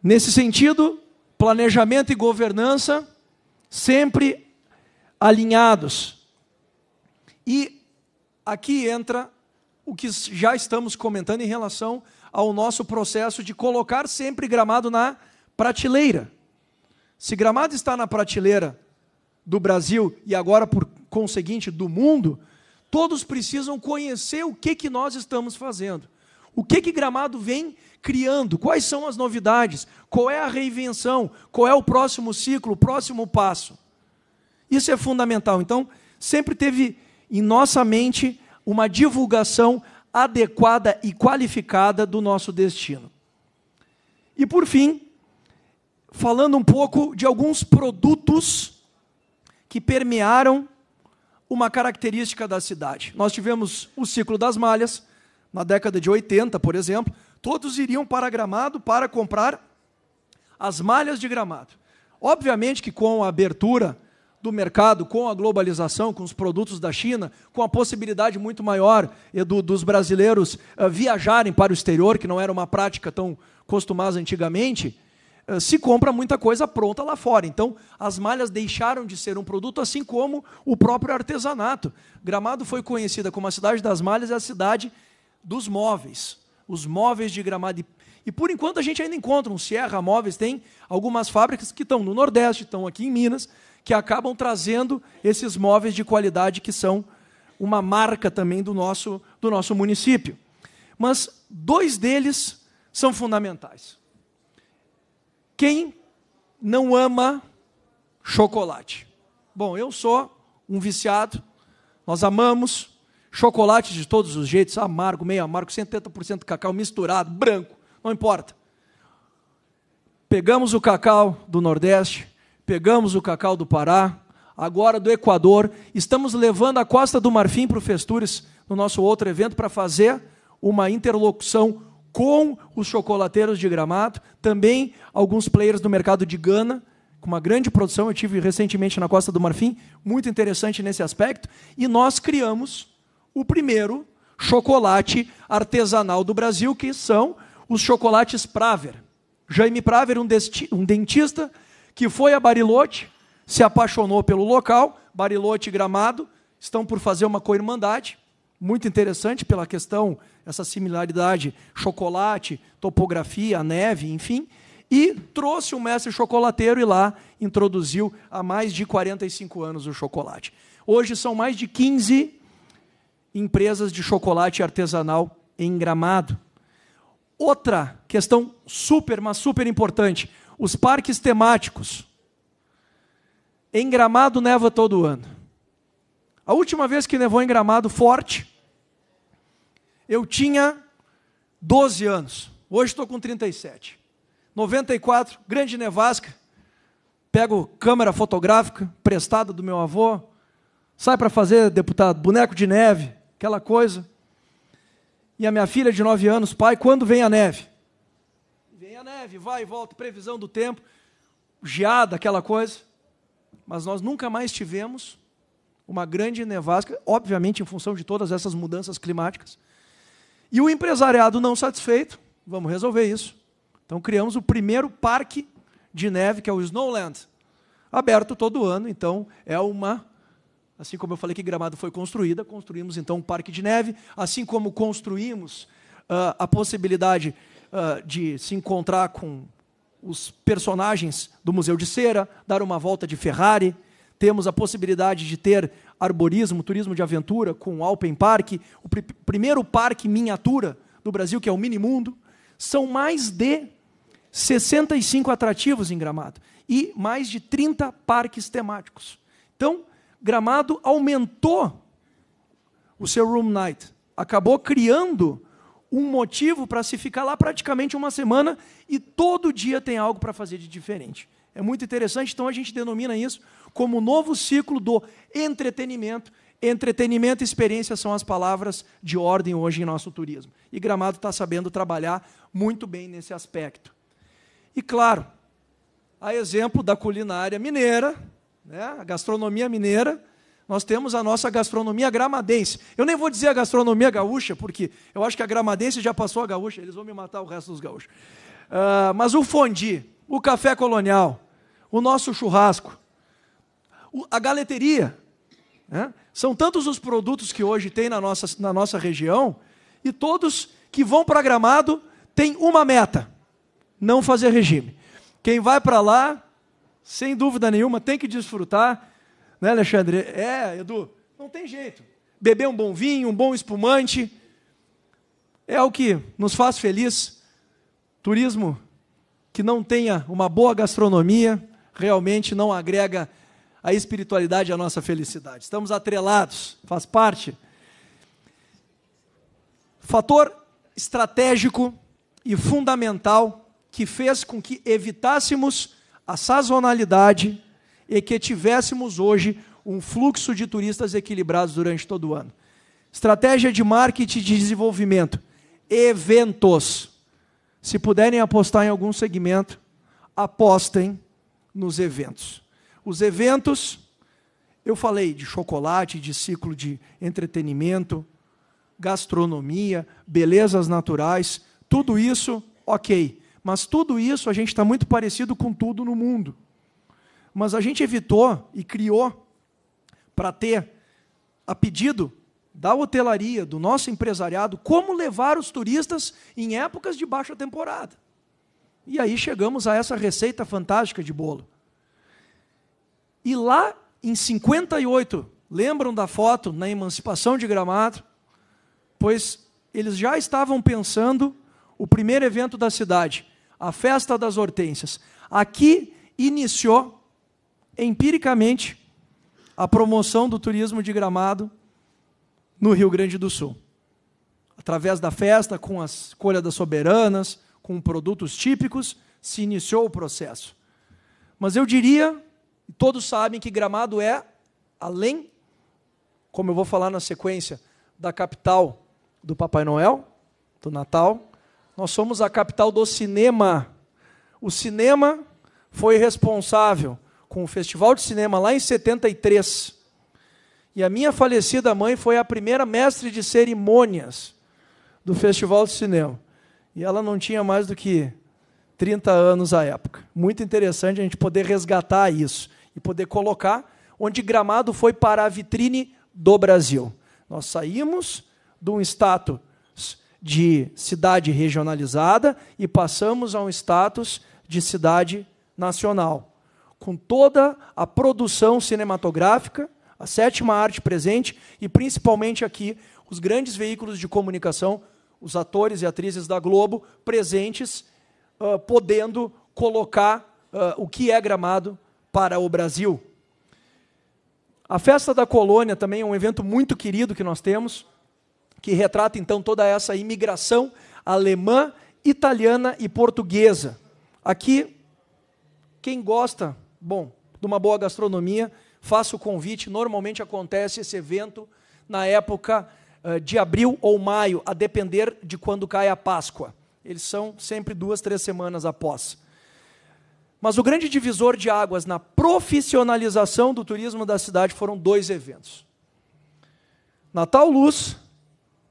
Nesse sentido, planejamento e governança sempre alinhados. E aqui entra o que já estamos comentando em relação ao nosso processo de colocar sempre gramado na prateleira. Se gramado está na prateleira do Brasil e agora, por conseguinte, do mundo, todos precisam conhecer o que, que nós estamos fazendo. O que, que Gramado vem criando? Quais são as novidades? Qual é a reinvenção? Qual é o próximo ciclo, o próximo passo? Isso é fundamental. Então, sempre teve em nossa mente uma divulgação adequada e qualificada do nosso destino. E por fim, falando um pouco de alguns produtos que permearam uma característica da cidade. Nós tivemos o ciclo das malhas na década de 80, por exemplo, todos iriam para Gramado para comprar as malhas de Gramado. Obviamente que com a abertura do mercado, com a globalização, com os produtos da China, com a possibilidade muito maior dos brasileiros uh, viajarem para o exterior, que não era uma prática tão costumada antigamente, uh, se compra muita coisa pronta lá fora. Então, as malhas deixaram de ser um produto, assim como o próprio artesanato. Gramado foi conhecida como a cidade das malhas e é a cidade dos móveis. Os móveis de Gramado. E por enquanto a gente ainda encontra um Sierra Móveis, tem algumas fábricas que estão no Nordeste, estão aqui em Minas, que acabam trazendo esses móveis de qualidade que são uma marca também do nosso, do nosso município. Mas dois deles são fundamentais. Quem não ama chocolate? Bom, eu sou um viciado, nós amamos chocolate de todos os jeitos, amargo, meio amargo, 70% cacau misturado, branco, não importa. Pegamos o cacau do Nordeste, pegamos o cacau do Pará, agora do Equador, estamos levando a Costa do Marfim para o Festures, no nosso outro evento, para fazer uma interlocução com os chocolateiros de Gramado, também alguns players do mercado de Gana, com uma grande produção, eu tive recentemente na Costa do Marfim, muito interessante nesse aspecto, e nós criamos o primeiro chocolate artesanal do Brasil, que são os chocolates Praver. Jaime Praver, um, um dentista que foi a Barilote, se apaixonou pelo local, Barilote e Gramado estão por fazer uma coirmandade, muito interessante pela questão, essa similaridade, chocolate, topografia, neve, enfim, e trouxe um mestre chocolateiro e lá introduziu há mais de 45 anos o chocolate. Hoje são mais de 15 empresas de chocolate artesanal em Gramado. Outra questão super, mas super importante, os parques temáticos. Em Gramado neva todo ano. A última vez que nevou em Gramado forte, eu tinha 12 anos. Hoje estou com 37. 94, grande nevasca. Pego câmera fotográfica prestada do meu avô. Sai para fazer, deputado, boneco de neve, aquela coisa. E a minha filha de 9 anos, pai, quando vem a neve? neve, vai e volta, previsão do tempo, geada, aquela coisa. Mas nós nunca mais tivemos uma grande nevasca, obviamente em função de todas essas mudanças climáticas. E o empresariado não satisfeito, vamos resolver isso. Então criamos o primeiro parque de neve, que é o Snowland, aberto todo ano, então é uma assim como eu falei que Gramado foi construída, construímos então um parque de neve, assim como construímos uh, a possibilidade uh, de se encontrar com os personagens do Museu de Cera, dar uma volta de Ferrari. Temos a possibilidade de ter arborismo, turismo de aventura com o Alpen Park, o pr primeiro parque miniatura do Brasil, que é o Minimundo. São mais de 65 atrativos em Gramado e mais de 30 parques temáticos. Então, Gramado aumentou o seu room night, acabou criando um motivo para se ficar lá praticamente uma semana e todo dia tem algo para fazer de diferente. É muito interessante, então a gente denomina isso como o novo ciclo do entretenimento. Entretenimento e experiência são as palavras de ordem hoje em nosso turismo. E Gramado está sabendo trabalhar muito bem nesse aspecto. E claro, a exemplo da culinária mineira, né, a gastronomia mineira, nós temos a nossa gastronomia gramadense. Eu nem vou dizer a gastronomia gaúcha, porque eu acho que a gramadense já passou a gaúcha, eles vão me matar o resto dos gaúchos. Uh, mas o fondi, o café colonial, o nosso churrasco, a galeteria, né? são tantos os produtos que hoje tem na nossa, na nossa região, e todos que vão para Gramado têm uma meta: não fazer regime. Quem vai para lá, sem dúvida nenhuma, tem que desfrutar né, Alexandre? É, Edu, não tem jeito. Beber um bom vinho, um bom espumante, é o que nos faz feliz. Turismo que não tenha uma boa gastronomia realmente não agrega a espiritualidade à nossa felicidade. Estamos atrelados, faz parte. Fator estratégico e fundamental que fez com que evitássemos a sazonalidade e que tivéssemos hoje um fluxo de turistas equilibrados durante todo o ano. Estratégia de marketing e de desenvolvimento. Eventos. Se puderem apostar em algum segmento, apostem nos eventos. Os eventos, eu falei de chocolate, de ciclo de entretenimento, gastronomia, belezas naturais, tudo isso, ok. Mas tudo isso a gente está muito parecido com tudo no mundo mas a gente evitou e criou para ter, a pedido da hotelaria, do nosso empresariado, como levar os turistas em épocas de baixa temporada. E aí chegamos a essa receita fantástica de bolo. E lá em 58, lembram da foto na emancipação de Gramado? Pois eles já estavam pensando o primeiro evento da cidade, a Festa das Hortênsias. Aqui iniciou empiricamente a promoção do turismo de gramado no Rio Grande do Sul. Através da festa, com a escolha das soberanas, com produtos típicos, se iniciou o processo. Mas eu diria, todos sabem que Gramado é, além, como eu vou falar na sequência, da capital do Papai Noel, do Natal, nós somos a capital do cinema. O cinema foi responsável com o Festival de Cinema lá em 73. E a minha falecida mãe foi a primeira mestre de cerimônias do Festival de Cinema. E ela não tinha mais do que 30 anos à época. Muito interessante a gente poder resgatar isso e poder colocar onde Gramado foi para a vitrine do Brasil. Nós saímos de um status de cidade regionalizada e passamos a um status de cidade nacional com toda a produção cinematográfica, a sétima arte presente e principalmente aqui os grandes veículos de comunicação, os atores e atrizes da Globo presentes, uh, podendo colocar uh, o que é gramado para o Brasil. A Festa da Colônia também é um evento muito querido que nós temos, que retrata então toda essa imigração alemã, italiana e portuguesa. Aqui, quem gosta bom, de uma boa gastronomia, Faço o convite. Normalmente acontece esse evento na época eh, de abril ou maio, a depender de quando cai a Páscoa. Eles são sempre duas, três semanas após. Mas o grande divisor de águas na profissionalização do turismo da cidade foram dois eventos. Natal Luz,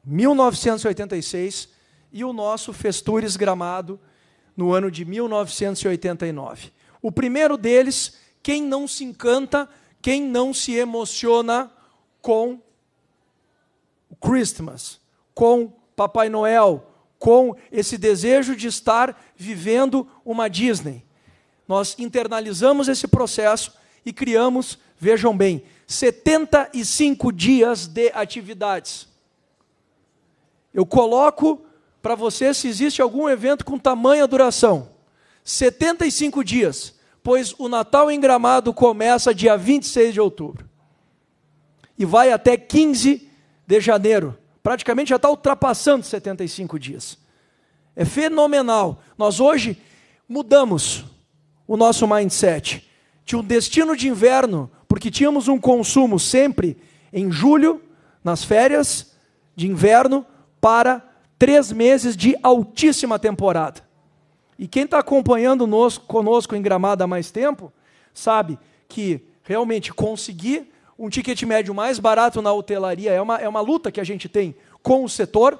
1986, e o nosso Festures Gramado, no ano de 1989. O primeiro deles, quem não se encanta, quem não se emociona com Christmas, com Papai Noel, com esse desejo de estar vivendo uma Disney. Nós internalizamos esse processo e criamos, vejam bem, 75 dias de atividades. Eu coloco para você se existe algum evento com tamanha duração. 75 dias, pois o Natal em Gramado começa dia 26 de outubro e vai até 15 de janeiro. Praticamente já está ultrapassando 75 dias. É fenomenal. Nós hoje mudamos o nosso mindset. Tinha um destino de inverno, porque tínhamos um consumo sempre em julho, nas férias de inverno, para três meses de altíssima temporada. E quem está acompanhando conosco em Gramado há mais tempo, sabe que realmente conseguir um ticket médio mais barato na hotelaria é uma, é uma luta que a gente tem com o setor.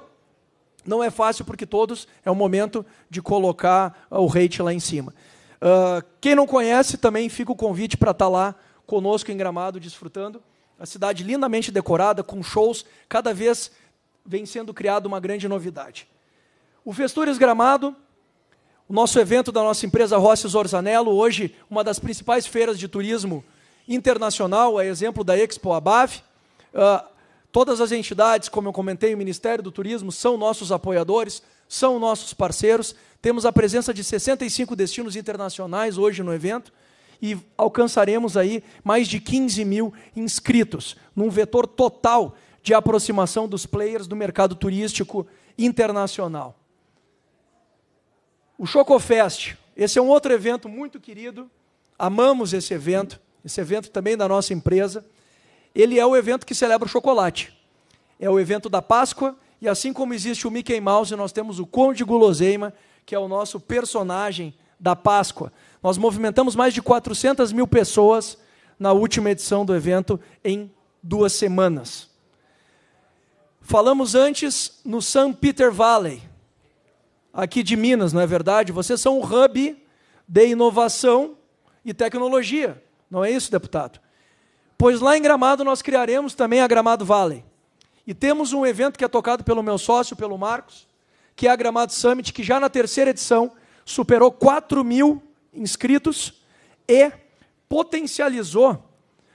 Não é fácil porque todos é o momento de colocar ah, o rate lá em cima. Uh, quem não conhece, também fica o convite para estar tá lá conosco em Gramado, desfrutando. A cidade lindamente decorada, com shows, cada vez vem sendo criada uma grande novidade. O Festures Gramado o nosso evento da nossa empresa Rossi Orzanello, hoje uma das principais feiras de turismo internacional, é exemplo da Expo Abaf. Uh, todas as entidades, como eu comentei, o Ministério do Turismo, são nossos apoiadores, são nossos parceiros. Temos a presença de 65 destinos internacionais hoje no evento e alcançaremos aí mais de 15 mil inscritos, num vetor total de aproximação dos players do mercado turístico internacional. O Chocofest, esse é um outro evento muito querido, amamos esse evento, esse evento também da nossa empresa. Ele é o evento que celebra o chocolate. É o evento da Páscoa, e assim como existe o Mickey Mouse, nós temos o Conde Guloseima, que é o nosso personagem da Páscoa. Nós movimentamos mais de 400 mil pessoas na última edição do evento em duas semanas. Falamos antes no San Peter Valley, aqui de Minas, não é verdade? Vocês são um hub de inovação e tecnologia. Não é isso, deputado? Pois lá em Gramado nós criaremos também a Gramado Valley. E temos um evento que é tocado pelo meu sócio, pelo Marcos, que é a Gramado Summit, que já na terceira edição superou 4 mil inscritos e potencializou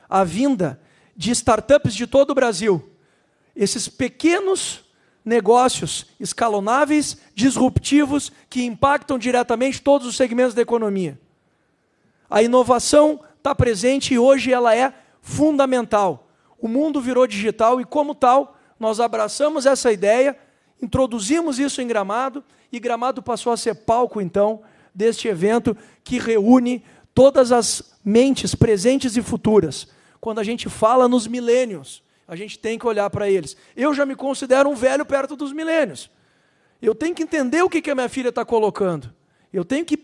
a vinda de startups de todo o Brasil. Esses pequenos negócios escalonáveis, disruptivos, que impactam diretamente todos os segmentos da economia. A inovação está presente e hoje ela é fundamental. O mundo virou digital e, como tal, nós abraçamos essa ideia, introduzimos isso em Gramado e Gramado passou a ser palco, então, deste evento que reúne todas as mentes presentes e futuras. Quando a gente fala nos milênios, a gente tem que olhar para eles. Eu já me considero um velho perto dos milênios. Eu tenho que entender o que, que a minha filha está colocando. Eu tenho que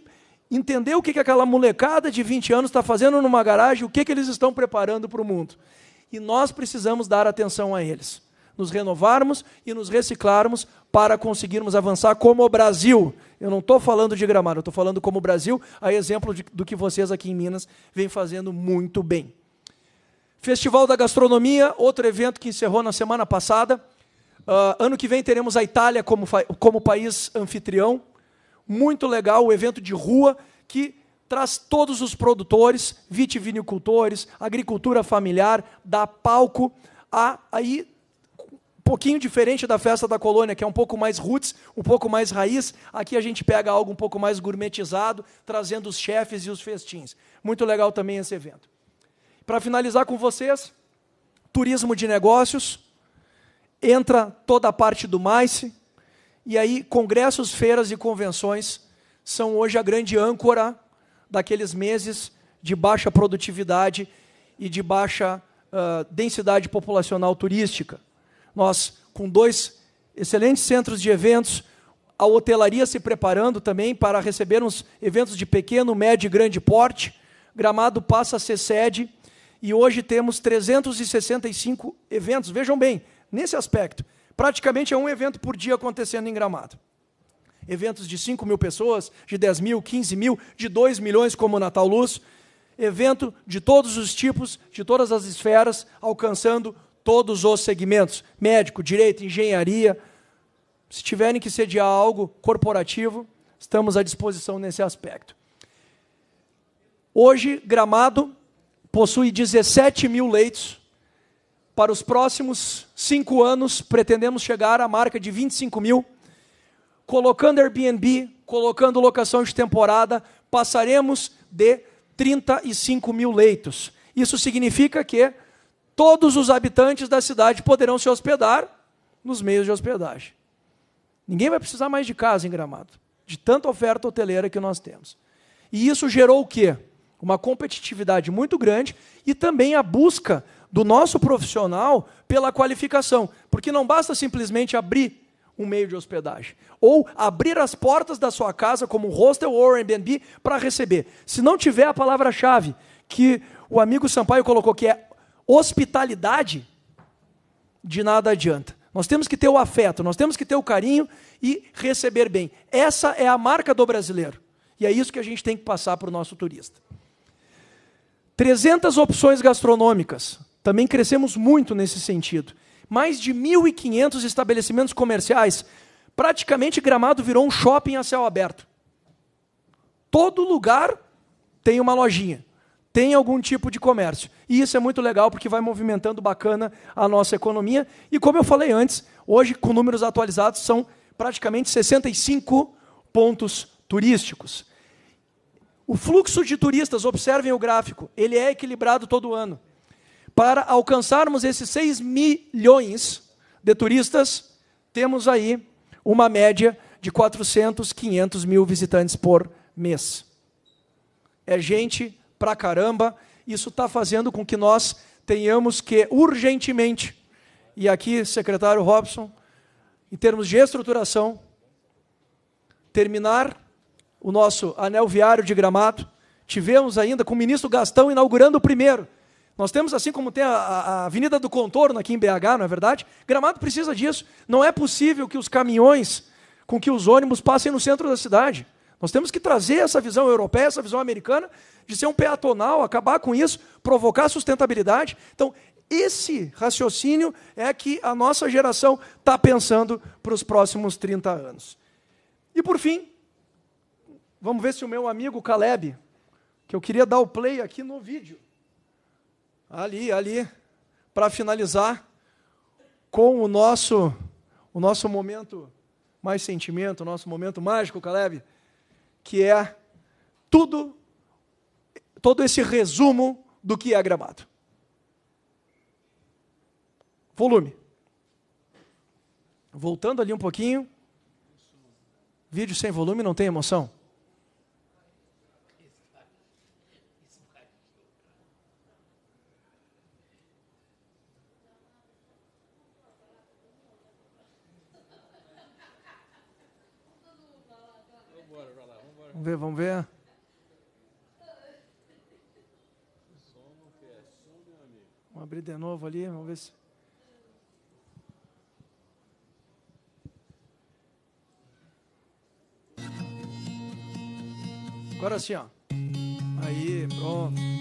entender o que, que aquela molecada de 20 anos está fazendo numa garagem, o que, que eles estão preparando para o mundo. E nós precisamos dar atenção a eles. Nos renovarmos e nos reciclarmos para conseguirmos avançar como o Brasil. Eu não estou falando de gramado, eu estou falando como o Brasil, a exemplo de, do que vocês aqui em Minas vêm fazendo muito bem. Festival da Gastronomia, outro evento que encerrou na semana passada. Uh, ano que vem teremos a Itália como, como país anfitrião. Muito legal, o evento de rua que traz todos os produtores, vitivinicultores, agricultura familiar, dá palco a aí um pouquinho diferente da festa da colônia, que é um pouco mais roots, um pouco mais raiz. Aqui a gente pega algo um pouco mais gourmetizado, trazendo os chefes e os festins. Muito legal também esse evento. Para finalizar com vocês, turismo de negócios, entra toda a parte do mais e aí congressos, feiras e convenções são hoje a grande âncora daqueles meses de baixa produtividade e de baixa uh, densidade populacional turística. Nós, com dois excelentes centros de eventos, a hotelaria se preparando também para receber uns eventos de pequeno, médio e grande porte. Gramado passa a ser sede e hoje temos 365 eventos. Vejam bem, nesse aspecto, praticamente é um evento por dia acontecendo em Gramado. Eventos de 5 mil pessoas, de 10 mil, 15 mil, de 2 milhões, como o Natal Luz. Evento de todos os tipos, de todas as esferas, alcançando todos os segmentos: médico, direito, engenharia. Se tiverem que sediar algo corporativo, estamos à disposição nesse aspecto. Hoje, Gramado possui 17 mil leitos. Para os próximos cinco anos, pretendemos chegar à marca de 25 mil. Colocando Airbnb, colocando locação de temporada, passaremos de 35 mil leitos. Isso significa que todos os habitantes da cidade poderão se hospedar nos meios de hospedagem. Ninguém vai precisar mais de casa em Gramado, de tanta oferta hoteleira que nós temos. E isso gerou o quê? uma competitividade muito grande e também a busca do nosso profissional pela qualificação, porque não basta simplesmente abrir um meio de hospedagem ou abrir as portas da sua casa como o hostel ou Airbnb para receber. Se não tiver a palavra-chave que o amigo Sampaio colocou que é hospitalidade, de nada adianta. Nós temos que ter o afeto, nós temos que ter o carinho e receber bem. Essa é a marca do brasileiro. E é isso que a gente tem que passar para o nosso turista. 300 opções gastronômicas. Também crescemos muito nesse sentido. Mais de 1.500 estabelecimentos comerciais. Praticamente Gramado virou um shopping a céu aberto. Todo lugar tem uma lojinha, tem algum tipo de comércio. E isso é muito legal porque vai movimentando bacana a nossa economia. E como eu falei antes, hoje, com números atualizados, são praticamente 65 pontos turísticos. O fluxo de turistas, observem o gráfico, ele é equilibrado todo ano. Para alcançarmos esses 6 milhões de turistas, temos aí uma média de 400, 500 mil visitantes por mês. É gente pra caramba, isso está fazendo com que nós tenhamos que urgentemente, e aqui, secretário Robson, em termos de estruturação, terminar o nosso anel viário de gramado. Tivemos ainda com o ministro Gastão inaugurando o primeiro. Nós temos, assim como tem a, a Avenida do Contorno aqui em BH, não é verdade? Gramado precisa disso. Não é possível que os caminhões com que os ônibus passem no centro da cidade. Nós temos que trazer essa visão europeia, essa visão americana, de ser um peatonal, acabar com isso, provocar sustentabilidade. Então, esse raciocínio é que a nossa geração está pensando para os próximos 30 anos. E, por fim, Vamos ver se o meu amigo Caleb, que eu queria dar o play aqui no vídeo, ali, ali, para finalizar com o nosso, o nosso momento mais sentimento, o nosso momento mágico, Caleb, que é tudo, todo esse resumo do que é gramado. Volume. Voltando ali um pouquinho. Vídeo sem volume não tem emoção. Vamos ver, vamos ver. Vamos abrir de novo ali, vamos ver se. Agora sim, ó. Aí, pronto.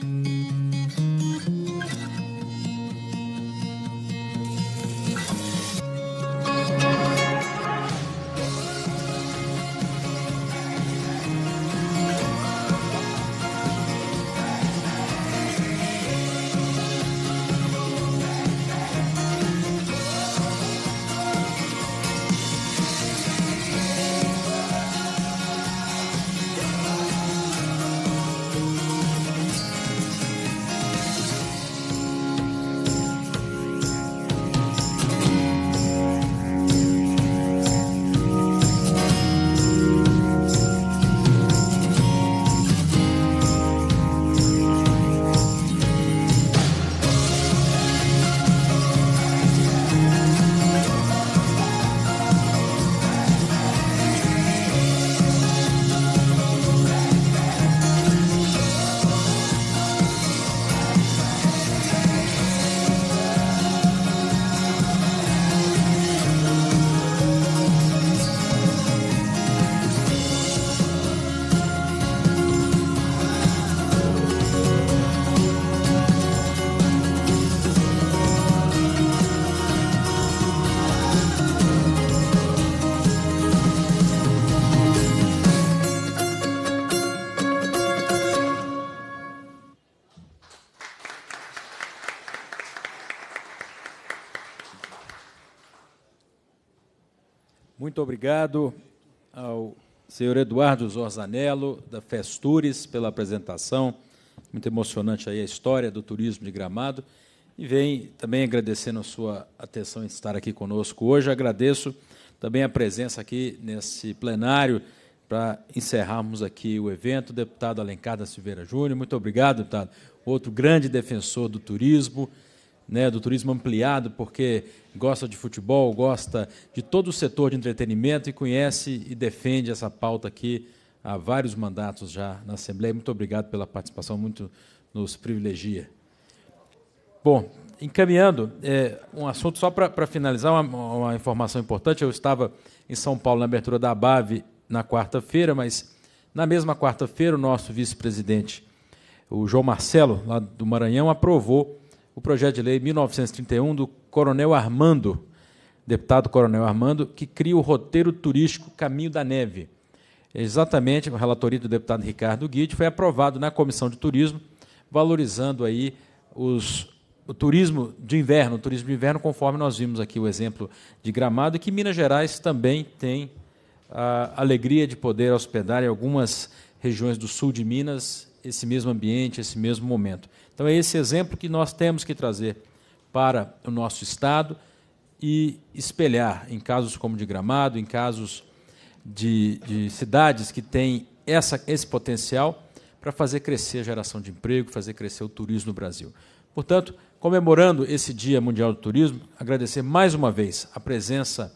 muito obrigado ao senhor Eduardo Zorzanello, da Festures, pela apresentação. Muito emocionante aí a história do turismo de Gramado. E vem também agradecendo a sua atenção em estar aqui conosco hoje. Agradeço também a presença aqui nesse plenário para encerrarmos aqui o evento. Deputado Alencar da Silveira Júnior, muito obrigado, deputado. Outro grande defensor do turismo né, do turismo ampliado, porque gosta de futebol, gosta de todo o setor de entretenimento e conhece e defende essa pauta aqui há vários mandatos já na Assembleia. Muito obrigado pela participação, muito nos privilegia. Bom, encaminhando, é, um assunto só para finalizar, uma, uma, informação importante. Eu estava em São Paulo na abertura da ABAV na quarta-feira, mas na mesma quarta-feira o nosso vice-presidente, o João Marcelo, lá do Maranhão, aprovou o projeto de lei 1931 do Coronel Armando, deputado Coronel Armando, que cria o roteiro turístico Caminho da Neve. Exatamente, a relatoria do deputado Ricardo Guide foi aprovado na Comissão de Turismo, valorizando aí os, o turismo de inverno, o turismo de inverno, conforme nós vimos aqui o exemplo de Gramado, e que Minas Gerais também tem a alegria de poder hospedar em algumas regiões do sul de Minas esse mesmo ambiente, esse mesmo momento. Então é esse exemplo que nós temos que trazer para o nosso Estado e espelhar em casos como de Gramado, em casos de, de cidades que têm essa, esse potencial para fazer crescer a geração de emprego, fazer crescer o turismo no Brasil. Portanto, comemorando esse Dia Mundial do Turismo, agradecer mais uma vez a presença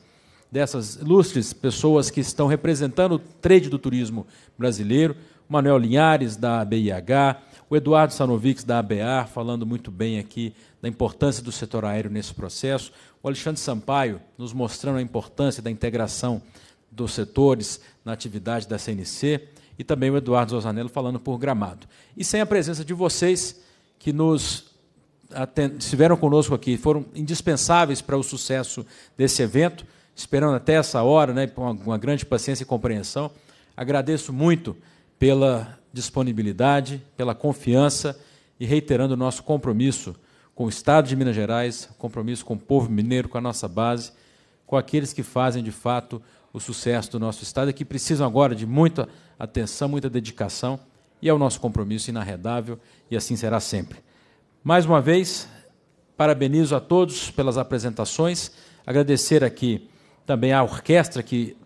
dessas ilustres pessoas que estão representando o trade do turismo brasileiro, Manuel Linhares, da BIH, o Eduardo Sanovics, da ABA falando muito bem aqui da importância do setor aéreo nesse processo. O Alexandre Sampaio nos mostrando a importância da integração dos setores na atividade da CNC. E também o Eduardo Zosanello falando por gramado. E sem a presença de vocês, que nos estiveram conosco aqui, foram indispensáveis para o sucesso desse evento, esperando até essa hora, né, com uma grande paciência e compreensão. Agradeço muito pela disponibilidade, pela confiança e reiterando o nosso compromisso com o Estado de Minas Gerais, compromisso com o povo mineiro, com a nossa base, com aqueles que fazem de fato o sucesso do nosso Estado e que precisam agora de muita atenção, muita dedicação e é o nosso compromisso inarredável e assim será sempre. Mais uma vez, parabenizo a todos pelas apresentações, agradecer aqui também à orquestra que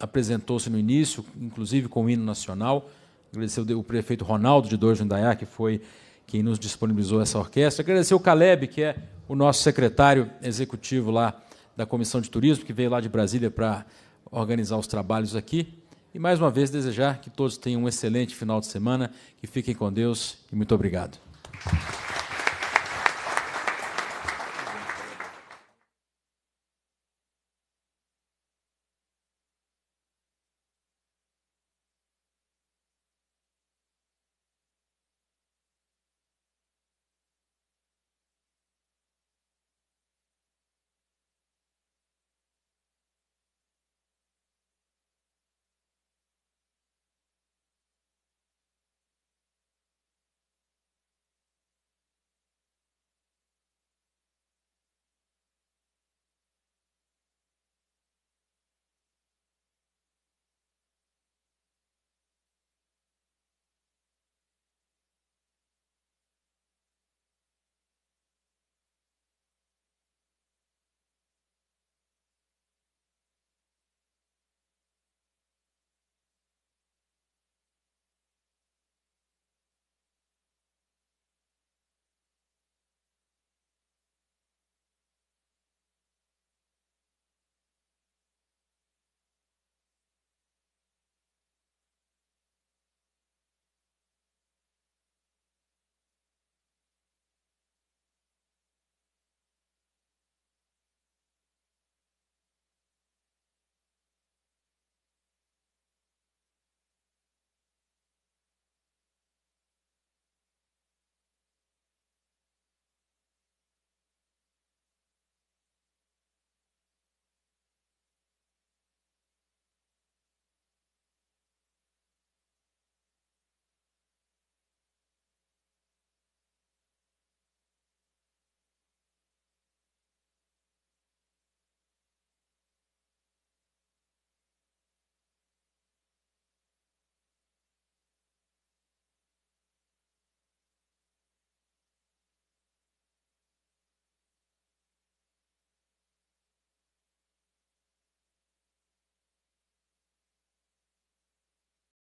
apresentou-se no início, inclusive com o hino nacional agradecer o prefeito Ronaldo de Dois Jundaiá, que foi quem nos disponibilizou essa orquestra, agradecer o Caleb, que é o nosso secretário executivo lá da Comissão de Turismo, que veio lá de Brasília para organizar os trabalhos aqui. E mais uma vez desejar que todos tenham um excelente final de semana, que fiquem com Deus e muito obrigado.